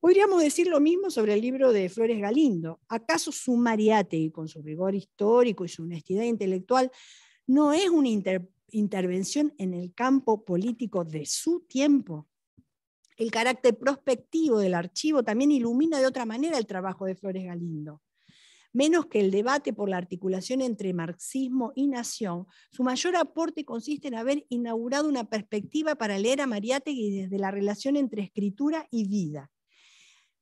Podríamos decir lo mismo sobre el libro de Flores Galindo. ¿Acaso su Mariátegui, con su rigor histórico y su honestidad intelectual, no es una intervención en el campo político de su tiempo? El carácter prospectivo del archivo también ilumina de otra manera el trabajo de Flores Galindo. Menos que el debate por la articulación entre marxismo y nación, su mayor aporte consiste en haber inaugurado una perspectiva para leer a Mariátegui desde la relación entre escritura y vida.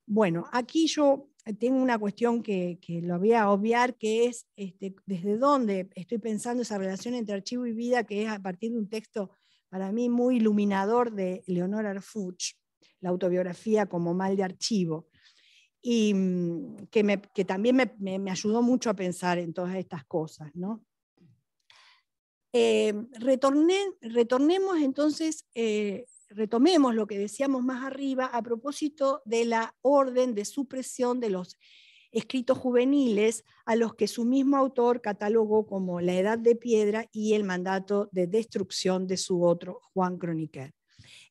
Bueno, aquí yo tengo una cuestión que, lo voy a obviar, que es este, desde dónde estoy pensando esa relación entre archivo y vida, que es a partir de un texto para mí muy iluminador de Leonora Fuchs la autobiografía como mal de archivo, y mm, que, también me, ayudó mucho a pensar en todas estas cosas. ¿no? Eh, retornemos entonces, eh, retomemos lo que decíamos más arriba a propósito de la orden de supresión de los escritos juveniles a los que su mismo autor catalogó como la edad de piedra y el mandato de destrucción de su otro, Juan Croniquet.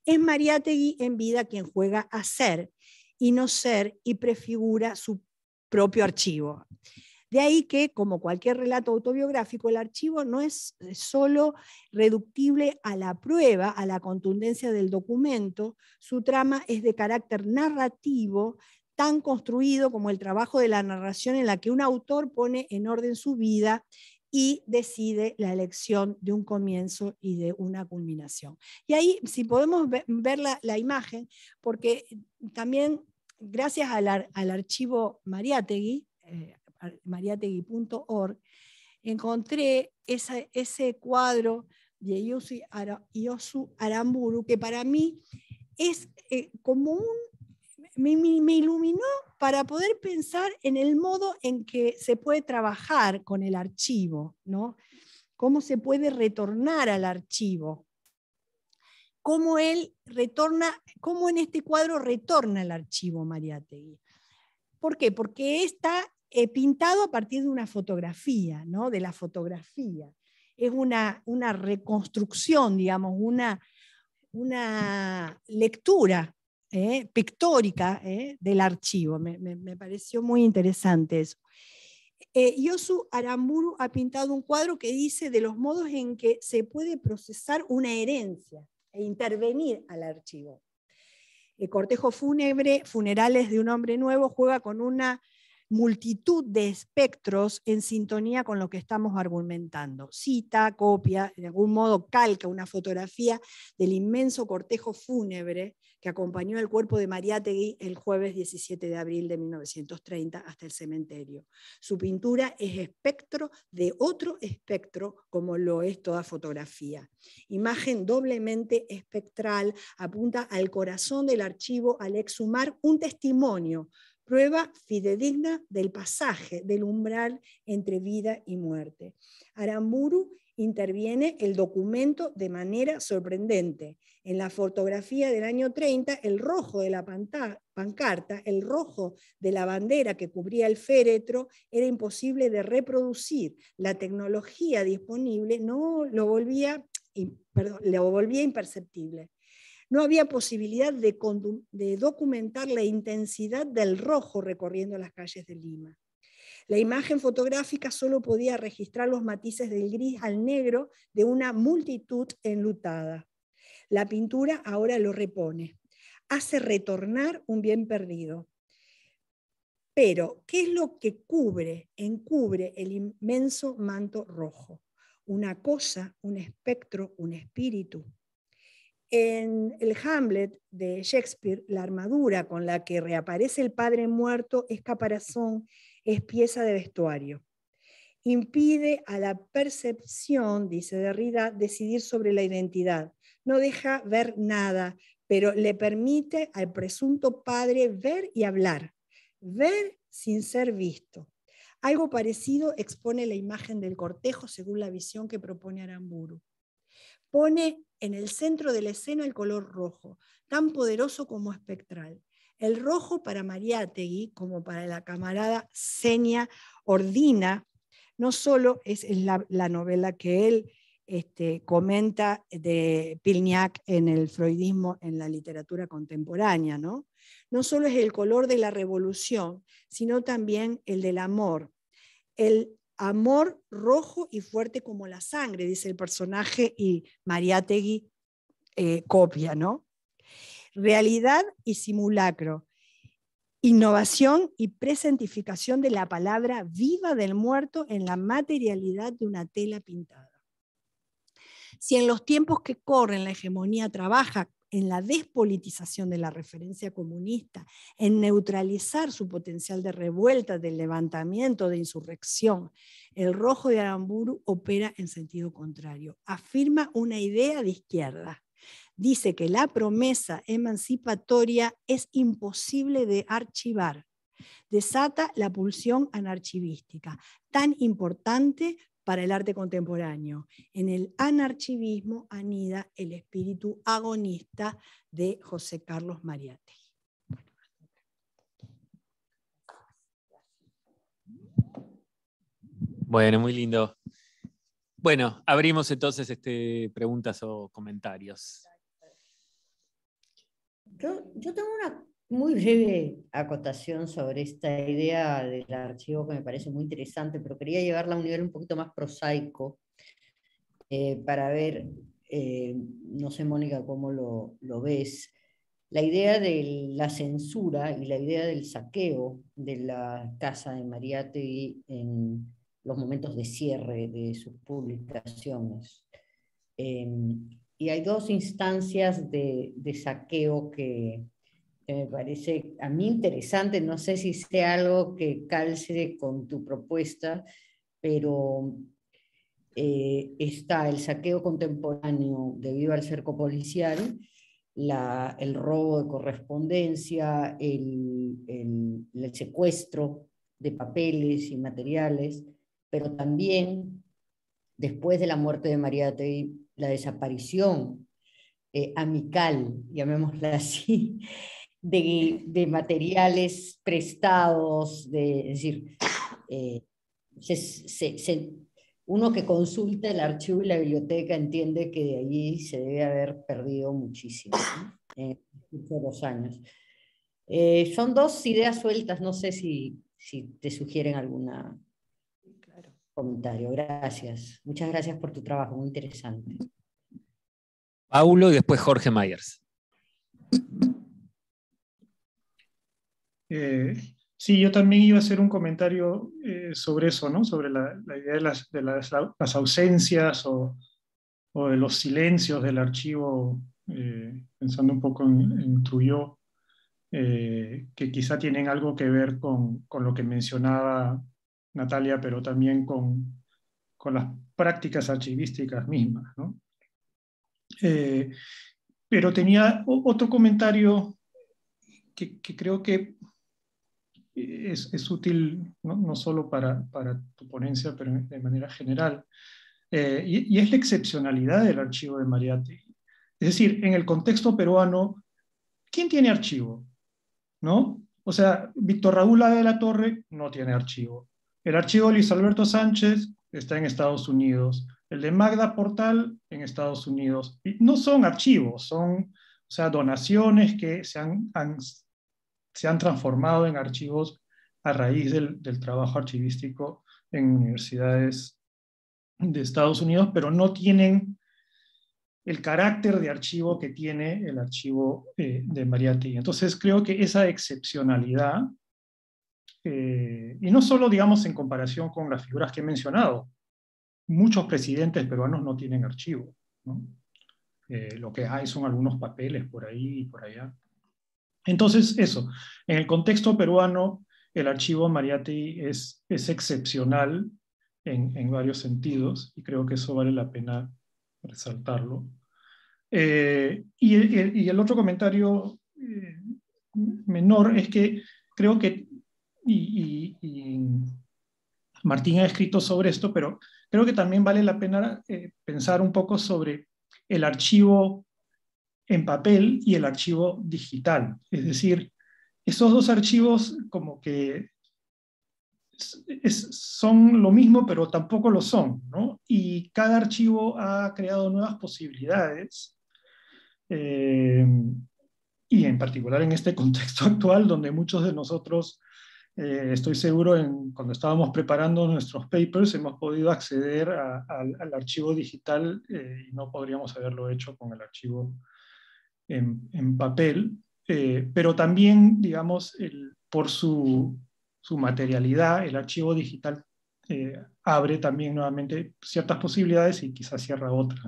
Es Mariategui en vida quien juega a ser y no ser y prefigura su propio archivo. De ahí que, como cualquier relato autobiográfico, el archivo no es solo reductible a la prueba, a la contundencia del documento, su trama es de carácter narrativo, tan construido como el trabajo de la narración en la que un autor pone en orden su vida y decide la elección de un comienzo y de una culminación. Y ahí, si podemos ver la, imagen, porque también gracias al, al archivo Mariategui, eh, mariategui.org, encontré ese cuadro de Yosu, Aramburu, que para mí es eh, como un, me iluminó para poder pensar en el modo en que se puede trabajar con el archivo, ¿no? Cómo se puede retornar al archivo, cómo él retorna, cómo en este cuadro retorna el archivo Mariategui. ¿Por qué? Porque está eh, pintado a partir de una fotografía, ¿no? De la fotografía. Es una, reconstrucción, digamos, una, una lectura eh, pictórica eh, del archivo. Me, pareció muy interesante eso. Eh, Yosu Aramburu ha pintado un cuadro que dice de los modos en que se puede procesar una herencia e intervenir al archivo. El cortejo fúnebre, funerales de un hombre nuevo, juega con una multitud de espectros en sintonía con lo que estamos argumentando. Cita, copia, de algún modo calca una fotografía del inmenso cortejo fúnebre que acompañó el cuerpo de Mariátegui el jueves 17 de abril de 1930 hasta el cementerio. Su pintura es espectro de otro espectro, como lo es toda fotografía. Imagen doblemente espectral apunta al corazón del archivo al exhumar un testimonio prueba fidedigna del pasaje del umbral entre vida y muerte. Aramburu interviene el documento de manera sorprendente. En la fotografía del año 30, el rojo de la pancarta, el rojo de la bandera que cubría el féretro, era imposible de reproducir. La tecnología disponible no lo lo volvía imperceptible. No había posibilidad de, documentar la intensidad del rojo recorriendo las calles de Lima. La imagen fotográfica solo podía registrar los matices del gris al negro de una multitud enlutada. La pintura ahora lo repone, hace retornar un bien perdido. Pero, ¿qué es lo que cubre, encubre el inmenso manto rojo? Una cosa, un espectro, un espíritu. En el Hamlet de Shakespeare, la armadura con la que reaparece el padre muerto es caparazón, es pieza de vestuario. Impide a la percepción, dice Derrida, decidir sobre la identidad. No deja ver nada, pero le permite al presunto padre ver y hablar, ver sin ser visto. Algo parecido expone la imagen del cortejo según la visión que propone Aramburu. Pone en el centro del la escena el color rojo, tan poderoso como espectral. El rojo para Mariátegui, como para la camarada seña, Ordina, no solo es la, novela que él este, comenta de Pilniak en el freudismo en la literatura contemporánea, ¿no? No solo es el color de la revolución, sino también el del amor, el amor rojo y fuerte como la sangre, dice el personaje y Mariátegui eh, copia, ¿no? Realidad y simulacro, innovación y presentificación de la palabra viva del muerto en la materialidad de una tela pintada. Si en los tiempos que corren la hegemonía trabaja en la despolitización de la referencia comunista, en neutralizar su potencial de revuelta, de levantamiento, de insurrección. El rojo de Aramburu opera en sentido contrario. Afirma una idea de izquierda. Dice que la promesa emancipatoria es imposible de archivar. Desata la pulsión anarchivística, tan importante para el arte contemporáneo. En el anarchivismo anida el espíritu agonista de José Carlos Mariate. Bueno, muy lindo. Bueno, abrimos entonces este, preguntas o comentarios. Yo, yo tengo una muy breve acotación sobre esta idea del archivo que me parece muy interesante, pero quería llevarla a un nivel un poquito más prosaico eh, para ver, eh, no sé Mónica cómo lo, ves, la idea de la censura y la idea del saqueo de la casa de Mariate en los momentos de cierre de sus publicaciones. Em, y hay dos instancias de saqueo que, eh, me parece a mí interesante, no sé si sea algo que calce con tu propuesta, pero eh, está el saqueo contemporáneo debido al cerco policial, el robo de correspondencia, el, secuestro de papeles y materiales, pero también después de la muerte de María Tei, la desaparición eh, amical, llamémosla así, de, materiales prestados, de, es decir, eh, uno que consulta el archivo y la biblioteca entiende que de allí se debe haber perdido muchísimo en estos eh, los años. Eh, son dos ideas sueltas, no sé si, te sugieren alguna comentario. Gracias. Muchas gracias por tu trabajo, muy interesante. Paulo y después Jorge Myers. Eh, sí, yo también iba a hacer un comentario eh, sobre eso, ¿no? Sobre la, idea de, las, ausencias o, de los silencios del archivo, eh, pensando un poco en, en que quizá tienen algo que ver con, lo que mencionaba Natalia, pero también con, las prácticas archivísticas mismas, pero tenía otro comentario que, creo que eh, es, es útil ¿no? no, solo para, para tu ponencia, pero de manera general. Eh, y, y, es la excepcionalidad del archivo de Mariate Es decir, en el contexto peruano, ¿quién tiene archivo? ¿No? O sea, Víctor Raúl A. de la Torre no tiene archivo. El archivo de Luis Alberto Sánchez está en Estados Unidos. El de Magda Portal en Estados Unidos. Y no son archivos, son o sea, donaciones que se han, han se han transformado en archivos a raíz del, trabajo archivístico en universidades de Estados Unidos, pero no tienen el carácter de archivo que tiene el archivo eh, de de Mariátegui. Entonces creo que esa excepcionalidad, eh, y no solo digamos en comparación con las figuras que he mencionado, muchos presidentes peruanos no tienen archivo. Eh, lo que hay son algunos papeles por ahí y por allá. Entonces, eso, en el contexto peruano, el archivo Mariati es, es excepcional en, varios sentidos y creo que eso vale la pena resaltarlo. Eh, y, el, otro comentario eh, menor es que creo que, y, Martín ha escrito sobre esto, pero creo que también vale la pena eh, pensar un poco sobre el archivo en papel y el archivo digital. Es decir, esos dos archivos como que son lo mismo, pero tampoco lo son, ¿no? Y cada archivo ha creado nuevas posibilidades, eh, y en particular en este contexto <laughs> actual, donde muchos de nosotros, eh, estoy seguro, cuando estábamos preparando nuestros papers, hemos podido acceder al archivo digital eh, y no podríamos haberlo hecho con el archivo en, papel, eh, pero también, digamos, por su, materialidad, el archivo digital eh, abre también nuevamente ciertas posibilidades y quizás cierra otras.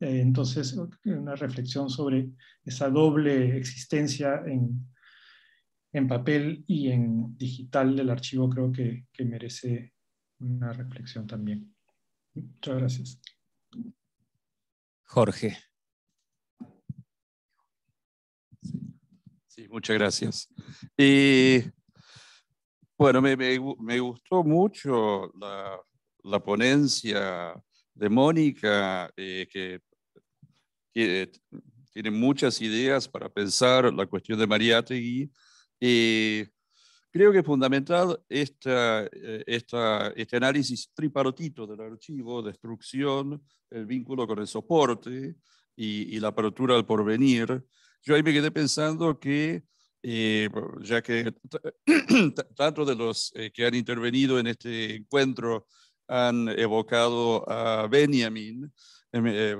Eh, entonces, una reflexión sobre esa doble existencia en, papel y en digital del archivo creo que merece una reflexión también. Muchas gracias. Jorge. muchas gracias. bueno, me, gustó mucho la, ponencia de Mónica, eh, que, tiene muchas ideas para pensar la cuestión de Mariátegui. y creo que es fundamental esta, eh, este análisis tripartito del archivo, destrucción, el vínculo con el soporte y la apertura al porvenir. Yo ahí me quedé pensando que, eh, ya que tanto de los eh, que han intervenido en este encuentro han evocado a Benjamin, eh,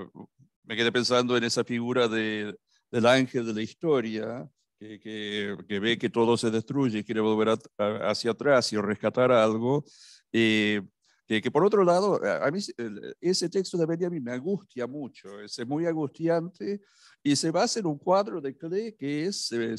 me quedé pensando en esa figura de, del ángel de la historia, que, que, ve que todo se destruye y quiere volver hacia atrás y rescatar algo. que, que, por otro lado, a mí ese texto de Benjamin me angustia mucho, es muy angustiante y se basa en un cuadro de Klee que es eh,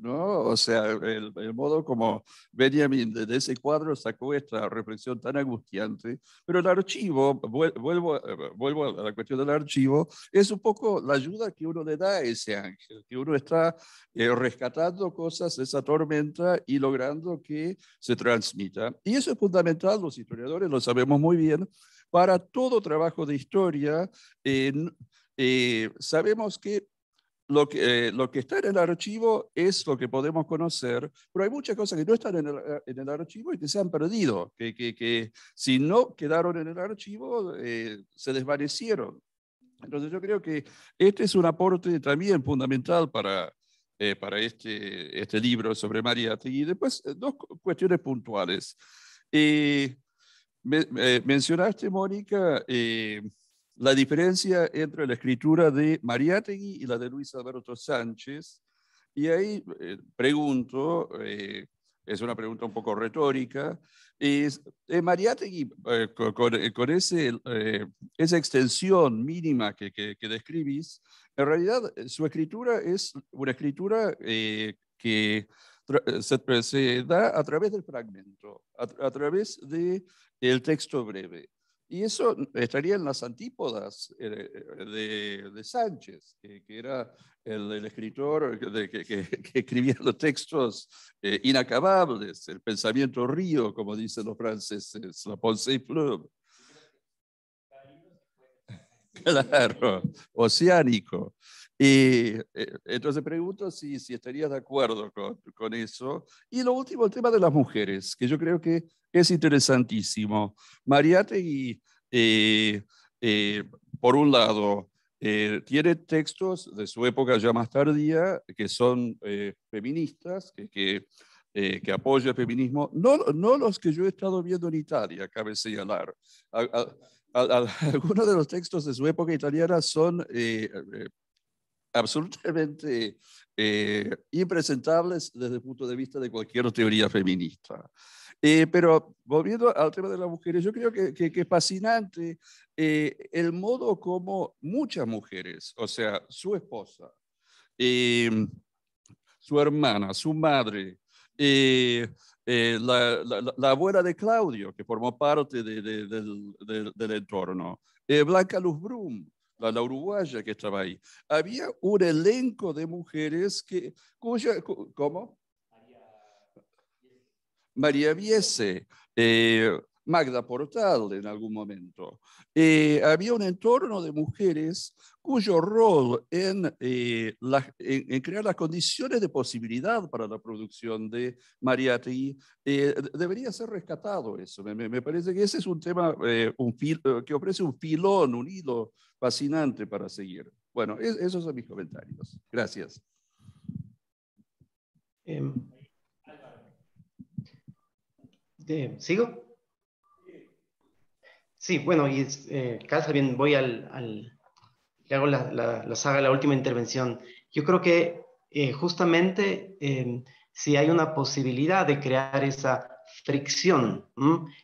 ¿no? O sea, el, modo como Benjamin de ese cuadro sacó esta reflexión tan angustiante, pero el archivo, vuelvo, eh, vuelvo a la cuestión del archivo, es un poco la ayuda que uno le da a ese ángel, que uno está eh, rescatando cosas de esa tormenta y logrando que se transmita. Y eso es fundamental, los historiadores lo sabemos muy bien, para todo trabajo de historia. en... Eh, sabemos que lo que, eh, lo que está en el archivo es lo que podemos conocer, pero hay muchas cosas que no están en el, eh, archivo y que se han perdido, que, que, que si no quedaron en el archivo, se desvanecieron. Entonces yo creo que este es un aporte también fundamental para, para este, este libro sobre María. Y después, dos cuestiones puntuales. mencionaste, Mónica, la diferencia entre la escritura de Mariátegui y la de Luis Alberto Sánchez. Y ahí eh, pregunto, eh, es una pregunta un poco retórica, es, eh, Mariátegui, eh, con, ese, esa extensión mínima que, que, describís, en realidad su escritura es una escritura que se, da a través del fragmento, a, través del texto breve. Y eso estaría en las antípodas eh, eh, de, Sánchez, que, era el, escritor <laughs> que, escribía los textos eh, inacabables, el pensamiento río, como dicen los franceses, la pensée fleuve. <laughs> Claro, oceánico. Y eh, entonces pregunto si, si estarías de acuerdo con, eso. Y lo último, el tema de las mujeres, que yo creo que es interesantísimo. Mariategui, eh, eh, por un lado, eh, tiene textos de su época ya más tardía que son feministas, que, que apoya el feminismo, no, no los que yo he estado viendo en Italia, cabe señalar. <laughs> algunos de los textos de su época italiana son eh, absolutamente eh, impresentables desde el punto de vista de cualquier teoría feminista. Eh, pero volviendo al tema de las mujeres, yo creo que, que, es fascinante eh, el modo como muchas mujeres, o sea, su esposa, su hermana, su madre, la, abuela de Claudio, que formó parte del, entorno, Blanca Luz Brum, la, la, uruguaya que estaba ahí. Había un elenco de mujeres que, cuya, ¿cómo? María Viese, eh, Magda Portal en algún momento. Eh, había un entorno de mujeres cuyo rol eh, en, en, crear las condiciones de posibilidad para la producción de Mariati, eh, debería ser rescatado eso. Me, parece que ese es un tema un que ofrece un filón, un hilo fascinante para seguir. Bueno, esos son mis comentarios. Gracias. Em, ¿Sigo? Sí, bueno, y eh, bien, voy al, le hago la, la, la última intervención. Yo creo que eh, justamente em, si hay una posibilidad de crear esa fricción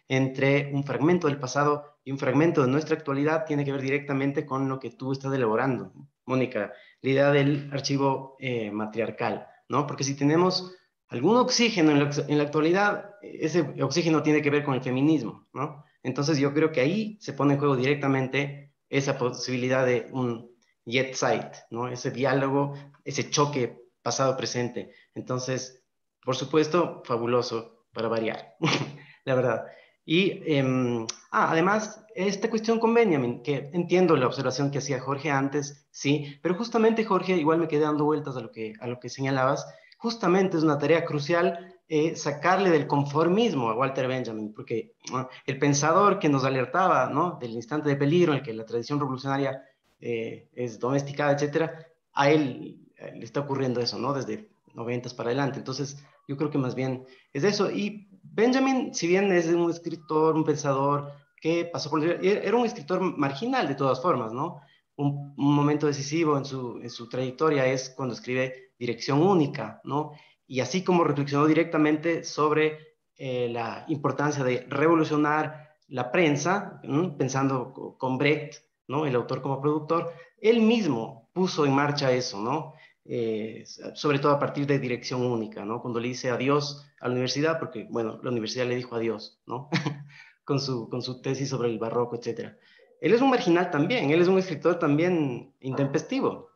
entre un fragmento del pasado un fragmento de nuestra actualidad tiene que ver directamente con lo que tú estás elaborando, Mónica, la idea del archivo eh, matriarcal, ¿no? Porque si tenemos algún oxígeno en la, actualidad, ese oxígeno tiene que ver con el feminismo, ¿no? Entonces yo creo que ahí se pone en juego directamente esa posibilidad de un yet site, ¿no? Ese diálogo, ese choque pasado-presente. Entonces, por supuesto, fabuloso para variar, <laughs> la verdad. Y em, ah, además, esta cuestión con Benjamin, que entiendo la observación que hacía Jorge antes, sí, pero justamente Jorge, igual me quedé dando vueltas a lo que, a lo que señalabas, justamente es una tarea crucial eh, sacarle del conformismo a Walter Benjamin, porque ah, el pensador que nos alertaba ¿no? del instante de peligro en el que la tradición revolucionaria eh, es domesticada, etcétera, a él eh, le está ocurriendo eso, ¿no? Desde 90 para adelante. Entonces, yo creo que más bien es eso. Y Benjamin, si bien es un escritor, un pensador que pasó por... Era un escritor marginal de todas formas, ¿no? Un, momento decisivo en su, en su trayectoria es cuando escribe Dirección Única, ¿no? Y así como reflexionó directamente sobre eh, la importancia de revolucionar la prensa, pensando con Brecht, ¿no? El autor como productor, él mismo puso en marcha eso, ¿no? Eh, sobre todo a partir de dirección única, ¿no? Cuando le dice adiós a la universidad, porque, bueno, la universidad le dijo adiós, ¿no? <laughs> con, su, con su tesis sobre el barroco, etc. Él es un marginal también, él es un escritor también intempestivo.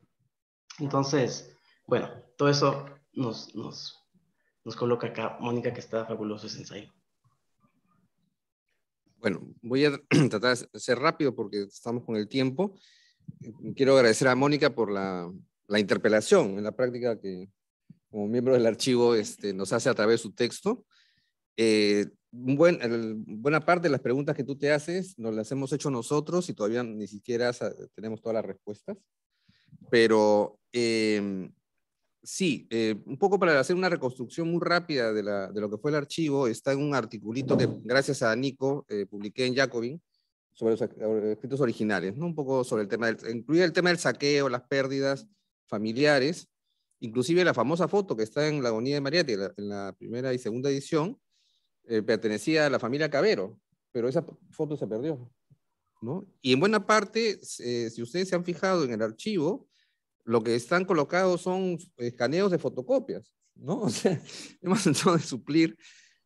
Entonces, bueno, todo eso nos, nos, nos coloca acá Mónica, que está fabuloso ese ensayo. Bueno, voy a <clears throat> tratar de ser rápido porque estamos con el tiempo. Quiero agradecer a Mónica por la la interpelación en la práctica que como miembro del archivo este, nos hace a través de su texto. Eh, buena parte de las preguntas que tú te haces nos las hemos hecho nosotros y todavía ni siquiera tenemos todas las respuestas. Pero em, sí, eh, un poco para hacer una reconstrucción muy rápida de, lo que fue el archivo, está en un articulito que gracias a Nico eh, publiqué en Jacobin sobre los eh, escritos originales, un poco sobre el tema, del, incluía el tema del saqueo, las pérdidas, familiares, inclusive la famosa foto que está en la agonía de Mariati, en la primera y segunda edición, eh, pertenecía a la familia Cabero, pero esa foto se perdió. ¿no? Y en buena parte, eh, si ustedes se han fijado en el archivo, lo que están colocados son escaneos de fotocopias, ¿no? <laughs> O sea, hemos intentado de suplir,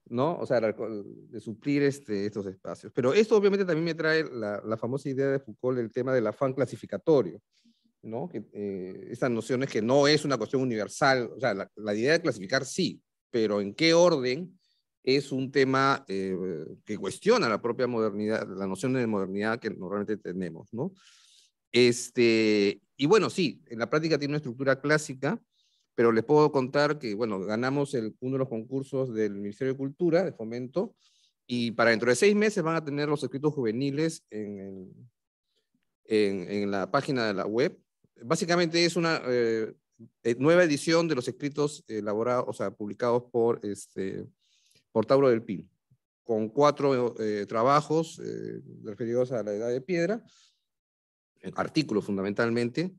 ¿no? O sea, de suplir este, estos espacios. Pero esto obviamente también me trae la, la famosa idea de Foucault, el tema del afán clasificatorio, ¿no? Que, eh, estas nociones que no es una cuestión universal, o sea, la, idea de clasificar sí, pero en qué orden es un tema eh, que cuestiona la propia modernidad, la noción de modernidad que normalmente tenemos, este, y bueno, sí, en la práctica tiene una estructura clásica, pero les puedo contar que, bueno, ganamos uno de los concursos del Ministerio de Cultura, de Fomento, y para dentro de seis meses van a tener los escritos juveniles en, en la página de la web, básicamente es una eh, eh, nueva edición de los escritos eh, elaborados, o sea, publicados por, este, por Tauro del Pino, con cuatro trabajos referidos a la edad de piedra, artículos fundamentalmente,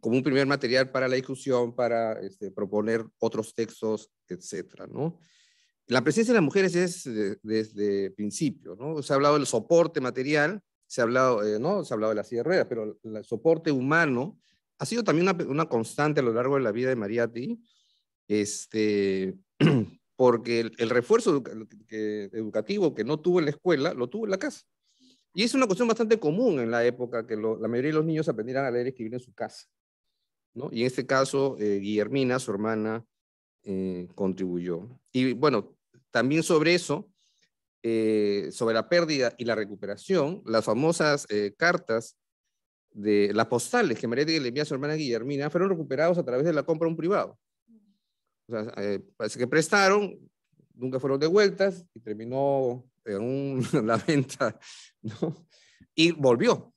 como un primer material para la discusión, para este, proponer otros textos, etc. La presencia de las mujeres es desde el principio, ¿no? Se ha hablado del soporte material, se ha hablado, ¿no? Se ha hablado de las sierreras, pero el soporte humano ha sido también una, constante a lo largo de la vida de mariati este, <clears throat> porque el, refuerzo educativo que no tuvo en la escuela, lo tuvo en la casa. Y es una cuestión bastante común en la época que la mayoría de los niños aprendieran a leer y escribir en su casa. ¿no? Y en este caso, eh, Guillermina, su hermana, eh, contribuyó. Y bueno, también sobre eso, eh, sobre la pérdida y la recuperación, las famosas cartas de las postales que Mariette le envía a su hermana Guillermina fueron recuperados a través de la compra a un privado. O sea, eh, parece que prestaron, nunca fueron devueltas y terminó <laughs> la venta, Y volvió.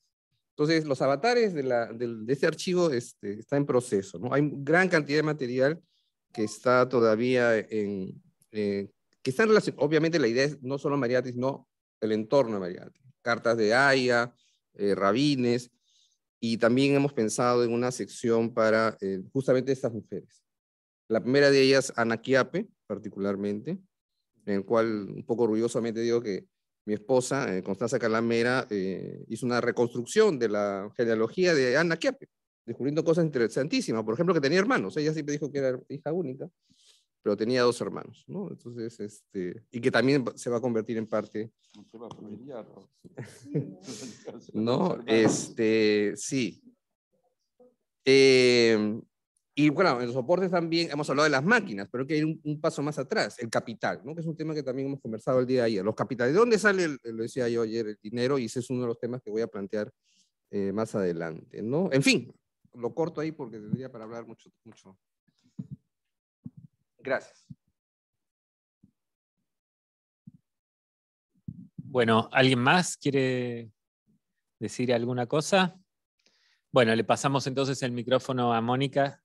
Entonces, los avatares de, este archivo este, está en proceso, ¿no? Hay gran cantidad de material que está todavía en... Eh, que está obviamente la idea es no solo maría, sino el entorno de maría. Cartas de Aya eh, Rabines, y también hemos pensado en una sección para eh, justamente estas mujeres. La primera de ellas, Anaquiape, particularmente, en el cual un poco orgullosamente digo que mi esposa, eh, Constanza Calamera, eh, hizo una reconstrucción de la genealogía de Ana descubriendo cosas interesantísimas. Por ejemplo, que tenía hermanos. Ella siempre dijo que era hija única pero tenía dos hermanos, ¿no? Entonces, este, y que también se va a convertir en parte. <laughs> ¿no? Este, sí. Em, y bueno, en los soportes también hemos hablado de las máquinas, pero hay que ir un, paso más atrás, el capital, ¿no? que es un tema que también hemos conversado el día de ayer. Los capitales, ¿de dónde sale, lo decía yo ayer, el dinero? Y ese es uno de los temas que voy a plantear eh, más adelante. ¿no? En fin, lo corto ahí porque tendría para hablar mucho, mucho, Gracias. Bueno, ¿alguien más quiere decir alguna cosa? Bueno, le pasamos entonces el micrófono a Mónica.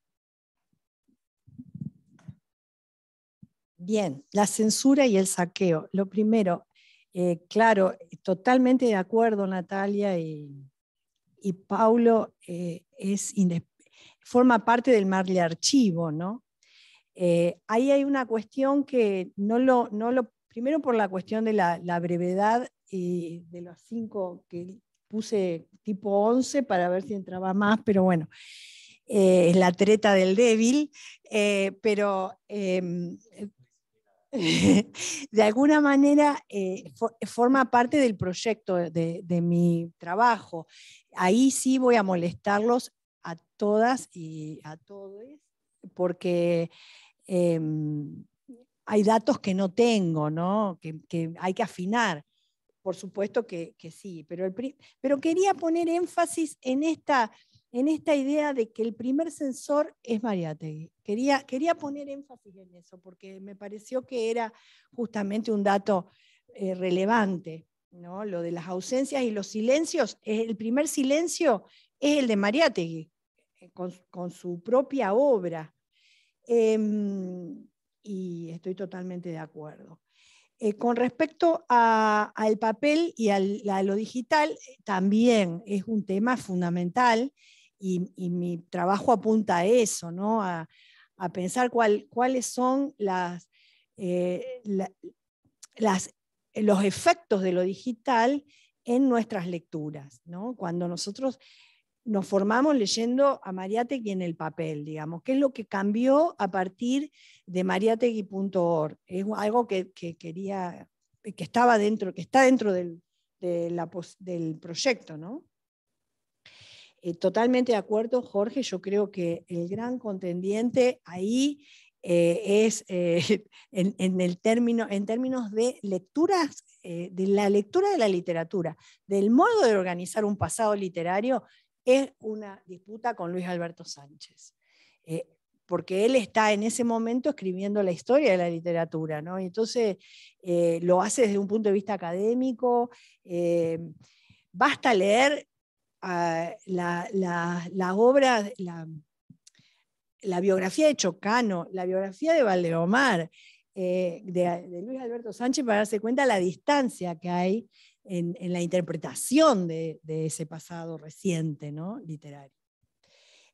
Bien, la censura y el saqueo. Lo primero, eh, claro, totalmente de acuerdo Natalia y, Paulo, eh, es forma parte del mar de archivo, ¿no? Eh, ahí hay una cuestión que no lo, no lo primero por la cuestión de la, brevedad y eh, de los cinco que puse tipo 11 para ver si entraba más, pero bueno, eh, es la treta del débil, pero em, <laughs> de alguna manera forma parte del proyecto de, de, mi trabajo. Ahí sí voy a molestarlos a todas y a todos porque em, hay datos que no tengo, Que, hay que afinar. Por supuesto que, sí, pero, quería poner énfasis en esta, en esta idea de que el primer sensor es Mariategui. Quería, quería poner énfasis en eso, porque me pareció que era justamente un dato eh, relevante. ¿no? Lo de las ausencias y los silencios, el primer silencio es el de Mariategui. Eh, con, su propia obra. Em, y estoy totalmente de acuerdo. Eh, con respecto al papel y a lo digital, también es un tema fundamental y, mi trabajo apunta a eso, ¿no? a, pensar cuáles son eh, las, los efectos de lo digital en nuestras lecturas. ¿no? Cuando nosotros nos formamos leyendo a Mariategui en el papel, digamos, ¿Qué es lo que cambió a partir de mariategui.org. Es algo que, quería, que estaba dentro, que está dentro del, proyecto, ¿no? Eh, totalmente de acuerdo, Jorge, yo creo que el gran contendiente ahí eh, es eh, <laughs> en, el término, en términos de lecturas, de la lectura de la literatura, del modo de organizar un pasado literario, es una disputa con Luis Alberto Sánchez. Eh, porque él está en ese momento escribiendo la historia de la literatura, ¿no? entonces eh, lo hace desde un punto de vista académico. Eh, basta leer ah, las obras la, biografía de Chocano, la biografía de Valdeomar, de, de, Luis Alberto Sánchez, para darse cuenta de la distancia que hay en, la interpretación de, ese pasado reciente ¿no? literario.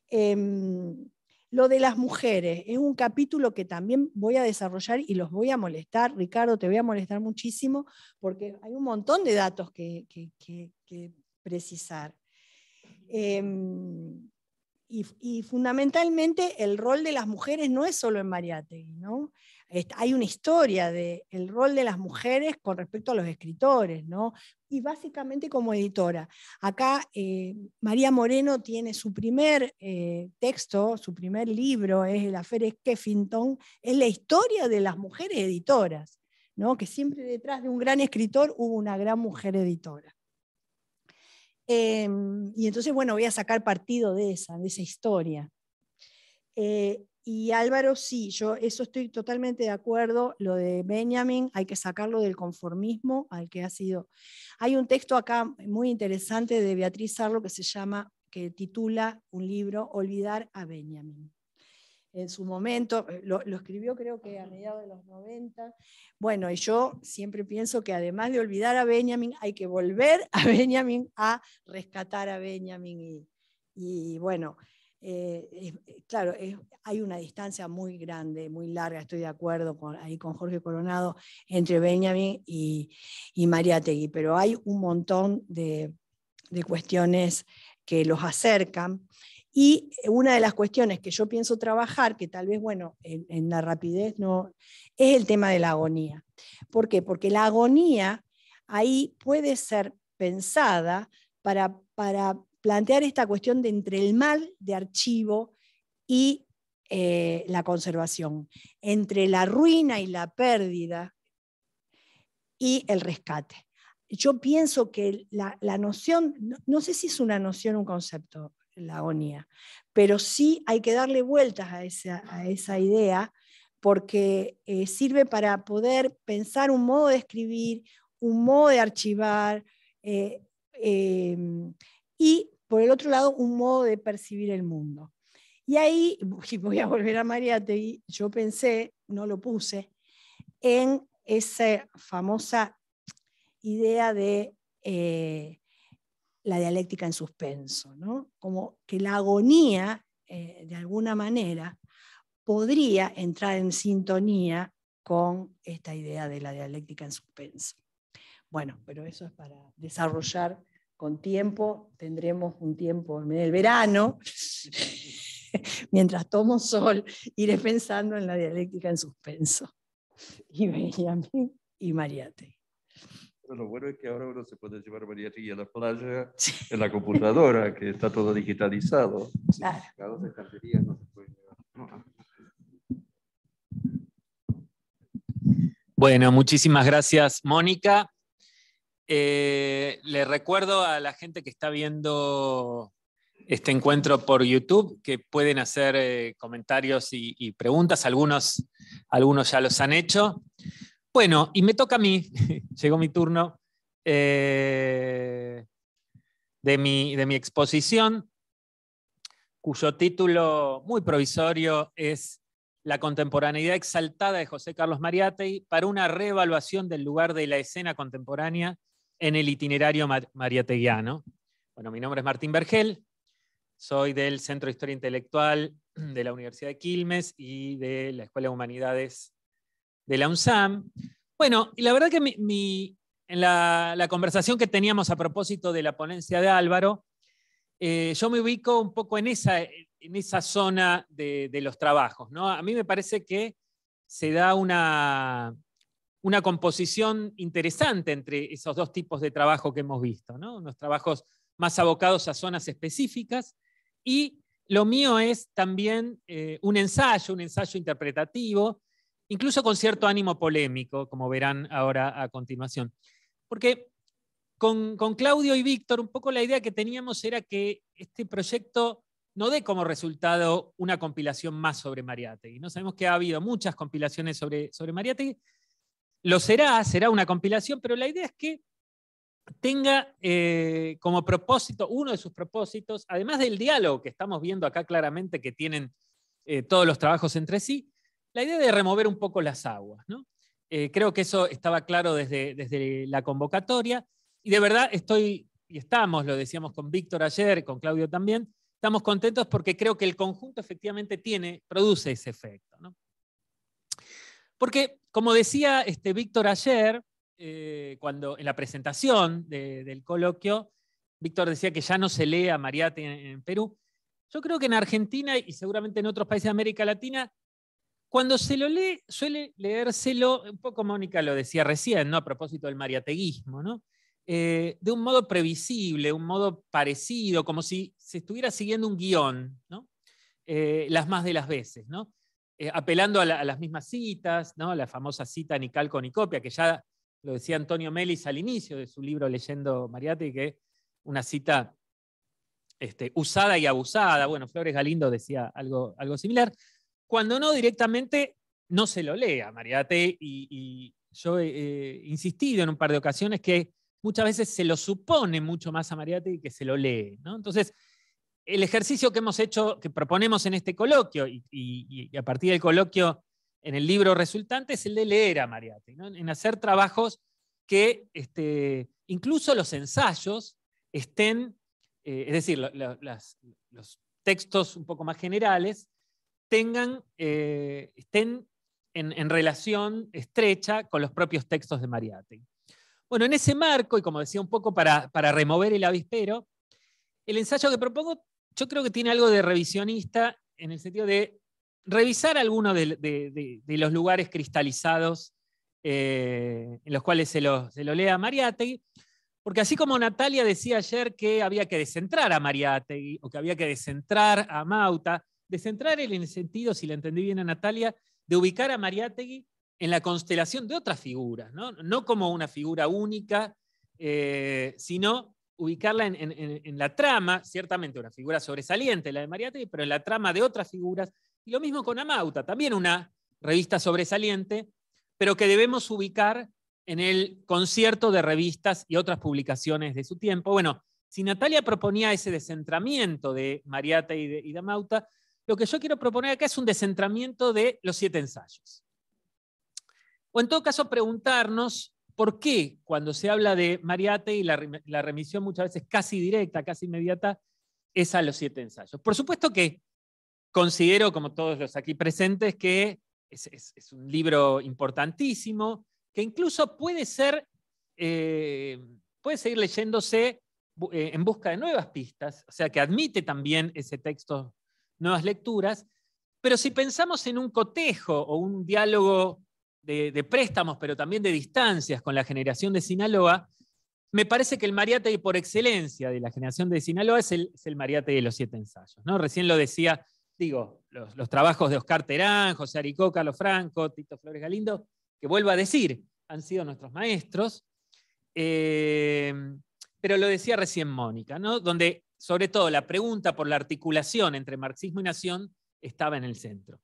Em, lo de las mujeres es un capítulo que también voy a desarrollar y los voy a molestar. Ricardo, te voy a molestar muchísimo porque hay un montón de datos que, precisar. Em, y, fundamentalmente el rol de las mujeres no es solo en Mariategui, ¿no? hay una historia del rol de las mujeres con respecto a los escritores, ¿no? Y básicamente como editora. Acá eh, María Moreno tiene su primer eh, texto, su primer libro, es El Affair Skeffington, es la historia de las mujeres editoras, ¿no? Que siempre detrás de un gran escritor hubo una gran mujer editora. Em, y entonces, bueno, voy a sacar partido de esa, de esa historia. Eh, y Álvaro, sí, yo eso estoy totalmente de acuerdo. Lo de Benjamin, hay que sacarlo del conformismo al que ha sido. Hay un texto acá muy interesante de Beatriz Arlo que se llama, que titula un libro Olvidar a Benjamin. En su momento, eh, lo, escribió creo que a mediados de los 90. Bueno, y yo siempre pienso que además de olvidar a Benjamin, hay que volver a <laughs> Benjamin a rescatar a Benjamin. y bueno, eh, eh, claro, hay una distancia muy grande, muy larga, estoy de acuerdo ahí con Jorge Coronado, entre Benjamin y, María Tegui, pero hay un montón de, de cuestiones que los acercan. Y eh, una de las cuestiones que yo pienso trabajar, que tal vez, bueno, en, la rapidez no, es el tema de la agonía. ¿Por qué? Porque la agonía ahí puede ser pensada para, para plantear esta cuestión de entre el mal de archivo y eh, la conservación, entre la ruina y la pérdida y el rescate. Yo pienso que la, noción, no, sé si es una noción, un concepto, la agonía, pero sí hay que darle vueltas a esa, a esa idea porque eh, sirve para poder pensar un modo de escribir, un modo de archivar eh, em, y por el otro lado, un modo de percibir el mundo. Y ahí, <laughs> y voy a volver a Mariategui, yo pensé, no lo puse, en esa famosa idea de eh, la dialéctica en suspenso, ¿no? como que la agonía, eh, de alguna manera, podría entrar en sintonía con esta idea de la dialéctica en suspenso. Bueno, pero eso es para desarrollar con tiempo, tendremos un tiempo en el verano, <laughs> mientras tomo sol, iré pensando en la dialéctica en suspenso. Y Benjamín y Mariate. lo bueno es que ahora uno se puede llevar Mariate a la playa en la computadora, que está todo digitalizado. Claro. Bueno, muchísimas gracias, Mónica. Eh, le recuerdo a la gente que está viendo este encuentro por YouTube que pueden hacer eh, comentarios y, preguntas. Algunos, algunos ya los han hecho. Bueno, y me toca a mí, <laughs> llegó mi turno eh, de, mi, exposición, cuyo título muy provisorio es la contemporaneidad exaltada de José Carlos Mariate para una reevaluación del lugar de la escena contemporánea en el itinerario María mariateguiano. Bueno, mi nombre es Martín Vergel, soy del Centro de Historia Intelectual de la Universidad de Quilmes y de la Escuela de Humanidades de la UNSAM. Bueno, y la verdad que mi, en la, conversación que teníamos a propósito de la ponencia de Álvaro, eh, yo me ubico un poco en esa, en esa zona de, de los trabajos. ¿no? A mí me parece que se da una, una composición interesante entre esos dos tipos de trabajo que hemos visto, ¿no? unos trabajos más abocados a zonas específicas y lo mío es también eh, un ensayo, un ensayo interpretativo, incluso con cierto ánimo polémico, como verán ahora a continuación. Porque con, Claudio y Víctor, un poco la idea que teníamos era que este proyecto no dé como resultado una compilación más sobre Mariategui. ¿no? Sabemos que ha habido muchas compilaciones sobre, sobre Mariategui, lo será, será una compilación, pero la idea es que tenga eh, como propósito, uno de sus propósitos, además del diálogo que estamos viendo acá claramente que tienen eh, todos los trabajos entre sí, la idea de remover un poco las aguas. Eh, creo que eso estaba claro desde, desde la convocatoria y de verdad estoy, y estamos, lo decíamos con Víctor ayer, con Claudio también, estamos contentos porque creo que el conjunto efectivamente tiene, produce ese efecto. ¿no? Porque como decía este Víctor ayer, eh, cuando, en la presentación del coloquio, Víctor decía que ya no se lee a Mariate en, Perú. Yo creo que en Argentina y seguramente en otros países de América Latina cuando se lo lee, suele leérselo, un poco Mónica lo decía recién, ¿no? a propósito del mariateguismo, eh, de un modo previsible, un modo parecido, como si se estuviera siguiendo un guión, eh, las más de las veces. ¿no? Eh, apelando a, las mismas citas, ¿no? la famosa cita ni calco ni copia, que ya lo decía Antonio Melis al inicio de su libro Leyendo Mariate, que una cita este, usada y abusada. Bueno, Flores Galindo decía algo, algo similar. Cuando no, directamente no se lo lea, Mariate, y, yo he insistido en un par de ocasiones que muchas veces se lo supone mucho más a Mariate que se lo lee. Entonces, el ejercicio que hemos hecho, que proponemos en este coloquio y, a partir del coloquio en el libro resultante, es el de leer a Mariate, en hacer trabajos que este, incluso los ensayos estén, eh, es decir, los textos un poco más generales, tengan, eh, estén en, relación estrecha con los propios textos de Mariate. Bueno, en ese marco, y como decía un poco para, para remover el avispero, el ensayo que propongo yo creo que tiene algo de revisionista en el sentido de revisar algunos de, los lugares cristalizados eh, en los cuales se lo, se lo lea Mariategui, porque así como Natalia decía ayer que había que descentrar a Mariategui o que había que descentrar a Mauta, descentrar en el sentido, si la entendí bien a Natalia, de ubicar a Mariategui en la constelación de otras figuras, no, como una figura única, eh, sino ubicarla en, la trama, ciertamente una figura sobresaliente, la de Mariátegui, pero en la trama de otras figuras. Y lo mismo con Amauta, también una revista sobresaliente, pero que debemos ubicar en el concierto de revistas y otras publicaciones de su tiempo. Bueno, si Natalia proponía ese descentramiento de Mariata y de, y de Amauta, lo que yo quiero proponer acá es un descentramiento de los siete ensayos. O en todo caso, preguntarnos por qué cuando se habla de Mariate y la, remisión muchas veces casi directa, casi inmediata, es a los siete ensayos. Por supuesto que considero, como todos los aquí presentes, que es, un libro importantísimo, que incluso puede ser, eh, puede seguir leyéndose eh, en busca de nuevas pistas, o sea, que admite también ese texto nuevas lecturas, pero si pensamos en un cotejo o un diálogo de, préstamos, pero también de distancias con la generación de Sinaloa, me parece que el mariate por excelencia de la generación de Sinaloa es el, es mariate de los siete ensayos. ¿no? Recién lo decía, digo, los, trabajos de Oscar Terán, José Aricó, Carlos Franco, Tito Flores Galindo, que vuelvo a decir, han sido nuestros maestros. Eh, pero lo decía recién Mónica, ¿no? donde sobre todo la pregunta por la articulación entre marxismo y nación estaba en el centro.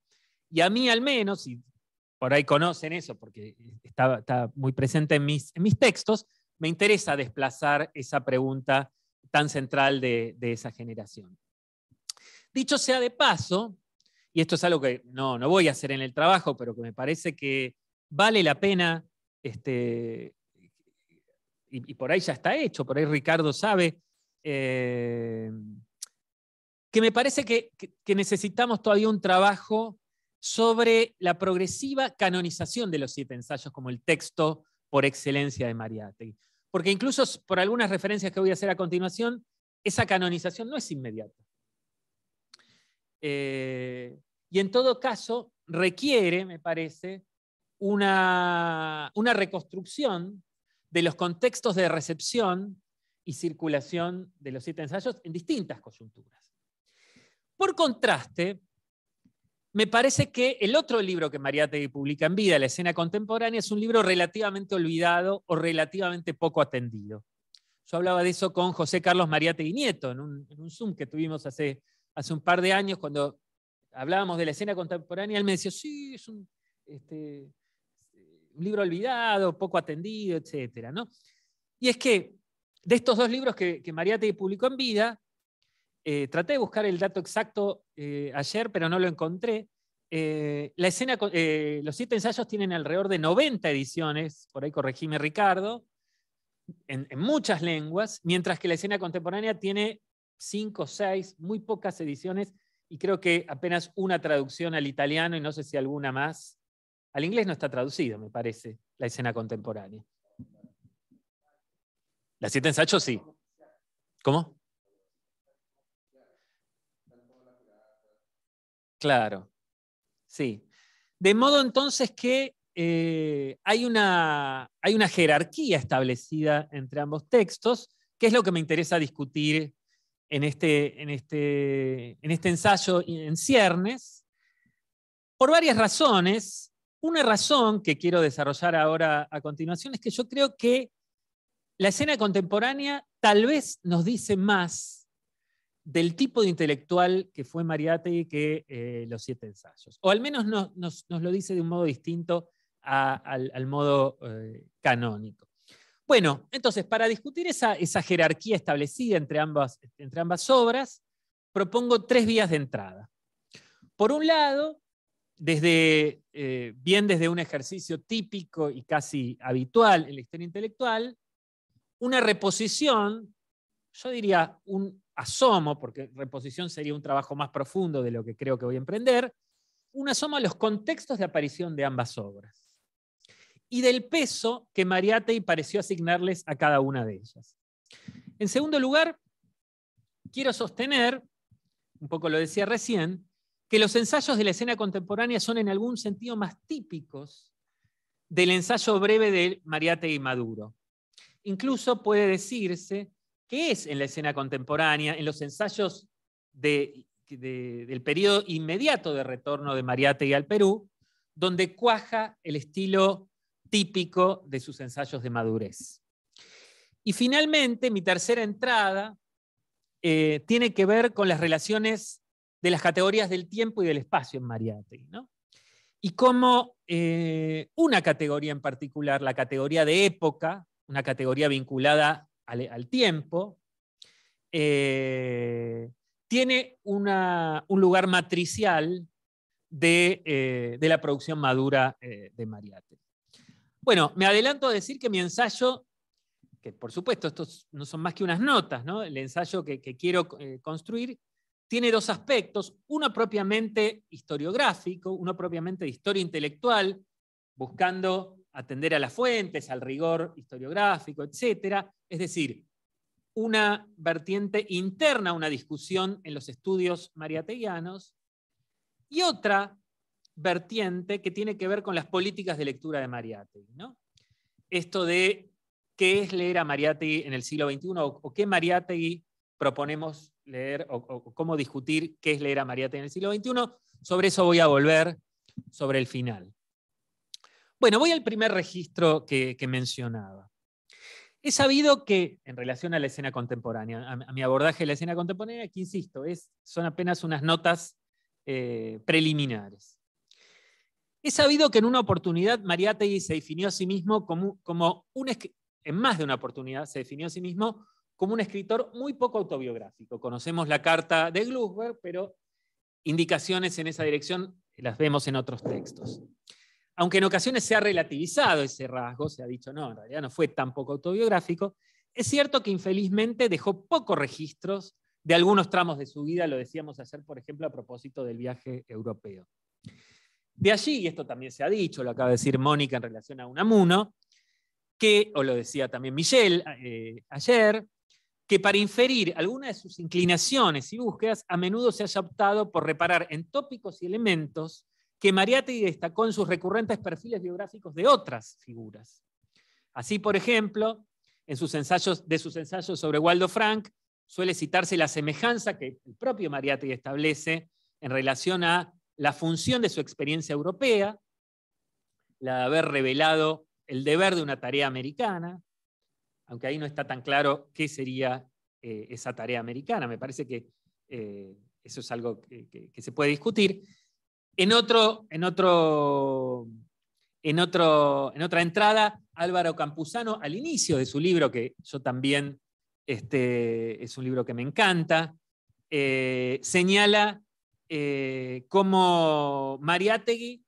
Y a mí al menos, y por ahí conocen eso, porque está, muy presente en mis, textos, me interesa desplazar esa pregunta tan central de, esa generación. Dicho sea de paso, y esto es algo que no, no voy a hacer en el trabajo, pero que me parece que vale la pena, este, y, por ahí ya está hecho, por ahí Ricardo sabe, eh, que me parece que, necesitamos todavía un trabajo sobre la progresiva canonización de los siete ensayos como el texto por excelencia de Mariátegui. Porque incluso por algunas referencias que voy a hacer a continuación, esa canonización no es inmediata. Eh, y en todo caso, requiere, me parece, una reconstrucción de los contextos de recepción y circulación de los siete ensayos en distintas coyunturas. Por contraste, me parece que el otro libro que Mariátegui publica en vida, La escena contemporánea, es un libro relativamente olvidado o relativamente poco atendido. Yo hablaba de eso con José Carlos Mariátegui Nieto en un, Zoom que tuvimos hace, hace, un par de años cuando hablábamos de la escena contemporánea. Él me decía, sí, es un, este, libro olvidado, poco atendido, etc. ¿no? Y es que de estos dos libros que, que publicó en vida, eh, traté de buscar el dato exacto eh, ayer, pero no lo encontré. Eh, la escena, los siete ensayos tienen alrededor de 90 ediciones, por ahí corregime Ricardo, en, muchas lenguas, mientras que la escena contemporánea tiene o seis, muy pocas ediciones y creo que apenas una traducción al italiano y no sé si alguna más. Al inglés no está traducido, me parece, la escena contemporánea. Las siete ensayos sí. ¿Cómo? Claro, sí. De modo entonces que eh, hay, una, hay una jerarquía establecida entre ambos textos, que es lo que me interesa discutir en este, en este, en este ensayo en ciernes, por varias razones. Una razón que quiero desarrollar ahora a continuación es que yo creo que la escena contemporánea tal vez nos dice más del tipo de intelectual que fue Mariátegui que eh, los siete ensayos. O al menos nos, lo dice de un modo distinto al, modo eh, canónico. Bueno, entonces, para discutir esa, esa jerarquía establecida entre ambas, entre ambas obras, propongo tres vías de entrada. Por un lado, desde, eh, bien desde un ejercicio típico y casi habitual en la historia intelectual, una reposición, yo diría un asomo, porque reposición sería un trabajo más profundo de lo que creo que voy a emprender, un asomo a los contextos de aparición de ambas obras y del peso que Mariátegui pareció asignarles a cada una de ellas. En segundo lugar, quiero sostener, un poco lo decía recién, que los ensayos de la escena contemporánea son en algún sentido más típicos del ensayo breve de Mariate y Maduro. Incluso puede decirse que es en la escena contemporánea, en los ensayos del periodo inmediato de retorno de Mariátegui al Perú, donde cuaja el estilo típico de sus ensayos de madurez. Y finalmente, mi tercera entrada eh, tiene que ver con las relaciones de las categorías del tiempo y del espacio en mariate ¿no? Y cómo eh, una categoría en particular, la categoría de época, una categoría vinculada al, tiempo, eh, tiene un lugar matricial de, eh, la producción madura eh, de Mariate. Bueno, me adelanto a decir que mi ensayo, que por supuesto estos no son más que unas notas, ¿no? el ensayo que, que quiero construir, tiene dos aspectos, uno propiamente historiográfico, uno propiamente de historia intelectual, buscando atender a las fuentes, al rigor historiográfico, etc. Es decir, una vertiente interna, una discusión en los estudios mariateguianos, y otra vertiente que tiene que ver con las políticas de lectura de Mariátegui. Esto de qué es leer a Mariátegui en el siglo XXI o, qué Mariátegui proponemos leer o, cómo discutir qué es leer a Mariátegui en el siglo XXI. Sobre eso voy a volver sobre el final. Bueno, voy al primer registro que, mencionaba. He sabido que, en relación a la escena contemporánea, a, mi abordaje de la escena contemporánea, que insisto, son apenas unas notas eh, preliminares. He sabido que en una oportunidad Mariátegui se definió a sí mismo como, un, en más de una oportunidad se definió a sí mismo como un escritor muy poco autobiográfico. Conocemos la carta de Glusberg, pero indicaciones en esa dirección las vemos en otros textos aunque en ocasiones se ha relativizado ese rasgo, se ha dicho, no, en realidad no fue tan poco autobiográfico, es cierto que infelizmente dejó pocos registros de algunos tramos de su vida, lo decíamos hacer, por ejemplo, a propósito del viaje europeo. De allí, y esto también se ha dicho, lo acaba de decir Mónica en relación a Unamuno, que, o lo decía también Michelle eh, ayer, que para inferir alguna de sus inclinaciones y búsquedas, a menudo se haya optado por reparar en tópicos y elementos que Mariátegui destacó en sus recurrentes perfiles biográficos de otras figuras. Así, por ejemplo, en sus ensayos, de sus ensayos sobre Waldo Frank, suele citarse la semejanza que el propio Mariátegui establece en relación a la función de su experiencia europea, la de haber revelado el deber de una tarea americana, aunque ahí no está tan claro qué sería eh, esa tarea americana. Me parece que eh, eso es algo que se puede discutir. En otro, en otro, en otra entrada, Álvaro Campuzano, al inicio de su libro, que yo también este, es un libro que me encanta, eh, señala eh, cómo Mariátegui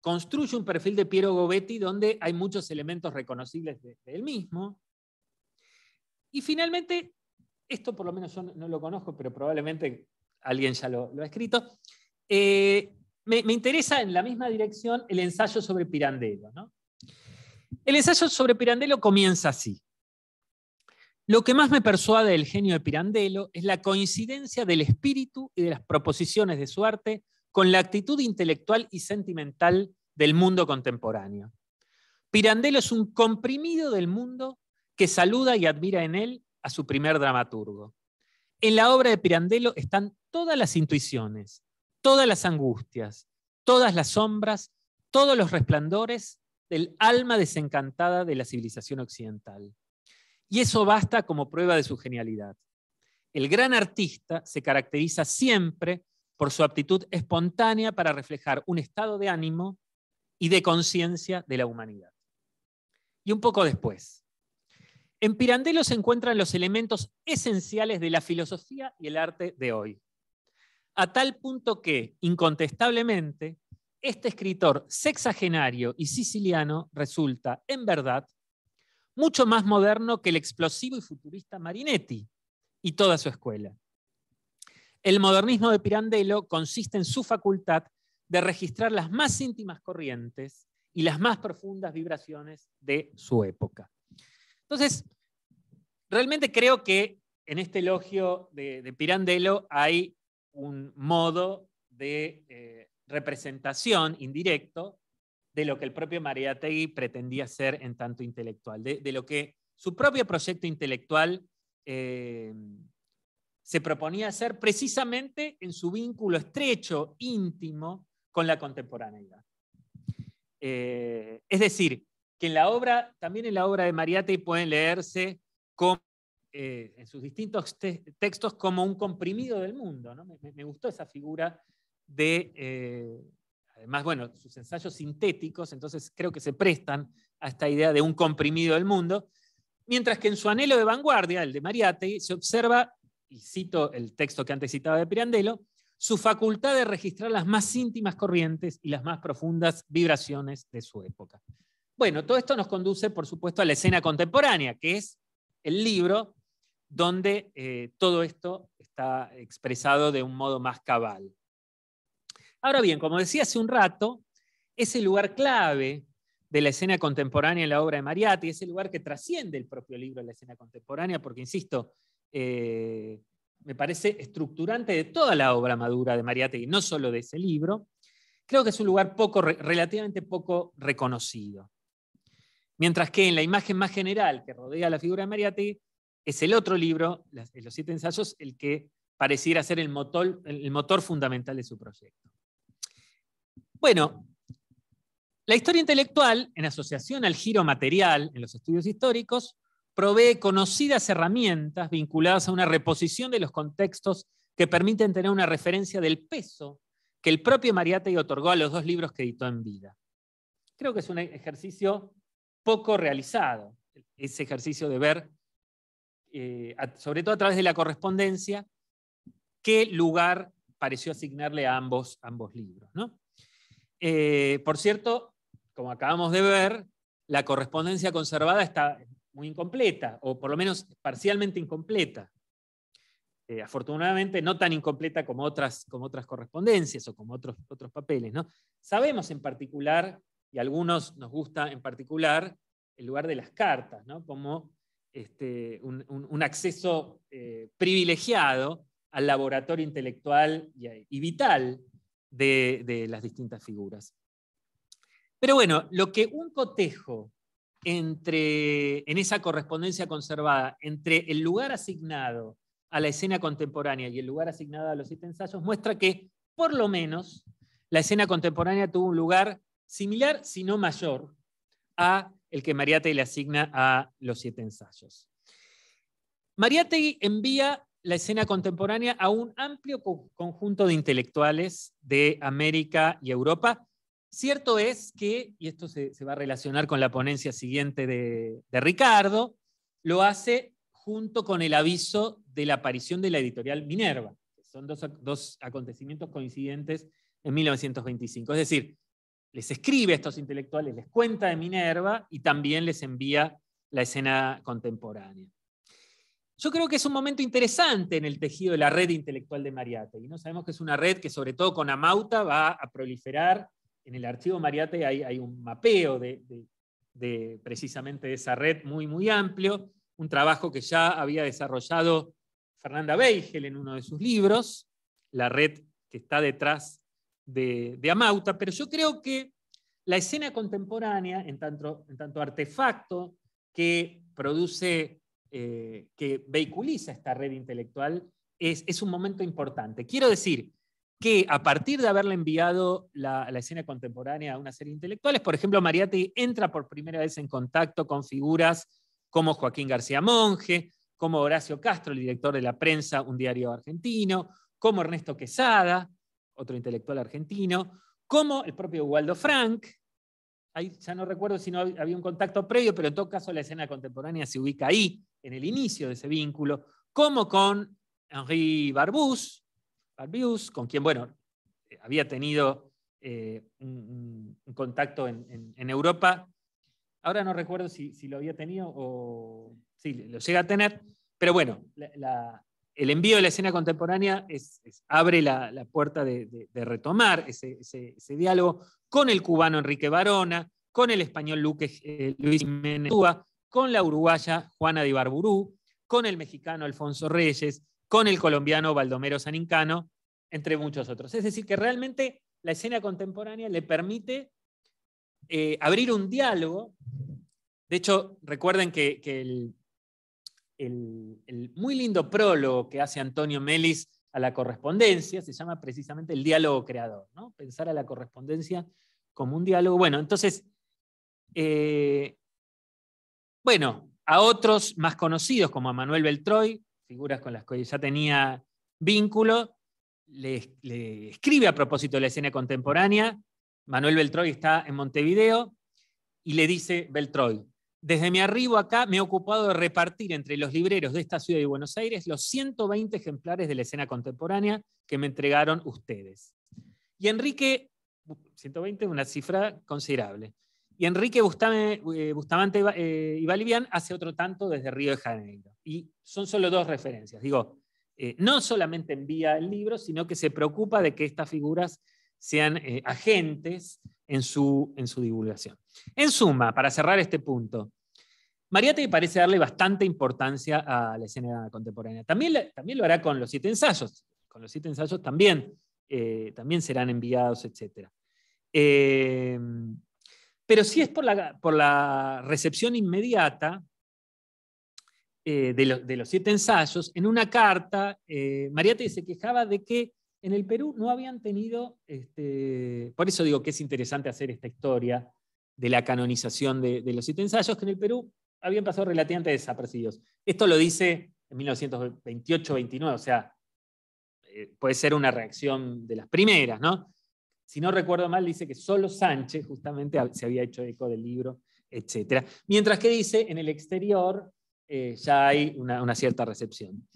construye un perfil de Piero Gobetti donde hay muchos elementos reconocibles de, él mismo. Y finalmente, esto por lo menos yo no, lo conozco, pero probablemente alguien ya lo, ha escrito, eh, me, interesa en la misma dirección el ensayo sobre Pirandello. El ensayo sobre Pirandello comienza así. Lo que más me persuade del genio de Pirandello es la coincidencia del espíritu y de las proposiciones de su arte con la actitud intelectual y sentimental del mundo contemporáneo. Pirandello es un comprimido del mundo que saluda y admira en él a su primer dramaturgo. En la obra de Pirandello están todas las intuiciones, todas las angustias, todas las sombras, todos los resplandores del alma desencantada de la civilización occidental. Y eso basta como prueba de su genialidad. El gran artista se caracteriza siempre por su aptitud espontánea para reflejar un estado de ánimo y de conciencia de la humanidad. Y un poco después, en Pirandello se encuentran los elementos esenciales de la filosofía y el arte de hoy a tal punto que, incontestablemente, este escritor sexagenario y siciliano resulta, en verdad, mucho más moderno que el explosivo y futurista Marinetti y toda su escuela. El modernismo de Pirandello consiste en su facultad de registrar las más íntimas corrientes y las más profundas vibraciones de su época. Entonces, realmente creo que en este elogio de, de Pirandello hay un modo de eh, representación indirecto de lo que el propio Mariategui pretendía ser en tanto intelectual, de, lo que su propio proyecto intelectual eh, se proponía hacer precisamente en su vínculo estrecho, íntimo, con la contemporaneidad. Eh, es decir, que en la obra, también en la obra de Mariategui pueden leerse como eh, en sus distintos textos como un comprimido del mundo. ¿no? Me, gustó esa figura de, eh, además, bueno, sus ensayos sintéticos, entonces creo que se prestan a esta idea de un comprimido del mundo, mientras que en su anhelo de vanguardia, el de Mariate, se observa, y cito el texto que antes citaba de Pirandello, su facultad de registrar las más íntimas corrientes y las más profundas vibraciones de su época. Bueno, todo esto nos conduce, por supuesto, a la escena contemporánea, que es el libro donde eh, todo esto está expresado de un modo más cabal. Ahora bien, como decía hace un rato, ese lugar clave de la escena contemporánea en la obra de es ese lugar que trasciende el propio libro de la escena contemporánea, porque, insisto, eh, me parece estructurante de toda la obra madura de Mariatti, y no solo de ese libro, creo que es un lugar poco, relativamente poco reconocido. Mientras que en la imagen más general que rodea la figura de Mariatti, es el otro libro, eh, Los siete ensayos, el que pareciera ser el motor, el motor fundamental de su proyecto. Bueno, la historia intelectual, en asociación al giro material en los estudios históricos, provee conocidas herramientas vinculadas a una reposición de los contextos que permiten tener una referencia del peso que el propio Mariate otorgó a los dos libros que editó en vida. Creo que es un ejercicio poco realizado, ese ejercicio de ver eh, sobre todo a través de la correspondencia, qué lugar pareció asignarle a ambos, ambos libros. ¿no? Eh, por cierto, como acabamos de ver, la correspondencia conservada está muy incompleta, o por lo menos parcialmente incompleta. Eh, afortunadamente no tan incompleta como otras, como otras correspondencias o como otros, otros papeles. ¿no? Sabemos en particular, y a algunos nos gusta en particular, el lugar de las cartas, ¿no? como este, un, acceso eh, privilegiado al laboratorio intelectual y, eh, vital de, las distintas figuras. Pero bueno, lo que un cotejo entre, en esa correspondencia conservada entre el lugar asignado a la escena contemporánea y el lugar asignado a los siete ensayos muestra que, por lo menos, la escena contemporánea tuvo un lugar similar, si no mayor, a el que Mariate le asigna a los siete ensayos. Mariate envía la escena contemporánea a un amplio conjunto de intelectuales de América y Europa. Cierto es que, y esto se, va a relacionar con la ponencia siguiente de, Ricardo, lo hace junto con el aviso de la aparición de la editorial Minerva. son dos, dos acontecimientos coincidentes en 1925. Es decir, les escribe a estos intelectuales, les cuenta de Minerva y también les envía la escena contemporánea. Yo creo que es un momento interesante en el tejido de la red intelectual de Mariátegui. ¿no? Sabemos que es una red que, sobre todo con Amauta, va a proliferar. En el archivo Mariate hay, un mapeo de, precisamente de esa red muy, muy amplio. Un trabajo que ya había desarrollado Fernanda Beigel en uno de sus libros, la red que está detrás de, Amauta, pero yo creo que la escena contemporánea, en tanto, en tanto artefacto que produce, eh, que vehiculiza esta red intelectual, es, un momento importante. Quiero decir que a partir de haberle enviado la, escena contemporánea a una serie de intelectuales, por ejemplo, Mariati entra por primera vez en contacto con figuras como Joaquín García Monge, como Horacio Castro, el director de la prensa, un diario argentino, como Ernesto Quesada, otro intelectual argentino, como el propio Waldo Frank. Ahí ya no recuerdo si no había un contacto previo, pero en todo caso la escena contemporánea se ubica ahí, en el inicio de ese vínculo, como con Henri Barbus, Barbius, con quien, bueno, había tenido eh, un, contacto en, Europa. Ahora no recuerdo si, si, lo había tenido o si lo llega a tener, pero bueno, la, el envío de la escena contemporánea es, abre la, puerta de, retomar ese, diálogo con el cubano Enrique Barona, con el español Luque, eh, Luis Jiménez con la uruguaya Juana de Ibarburú, con el mexicano Alfonso Reyes, con el colombiano Baldomero Sanincano, entre muchos otros. Es decir, que realmente la escena contemporánea le permite eh, abrir un diálogo. De hecho, recuerden que, que el, el, muy lindo prólogo que hace Antonio Melis a la correspondencia, se llama precisamente el diálogo creador, ¿no? pensar a la correspondencia como un diálogo. Bueno, entonces, eh, bueno, a otros más conocidos como a Manuel Beltroy, figuras con las que ya tenía vínculo, le, le escribe a propósito de la escena contemporánea, Manuel Beltroy está en Montevideo y le dice Beltroy, desde mi arribo acá me he ocupado de repartir entre los libreros de esta ciudad de Buenos Aires los 120 ejemplares de la escena contemporánea que me entregaron ustedes. Y Enrique, 120 uh, es una cifra considerable. Y Enrique eh, Bustamante eh, y Valivian hace otro tanto desde Río de Janeiro. Y son solo dos referencias. Digo, eh, no solamente envía el libro, sino que se preocupa de que estas figuras sean eh, agentes en su, en su divulgación. En suma, para cerrar este punto, Mariate parece darle bastante importancia a la escena contemporánea. También, también lo hará con los siete ensayos. Con los siete ensayos también, eh, también serán enviados, etc. Eh, pero si es por la, por la recepción inmediata de, de, los siete ensayos. En una carta, Mariate se quejaba de que en el Perú no habían tenido, este, por eso digo que es interesante hacer esta historia de la canonización de, los siete ensayos, que en el Perú habían pasado relativamente desapercibidos. Esto lo dice en 1928-29, o sea, eh, puede ser una reacción de las primeras, ¿no? Si no recuerdo mal, dice que solo Sánchez justamente se había hecho eco del libro, etc. Mientras que dice, en el exterior eh, ya hay una cierta recepción.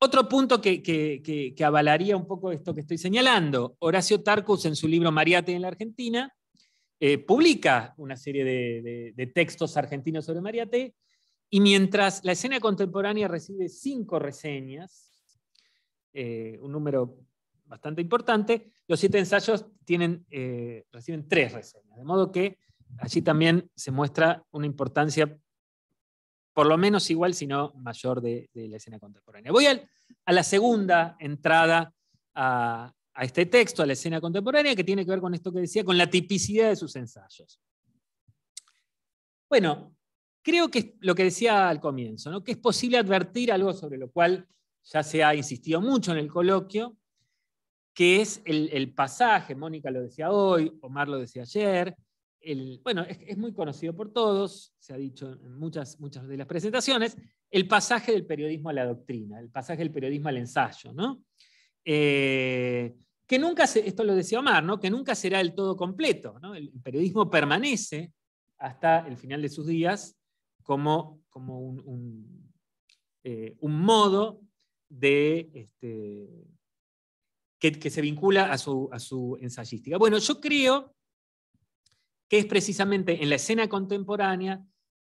Otro punto que, avalaría un poco esto que estoy señalando, Horacio Tarcus en su libro Mariate en la Argentina, eh, publica una serie de, textos argentinos sobre Mariate, y mientras la escena contemporánea recibe cinco reseñas, eh, un número bastante importante, los siete ensayos tienen, eh, reciben tres reseñas, de modo que allí también se muestra una importancia por lo menos igual, si no mayor de, la escena contemporánea. Voy a la segunda entrada a, este texto, a la escena contemporánea, que tiene que ver con esto que decía, con la tipicidad de sus ensayos. Bueno, creo que es lo que decía al comienzo, que es posible advertir algo sobre lo cual ya se ha insistido mucho en el coloquio, que es el pasaje, Mónica lo decía hoy, Omar lo decía ayer, bueno, es, muy conocido por todos, se ha dicho en muchas, muchas de las presentaciones, el pasaje del periodismo a la doctrina, el pasaje del periodismo al ensayo, ¿no? Eh, que nunca, esto lo decía Omar, ¿no? que nunca será el todo completo. El periodismo permanece hasta el final de sus días como, como un, eh, modo de, este, que, se vincula a su, a su ensayística. Bueno, yo creo que es precisamente en la escena contemporánea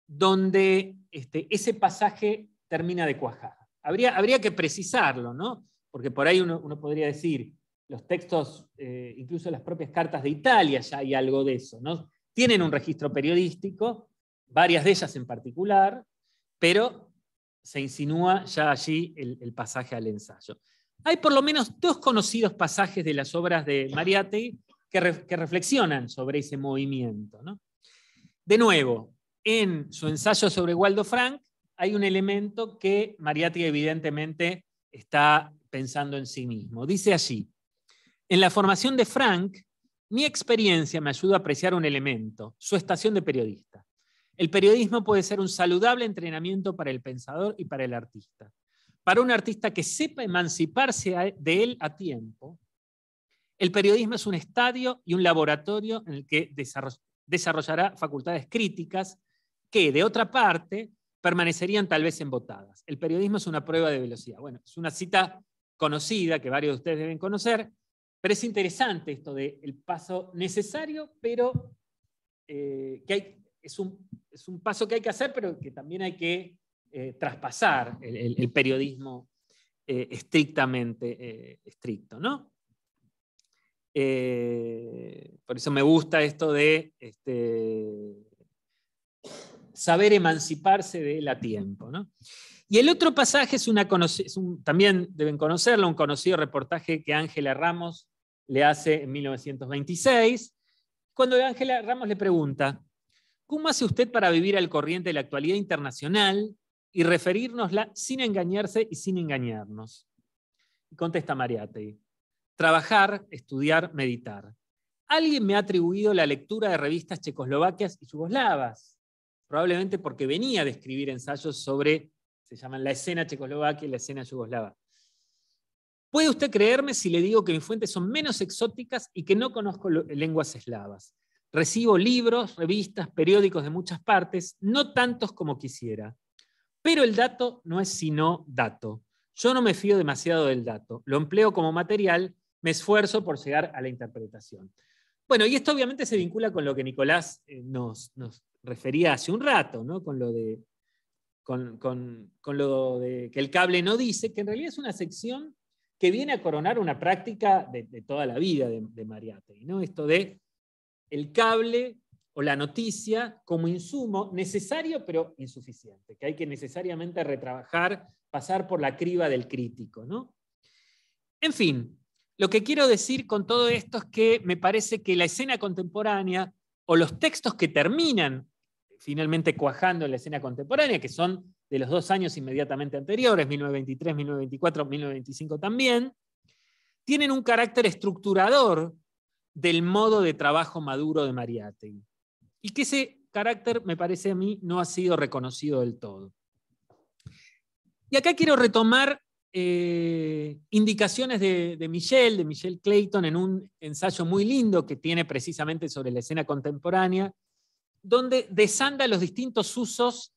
donde este, ese pasaje termina de cuajar. Habría, que precisarlo, ¿no? Porque por ahí uno, podría decir, los textos, eh, incluso las propias cartas de Italia, ya hay algo de eso, ¿no? Tienen un registro periodístico, varias de ellas en particular, pero se insinúa ya allí el, pasaje al ensayo. Hay por lo menos dos conocidos pasajes de las obras de Mariátegui que, reflexionan sobre ese movimiento. De nuevo, en su ensayo sobre Waldo Frank hay un elemento que Mariati evidentemente está pensando en sí mismo. Dice así, en la formación de Frank, mi experiencia me ayuda a apreciar un elemento, su estación de periodista. El periodismo puede ser un saludable entrenamiento para el pensador y para el artista. Para un artista que sepa emanciparse de él a tiempo, el periodismo es un estadio y un laboratorio en el que desarrollará facultades críticas que, de otra parte, permanecerían tal vez embotadas. El periodismo es una prueba de velocidad. Bueno, es una cita conocida que varios de ustedes deben conocer, pero es interesante esto del paso necesario, pero eh, que es, un, paso que hay que hacer, pero que también hay que eh, traspasar el, periodismo eh, estrictamente estricto. ¿no? Eh, por eso me gusta esto de este, saber emanciparse del a tiempo. Y el otro pasaje es, una, también deben conocerlo, un conocido reportaje que Ángela Ramos le hace en 1926, cuando Ángela Ramos le pregunta, ¿cómo hace usted para vivir al corriente de la actualidad internacional y referirnosla sin engañarse y sin engañarnos? Y contesta Mariátegui trabajar, estudiar, meditar. Alguien me ha atribuido la lectura de revistas checoslovaquias y yugoslavas, probablemente porque venía de escribir ensayos sobre, se llaman la escena checoslovaquia y la escena yugoslava. ¿Puede usted creerme si le digo que mis fuentes son menos exóticas y que no conozco lenguas eslavas? Recibo libros, revistas, periódicos de muchas partes, no tantos como quisiera. Pero el dato no es sino dato. Yo no me fío demasiado del dato. Lo empleo como material me esfuerzo por llegar a la interpretación. Bueno, y esto obviamente se vincula con lo que Nicolás eh, nos, refería hace un rato, ¿no? con lo de con, lo de que el cable no dice, que en realidad es una sección que viene a coronar una práctica de, toda la vida de, de ¿no? Esto de el cable o la noticia como insumo necesario pero insuficiente, que hay que necesariamente retrabajar, pasar por la criba del crítico, ¿no? En fin, lo que quiero decir con todo esto es que me parece que la escena contemporánea o los textos que terminan finalmente cuajando en la escena contemporánea, que son de los dos años inmediatamente anteriores, 1923, 1924, 1925 también, tienen un carácter estructurador del modo de trabajo maduro de Mariátegui. Y que ese carácter, me parece a mí, no ha sido reconocido del todo. Y acá quiero retomar eh, indicaciones de, Michelle, de Michelle Clayton, en un ensayo muy lindo que tiene precisamente sobre la escena contemporánea, donde desanda los distintos usos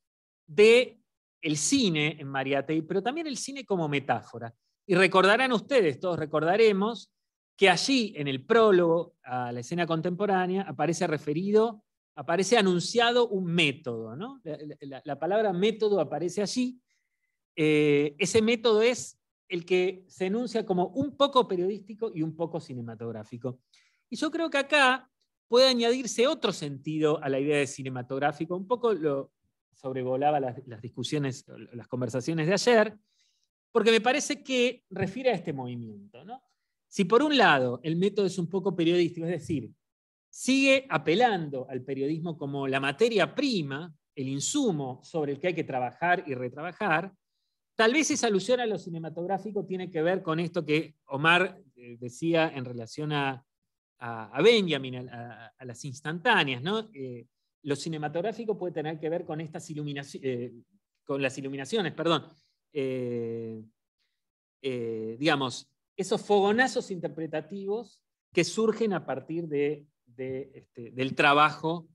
de el cine en Mariatei, pero también el cine como metáfora. Y recordarán ustedes, todos recordaremos, que allí en el prólogo a la escena contemporánea aparece referido, aparece anunciado un método, ¿no? la palabra método aparece allí eh, ese método es el que se enuncia como un poco periodístico y un poco cinematográfico. Y yo creo que acá puede añadirse otro sentido a la idea de cinematográfico, un poco lo sobrevolaba las, las discusiones, las conversaciones de ayer, porque me parece que refiere a este movimiento. ¿no? Si por un lado el método es un poco periodístico, es decir, sigue apelando al periodismo como la materia prima, el insumo sobre el que hay que trabajar y retrabajar, Tal vez esa alusión a lo cinematográfico tiene que ver con esto que Omar eh, decía en relación a, a, Benjamin, a, las instantáneas. ¿no? Eh, lo cinematográfico puede tener que ver con, estas iluminaciones, eh, con las iluminaciones, perdón. digamos, esos fogonazos interpretativos que surgen a partir de, este, del trabajo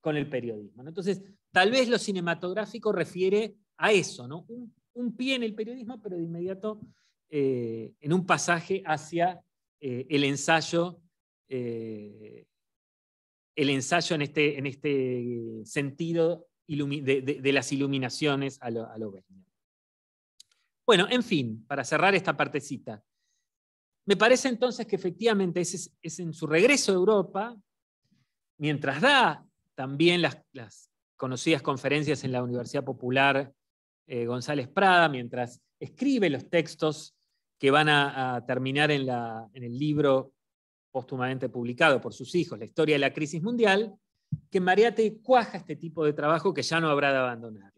con el periodismo. Entonces, tal vez lo cinematográfico refiere a eso, ¿no? Un, pie en el periodismo, pero de inmediato eh, en un pasaje hacia eh, el ensayo, eh, el ensayo en este, este sentido de, las iluminaciones a lo, a Bueno, en fin, para cerrar esta partecita. Me parece entonces que efectivamente es, en su regreso a Europa, mientras da también las conocidas conferencias en la Universidad Popular eh, González Prada mientras escribe los textos que van a, terminar en, el libro póstumamente publicado por sus hijos, La historia de la crisis mundial, que Mariate cuaja este tipo de trabajo que ya no habrá de abandonar.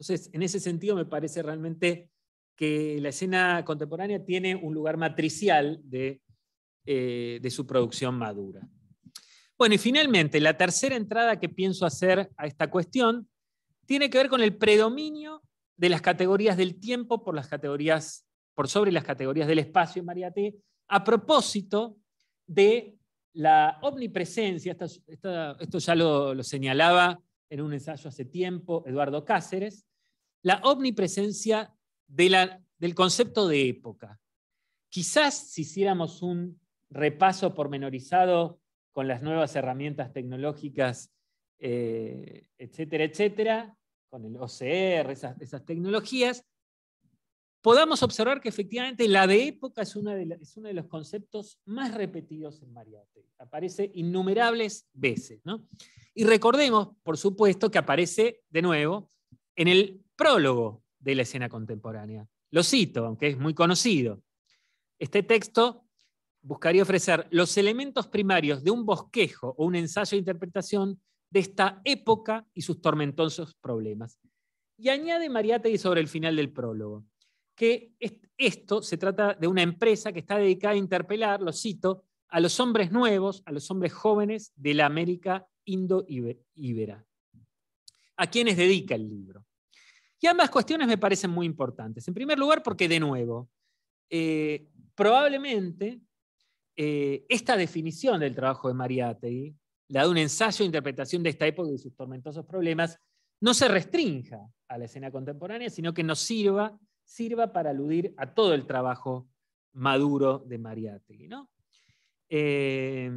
Entonces, en ese sentido, me parece realmente que la escena contemporánea tiene un lugar matricial de, eh, de su producción madura. Bueno, y finalmente, la tercera entrada que pienso hacer a esta cuestión tiene que ver con el predominio de las categorías del tiempo por, las categorías, por sobre las categorías del espacio en T. a propósito de la omnipresencia, esto ya lo, señalaba en un ensayo hace tiempo Eduardo Cáceres, la omnipresencia de la, del concepto de época. Quizás si hiciéramos un repaso pormenorizado con las nuevas herramientas tecnológicas, eh, etcétera, etcétera, con el OCR, esas, tecnologías, podamos observar que efectivamente la de época es, una es uno de los conceptos más repetidos en Mariate. Aparece innumerables veces. Y recordemos, por supuesto, que aparece de nuevo en el prólogo de la escena contemporánea. Lo cito, aunque es muy conocido. Este texto buscaría ofrecer los elementos primarios de un bosquejo o un ensayo de interpretación de esta época y sus tormentosos problemas. Y añade Mariátegui sobre el final del prólogo, que esto se trata de una empresa que está dedicada a interpelar, lo cito, a los hombres nuevos, a los hombres jóvenes de la América indo-ibera, a quienes dedica el libro. Y ambas cuestiones me parecen muy importantes. En primer lugar, porque de nuevo, eh, probablemente eh, esta definición del trabajo de Mariátegui de un ensayo de interpretación de esta época y sus tormentosos problemas, no se restrinja a la escena contemporánea, sino que nos sirva, sirva para aludir a todo el trabajo maduro de Mariátegui. ¿no? Eh,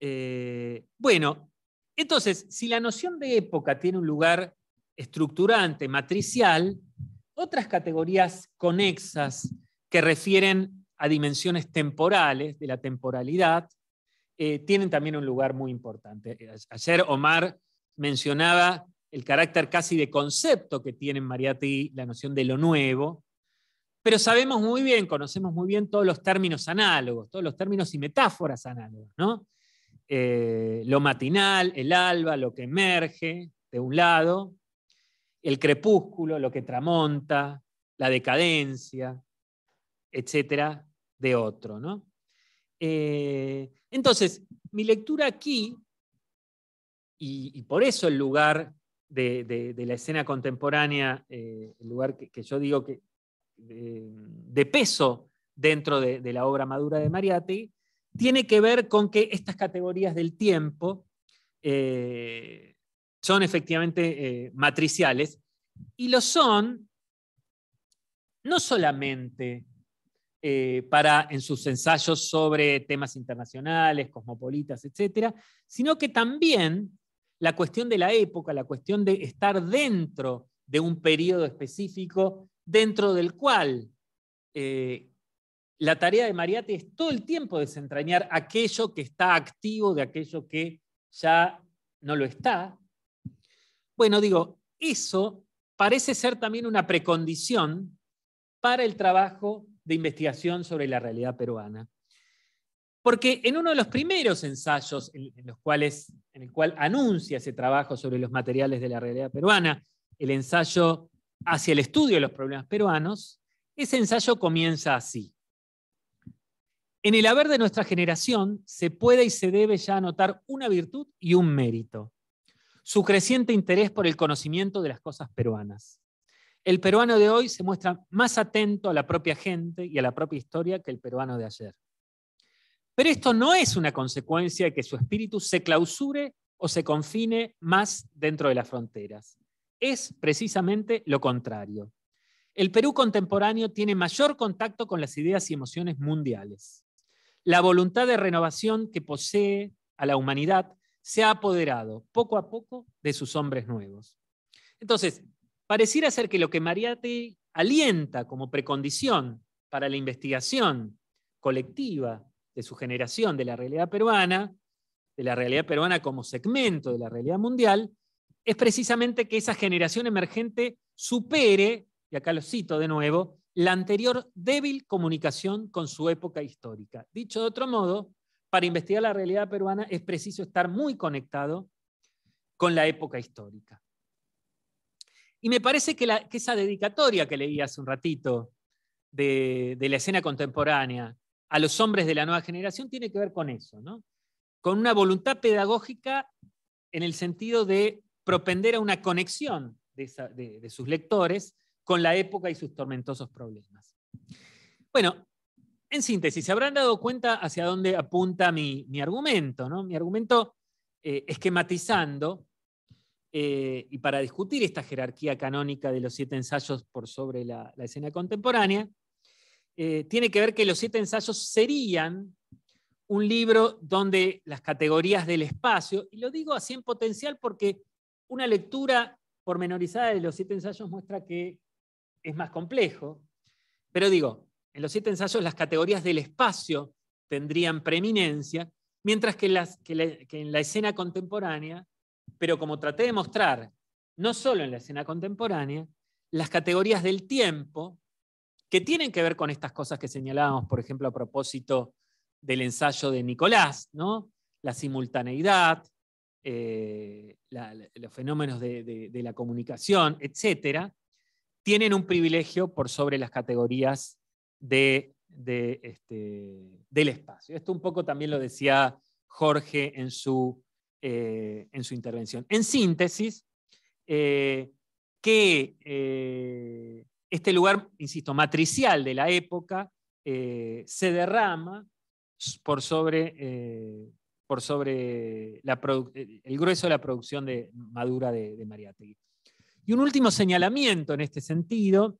eh, bueno, entonces, si la noción de época tiene un lugar estructurante, matricial, otras categorías conexas que refieren a dimensiones temporales, de la temporalidad, eh, tienen también un lugar muy importante. Eh, ayer Omar mencionaba el carácter casi de concepto que tiene Mariati la noción de lo nuevo, pero sabemos muy bien, conocemos muy bien todos los términos análogos, todos los términos y metáforas análogas, ¿no? Eh, lo matinal, el alba, lo que emerge de un lado, el crepúsculo, lo que tramonta, la decadencia, etc., de otro. ¿no? Eh, entonces, mi lectura aquí, y, por eso el lugar de, la escena contemporánea, eh, el lugar que, yo digo que eh, de, peso dentro de, la obra madura de Mariati, tiene que ver con que estas categorías del tiempo son efectivamente matriciales, y lo son no solamente eh, para, en sus ensayos sobre temas internacionales, cosmopolitas, etc., sino que también la cuestión de la época, la cuestión de estar dentro de un periodo específico, dentro del cual eh, la tarea de Mariate es todo el tiempo desentrañar aquello que está activo de aquello que ya no lo está. Bueno, digo, eso parece ser también una precondición para el trabajo de investigación sobre la realidad peruana. Porque en uno de los primeros ensayos en, los cuales, en el cual anuncia ese trabajo sobre los materiales de la realidad peruana, el ensayo hacia el estudio de los problemas peruanos, ese ensayo comienza así. En el haber de nuestra generación se puede y se debe ya anotar una virtud y un mérito, su creciente interés por el conocimiento de las cosas peruanas. El peruano de hoy se muestra más atento a la propia gente y a la propia historia que el peruano de ayer. Pero esto no es una consecuencia de que su espíritu se clausure o se confine más dentro de las fronteras. Es precisamente lo contrario. El Perú contemporáneo tiene mayor contacto con las ideas y emociones mundiales. La voluntad de renovación que posee a la humanidad se ha apoderado poco a poco de sus hombres nuevos. Entonces, pareciera ser que lo que Mariate alienta como precondición para la investigación colectiva de su generación de la realidad peruana, de la realidad peruana como segmento de la realidad mundial, es precisamente que esa generación emergente supere, y acá lo cito de nuevo, la anterior débil comunicación con su época histórica. Dicho de otro modo, para investigar la realidad peruana es preciso estar muy conectado con la época histórica. Y me parece que, esa dedicatoria que leí hace un ratito de, la escena contemporánea a los hombres de la nueva generación tiene que ver con eso, ¿no? con una voluntad pedagógica en el sentido de propender a una conexión de, sus lectores con la época y sus tormentosos problemas. Bueno, en síntesis, se habrán dado cuenta hacia dónde apunta mi, argumento. ¿no? Mi argumento, eh, esquematizando, eh, y para discutir esta jerarquía canónica de los siete ensayos por sobre la, escena contemporánea, eh, tiene que ver que los siete ensayos serían un libro donde las categorías del espacio, y lo digo así en potencial porque una lectura pormenorizada de los siete ensayos muestra que es más complejo, pero digo, en los siete ensayos las categorías del espacio tendrían preeminencia, mientras que en la escena contemporánea pero como traté de mostrar, no solo en la escena contemporánea, las categorías del tiempo que tienen que ver con estas cosas que señalábamos, por ejemplo, a propósito del ensayo de Nicolás, ¿no? la simultaneidad, eh, los fenómenos de, la comunicación, etcétera, tienen un privilegio por sobre las categorías este, del espacio. Esto un poco también lo decía Jorge en su eh, en su intervención. En síntesis, eh, que eh, este lugar, insisto, matricial de la época se derrama por sobre, el grueso de la producción de, madura de, de Y un último señalamiento en este sentido,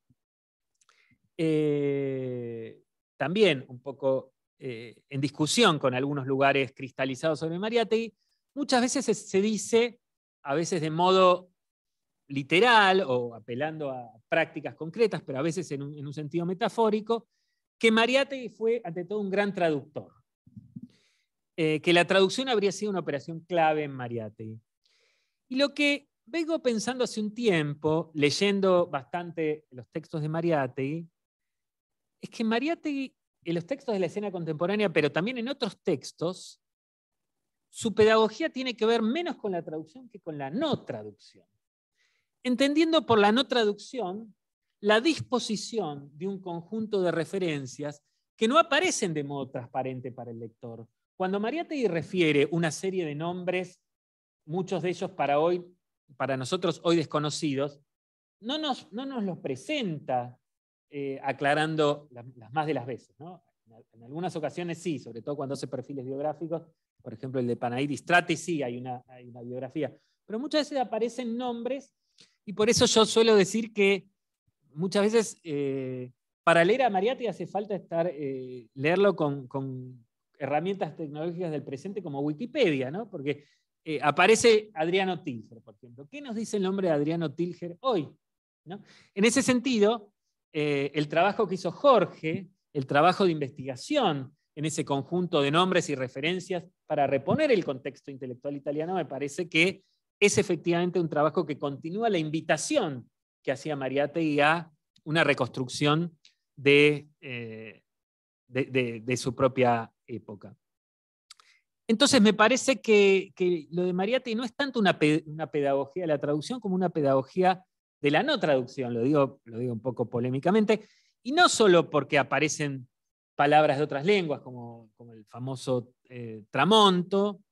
también un poco en discusión con algunos lugares cristalizados sobre Mariategui. Muchas veces se, dice, a veces de modo literal o apelando a prácticas concretas, pero a veces en un, sentido metafórico, que Mariátegui fue ante todo un gran traductor, eh, que la traducción habría sido una operación clave en Mariátegui. Y lo que vengo pensando hace un tiempo, leyendo bastante los textos de Mariátegui, es que Mariátegui, en los textos de la escena contemporánea, pero también en otros textos, su pedagogía tiene que ver menos con la traducción que con la no traducción. Entendiendo por la no traducción la disposición de un conjunto de referencias que no aparecen de modo transparente para el lector. Cuando Mariategui refiere una serie de nombres, muchos de ellos para hoy, para nosotros hoy desconocidos, no nos, no nos los presenta eh, aclarando las más de las veces, ¿no? En algunas ocasiones sí, sobre todo cuando hace perfiles biográficos, por ejemplo el de Panaidis Stratis sí hay una, biografía, pero muchas veces aparecen nombres y por eso yo suelo decir que muchas veces eh, para leer a Mariati hace falta estar, eh, leerlo con, herramientas tecnológicas del presente como Wikipedia, porque eh, aparece Adriano Tilger, por ejemplo. ¿Qué nos dice el nombre de Adriano Tilger hoy? En ese sentido, el trabajo que hizo Jorge el trabajo de investigación en ese conjunto de nombres y referencias para reponer el contexto intelectual italiano, me parece que es efectivamente un trabajo que continúa la invitación que hacía y a una reconstrucción eh, de, su propia época. Entonces, me parece que, lo de Mariate no es tanto una, pedagogía de la traducción como una pedagogía de la no traducción, lo digo, lo digo un poco polémicamente, y no solo porque aparecen palabras de otras lenguas, como, como el famoso eh, tramonto,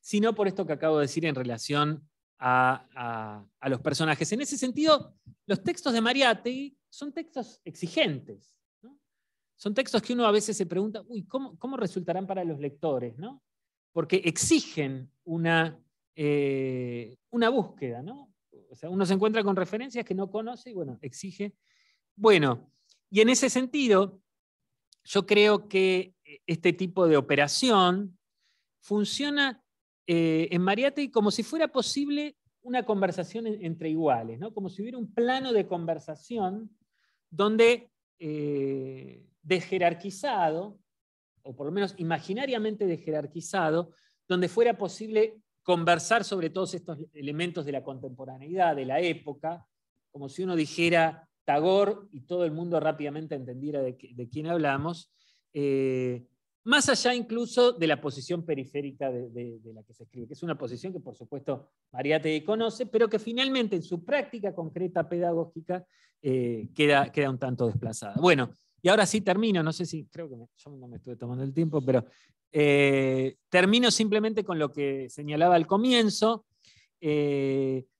sino por esto que acabo de decir en relación a, los personajes. En ese sentido, los textos de Mariátegui son textos exigentes. Son textos que uno a veces se pregunta, uy, ¿cómo, resultarán para los lectores? Porque exigen una, eh, una búsqueda. ¿no? sea, uno se encuentra con referencias que no conoce y, bueno, exige. Bueno, y en ese sentido, yo creo que eh, este tipo de operación funciona eh, en Mariate como si fuera posible una conversación entre iguales, ¿no? como si hubiera un plano de conversación donde eh, desjerarquizado, o por lo menos imaginariamente desjerarquizado, donde fuera posible conversar sobre todos estos elementos de la contemporaneidad, de la época, como si uno dijera, Tagor y todo el mundo rápidamente entendiera de, quién hablamos, eh, más allá incluso de la posición periférica de, la que se escribe, que es una posición que por supuesto María te conoce, pero que finalmente en su práctica concreta pedagógica eh, queda, queda un tanto desplazada. Bueno, y ahora sí termino, no sé si, creo que yo no me estuve tomando el tiempo, pero eh, termino simplemente con lo que señalaba al comienzo.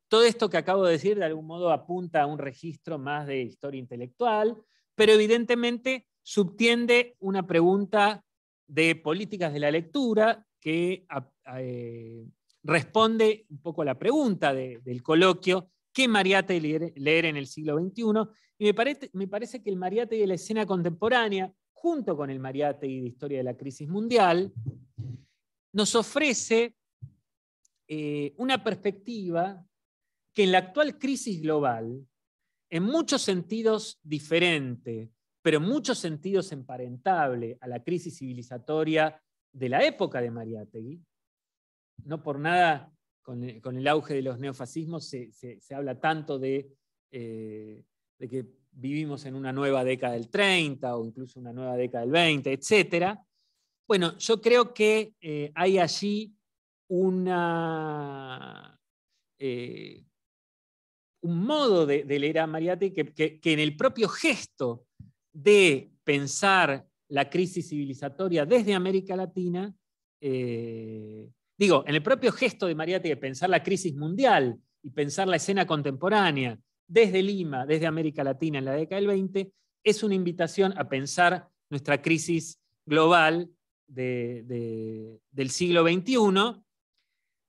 Todo esto que acabo de decir de algún modo apunta a un registro más de historia intelectual, pero evidentemente subtiende una pregunta de políticas de la lectura que eh, responde un poco a la pregunta del coloquio, ¿qué Mariate leer, en el siglo XXI? Y me, parece que el Mariate y la escena contemporánea, junto con el Mariate y la Historia de la Crisis Mundial, nos ofrece eh, una perspectiva que en la actual crisis global, en muchos sentidos diferente, pero en muchos sentidos emparentable a la crisis civilizatoria de la época de Mariátegui, no por nada con el, auge de los neofascismos se, habla tanto de, eh, de que vivimos en una nueva década del 30 o incluso una nueva década del 20, etc. Bueno, yo creo que eh, hay allí una eh, un modo de, leer a Mariate que, en el propio gesto de pensar la crisis civilizatoria desde América Latina, eh, digo, en el propio gesto de Mariate de pensar la crisis mundial y pensar la escena contemporánea desde Lima, desde América Latina en la década del 20, es una invitación a pensar nuestra crisis global del siglo XXI,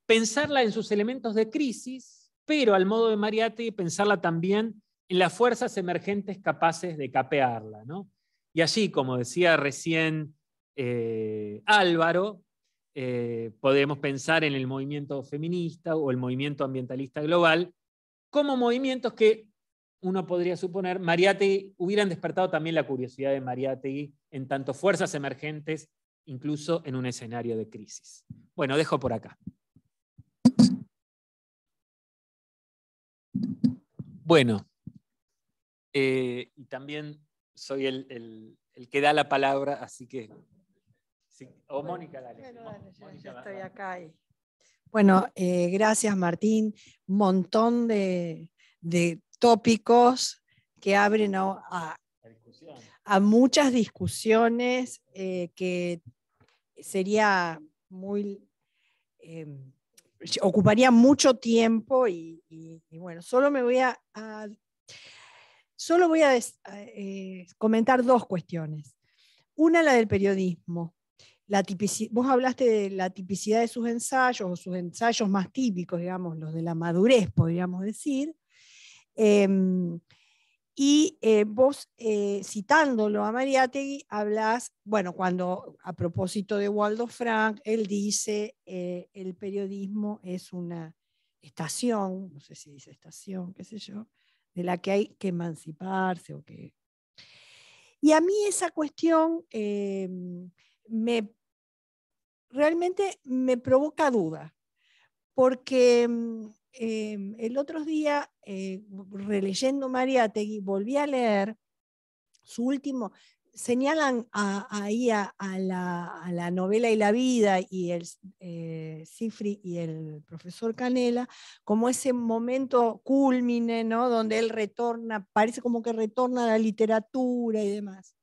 pensarla en sus elementos de crisis pero al modo de Mariate pensarla también en las fuerzas emergentes capaces de capearla. ¿no? Y allí, como decía recién eh, Álvaro, eh, podemos pensar en el movimiento feminista o el movimiento ambientalista global como movimientos que uno podría suponer Mariategui hubieran despertado también la curiosidad de Mariategui en tanto fuerzas emergentes, incluso en un escenario de crisis. Bueno, dejo por acá. Bueno, eh, y también soy el, el, que da la palabra, así que... O Mónica, dale. Bueno, yo, estoy acá Bueno, gracias Martín. Montón de, de tópicos que abren a, muchas discusiones eh, que sería muy em, ocuparía mucho tiempo y, bueno, solo me voy a, solo voy a, eh, comentar dos cuestiones. Una, la del periodismo. La vos hablaste de la tipicidad de sus ensayos, o sus ensayos más típicos, digamos, los de la madurez, podríamos decir. Em, y eh, vos, eh, citándolo a Mariategui, hablas, bueno, cuando a propósito de Waldo Frank, él dice, eh, el periodismo es una estación, no sé si dice estación, qué sé yo, de la que hay que emanciparse o qué Y a mí esa cuestión me, realmente me provoca duda, porque mm, Em, el otro día, eh, releyendo Mariategui, volví a leer su último, señalan ahí a, la, novela y la vida y el eh, Cifri y el profesor Canela como ese momento culmine, ¿no? Donde él retorna, parece como que retorna a la literatura y demás.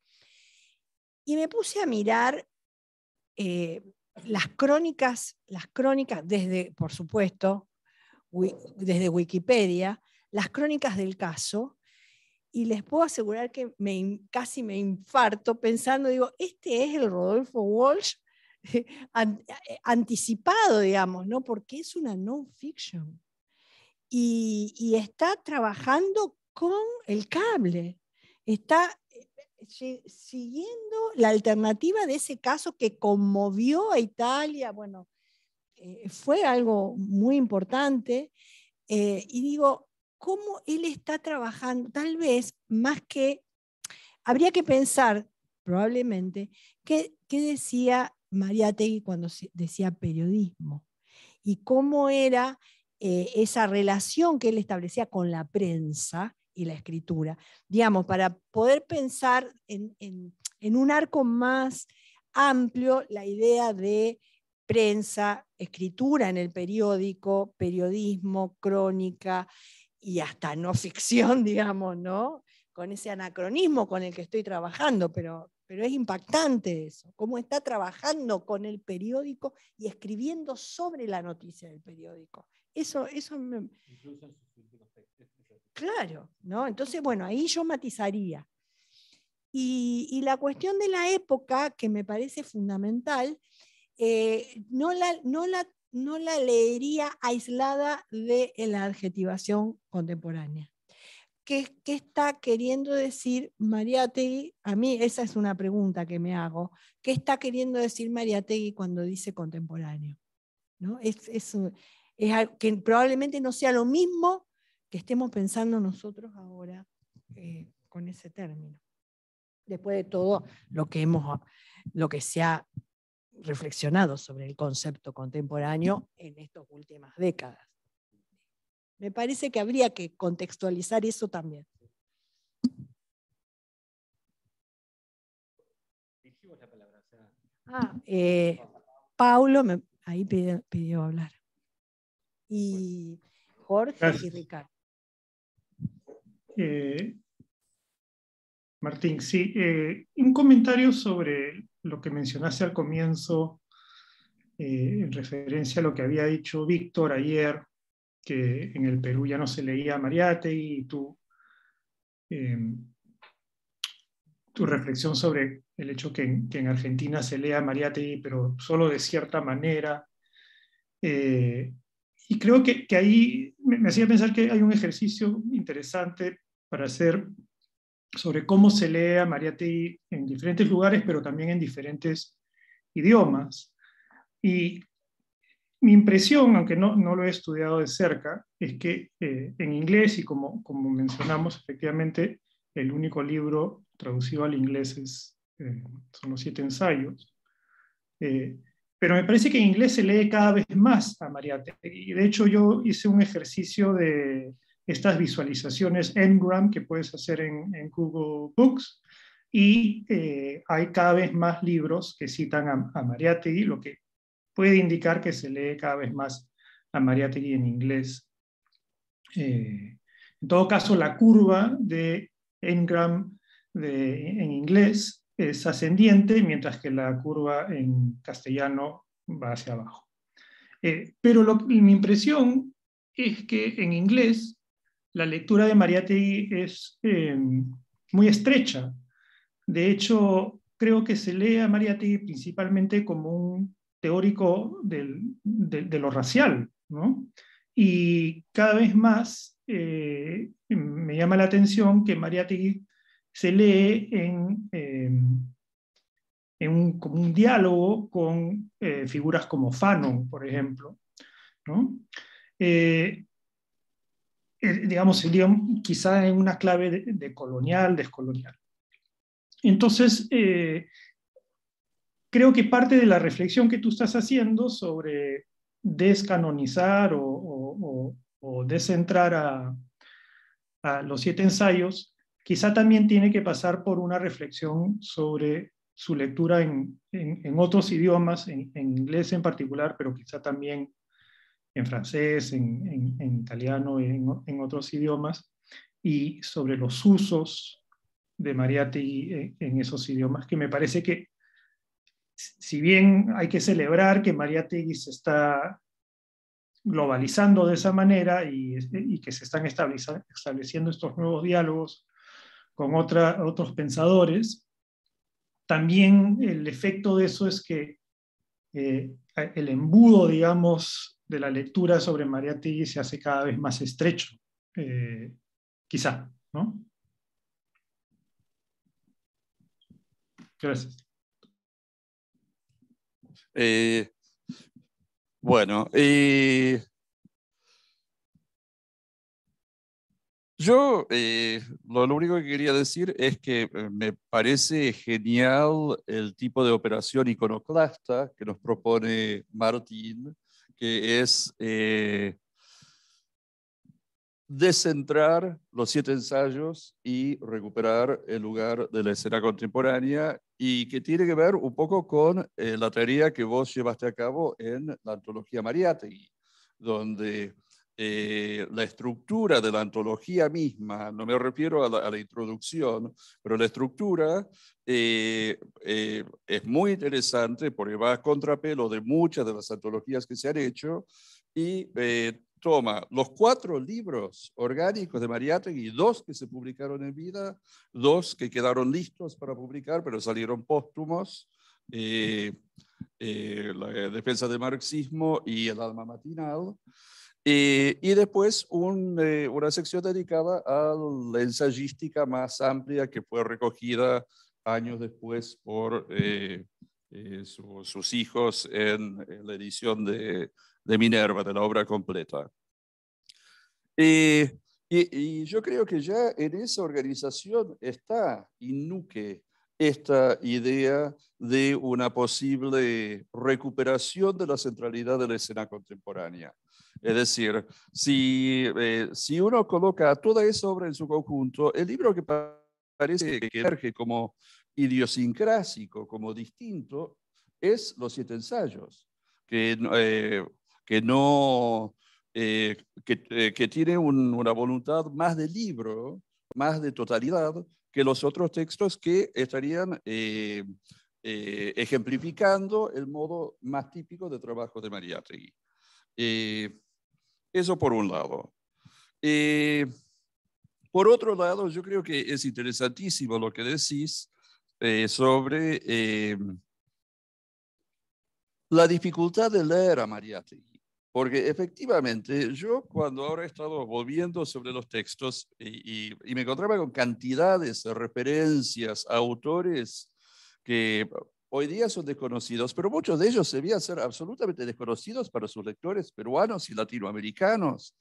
Y me puse a mirar eh, las crónicas, las crónicas desde, por supuesto, desde Wikipedia las crónicas del caso y les puedo asegurar que me, casi me infarto pensando, digo, este es el Rodolfo Walsh <laughs> eh, anticipado, digamos, ¿no? Porque es una non-fiction. Y, y, está trabajando con el cable, está eh, siguiendo la alternativa de ese caso que conmovió a Italia, bueno, eh, fue algo muy importante. Eh, y digo, ¿cómo él está trabajando? Tal vez más que, habría que pensar probablemente, qué, decía María Tegui cuando decía periodismo y cómo era eh, esa relación que él establecía con la prensa y la escritura. Digamos, para poder pensar en un arco más amplio la idea de prensa, escritura en el periódico, periodismo, crónica y hasta no <laughs> ficción, digamos, ¿no? Con ese anacronismo con el que estoy trabajando, pero, pero es impactante eso, cómo está trabajando con el periódico y escribiendo sobre la noticia del periódico. Eso, eso me... Claro, ¿no? Entonces, bueno, ahí yo matizaría. Y, y, la cuestión de la época, que me parece fundamental, eh, no, la, no, la, no la leería aislada de la adjetivación contemporánea. ¿Qué, está queriendo decir Mariategui? A mí esa es una pregunta que me hago. ¿Qué está queriendo decir Mariategui cuando dice contemporáneo? Es, es, que probablemente no sea lo mismo que estemos pensando nosotros ahora eh, con ese término. Después de todo lo que, hemos, lo que se ha reflexionado sobre el concepto contemporáneo en estas últimas décadas. Me parece que habría que contextualizar eso también. Ah, eh, Paulo ahí pidió, hablar. Y Jorge y Ricardo. Eh, Martín, sí, eh, un comentario sobre lo que mencionaste al comienzo eh, en referencia a lo que había dicho Víctor ayer, que en el Perú ya no se leía Mariate y tu em, reflexión sobre el hecho que, en Argentina se lea Mariátegui, pero solo de cierta manera. Eh, y creo que, ahí me, hacía pensar que hay un ejercicio interesante para hacer sobre cómo se lee a Mariategui en diferentes lugares, pero también en diferentes idiomas. Y mi impresión, aunque no, lo he estudiado de cerca, es que eh, en inglés, y como, como mencionamos, efectivamente, el único libro traducido al inglés es, eh, son los siete ensayos. Eh, pero me parece que en inglés se lee cada vez más a y De hecho, yo hice un ejercicio de, estas visualizaciones Engram que puedes hacer en, Google Books. Y eh, hay cada vez más libros que citan a, a, Mariategui, lo que puede indicar que se lee cada vez más a Mariategui en inglés. Eh, en todo caso, la curva de Engram en inglés es ascendiente, mientras que la curva en castellano va hacia abajo. Eh, pero mi impresión es que en inglés la lectura de Mariátegui es eh, muy estrecha. De hecho, creo que se lee a Mariátegui principalmente como un teórico de, lo racial, ¿no? Y cada vez más eh, me llama la atención que Mariátegui se lee eh, en, un, como un diálogo con figuras como Fanon, por ejemplo, ¿no? Eh, digamos, sería quizá en una clave de, colonial, descolonial. Entonces, eh, creo que parte de la reflexión que tú estás haciendo sobre descanonizar o, descentrar a, los siete ensayos, quizá también tiene que pasar por una reflexión sobre su lectura en, otros idiomas, en, inglés en particular, pero quizá también en francés, en, italiano y en, otros idiomas, y sobre los usos de Mariategui eh, en esos idiomas, que me parece que, si bien hay que celebrar que Mariategui se está globalizando de esa manera y, que se están estableciendo estos nuevos diálogos con otra, otros pensadores, también el efecto de eso es que eh, el embudo, digamos, de la lectura sobre María Tigui se hace cada vez más estrecho, eh, quizá, ¿no? Gracias. Eh, bueno, y... Yo eh, lo, único que quería decir es que eh, me parece genial el tipo de operación iconoclasta que nos propone Martín, que es eh, descentrar los siete ensayos y recuperar el lugar de la escena contemporánea y que tiene que ver un poco con la teoría que vos llevaste a cabo en la antología Mariátegui, donde eh, la estructura de la antología misma, no me refiero a la, introducción, pero la estructura eh, eh, es muy interesante porque va a contrapelo de muchas de las antologías que se han hecho y toma los cuatro libros orgánicos de Mariátegui, dos que se publicaron en vida, dos que quedaron listos para publicar, pero salieron póstumos. la defensa del marxismo y el alma matinal, eh, y después eh, una sección dedicada a la ensayística más amplia que fue recogida años después por eh, sus hijos en, la edición de, de, Minerva, de la obra completa. Y, y, yo creo que ya en esa organización está Inuque esta idea de una posible recuperación de la centralidad de la escena contemporánea es decir, si, eh, si uno coloca toda esa obra en su conjunto, el libro que parece que emerge como idiosincrásico, como distinto, es Los Siete Ensayos, que, eh, que no... Eh, que, que, tiene una voluntad más de libro, más de totalidad, que los otros textos que estarían ejemplificando el modo más típico de trabajo de María Eh, eso por un lado. Eh, por otro lado, yo creo que es interesantísimo lo que decís eh, sobre eh, la dificultad de leer a Mariátegui. Porque efectivamente, yo cuando ahora he estado volviendo sobre los textos y, y me encontraba con cantidades de referencias a autores que hoy día son desconocidos, pero muchos de ellos debían ser absolutamente desconocidos para sus lectores peruanos y latinoamericanos.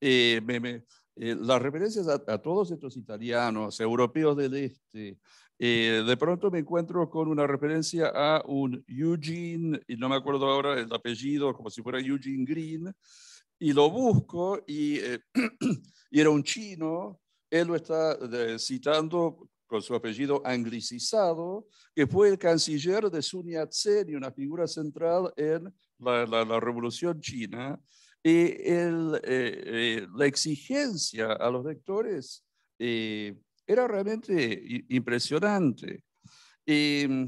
Eh, me, eh, las referencias a, todos estos italianos, europeos del este, eh, de pronto me encuentro con una referencia a un Eugene, y no me acuerdo ahora el apellido, como si fuera Eugene Green, y lo busco y, <clears throat> y era un chino, él lo está citando con su apellido anglicizado, que fue el canciller de Sun Yat-sen y una figura central en la, Revolución China. Y eh, eh, la exigencia a los lectores eh, era realmente impresionante. Mm,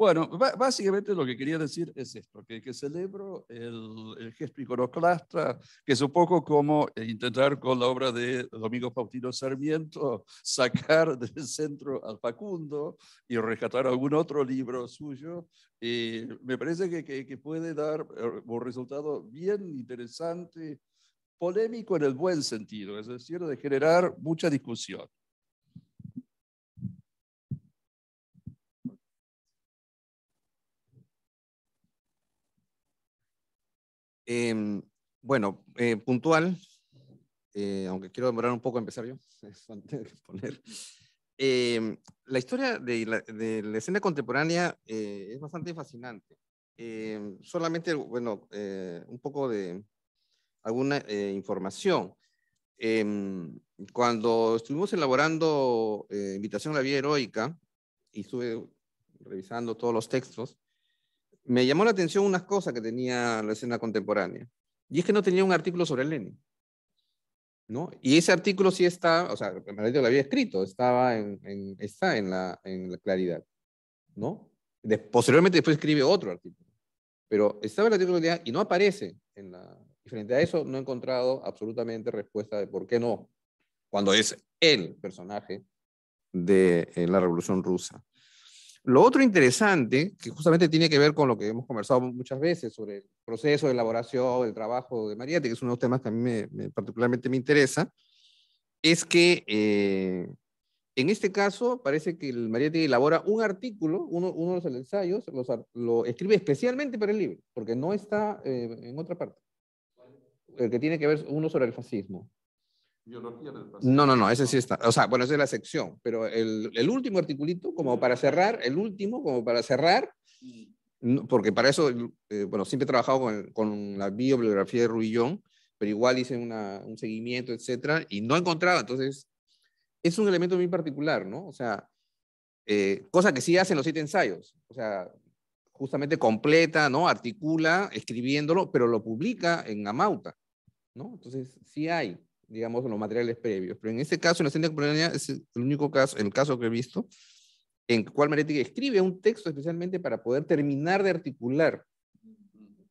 bueno, básicamente lo que quería decir es esto, que, celebro el, gesto iconoclasta, que es un poco como eh, intentar con la obra de Domingo Faustino Sarmiento sacar del centro al Facundo y rescatar algún otro libro suyo. Eh, me parece que puede dar eh, un resultado bien interesante, polémico en el buen sentido, es decir, de generar mucha discusión. Em, bueno, eh, puntual, eh, aunque quiero demorar un poco a empezar yo, <laughs> poner. Em, la historia de la, de la escena contemporánea eh, es bastante fascinante. Em, solamente, bueno, un poco de alguna información. cuando estuvimos elaborando Invitación a la vía Heroica, y estuve revisando todos los textos, me llamó la atención unas cosas que tenía la escena contemporánea. Y es que no tenía un artículo sobre Lenin. ¿no? Y ese artículo sí está, o sea, en realidad lo había escrito, estaba en, está en la, claridad. ¿no? posteriormente después escribe otro artículo. Pero estaba el artículo y no aparece en la... Y frente a eso no he encontrado absolutamente respuesta de por qué no, cuando es el personaje de eh, la Revolución Rusa. Lo otro interesante, que justamente tiene que ver con lo que hemos conversado muchas veces sobre el proceso de elaboración, del trabajo de Mariette, que es uno de los temas que a mí particularmente me interesa, es que eh, en este caso parece que el Mariate elabora un artículo, uno, de los ensayos, lo escribe especialmente para el libro, porque no está eh, en otra parte. El que tiene que ver uno sobre el fascismo. No, no, no, ese sí está. O sea, bueno, esa es la sección, pero el, último articulito, como para cerrar, el último, como para cerrar, porque para eso, eh, bueno, siempre he trabajado con, la bibliografía de Ruillón, pero igual hice un seguimiento, etcétera, y no encontraba. Entonces, es un elemento muy particular, ¿no? O sea, eh, cosa que sí hacen los siete ensayos. O sea, justamente completa, ¿no? Articula, escribiéndolo, pero lo publica en Amauta, ¿no? Entonces, sí hay digamos, los materiales previos. Pero en este caso, en la escena contemporánea, es el único caso, el caso que he visto, en el cual Marietti escribe un texto especialmente para poder terminar de articular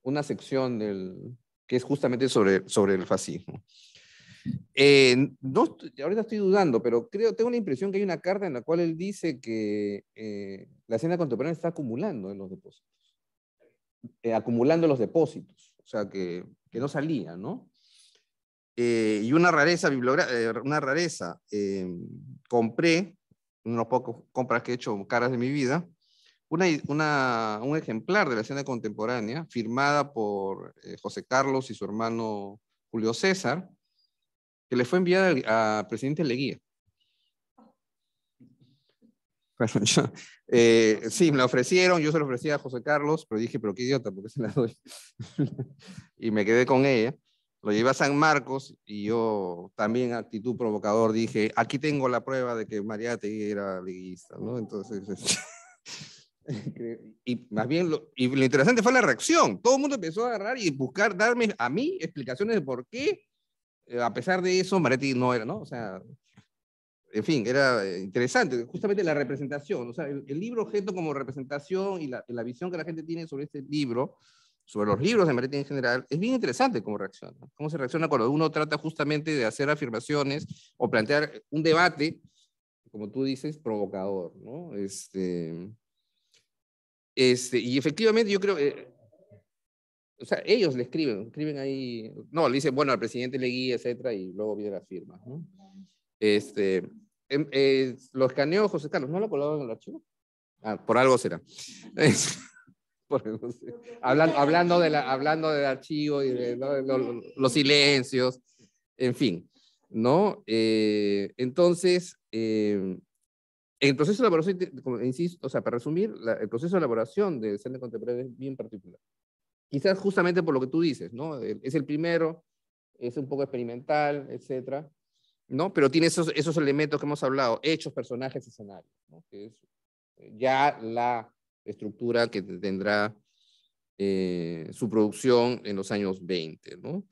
una sección del, que es justamente sobre, sobre el fascismo. Eh, ahorita estoy dudando, pero creo, tengo la impresión que hay una carta en la cual él dice que eh, la escena contemporánea está acumulando en los depósitos, eh, acumulando los depósitos, o sea, que, que no salía, ¿no? Eh, y una rareza, eh, una rareza eh, compré, unos pocos compras que he hecho caras de mi vida, un ejemplar de la escena contemporánea firmada por eh, José Carlos y su hermano Julio César, que le fue enviada al, presidente Leguía. <laughs> sí, me la ofrecieron, yo se la ofrecía a José Carlos, pero dije, pero qué idiota, porque se la doy? <laughs> y me quedé con ella. Lo llevé a San Marcos y yo también actitud provocador dije, aquí tengo la prueba de que Mariate era liguista, ¿no? Entonces, este, <laughs> y más bien, lo, y lo interesante fue la reacción. Todo el mundo empezó a agarrar y buscar darme a mí explicaciones de por qué, eh, a pesar de eso, Mariati no era, ¿no? O sea, en fin, era eh, interesante, justamente la representación, o sea, el, libro objeto como representación y la, la, visión que la gente tiene sobre este libro sobre los libros de marketing en general, es bien interesante cómo reacciona. Cómo se reacciona cuando uno trata justamente de hacer afirmaciones o plantear un debate, como tú dices, provocador, ¿no? Este, este, y efectivamente yo creo, que eh, o sea, ellos le escriben, escriben ahí, no, le dicen, bueno, al presidente le guía, etcétera, y luego viene la firma, Este, em, eh, los caneos, José Carlos, ¿no lo colaron en el archivo? Ah, por algo será. <laughs> hablando, hablando, de la, hablando del archivo y de <laughs> los, silencios, en fin, ¿no? Eh, entonces, em, el proceso de elaboración, insisto, o sea, para resumir, el proceso de elaboración del Centro Contemporáneo es bien particular. Quizás justamente por lo que tú dices, ¿no? Es el primero, es un poco experimental, etcétera, ¿no? Pero tiene esos, esos elementos que hemos hablado, hechos, personajes, escenarios, Que es ya la estructura que tendrá eh, su producción en los años 20. ¿no?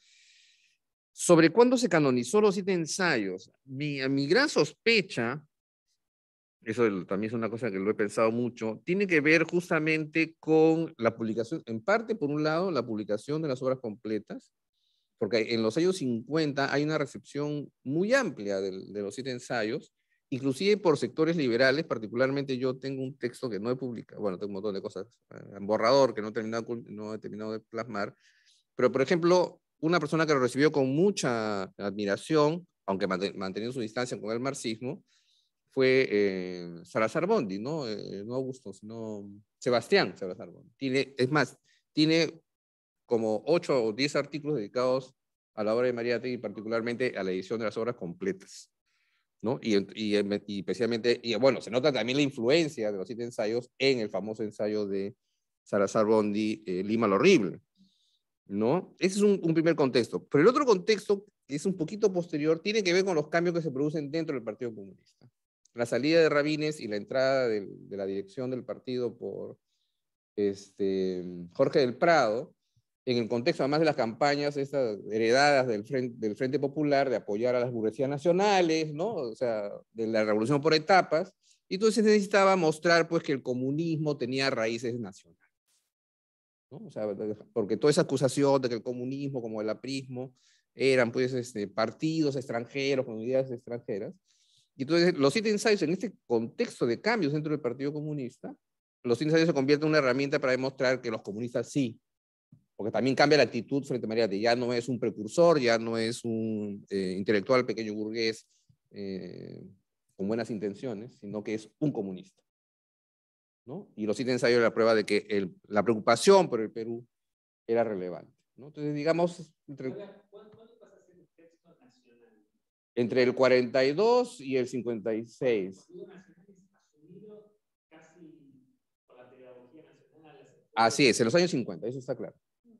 Sobre cuándo se canonizó los siete ensayos, mi, gran sospecha, eso también es una cosa que lo he pensado mucho, tiene que ver justamente con la publicación, en parte, por un lado, la publicación de las obras completas, porque en los años 50 hay una recepción muy amplia de, de los siete ensayos, inclusive por sectores liberales, particularmente yo tengo un texto que no he publicado, bueno, tengo un montón de cosas, ah, en borrador que no he terminado, no he terminado de plasmar, pero por ejemplo, una persona que lo recibió con mucha admiración, aunque manteniendo su distancia con el marxismo, fue eh, Salazar Bondi, ¿no? Eh, no Augusto, sino Sebastián Salazar Bondi. Tiene, es más, tiene como ocho o diez artículos dedicados a la obra de María y particularmente a la edición de las obras completas. Y, y, especialmente, y bueno, se nota también la influencia de los siete ensayos en el famoso ensayo de Salazar Bondi, eh, Lima lo horrible, ¿no? Ese es un, primer contexto. Pero el otro contexto, que es un poquito posterior, tiene que ver con los cambios que se producen dentro del Partido Comunista. La salida de Rabines y la entrada de, de la dirección del partido por este, Jorge del Prado, en el contexto además de las campañas esas heredadas del Frente, del frente Popular, de apoyar a las burguesías nacionales, ¿no? O sea, de la revolución por etapas, y entonces necesitaba mostrar pues que el comunismo tenía raíces nacionales. ¿no? O sea, porque toda esa acusación de que el comunismo como el aprismo eran pues este, partidos extranjeros, comunidades extranjeras. Y entonces los siete ensayos en este contexto de cambios dentro del Partido Comunista, los siete ensayos se convierten en una herramienta para demostrar que los comunistas sí porque también cambia la actitud frente a María, de Ya no es un precursor, ya no es un eh, intelectual pequeño burgués eh, con buenas intenciones, sino que es un comunista. ¿no? Y los ítems ensayo la prueba de que la preocupación por el Perú era relevante. ¿no? Entonces, digamos... Entre, entre el 42 y el 56. Así es, en los años 50, eso está claro.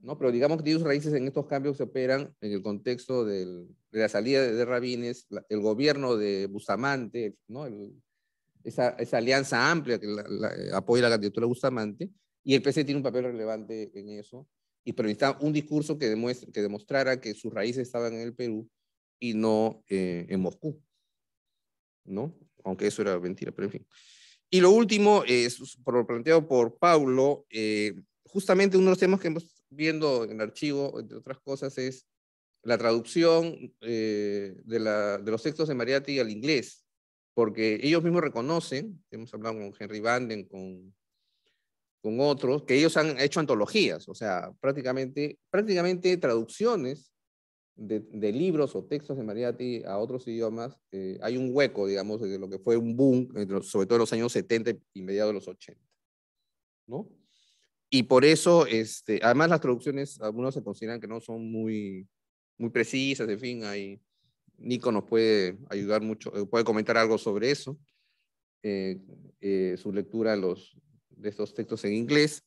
¿no? Pero digamos que tiene sus raíces en estos cambios se operan en el contexto de la salida de, Rabines, el gobierno de Bustamante, ¿no? esa, esa, alianza amplia que eh, apoya la candidatura de Bustamante, y el PC tiene un papel relevante en eso, y pero necesita un discurso que, que demostrara que sus raíces estaban en el Perú y no eh, en Moscú, ¿no? Aunque eso era mentira, pero en fin. Y lo último, eh, es, por, planteado por Paulo, justamente uno de los temas que hemos viendo en el archivo, entre otras cosas, es la traducción eh, de, la, de, los textos de Mariati al inglés, porque ellos mismos reconocen, hemos hablado con Henry Banden, con, con otros, que ellos han hecho antologías, o sea, prácticamente, prácticamente traducciones de, libros o textos de mariati a otros idiomas. Eh, hay un hueco, digamos, de lo que fue un boom, sobre todo en los años 70 y mediados de los 80. ¿No? y por eso, este, además las traducciones, algunos se consideran que no son muy, muy precisas, en fin, hay, Nico nos puede ayudar mucho, eh, puede comentar algo sobre eso, eh, eh, su lectura los, de estos textos en inglés.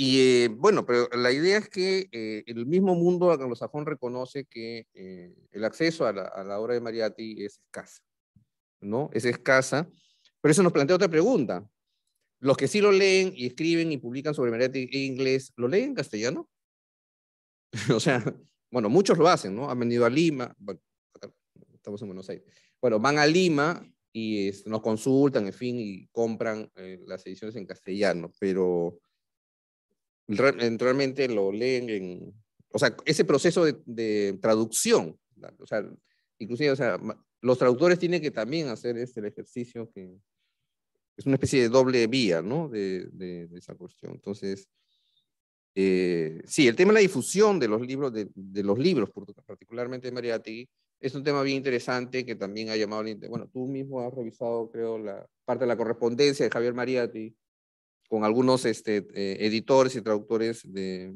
Y bueno, pero la idea es que el mismo mundo anglosajón reconoce que el acceso a la, obra de Mariatti es escasa, ¿no? Es escasa, pero eso nos plantea otra pregunta. Los que sí lo leen y escriben y publican sobre Marathi en inglés, ¿lo leen en castellano? <laughs> o sea, bueno, muchos lo hacen, ¿no? Han venido a Lima, estamos en Buenos Aires. Bueno, van a Lima y este, nos consultan, en fin, y compran eh, las ediciones en castellano, pero realmente lo leen en... O sea, ese proceso de, traducción, o sea, inclusive, o sea, los traductores tienen que también hacer este, el ejercicio que, es una especie de doble vía, ¿no? De, esa cuestión. Entonces, eh, sí, el tema de la difusión de los libros, de, los libros, particularmente de Mariátegui, es un tema bien interesante que también ha llamado, bueno, tú mismo has revisado, creo, la parte de la correspondencia de Javier mariati con algunos este, eh, editores y traductores de,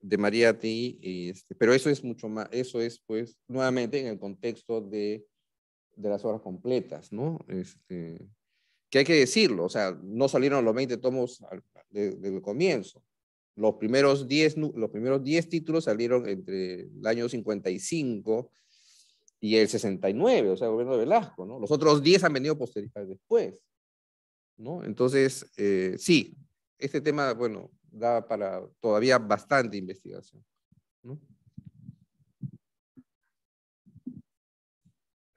de este, pero eso es mucho más, eso es pues nuevamente en el contexto de, las obras completas, ¿no? Este, hay que decirlo, o sea, no salieron los 20 tomos del comienzo. Los primeros, 10, los primeros 10 títulos salieron entre el año 55 y el 69, o sea, el gobierno de Velasco, ¿no? Los otros 10 han venido posterior, después, ¿no? Entonces, eh, sí, este tema, bueno, da para todavía bastante investigación, ¿no?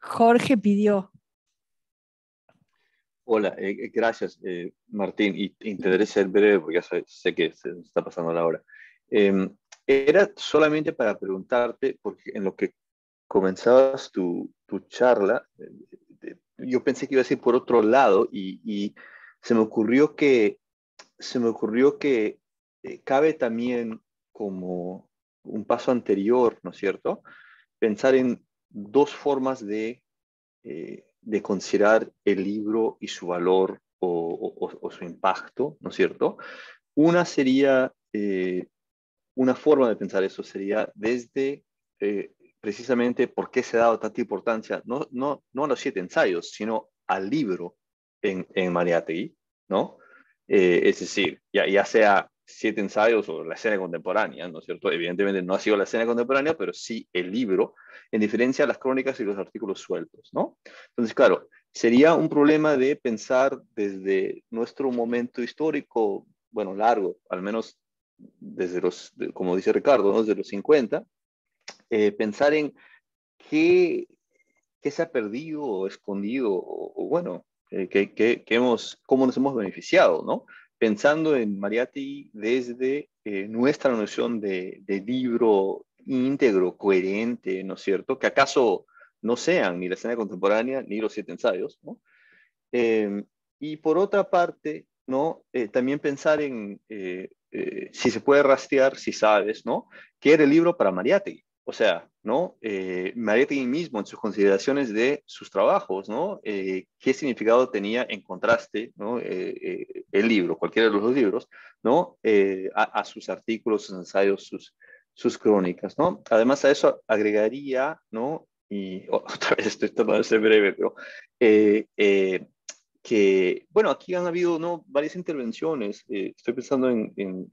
Jorge pidió Hola, eh, eh, gracias eh, Martín, y intentaré ser breve porque ya sé, que se está pasando la hora. Em, era solamente para preguntarte, porque en lo que comenzabas tu, tu charla, yo pensé que iba a decir por otro lado y, se me ocurrió que, se me ocurrió que cabe también como un paso anterior, ¿no es cierto? Pensar en dos formas de de considerar el libro y su valor o, su impacto, ¿no es cierto? Una sería, eh, una forma de pensar eso sería desde eh, precisamente por qué se ha dado tanta importancia, no, no, no a los siete ensayos, sino al libro en, en Mariategui, ¿no? Eh, es decir, ya, ya sea siete ensayos sobre la escena contemporánea, ¿no es cierto? Evidentemente no ha sido la escena contemporánea, pero sí el libro, en diferencia a las crónicas y los artículos sueltos, ¿no? Entonces, claro, sería un problema de pensar desde nuestro momento histórico, bueno, largo, al menos desde los, como dice Ricardo, desde los 50, eh, pensar en qué, se ha perdido o escondido, o, bueno, eh, hemos, cómo nos hemos beneficiado, ¿no? pensando en mariati desde eh, nuestra noción de, libro íntegro, coherente, ¿no es cierto? Que acaso no sean ni la escena contemporánea ni los siete ensayos, ¿no? Em, y por otra parte, ¿no? Eh, también pensar en eh, si se puede rastrear, si sabes, ¿no? ¿Qué era el libro para Mariati? o sea, ¿no? Eh, el mismo en sus consideraciones de sus trabajos, ¿no? Eh, ¿Qué significado tenía en contraste, eh, eh, el libro, cualquiera de los libros, ¿no? A, sus artículos, sus ensayos, sus, sus crónicas, ¿no? Además a eso agregaría, ¿no? Y <laughs> otra vez estoy tratando ser breve, pero que, bueno, aquí han habido, ¿no? Varias intervenciones, estoy pensando en,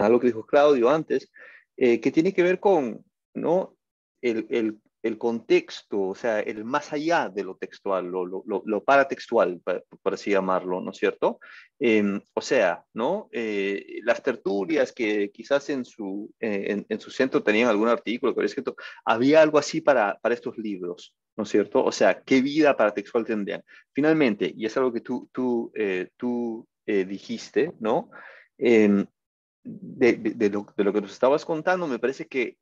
algo que dijo Claudio antes, que tiene que ver con, ¿no? El, el, el, contexto, o sea, el más allá de lo textual, lo, lo, lo paratextual, por así llamarlo, ¿no es cierto? Em, o sea, ¿no? Eh, las tertulias que quizás en su, eh, en, su centro tenían algún artículo que había escrito, había algo así para, para estos libros, ¿no es cierto? O sea, ¿qué vida paratextual tendrían? Finalmente, y es algo que tú, tú, eh, tú dijiste, ¿no? Em, de, de, lo, de lo que nos estabas contando, me parece que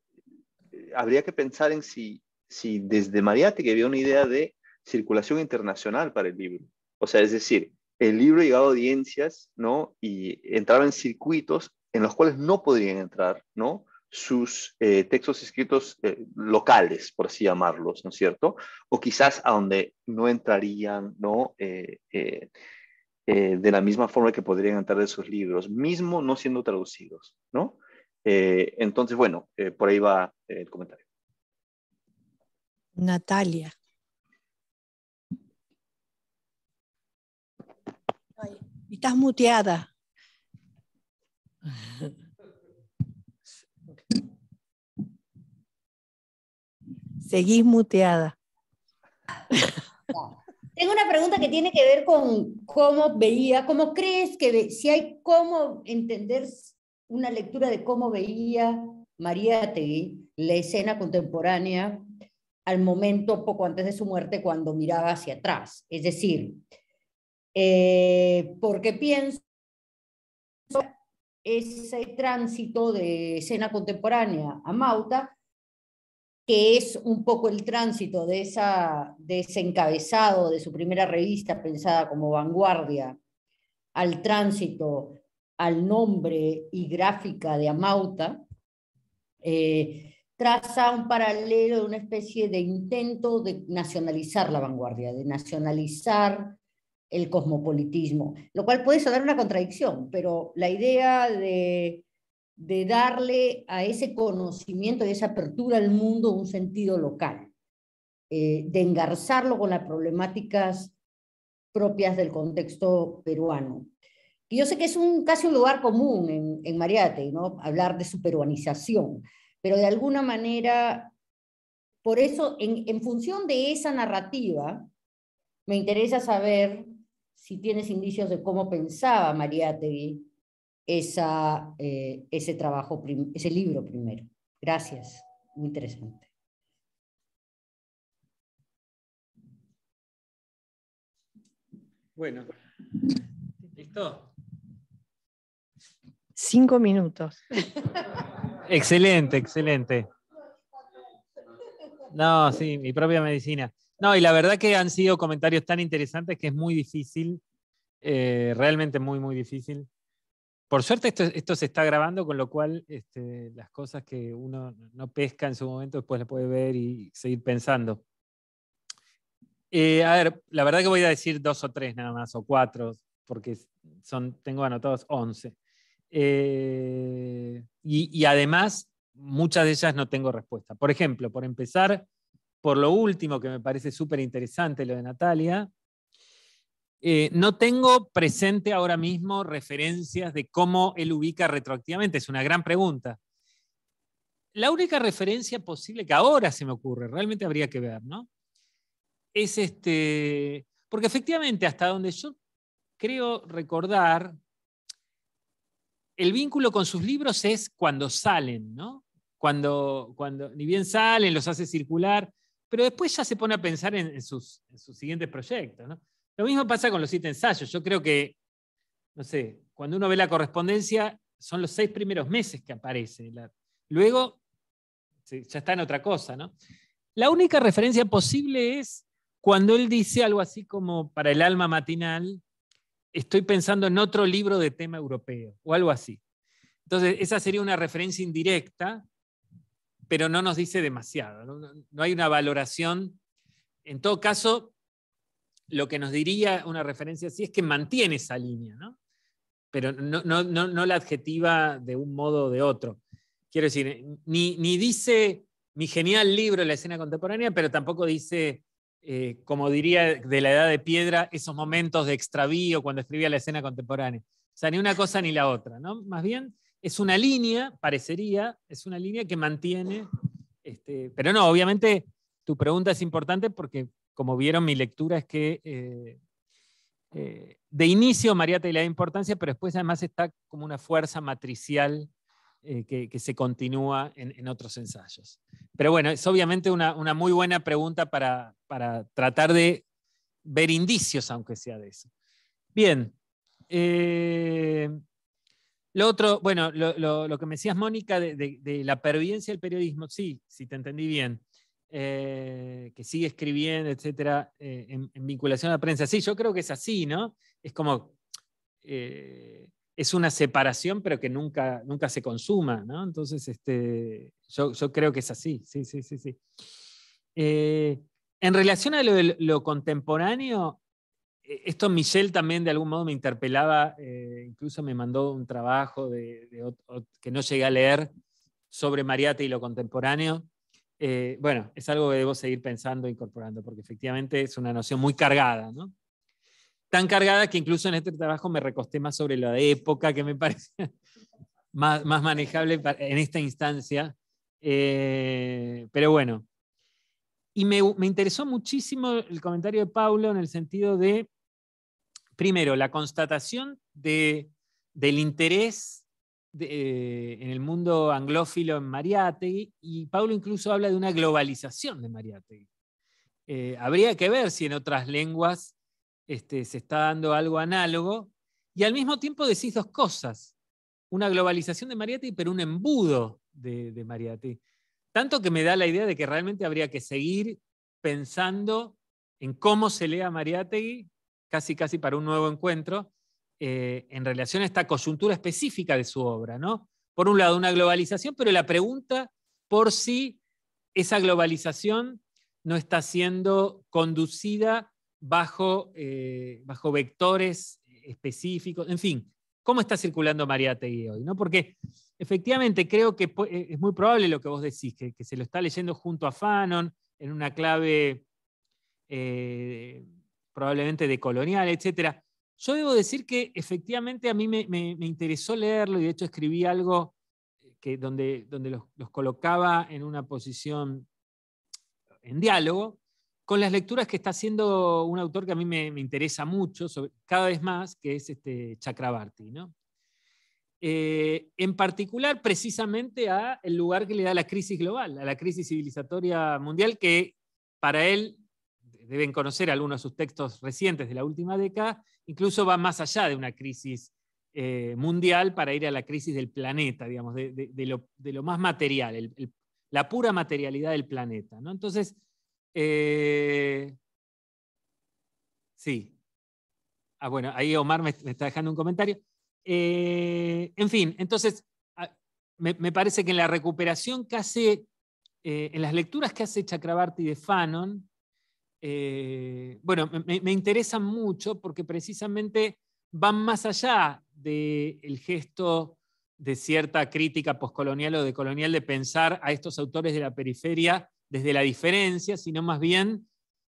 habría que pensar en si, si desde Mariátegui había una idea de circulación internacional para el libro. O sea, es decir, el libro llegaba a audiencias, ¿no? Y entraba en circuitos en los cuales no podrían entrar, ¿no? Sus eh, textos escritos eh, locales, por así llamarlos, ¿no es cierto? O quizás a donde no entrarían, ¿no? Eh, de la misma forma que podrían entrar de sus libros, mismo no siendo traducidos, ¿no? Eh, entonces, bueno, eh, por ahí va eh, el comentario. Natalia. estás muteada. Seguís muteada. Tengo una pregunta que tiene que ver con cómo veía, cómo crees que si hay cómo entender una lectura de cómo veía María Tegui la escena contemporánea al momento poco antes de su muerte cuando miraba hacia atrás. Es decir, eh, porque pienso ese tránsito de escena contemporánea a Mauta, que es un poco el tránsito de, esa, de ese encabezado de su primera revista pensada como vanguardia al tránsito al nombre y gráfica de Amauta, eh, traza un paralelo de una especie de intento de nacionalizar la vanguardia, de nacionalizar el cosmopolitismo, lo cual puede sonar una contradicción, pero la idea de, darle a ese conocimiento y esa apertura al mundo un sentido local, eh, de engarzarlo con las problemáticas propias del contexto peruano yo sé que es un, casi un lugar común en, en Mariate, ¿no? hablar de su peruanización, pero de alguna manera, por eso, en, función de esa narrativa, me interesa saber si tienes indicios de cómo pensaba Mariátegui esa, eh, ese trabajo, ese libro primero. Gracias, muy interesante. Bueno, ¿listo? Cinco minutos. Excelente, excelente. No, sí, mi propia medicina. No, y la verdad que han sido comentarios tan interesantes que es muy difícil, eh, realmente muy, muy difícil. Por suerte esto, se está grabando, con lo cual este, las cosas que uno no pesca en su momento después le puede ver y seguir pensando. Eh, a ver, la verdad que voy a decir dos o tres nada más, o cuatro, porque son, tengo anotados once. Eh, y, además, muchas de ellas no tengo respuesta. Por ejemplo, por empezar, por lo último, que me parece súper interesante lo de Natalia, eh, no tengo presente ahora mismo referencias de cómo él ubica retroactivamente. Es una gran pregunta. La única referencia posible que ahora se me ocurre, realmente habría que ver, ¿no? Es este, porque efectivamente hasta donde yo creo recordar, el vínculo con sus libros es cuando salen, ¿no? Cuando, cuando ni bien salen, los hace circular, pero después ya se pone a pensar en, sus, siguientes proyectos. ¿no? Lo mismo pasa con los siete ensayos. Yo creo que, no sé, cuando uno ve la correspondencia, son los seis primeros meses que aparece. luego ya está en otra cosa, ¿no? La única referencia posible es cuando él dice algo así como para el alma matinal, estoy pensando en otro libro de tema europeo o algo así. Entonces, esa sería una referencia indirecta, pero no nos dice demasiado. No, hay una valoración. En todo caso, lo que nos diría una referencia así es que mantiene esa línea, ¿no? pero no, la adjetiva de un modo o de otro. Quiero decir, ni, ni dice mi genial libro La escena contemporánea, pero tampoco dice eh, como diría de la edad de piedra, esos momentos de extravío cuando escribía la escena contemporánea. O sea, ni una cosa ni la otra, ¿no? Más bien es una línea, parecería, es una línea que mantiene, este, pero no, obviamente tu pregunta es importante porque como vieron mi lectura es que eh, eh, de inicio María te le da importancia, pero después además está como una fuerza matricial eh, que, se continúa en, otros ensayos. Pero bueno, es obviamente una, muy buena pregunta para, tratar de ver indicios, aunque sea de eso. Bien. Eh, lo otro, bueno, lo, que me decías, Mónica, de, la pervivencia del periodismo, sí, si te entendí bien, eh, que sigue escribiendo, etcétera, en, vinculación a la prensa. Sí, yo creo que es así, ¿no? Es como es una separación, pero que nunca, nunca se consuma, ¿no? Entonces, este, yo, creo que es así, sí, sí, sí, sí. Eh, en relación a lo, lo, contemporáneo, eh, esto Michelle también de algún modo me interpelaba, eh, incluso me mandó un trabajo de, que no llegué a leer sobre Mariate y lo contemporáneo. bueno, es algo que debo seguir pensando e incorporando, porque efectivamente es una noción muy cargada, ¿no? tan cargada que incluso en este trabajo me recosté más sobre la época, que me parece <laughs> más, manejable en esta instancia. Eh, pero bueno. Y me, interesó muchísimo el comentario de Paulo en el sentido de, primero, la constatación de, del interés eh, en el mundo anglófilo en Mariátegui, y Paulo incluso habla de una globalización de Mariátegui. Eh, habría que ver si en otras lenguas este, se está dando algo análogo, y al mismo tiempo decís dos cosas, una globalización de Mariátegui, pero un embudo de, de Tanto que me da la idea de que realmente habría que seguir pensando en cómo se lea Mariátegui, casi casi para un nuevo encuentro, eh, en relación a esta coyuntura específica de su obra. ¿no? Por un lado, una globalización, pero la pregunta por si esa globalización no está siendo conducida bajo, eh, bajo vectores específicos, en fin, cómo está circulando Mariategui hoy, ¿no? Porque efectivamente creo que eh, es muy probable lo que vos decís, que, se lo está leyendo junto a Fanon, en una clave eh, probablemente decolonial, etc. Yo debo decir que efectivamente a mí me, interesó leerlo y de hecho escribí algo que, donde, donde los colocaba en una posición en diálogo, con las lecturas que está haciendo un autor que a mí me, interesa mucho, cada vez más, que es este Chakrabarti. ¿no? Eh, en particular, precisamente a el lugar que le da la crisis global, a la crisis civilizatoria mundial, que para él, deben conocer algunos de sus textos recientes de la última década, incluso va más allá de una crisis eh, mundial para ir a la crisis del planeta, digamos, de, lo, más material, la pura materialidad del planeta. ¿no? Entonces, eh, sí. Ah, bueno, ahí Omar me, está dejando un comentario. Eh, en fin, entonces, ah, me, parece que en la recuperación que hace, eh, en las lecturas que hace Chakrabarti de Fanon, bueno, me, interesan mucho porque precisamente van más allá del gesto de cierta crítica poscolonial o decolonial de pensar a estos autores de la periferia desde la diferencia, sino más bien,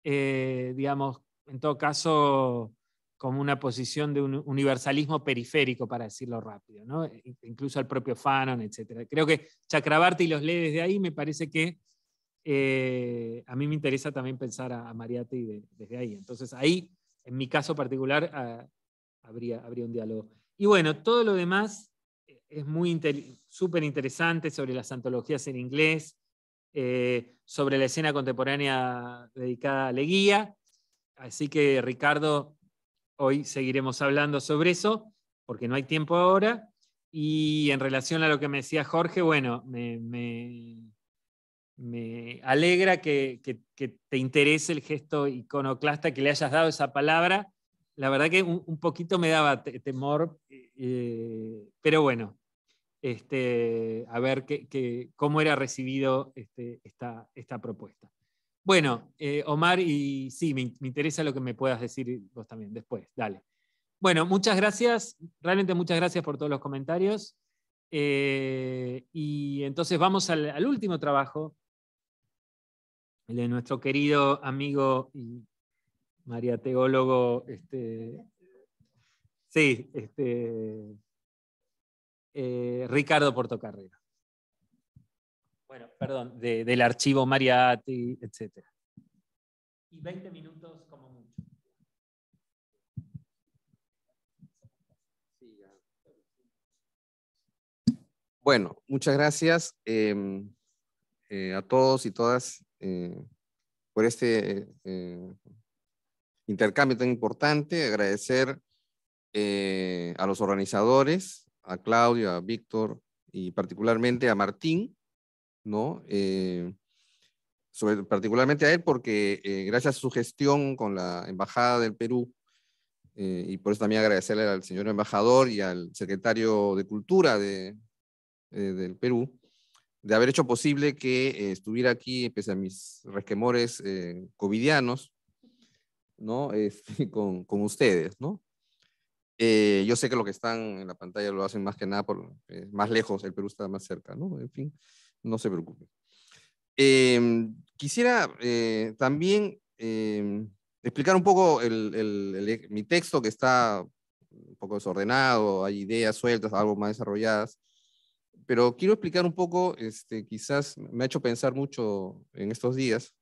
eh, digamos, en todo caso, como una posición de un universalismo periférico, para decirlo rápido, ¿no? E, incluso al propio Fanon, etc. Creo que Chakrabarti los lee desde ahí, me parece que eh, a mí me interesa también pensar a, a desde ahí. Entonces ahí, en mi caso particular, habría, habría un diálogo. Y bueno, todo lo demás eh, es muy súper interesante sobre las antologías en inglés, eh, sobre la escena contemporánea dedicada a Leguía. Así que, Ricardo, hoy seguiremos hablando sobre eso, porque no hay tiempo ahora. Y en relación a lo que me decía Jorge, bueno, me, alegra que, te interese el gesto iconoclasta, que le hayas dado esa palabra. La verdad que un, poquito me daba temor, eh, eh, pero bueno, este, a ver cómo era recibido este, esta, esta, propuesta. Bueno, eh, Omar, y sí, me, interesa lo que me puedas decir vos también después, dale. Bueno, muchas gracias, realmente muchas gracias por todos los comentarios. Eh, y entonces vamos al, último trabajo, el de nuestro querido amigo y María Teólogo. Este, sí, este, eh, Ricardo Portocarrero. Bueno, perdón, del archivo Mariatti, etc. Y 20 minutos como mucho. Bueno, muchas gracias em, eh, a todos y todas eh, por este intercambio tan importante. Agradecer a los organizadores a Claudio, a Víctor y particularmente a Martín, ¿no? Eh, particularmente a él porque eh, gracias a su gestión con la Embajada del Perú, eh, y por eso también agradecerle al señor embajador y al secretario de Cultura de, del Perú, de haber hecho posible que estuviera aquí, pese a mis resquemores covidianos, ¿no? <laughs> Este, con, ustedes, ¿no? Eh, yo sé que lo que están en la pantalla lo hacen más que nada por eh, más lejos, el Perú está más cerca, ¿no? En fin, no se preocupe. Em, quisiera eh, también em, explicar un poco e, mi texto que está un poco desordenado, hay ideas sueltas, algo más desarrolladas, pero quiero explicar un poco, este, quizás me ha hecho pensar mucho en estos días,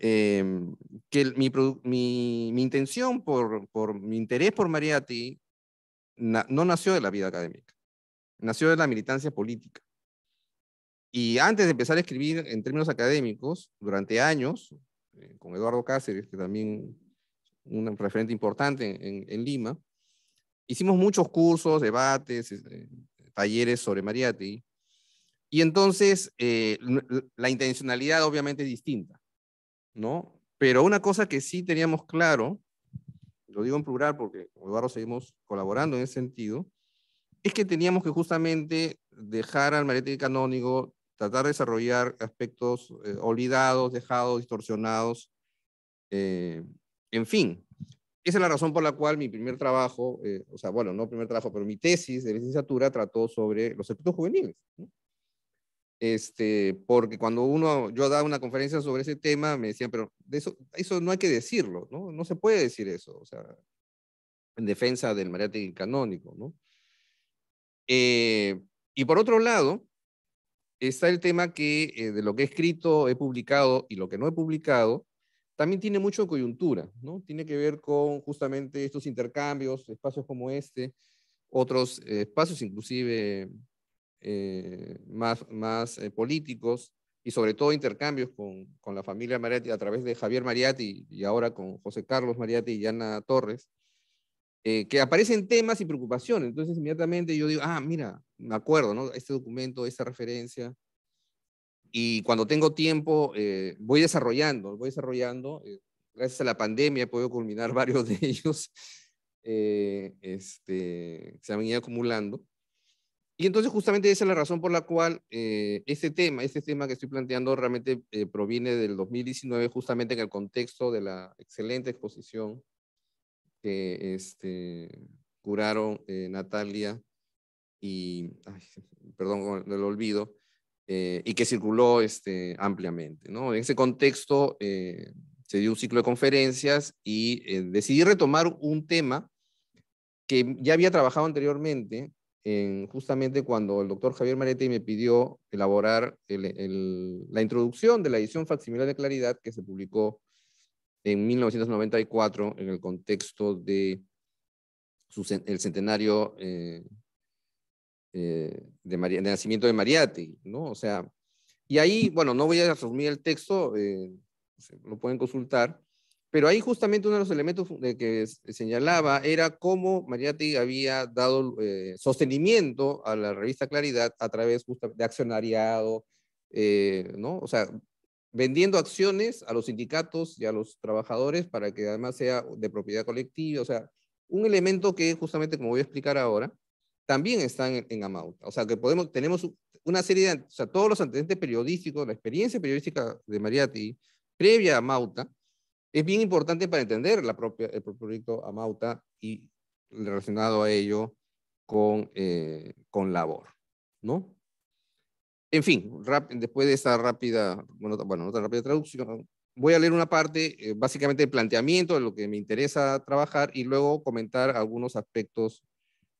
Em, que mi, intención por, por, mi interés por Mariati, no nació de la vida académica, nació de la militancia política. Y antes de empezar a escribir en términos académicos, durante años, eh, con Eduardo Cáceres, que también un referente importante en, Lima, hicimos muchos cursos, debates, este, talleres sobre Mariati. Y entonces eh, la intencionalidad obviamente es distinta. ¿no? Pero una cosa que sí teníamos claro, lo digo en plural porque con Eduardo seguimos colaborando en ese sentido, es que teníamos que justamente dejar al marete canónico, tratar de desarrollar aspectos eh, olvidados, dejados, distorsionados, eh, en fin. Esa es la razón por la cual mi primer trabajo, eh, o sea, bueno, no primer trabajo, pero mi tesis de licenciatura trató sobre los aspectos juveniles este, porque cuando uno, yo daba una conferencia sobre ese tema, me decían, pero de eso, eso no hay que decirlo, ¿no? No se puede decir eso, o sea, en defensa del mariátil canónico, ¿no? Eh, y por otro lado, está el tema que eh, de lo que he escrito, he publicado y lo que no he publicado, también tiene mucho coyuntura, ¿no? Tiene que ver con justamente estos intercambios, espacios como este, otros eh, espacios inclusive eh, más, más eh, políticos y sobre todo intercambios con, con, la familia Mariatti a través de Javier Mariatti y ahora con José Carlos Mariatti y Ana Torres, eh, que aparecen temas y preocupaciones. Entonces inmediatamente yo digo, ah, mira, me acuerdo, ¿no? Este documento, esta referencia. Y cuando tengo tiempo, voy desarrollando, voy desarrollando. gracias a la pandemia he podido culminar <laughs> varios de ellos. este, se han venido acumulando y entonces justamente esa es la razón por la cual eh, este tema, este tema que estoy planteando realmente eh, proviene del 2019 justamente en el contexto de la excelente exposición que este, curaron eh, Natalia y, <laughs> perdón, lo olvido, y que circuló este, ampliamente. ¿no? En ese contexto se dio un ciclo de conferencias y decidí retomar un tema que ya había trabajado anteriormente, justamente cuando el doctor Javier Marietti me pidió elaborar la introducción de la edición facsimilar de Claridad que se publicó en 1994 en el contexto de centenario eh, eh, de, nacimiento de Marietti. ¿no? O sea, y ahí, <laughs> bueno, no voy a resumir el texto, eh, lo pueden consultar, pero ahí justamente uno de los elementos que eh, señalaba era cómo Mariati había dado eh, sostenimiento a la revista Claridad a través de accionariado, eh, ¿no? O sea, vendiendo acciones a los sindicatos y a los trabajadores para que además sea de propiedad colectiva, o sea, un elemento que justamente, como voy a explicar ahora, también está en, en Amauta. O sea, que podemos, tenemos una serie de, o sea, todos los antecedentes periodísticos, la experiencia periodística de Mariati previa a Amauta, es bien importante para entender la propia, el propio proyecto Amauta y relacionado a ello con, eh, labor, ¿no? En fin, después de esta rápida, bueno, otra rápida traducción, voy a leer una parte, eh, básicamente el planteamiento de lo que me interesa trabajar y luego comentar algunos aspectos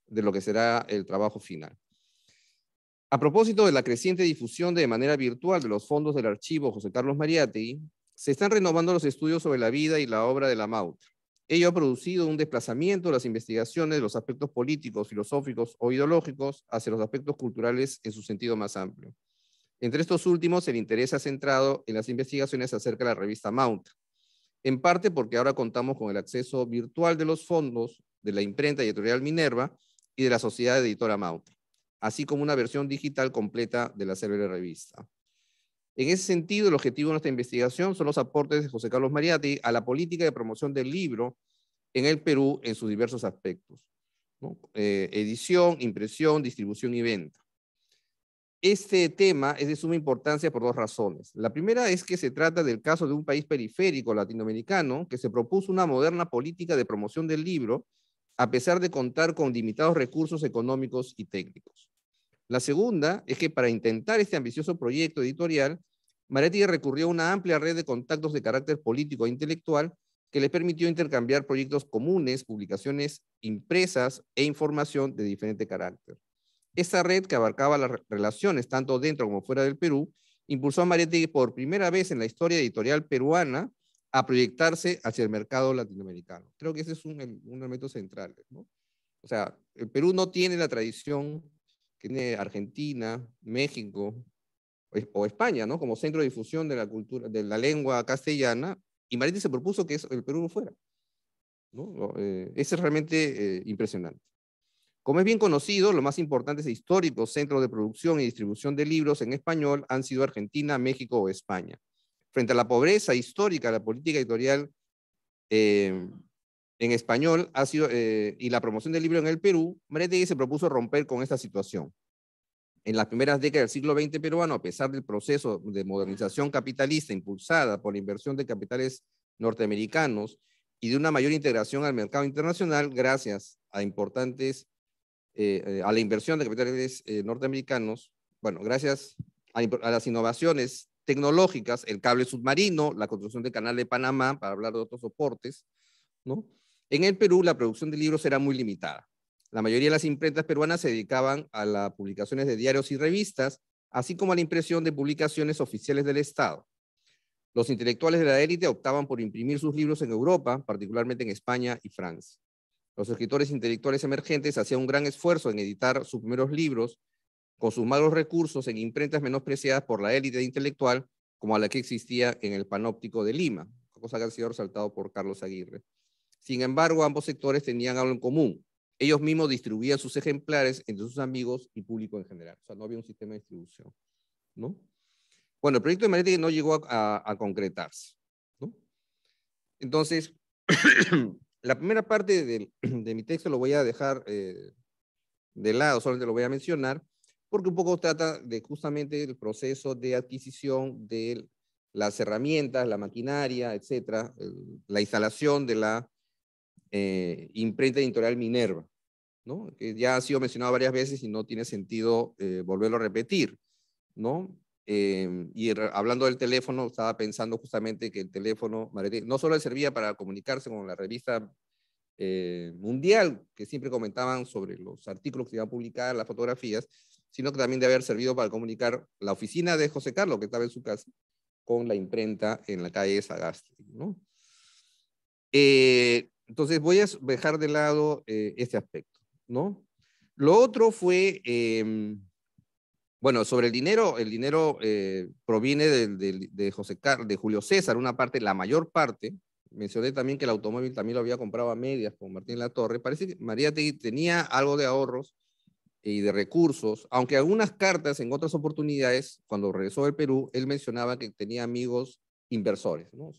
de lo que será el trabajo final. A propósito de la creciente difusión de manera virtual de los fondos del archivo José Carlos Mariátegui se están renovando los estudios sobre la vida y la obra de la Maut. Ello ha producido un desplazamiento de las investigaciones de los aspectos políticos, filosóficos o ideológicos hacia los aspectos culturales en su sentido más amplio. Entre estos últimos, el interés ha centrado en las investigaciones acerca de la revista Mauta, en parte porque ahora contamos con el acceso virtual de los fondos de la imprenta editorial Minerva y de la sociedad editora Mount, así como una versión digital completa de la de revista. En ese sentido, el objetivo de nuestra investigación son los aportes de José Carlos mariati a la política de promoción del libro en el Perú en sus diversos aspectos. Eh, edición, impresión, distribución y venta. Este tema es de suma importancia por dos razones. La primera es que se trata del caso de un país periférico latinoamericano que se propuso una moderna política de promoción del libro a pesar de contar con limitados recursos económicos y técnicos. La segunda es que para intentar este ambicioso proyecto editorial, Maretti recurrió a una amplia red de contactos de carácter político e intelectual que le permitió intercambiar proyectos comunes, publicaciones impresas e información de diferente carácter. Esta red, que abarcaba las relaciones tanto dentro como fuera del Perú, impulsó a Maretti por primera vez en la historia editorial peruana a proyectarse hacia el mercado latinoamericano. Creo que ese es un, elemento central. O sea, el Perú no tiene la tradición tiene Argentina, México o España, ¿no? Como centro de difusión de la cultura, de la lengua castellana, y Mariti se propuso que el Perú fuera. ¿no? Eh, ese es realmente eh, impresionante. Como es bien conocido, los más importantes e históricos centros de producción y distribución de libros en español han sido Argentina, México o España. Frente a la pobreza histórica, la política editorial eh, en español ha sido, eh, y la promoción del libro en el Perú, Maretegui se propuso romper con esta situación. En las primeras décadas del siglo XX peruano, a pesar del proceso de modernización capitalista impulsada por la inversión de capitales norteamericanos y de una mayor integración al mercado internacional, gracias a importantes, eh, eh, a la inversión de capitales norteamericanos, bueno, gracias a, a las innovaciones tecnológicas, el cable submarino, la construcción del canal de Panamá, para hablar de otros soportes, ¿no? En el Perú, la producción de libros era muy limitada. La mayoría de las imprentas peruanas se dedicaban a las publicaciones de diarios y revistas, así como a la impresión de publicaciones oficiales del Estado. Los intelectuales de la élite optaban por imprimir sus libros en Europa, particularmente en España y Francia. Los escritores intelectuales emergentes hacían un gran esfuerzo en editar sus primeros libros con sus malos recursos en imprentas menospreciadas por la élite intelectual, como la que existía en el Panóptico de Lima, cosa que ha sido resaltado por Carlos Aguirre. Sin embargo, ambos sectores tenían algo en común. Ellos mismos distribuían sus ejemplares entre sus amigos y público en general. O sea, no había un sistema de distribución. ¿no? Bueno, el proyecto de Maretti no llegó a, concretarse. ¿no? Entonces, <coughs> la primera parte <coughs> de, mi texto lo voy a dejar eh, de lado, solamente lo voy a mencionar, porque un poco trata de justamente el proceso de adquisición de las herramientas, la maquinaria, etcétera, la instalación de la eh, imprenta editorial Minerva, que ya ha sido mencionado varias veces y no tiene sentido eh, volverlo a repetir. ¿no? Eh, y hablando del teléfono, estaba pensando justamente que el teléfono no solo servía para comunicarse con la revista mundial, que siempre comentaban sobre los artículos que iban a publicar, las fotografías, sino que también de haber servido para comunicar la oficina de José Carlos, que estaba en su casa, con la imprenta en la calle Sagasti. ¿no? Entonces voy a dejar de lado eh, este aspecto, ¿no? Lo otro fue, em, bueno, sobre el dinero, el dinero eh, proviene de, José de Julio César, una parte, la mayor parte. Mencioné también que el automóvil también lo había comprado a medias con Martín Latorre. Parece que María tenía algo de ahorros y de recursos, aunque algunas cartas en otras oportunidades, cuando regresó del Perú, él mencionaba que tenía amigos inversores, ¿no?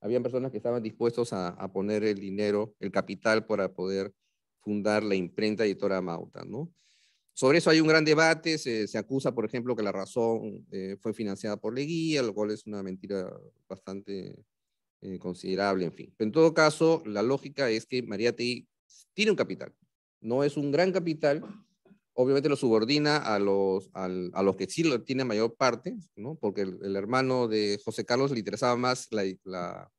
Habían personas que estaban dispuestos a, poner el dinero, el capital para poder fundar la imprenta editora Mauta, ¿no? Sobre eso hay un gran debate, se, acusa, por ejemplo, que la razón eh, fue financiada por Leguía, lo cual es una mentira bastante eh, considerable, en fin. Pero en todo caso, la lógica es que Mariategui tiene un capital, no es un gran capital, obviamente lo subordina a los, a, los que sí lo tienen mayor parte, ¿no? porque el, hermano de José Carlos le interesaba más la, la,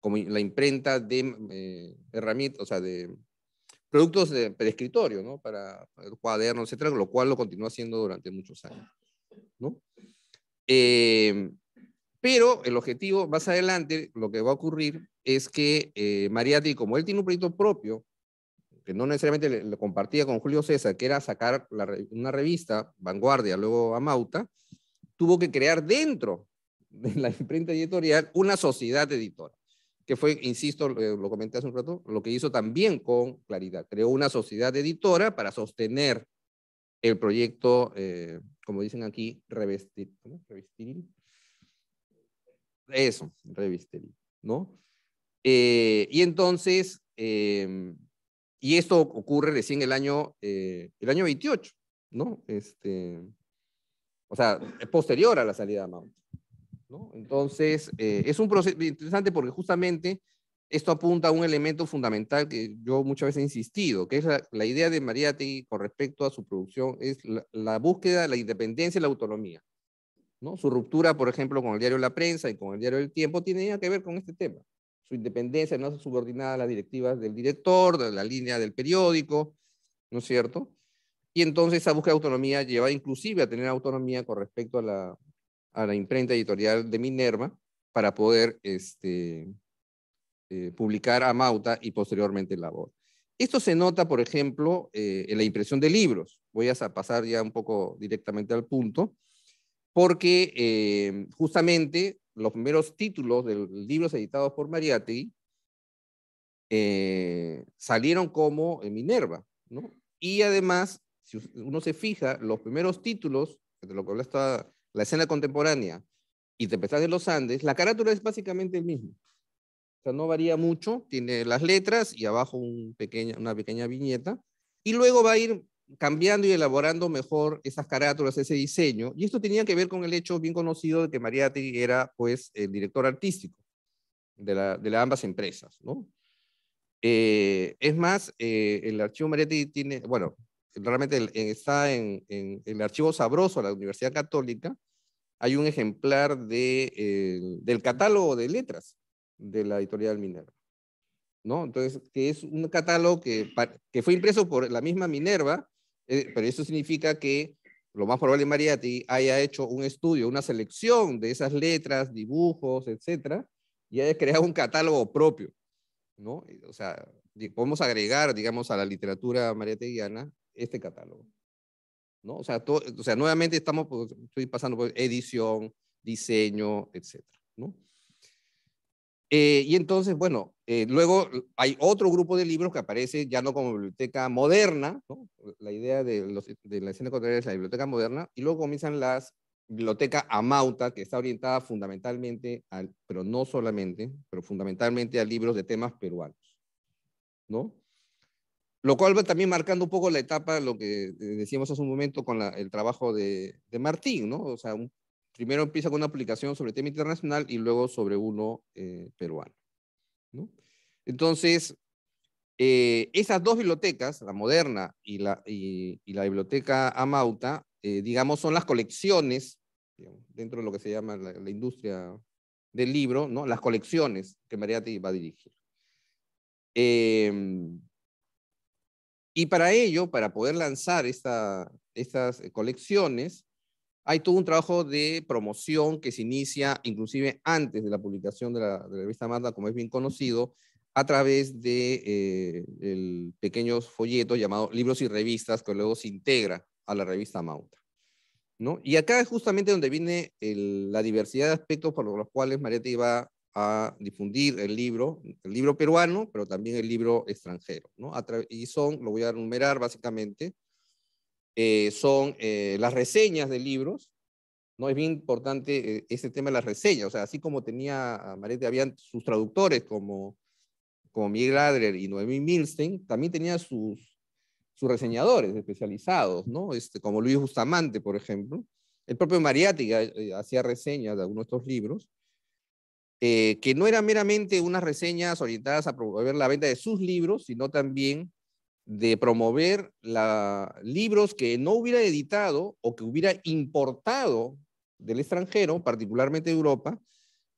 como la imprenta de eh, herramientas, o sea, de productos de, escritorio, ¿no? para el cuaderno, etcétera, lo cual lo continúa haciendo durante muchos años. ¿no? Eh, pero el objetivo, más adelante, lo que va a ocurrir es que eh, Mariatti, como él tiene un proyecto propio que no necesariamente lo compartía con Julio César, que era sacar una revista, Vanguardia, luego Amauta, tuvo que crear dentro de la imprenta editorial una sociedad editora, que fue, insisto, lo comenté hace un rato, lo que hizo también con Claridad. Creó una sociedad editora para sostener el proyecto, eh, como dicen aquí, revestir, ¿no? Eso, eh, revestir. ¿no? y entonces, em, y esto ocurre recién el año, eh, el año 28, ¿no? Este, o sea, posterior a la salida de Mount. ¿no? Entonces, eh, es un proceso interesante porque justamente esto apunta a un elemento fundamental que yo muchas veces he insistido, que es la, idea de Mariátegui con respecto a su producción, es la, búsqueda búsqueda, la independencia y la autonomía. ¿no? Su ruptura, por ejemplo, con el diario La Prensa y con el diario El Tiempo, tiene que ver con este tema su independencia no es subordinada a las directivas del director, de la línea del periódico, ¿no es cierto? Y entonces esa búsqueda de autonomía lleva inclusive a tener autonomía con respecto a la, a la imprenta editorial de Minerva para poder este, eh, publicar a Mauta y posteriormente Labor. Esto se nota, por ejemplo, eh, en la impresión de libros. Voy a pasar ya un poco directamente al punto porque eh, justamente los primeros títulos de libros editados por Mariati eh, salieron como Minerva, ¿no? Y además, si uno se fija, los primeros títulos, de lo que habla la escena contemporánea y Tempestad de los Andes, la carátula es básicamente el mismo. O sea, no varía mucho, tiene las letras y abajo una pequeña viñeta, y luego va a ir cambiando y elaborando mejor esas carátulas, ese diseño. Y esto tenía que ver con el hecho bien conocido de que Mariatti era pues, el director artístico de, la, de la ambas empresas. ¿no? Eh, es más, eh, el archivo Mariatti tiene, bueno, realmente eh, está en, en, el archivo sabroso de la Universidad Católica, hay un ejemplar de, del catálogo de letras de la editorial Minerva. ¿no? Entonces, que es un catálogo que, que fue impreso por la misma Minerva eh, pero eso significa que lo más probable mariati haya hecho un estudio, una selección de esas letras, dibujos, etcétera, y haya creado un catálogo propio, ¿no? O sea, podemos agregar, digamos, a la literatura mariateguiana este catálogo, ¿no? O sea, o sea nuevamente estamos, pues, estoy pasando por edición, diseño, etcétera, ¿no? Eh, y entonces, bueno, eh, luego hay otro grupo de libros que aparece ya no como biblioteca moderna, ¿no? la idea de, la escena contraria es la biblioteca moderna, y luego comienzan las biblioteca Amauta, que está orientada fundamentalmente, al, pero no solamente, pero fundamentalmente a libros de temas peruanos, ¿no? Lo cual va también marcando un poco la etapa, lo que eh, decíamos hace un momento con el trabajo de, de Martín, ¿no? O sea, un, primero empieza con una publicación sobre tema internacional y luego sobre uno eh, peruano. Entonces, eh, esas dos bibliotecas, la moderna y la, la biblioteca Amauta, eh, digamos, son las colecciones, dentro de lo que se llama la, industria del libro, ¿no? las colecciones que te va a dirigir. Em, y para ello, para poder lanzar esta, estas colecciones, hay todo un trabajo de promoción que se inicia inclusive antes de la publicación de la, revista Mauta, como es bien conocido, a través de eh, pequeños folletos llamados libros y revistas que luego se integra a la revista Mauta. ¿no? Y acá es justamente donde viene la diversidad de aspectos por los cuales Mariette va a difundir el libro, el libro peruano, pero también el libro extranjero. ¿no? y son, lo voy a enumerar básicamente, eh, son eh, las reseñas de libros. No es bien importante este ese tema de las reseñas. O sea, así como tenía Mariette había sus traductores como, como Miguel Adler y Noemí Milstein, también tenía sus, sus reseñadores especializados, ¿no? Este, como Luis Bustamante, por ejemplo. El propio marietti hacía reseñas de algunos de estos libros. que no eran meramente unas reseñas orientadas a promover la venta de sus libros, sino también de promover libros que no hubiera editado o que hubiera importado del extranjero, particularmente de Europa,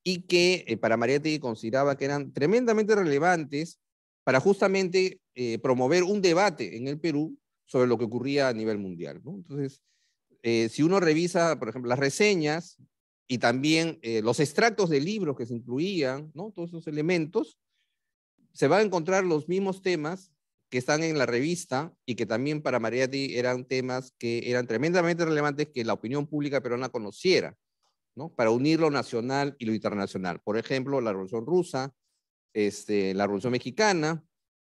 y que eh, para para Mariategui consideraba que eran tremendamente relevantes para justamente eh, promover un debate en el Perú sobre lo que ocurría a nivel mundial. Entonces, eh, si uno revisa, por ejemplo, las reseñas y también los extractos de libros que se incluían, ¿no? todos esos elementos, se va a encontrar los mismos temas que están en la revista y que también para Mariati eran temas que eran tremendamente relevantes que la opinión pública peruana conociera, ¿no? Para unir lo nacional y lo internacional. Por ejemplo, la Revolución Rusa, este, la Revolución Mexicana,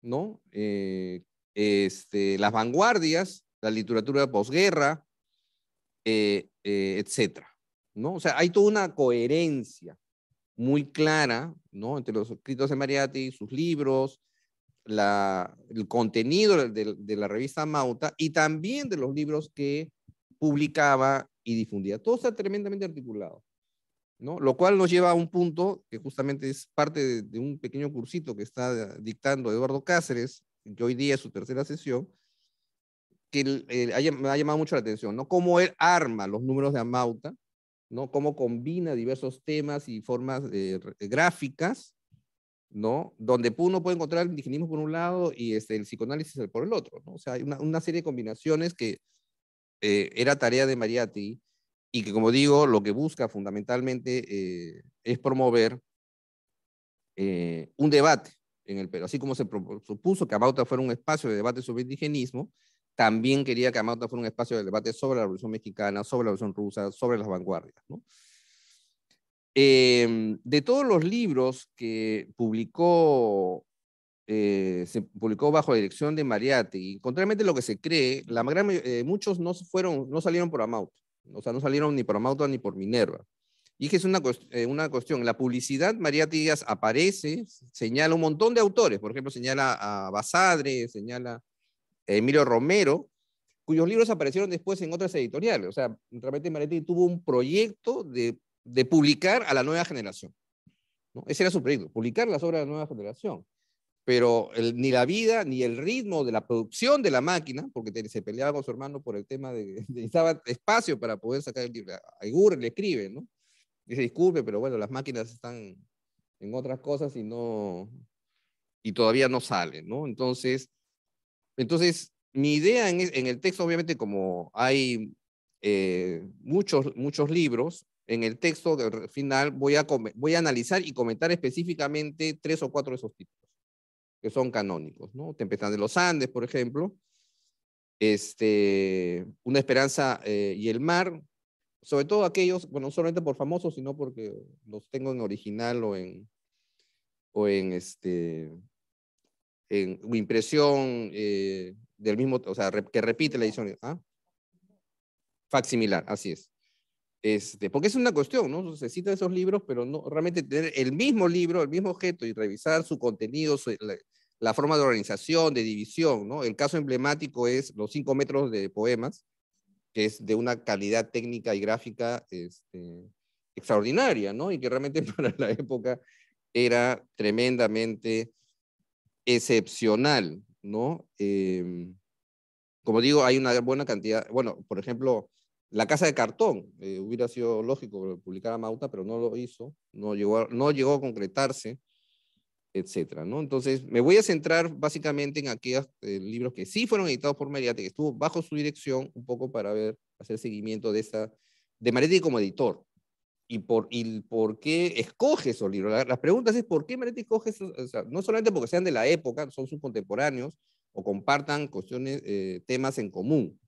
¿no? Eh, este, las vanguardias, la literatura de posguerra, eh, eh, etcétera, ¿no? O sea, hay toda una coherencia muy clara, ¿no? Entre los escritos de y sus libros, el contenido de, la revista Mauta y también de los libros que publicaba y difundía. Todo está tremendamente articulado, ¿no? Lo cual nos lleva a un punto que justamente es parte de, un pequeño cursito que está dictando Eduardo Cáceres, que hoy día es su tercera sesión, que ha, me ha llamado mucho la atención, ¿no? Cómo él arma los números de Mauta, ¿no? Cómo combina diversos temas y formas eh, gráficas donde uno puede encontrar el indigenismo por un lado y este, el psicoanálisis por el otro, O sea, hay una, serie de combinaciones que eh, era tarea de Mariati y que, como digo, lo que busca fundamentalmente eh, es promover eh, un debate en el Perú. Así como se supuso que Amauta fuera un espacio de debate sobre indigenismo, también quería que Amauta fuera un espacio de debate sobre la Revolución Mexicana, sobre la Revolución Rusa, sobre las vanguardias, ¿no? Em, de todos los libros que publicó, eh, se publicó bajo la dirección de y contrariamente a lo que se cree, la eh, muchos no, fueron, no salieron por Amaut, o sea, no salieron ni por Amauta ni por Minerva. Y es que es una, eh, una cuestión, la publicidad, Díaz aparece, señala un montón de autores, por ejemplo, señala a Basadre, señala a Emilio Romero, cuyos libros aparecieron después en otras editoriales. O sea, realmente mariati tuvo un proyecto de de publicar a la nueva generación. ¿no? Ese era su proyecto, publicar las obras de la nueva generación. Pero ni la vida, ni el ritmo de la producción de la máquina, porque se peleaba con su hermano por el tema de <laughs> necesitaba espacio para poder sacar el libro. A Igur le escribe, ¿no? Dice, disculpe, pero bueno, las máquinas están en otras cosas y no, y todavía no sale, ¿no? Entonces, entonces mi idea en, el texto, obviamente, como hay eh, muchos, muchos libros, en el texto final voy a, voy a analizar y comentar específicamente tres o cuatro de esos títulos, que son canónicos, ¿no? Tempestad de los Andes, por ejemplo, este, Una Esperanza eh, y el Mar, sobre todo aquellos, bueno, no solamente por famosos, sino porque los tengo en original o en, o en, este, en impresión eh, del mismo, o sea, que repite la edición. ¿ah? Facsimilar, así es. Este, porque es una cuestión, ¿no? Se citan esos libros, pero no realmente tener el mismo libro, el mismo objeto y revisar su contenido, la, forma de organización, de división, ¿no? El caso emblemático es los cinco metros de poemas, que es de una calidad técnica y gráfica este, extraordinaria, ¿no? Y que realmente <laughs> para la época era tremendamente excepcional, ¿no? Em, como digo, hay una buena cantidad, bueno, por ejemplo, la Casa de Cartón, eh, hubiera sido lógico publicar a Mauta, pero no lo hizo, no llegó a, no llegó a concretarse, etc. ¿no? Entonces, me voy a centrar básicamente en aquellos eh, libros que sí fueron editados por Mariate, que estuvo bajo su dirección, un poco para ver, hacer seguimiento de esa, de Mariate como editor, y por, y por qué escoge esos libros. las preguntas es por qué Mariate escoge esos, o no solamente porque sean de la época, son sus contemporáneos o compartan cuestiones, eh, temas en común,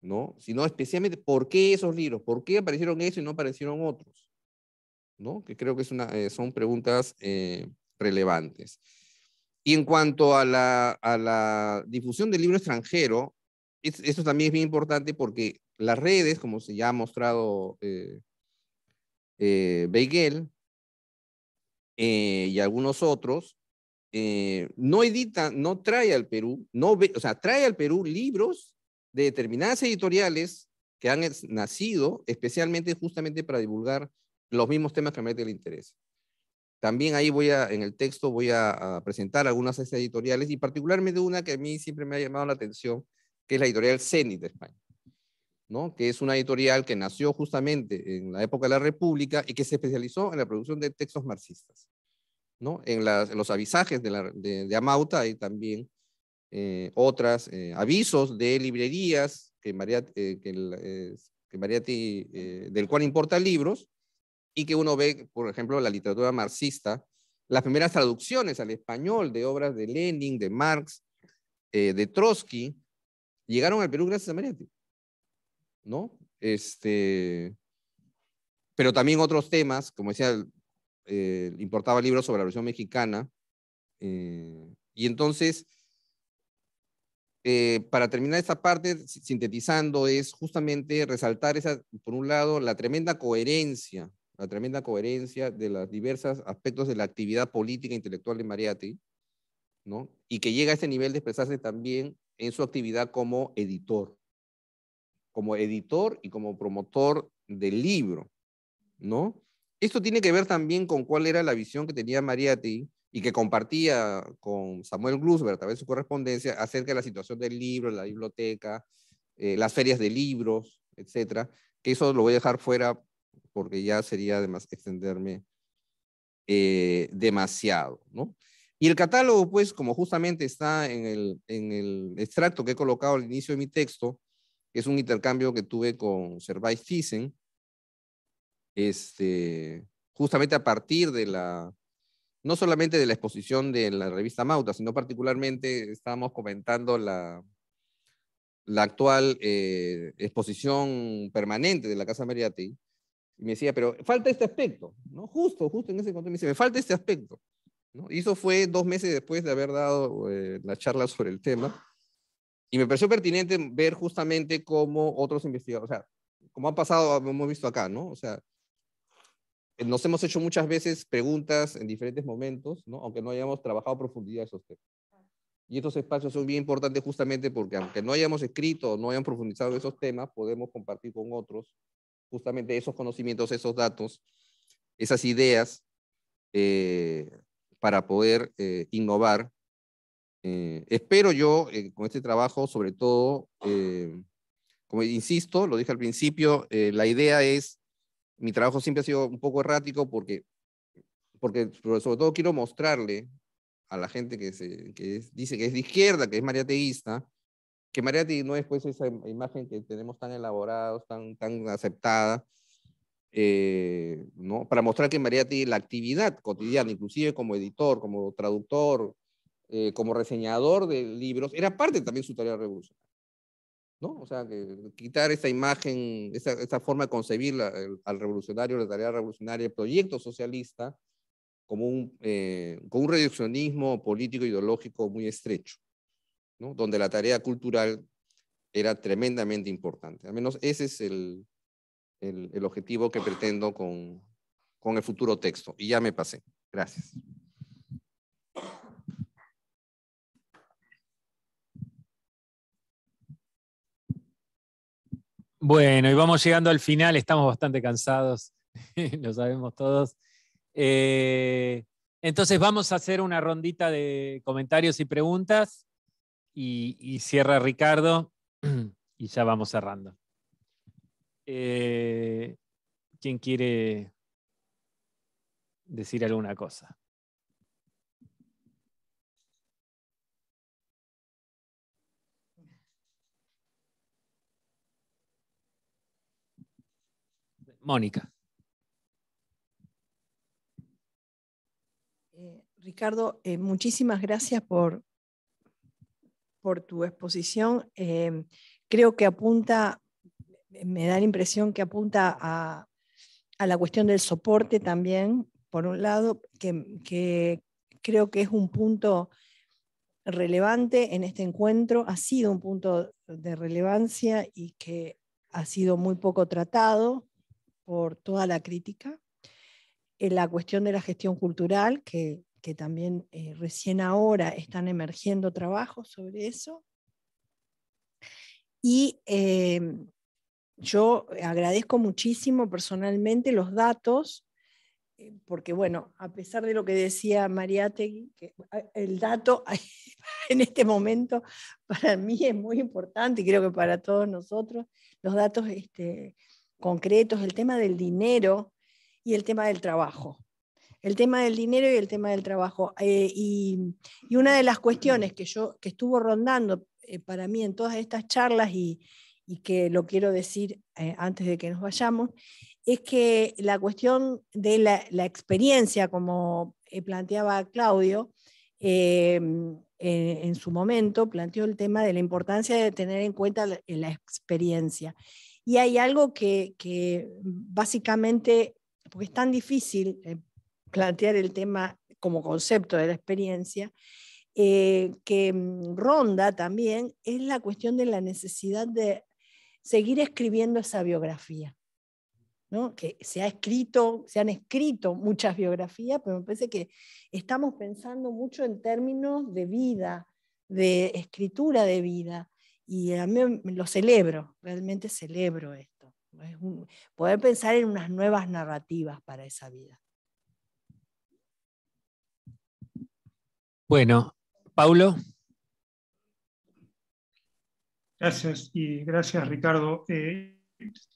¿no? Sino especialmente por qué esos libros, por qué aparecieron esos y no aparecieron otros, ¿no? Que creo que es una, eh, son preguntas eh, relevantes. Y en cuanto a la, difusión del libro extranjero, esto también es bien importante porque las redes, como se ya ha mostrado eh, Beigel eh, y algunos otros, no editan, no trae al Perú, no o sea, trae al Perú libros de determinadas editoriales que han nacido especialmente justamente para divulgar los mismos temas que a mí interés interesa. También ahí voy a, en el texto voy a, presentar algunas de esas editoriales y particularmente una que a mí siempre me ha llamado la atención, que es la editorial Cenit de España, ¿no? que es una editorial que nació justamente en la época de la República y que se especializó en la producción de textos marxistas. ¿no? En, los avisajes de, la, de, Amauta hay también eh, otras eh, avisos de librerías que Mariati, eh, que el, del cual importa libros, y que uno ve, por ejemplo, la literatura marxista, las primeras traducciones al español de obras de Lenin, de Marx, de Trotsky, llegaron al Perú gracias a Mariati. ¿No? Este, pero también otros temas, como decía, importaba libros sobre la Revolución Mexicana, y entonces eh, para terminar esta parte, sintetizando, es justamente resaltar por un lado, la tremenda coherencia, la tremenda coherencia de los diversos aspectos de la actividad política e intelectual de mariati ¿no? Y que llega a ese nivel de expresarse también en su actividad como editor, como editor y como promotor del libro, ¿no? Esto tiene que ver también con cuál era la visión que tenía mariati y que compartía con Samuel Glusberg, a través de su correspondencia, acerca de la situación del libro, la biblioteca, eh, las ferias de libros, etcétera, que eso lo voy a dejar fuera porque ya sería además extenderme eh, demasiado, ¿no? Y el catálogo, pues, como justamente está en el, extracto que he colocado al inicio de mi texto, es un intercambio que tuve con Servais Thyssen, este, justamente a partir de la no solamente de la exposición de la revista Mauta, sino particularmente estábamos comentando la, la actual eh, exposición permanente de la Casa Mariati, y me decía, pero falta este aspecto, ¿no? Justo, justo en ese contexto, me dice, me falta este aspecto. ¿no? Y eso fue dos meses después de haber dado eh, la charla sobre el tema, y me pareció pertinente ver justamente cómo otros investigadores, o sea, como han pasado, hemos visto acá, ¿no? O sea, eh, nos hemos hecho muchas veces preguntas en diferentes momentos, aunque no hayamos trabajado a profundidad esos temas. Y estos espacios son bien importantes justamente porque aunque no hayamos escrito, no hayan profundizado esos temas, podemos compartir con otros justamente esos conocimientos, esos datos, esas ideas eh, para poder eh, innovar. espero yo con este trabajo, sobre todo, como insisto, lo dije al principio, la idea es mi trabajo siempre ha sido un poco errático porque, porque sobre todo quiero mostrarle a la gente que, se, que dice que es de izquierda, que es mariateísta, que Mariati no es pues esa imagen que tenemos tan elaborada, tan, tan aceptada, eh, ¿no? Para mostrar que Mariati la actividad cotidiana, inclusive como editor, como traductor, eh, como reseñador de libros, era parte también de su tarea revolucionaria. ¿no? O sea, quitar esa imagen, esa, forma de concebir al revolucionario, la tarea revolucionaria, el proyecto socialista, como un, eh, con un reduccionismo político ideológico muy estrecho, donde la tarea cultural era tremendamente importante. Al menos ese es el, objetivo que pretendo con, con el futuro texto. Y ya me pasé. Gracias. Bueno, y vamos llegando al final, estamos bastante cansados, <laughs> lo sabemos todos. Eh, entonces vamos a hacer una rondita de comentarios y preguntas y, cierra Ricardo <clears throat> y ya vamos cerrando. Eh, ¿Quién quiere decir alguna cosa? Mónica. Eh, Ricardo, eh, muchísimas gracias por, por tu exposición. Eh, creo que apunta, me da la impresión que apunta a, la cuestión del soporte también, por un lado, que, creo que es un punto relevante en este encuentro, ha sido un punto de relevancia y que ha sido muy poco tratado por toda la crítica. En la cuestión de la gestión cultural, que, que también eh, recién ahora están emergiendo trabajos sobre eso. Y em, yo agradezco muchísimo personalmente los datos, eh, porque bueno, a pesar de lo que decía Mariate, que el dato <laughs> en este momento para mí es muy importante y creo que para todos nosotros, los datos este, concretos, el tema del dinero y el tema del trabajo. El tema del dinero y el tema del trabajo. Eh, y, una de las cuestiones que, yo, que estuvo rondando eh, para mí en todas estas charlas y, que lo quiero decir eh, antes de que nos vayamos, es que la cuestión de la, experiencia, como planteaba Claudio, em, en, su momento planteó el tema de la importancia de tener en cuenta la experiencia. Y hay algo que, básicamente, porque es tan difícil eh, plantear el tema como concepto de la experiencia, eh, que mm, ronda también es la cuestión de la necesidad de seguir escribiendo esa biografía. ¿no? que se ha escrito, se han escrito muchas biografías, pero me parece que estamos pensando mucho en términos de vida, de escritura de vida, y a mí lo celebro, realmente celebro esto. poder pensar en unas nuevas narrativas para esa vida. Bueno, Paulo. Gracias y gracias Ricardo. Eh,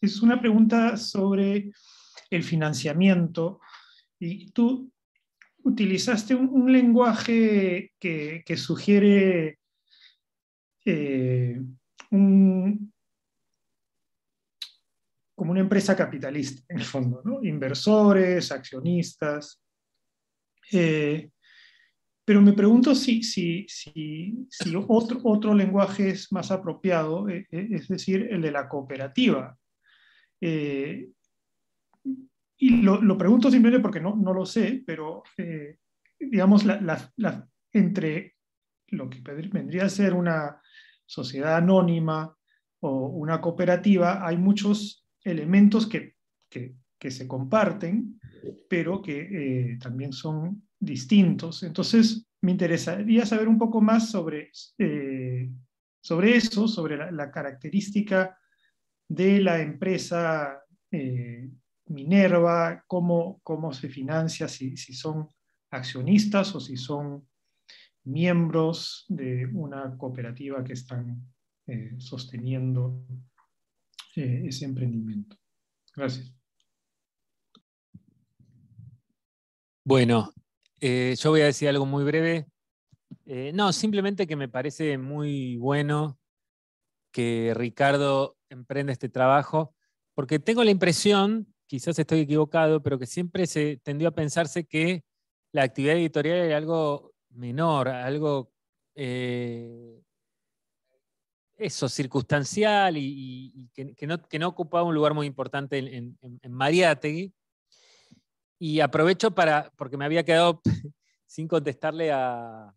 es una pregunta sobre el financiamiento y tú utilizaste un, lenguaje que, sugiere eh, como una empresa capitalista, en el fondo, ¿no? inversores, accionistas. Eh, pero me pregunto si, si, si, otro, otro, lenguaje es más apropiado, eh, es decir, el de la cooperativa. y lo, pregunto simplemente porque no, lo sé, pero digamos, entre lo que vendría a ser una sociedad anónima o una cooperativa, hay muchos elementos que, se comparten, pero que eh, también son distintos. Entonces, me interesaría saber un poco más sobre, eh, sobre eso, sobre la, característica de la empresa eh, Minerva, cómo, cómo se financia, si, si son accionistas o si son miembros de una cooperativa que están eh, sosteniendo eh, ese emprendimiento. Gracias. Bueno, eh, yo voy a decir algo muy breve. no, simplemente que me parece muy bueno que Ricardo emprenda este trabajo, porque tengo la impresión, quizás estoy equivocado, pero que siempre se tendió a pensarse que la actividad editorial era algo menor, algo eh, eso, circunstancial y, que, no, que, ocupaba un lugar muy importante en, en, Mariategui. Y aprovecho para, porque me había quedado <laughs> sin contestarle a,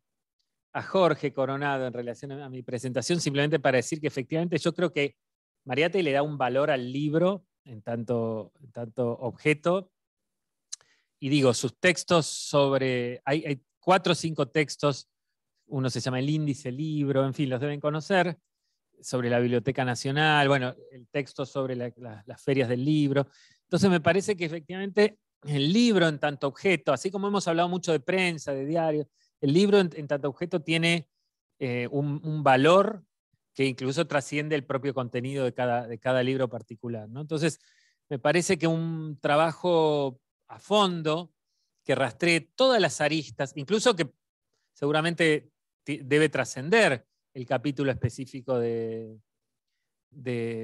Jorge Coronado en relación a mi presentación, simplemente para decir que efectivamente yo creo que Mariate le da un valor al libro en tanto, tanto objeto. Y digo, sus textos sobre cuatro o cinco textos, uno se llama El índice libro, en fin, los deben conocer, sobre la Biblioteca Nacional, bueno, el texto sobre las ferias del libro. Entonces me parece que efectivamente el libro en tanto objeto, así como hemos hablado mucho de prensa, de diario, el libro en, tanto objeto tiene eh, un, valor que incluso trasciende el propio contenido de cada, de cada libro particular. ¿no? Entonces, me parece que un trabajo a fondo que rastree todas las aristas, incluso que seguramente debe trascender el capítulo específico de,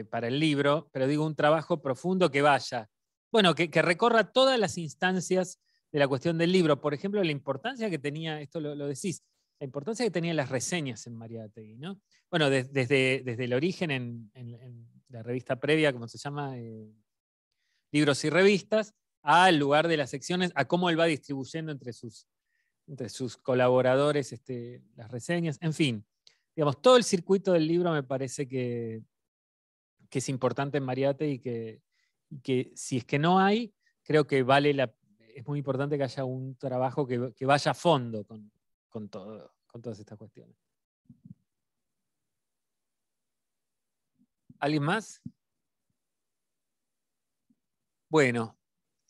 para el libro, pero digo un trabajo profundo que vaya, bueno, que, recorra todas las instancias de la cuestión del libro. Por ejemplo, la importancia que tenía, esto lo, decís, la importancia que tenían las reseñas en María Mariategui, ¿no? Bueno, desde, desde, el origen en, la revista previa, como se llama, eh, Libros y Revistas, al lugar de las secciones, a cómo él va distribuyendo entre sus, entre sus colaboradores este, las reseñas, en fin. Digamos, todo el circuito del libro me parece que, es importante en Mariate y que, si es que no hay, creo que vale es muy importante que haya un trabajo que, vaya a fondo con, con todas estas cuestiones. ¿Alguien más? Bueno,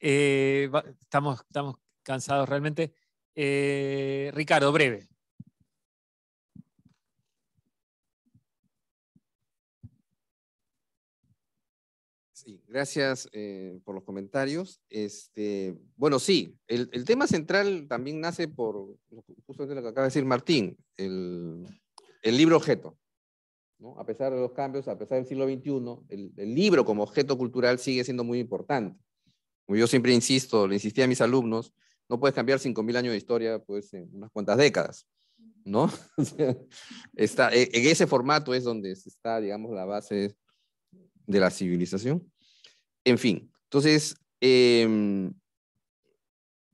eh, estamos, estamos cansados realmente. Eh, Ricardo, breve. gracias eh, por los comentarios. Este, bueno, sí, el, tema central también nace por justamente lo que acaba de decir Martín, el, libro objeto. A pesar de los cambios, a pesar del siglo XXI, el libro como objeto cultural sigue siendo muy importante yo siempre insisto, le insistía a mis alumnos, no puedes cambiar 5.000 años de historia pues, en unas cuantas décadas, ¿no? <laughs> está, e, en ese formato es donde está, digamos, la base de la civilización. En fin, entonces, em,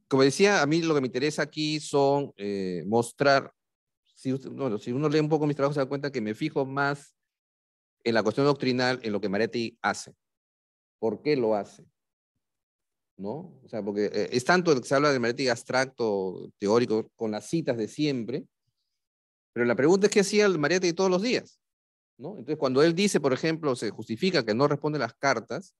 como decía, a mí lo que me interesa aquí son eh, mostrar, si, si uno lee un poco mis trabajos se da cuenta que me fijo más en la cuestión doctrinal, en lo que Maretti hace. ¿Por qué lo hace? ¿no? O sea, porque eh, es tanto el que se habla de marketing abstracto, teórico, con las citas de siempre, pero la pregunta es qué hacía el Mariategui todos los días, ¿no? Entonces, cuando él dice, por ejemplo, se justifica que no responde las cartas,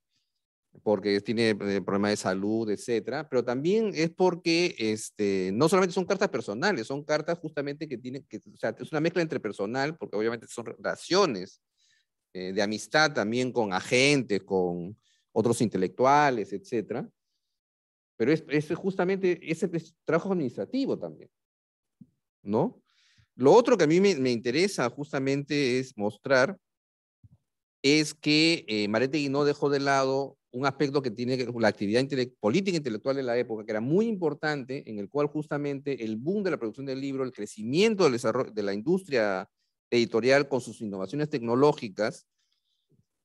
porque tiene eh, problemas de salud, etcétera, pero también es porque este, no solamente son cartas personales, son cartas justamente que tienen que, o sea, es una mezcla entre personal, porque obviamente son relaciones eh, de amistad también con agentes, con otros intelectuales, etcétera, pero es, justamente ese trabajo administrativo también, ¿no? Lo otro que a mí me, interesa justamente es mostrar es que eh, Maretegui no dejó de lado un aspecto que tiene la actividad política política intelectual de la época, que era muy importante, en el cual justamente el boom de la producción del libro, el crecimiento del desarrollo de la industria editorial con sus innovaciones tecnológicas,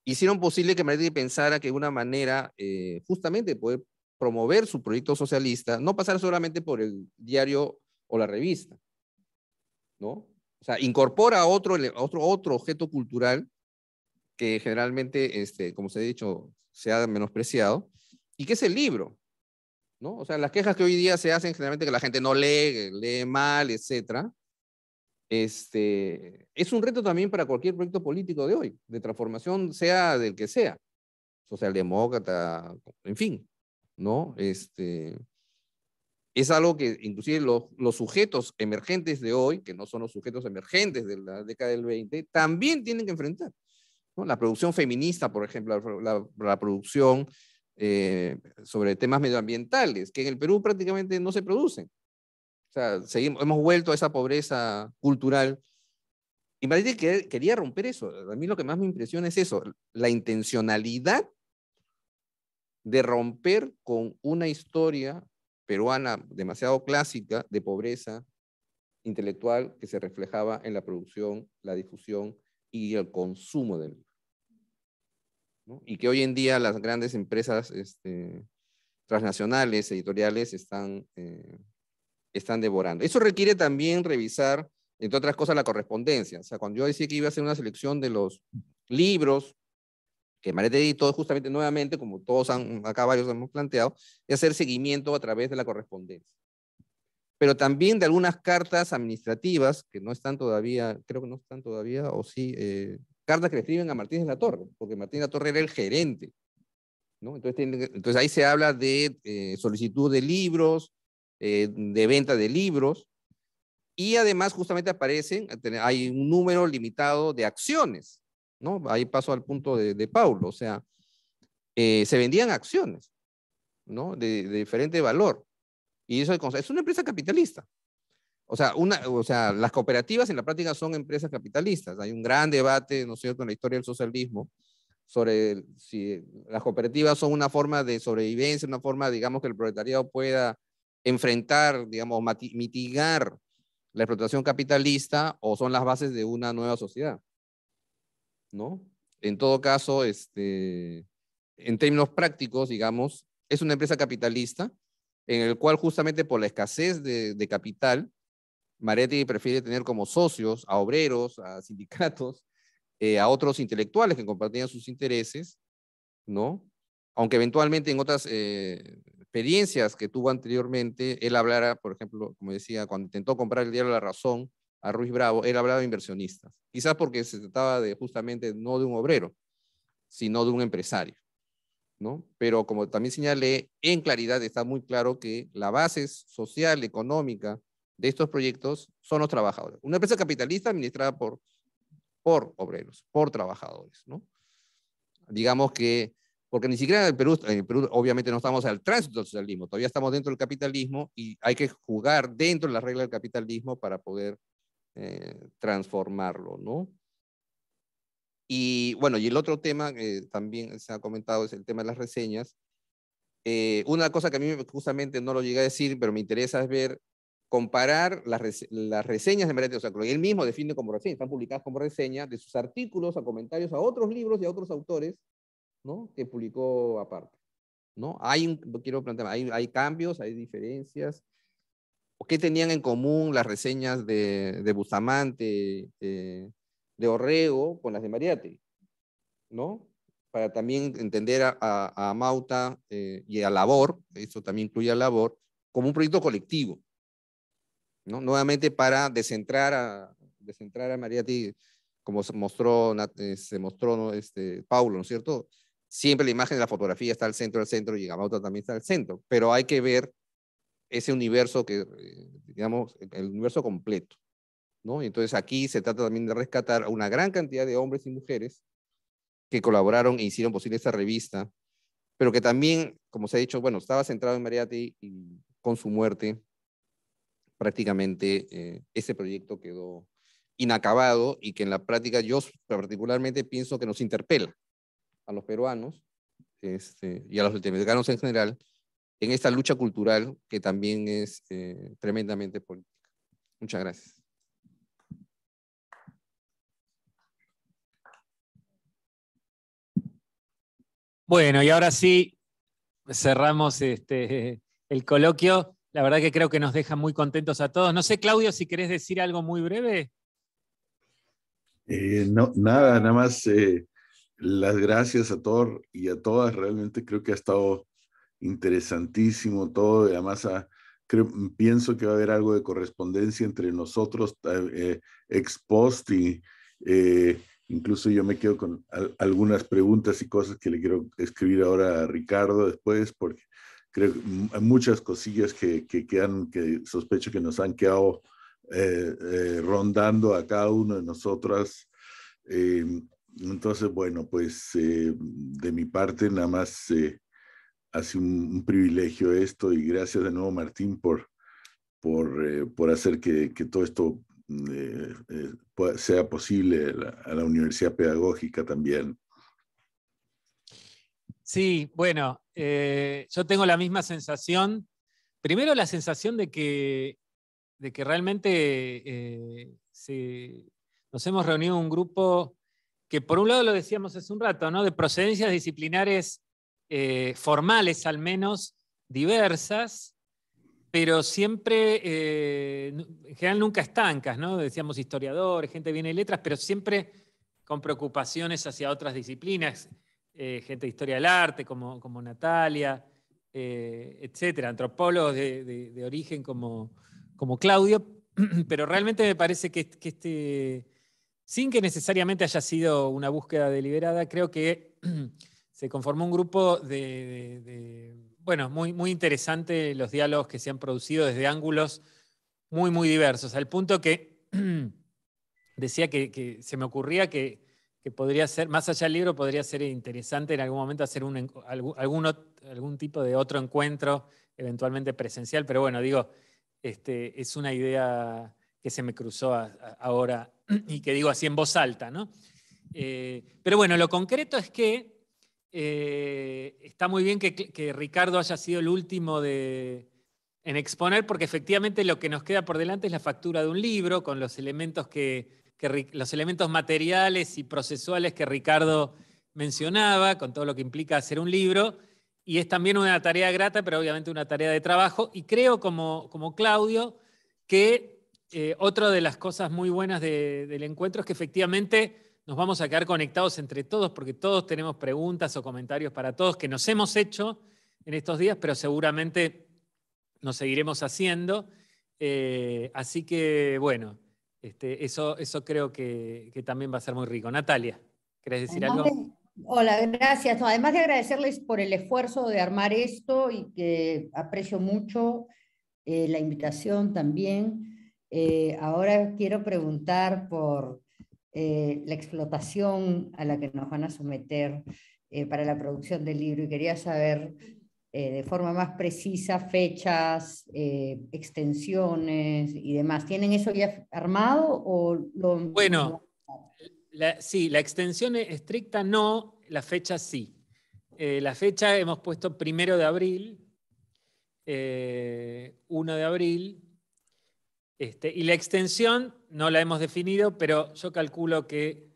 hicieron posible que Maretegui pensara que una manera eh, justamente de poder promover su proyecto socialista, no pasar solamente por el diario o la revista, ¿no? O sea, incorpora otro, otro, otro objeto cultural que generalmente, este, como se ha dicho, se ha menospreciado, y que es el libro, ¿no? O sea, las quejas que hoy día se hacen generalmente que la gente no lee, lee mal, etcétera, este, es un reto también para cualquier proyecto político de hoy, de transformación, sea del que sea, socialdemócrata, en fin, ¿no? Este, es algo que inclusive los, los, sujetos emergentes de hoy, que no son los sujetos emergentes de la década del 20, también tienen que enfrentar. La producción feminista, por ejemplo, la, producción eh, sobre temas medioambientales, que en el Perú prácticamente no se producen. O sea, seguimos, hemos vuelto a esa pobreza cultural. Y que quería romper eso. A mí lo que más me impresiona es eso, la intencionalidad de romper con una historia peruana demasiado clásica de pobreza intelectual que se reflejaba en la producción, la difusión y el consumo del libro. Y que hoy en día las grandes empresas este, transnacionales, editoriales, están, eh, están devorando. Eso requiere también revisar, entre otras cosas, la correspondencia. O sea, cuando yo decía que iba a hacer una selección de los libros que Maret justamente nuevamente, como todos acá varios hemos planteado, es hacer seguimiento a través de la correspondencia. Pero también de algunas cartas administrativas que no están todavía, creo que no están todavía, o sí, eh, cartas que le escriben a Martínez de la Torre, porque Martínez de la Torre era el gerente. Entonces, entonces ahí se habla de eh, solicitud de libros, eh, de venta de libros, y además justamente aparecen, hay un número limitado de acciones ¿no? Ahí paso al punto de, Paulo, o sea, eh, se vendían acciones, ¿no? De, diferente valor. Y eso es una empresa capitalista. O sea, una, o sea, las cooperativas en la práctica son empresas capitalistas. Hay un gran debate, ¿no es cierto?, en la historia del socialismo sobre si las cooperativas son una forma de sobrevivencia, una forma, digamos, que el proletariado pueda enfrentar, digamos, mitigar la explotación capitalista o son las bases de una nueva sociedad. ¿no? En todo caso, este, en términos prácticos, digamos, es una empresa capitalista en el cual justamente por la escasez de, capital, Maretti prefiere tener como socios a obreros, a sindicatos, <laughs> eh, a otros intelectuales que compartían sus intereses, ¿no? Aunque eventualmente en otras eh, experiencias que tuvo anteriormente, él hablara, por ejemplo, como decía, cuando intentó comprar el diario La Razón, a Ruiz Bravo, él hablaba de inversionistas. Quizás porque se trataba de justamente no de un obrero, sino de un empresario. ¿no? Pero como también señalé, en claridad está muy claro que la base social, económica de estos proyectos son los trabajadores. Una empresa capitalista administrada por, por obreros, por trabajadores. ¿no? Digamos que, porque ni siquiera en el, Perú, en el Perú obviamente no estamos al tránsito del socialismo, todavía estamos dentro del capitalismo y hay que jugar dentro de las reglas del capitalismo para poder eh, transformarlo, ¿no? Y bueno, y el otro tema que eh, también se ha comentado es el tema de las reseñas. Eh, una cosa que a mí justamente no lo llegué a decir, pero me interesa es ver, comparar las, las reseñas de Merete sea, él mismo define como reseña, están publicadas como reseña de sus artículos a comentarios a otros libros y a otros autores, ¿no? Que publicó aparte, ¿no? Hay, quiero plantear, hay, hay cambios, hay diferencias, qué tenían en común las reseñas de, Bustamante, eh, de Orrego con las de Mariate, ¿no? Para también entender a, Mauta eh, y a Labor, eso también incluye a Labor, como un proyecto colectivo, ¿no? Nuevamente para descentrar a, descentrar a Mariati, como se mostró, eh, se mostró este, Paulo, ¿no es cierto? Siempre la imagen de la fotografía está al centro, al centro, y Gamauta también está al centro, pero hay que ver ese universo que, eh, digamos, e-, el universo completo. ¿no? Entonces aquí se trata también de rescatar a una gran cantidad de hombres y mujeres que colaboraron e hicieron posible esta revista, pero que también, como se ha dicho, bueno, estaba centrado en mariati y con su muerte prácticamente eh, ese proyecto quedó inacabado y que en la práctica yo particularmente pienso que nos interpela a los peruanos este, y a los latinoamericanos en general en esta lucha cultural que también es eh, tremendamente política. Muchas gracias. Bueno, y ahora sí cerramos este, el coloquio. La verdad que creo que nos deja muy contentos a todos. No sé, Claudio, si querés decir algo muy breve. Eh, no, nada, nada más eh, las gracias a todos y a todas. Realmente creo que ha estado interesantísimo todo, y además ah, mm, pienso que va a haber algo de correspondencia entre nosotros, eh, ex post y eh, incluso yo me quedo con algunas preguntas y cosas que le quiero escribir ahora a Ricardo después, porque creo hay muchas cosillas que, que, que, que sospecho que nos han quedado eh, rondando a cada uno de nosotras. Em, entonces, bueno, pues de mi parte nada más hace un, un, privilegio esto y gracias de nuevo Martín por, por, eh, hacer que, todo esto mm, eh, eh, sea posible a la Universidad Pedagógica también. Sí, bueno, yo tengo la misma sensación. Primero la sensación de que, que realmente nos hemos reunido un grupo que por un lado lo decíamos hace un rato, de procedencias disciplinares eh, formales al menos, diversas, pero siempre, eh, en general nunca estancas, ¿no? Decíamos historiadores, gente viene de letras, pero siempre con preocupaciones hacia otras disciplinas, eh, gente de historia del arte como, como Natalia, etcétera, antropólogos de, origen como, como Claudio, <clears throat> pero realmente me parece que, que, este, sin que necesariamente haya sido una búsqueda deliberada, creo que <clears throat> se conformó un grupo de, bueno, muy, muy interesante los diálogos que se han producido desde ángulos muy, muy diversos, al punto que <clears throat> decía que, se me ocurría que, podría ser, más allá del libro, podría ser interesante en algún momento hacer algún, tipo de otro encuentro, eventualmente presencial, pero bueno, digo, este, es una idea que se me cruzó ahora <clears throat> y que digo así en voz alta, ¿no? Eh, pero bueno, lo concreto es que eh, está muy bien que, Ricardo haya sido el último en exponer, porque efectivamente lo que nos queda por delante es la factura de un libro con los elementos, los elementos materiales y procesuales que Ricardo mencionaba, con todo lo que implica hacer un libro. Y es también una tarea grata, pero obviamente una tarea de trabajo. Y creo, como, Claudio, que eh, otra de las cosas muy buenas del encuentro es que efectivamente nos vamos a quedar conectados entre todos porque todos tenemos preguntas o comentarios para todos que nos hemos hecho en estos días, pero seguramente nos seguiremos haciendo. Eh, así que, bueno, este, eso, eso creo que, también va a ser muy rico. Natalia, ¿querés decir algo? hola, gracias. además de agradecerles por el esfuerzo de armar esto y que aprecio mucho eh, la invitación también. Eh, ahora quiero preguntar por eh, la explotación a la que nos van a someter eh, para la producción del libro y quería saber eh, de forma más precisa fechas, extensiones y demás. ¿Tienen eso ya armado o Bueno, sí, la extensión estricta no, la fecha sí. la fecha hemos puesto primero de abril, 1 de abril, este, y la extensión no la hemos definido, pero yo calculo que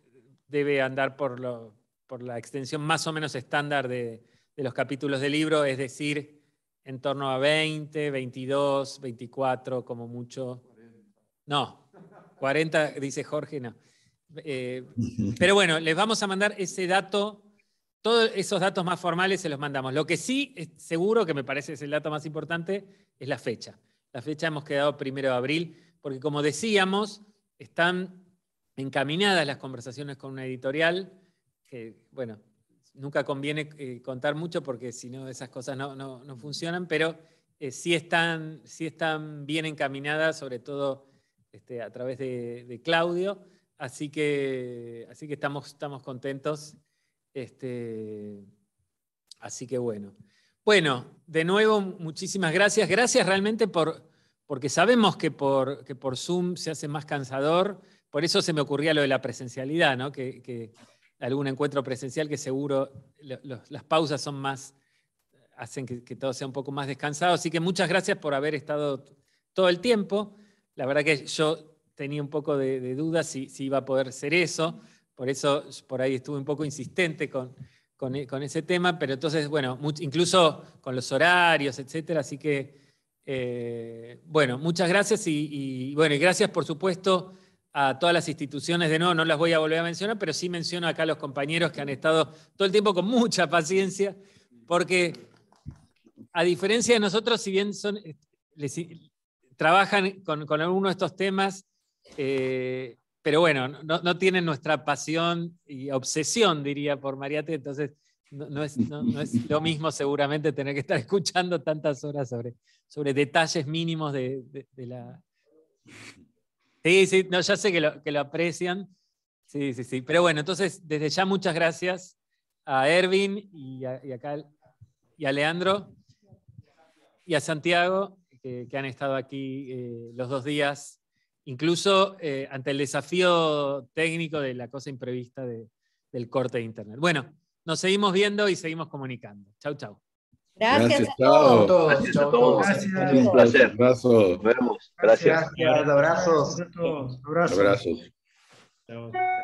debe andar por, la extensión más o menos estándar de, los capítulos del libro, es decir, en torno a 20, 22, 24, como mucho. No, 40, dice Jorge, no. Eh, pero bueno, les vamos a mandar ese dato, todos esos datos más formales se los mandamos. Lo que sí, seguro que me parece es el dato más importante, es la fecha. La fecha hemos quedado primero de abril, porque como decíamos, están encaminadas las conversaciones con una editorial, que bueno, nunca conviene eh, contar mucho porque si no esas cosas no, no, no funcionan, pero eh, sí, están, sí están bien encaminadas, sobre todo este, a través de, Claudio, así que, así que estamos, estamos contentos. Este, así que bueno. Bueno, de nuevo, muchísimas gracias. Gracias realmente porque sabemos que por, por Zoom se hace más cansador. Por eso se me ocurría lo de la presencialidad, ¿no? que, algún encuentro presencial que seguro las pausas son más, hacen que, todo sea un poco más descansado. Así que muchas gracias por haber estado todo el tiempo. La verdad que yo tenía un poco de, dudas si, iba a poder ser eso. Por eso por ahí estuve un poco insistente con, e, con, ese tema, pero entonces, bueno, incluso con los horarios, etcétera. Así que, eh, bueno, muchas gracias y, bueno, y gracias por supuesto a todas las instituciones de nuevo no las voy a volver a mencionar, pero sí menciono acá a los compañeros que han estado todo el tiempo con mucha paciencia, porque a diferencia de nosotros, si bien son, eh, trabajan con, con alguno de estos temas, eh, pero bueno, no, tienen nuestra pasión y obsesión, diría, por Mariate, entonces no, es, lo mismo seguramente tener que estar <laughs> escuchando tantas horas sobre, sobre detalles mínimos de, la... Sí, sí, no, ya sé que lo, aprecian. Sí, sí, sí. Pero bueno, entonces, desde ya muchas gracias a Ervin y, a, a Leandro y a Santiago, que, han estado aquí eh, los dos días incluso eh, ante el desafío técnico de la cosa imprevista de, del corte de Internet. Bueno, nos seguimos viendo y seguimos comunicando. Chau, chau. Gracias, a todos. Un placer. todos. Gracias. Un abrazo. Nos Vemos. Gracias. Abrazos. Abrazos. Abrazos. Abrazos.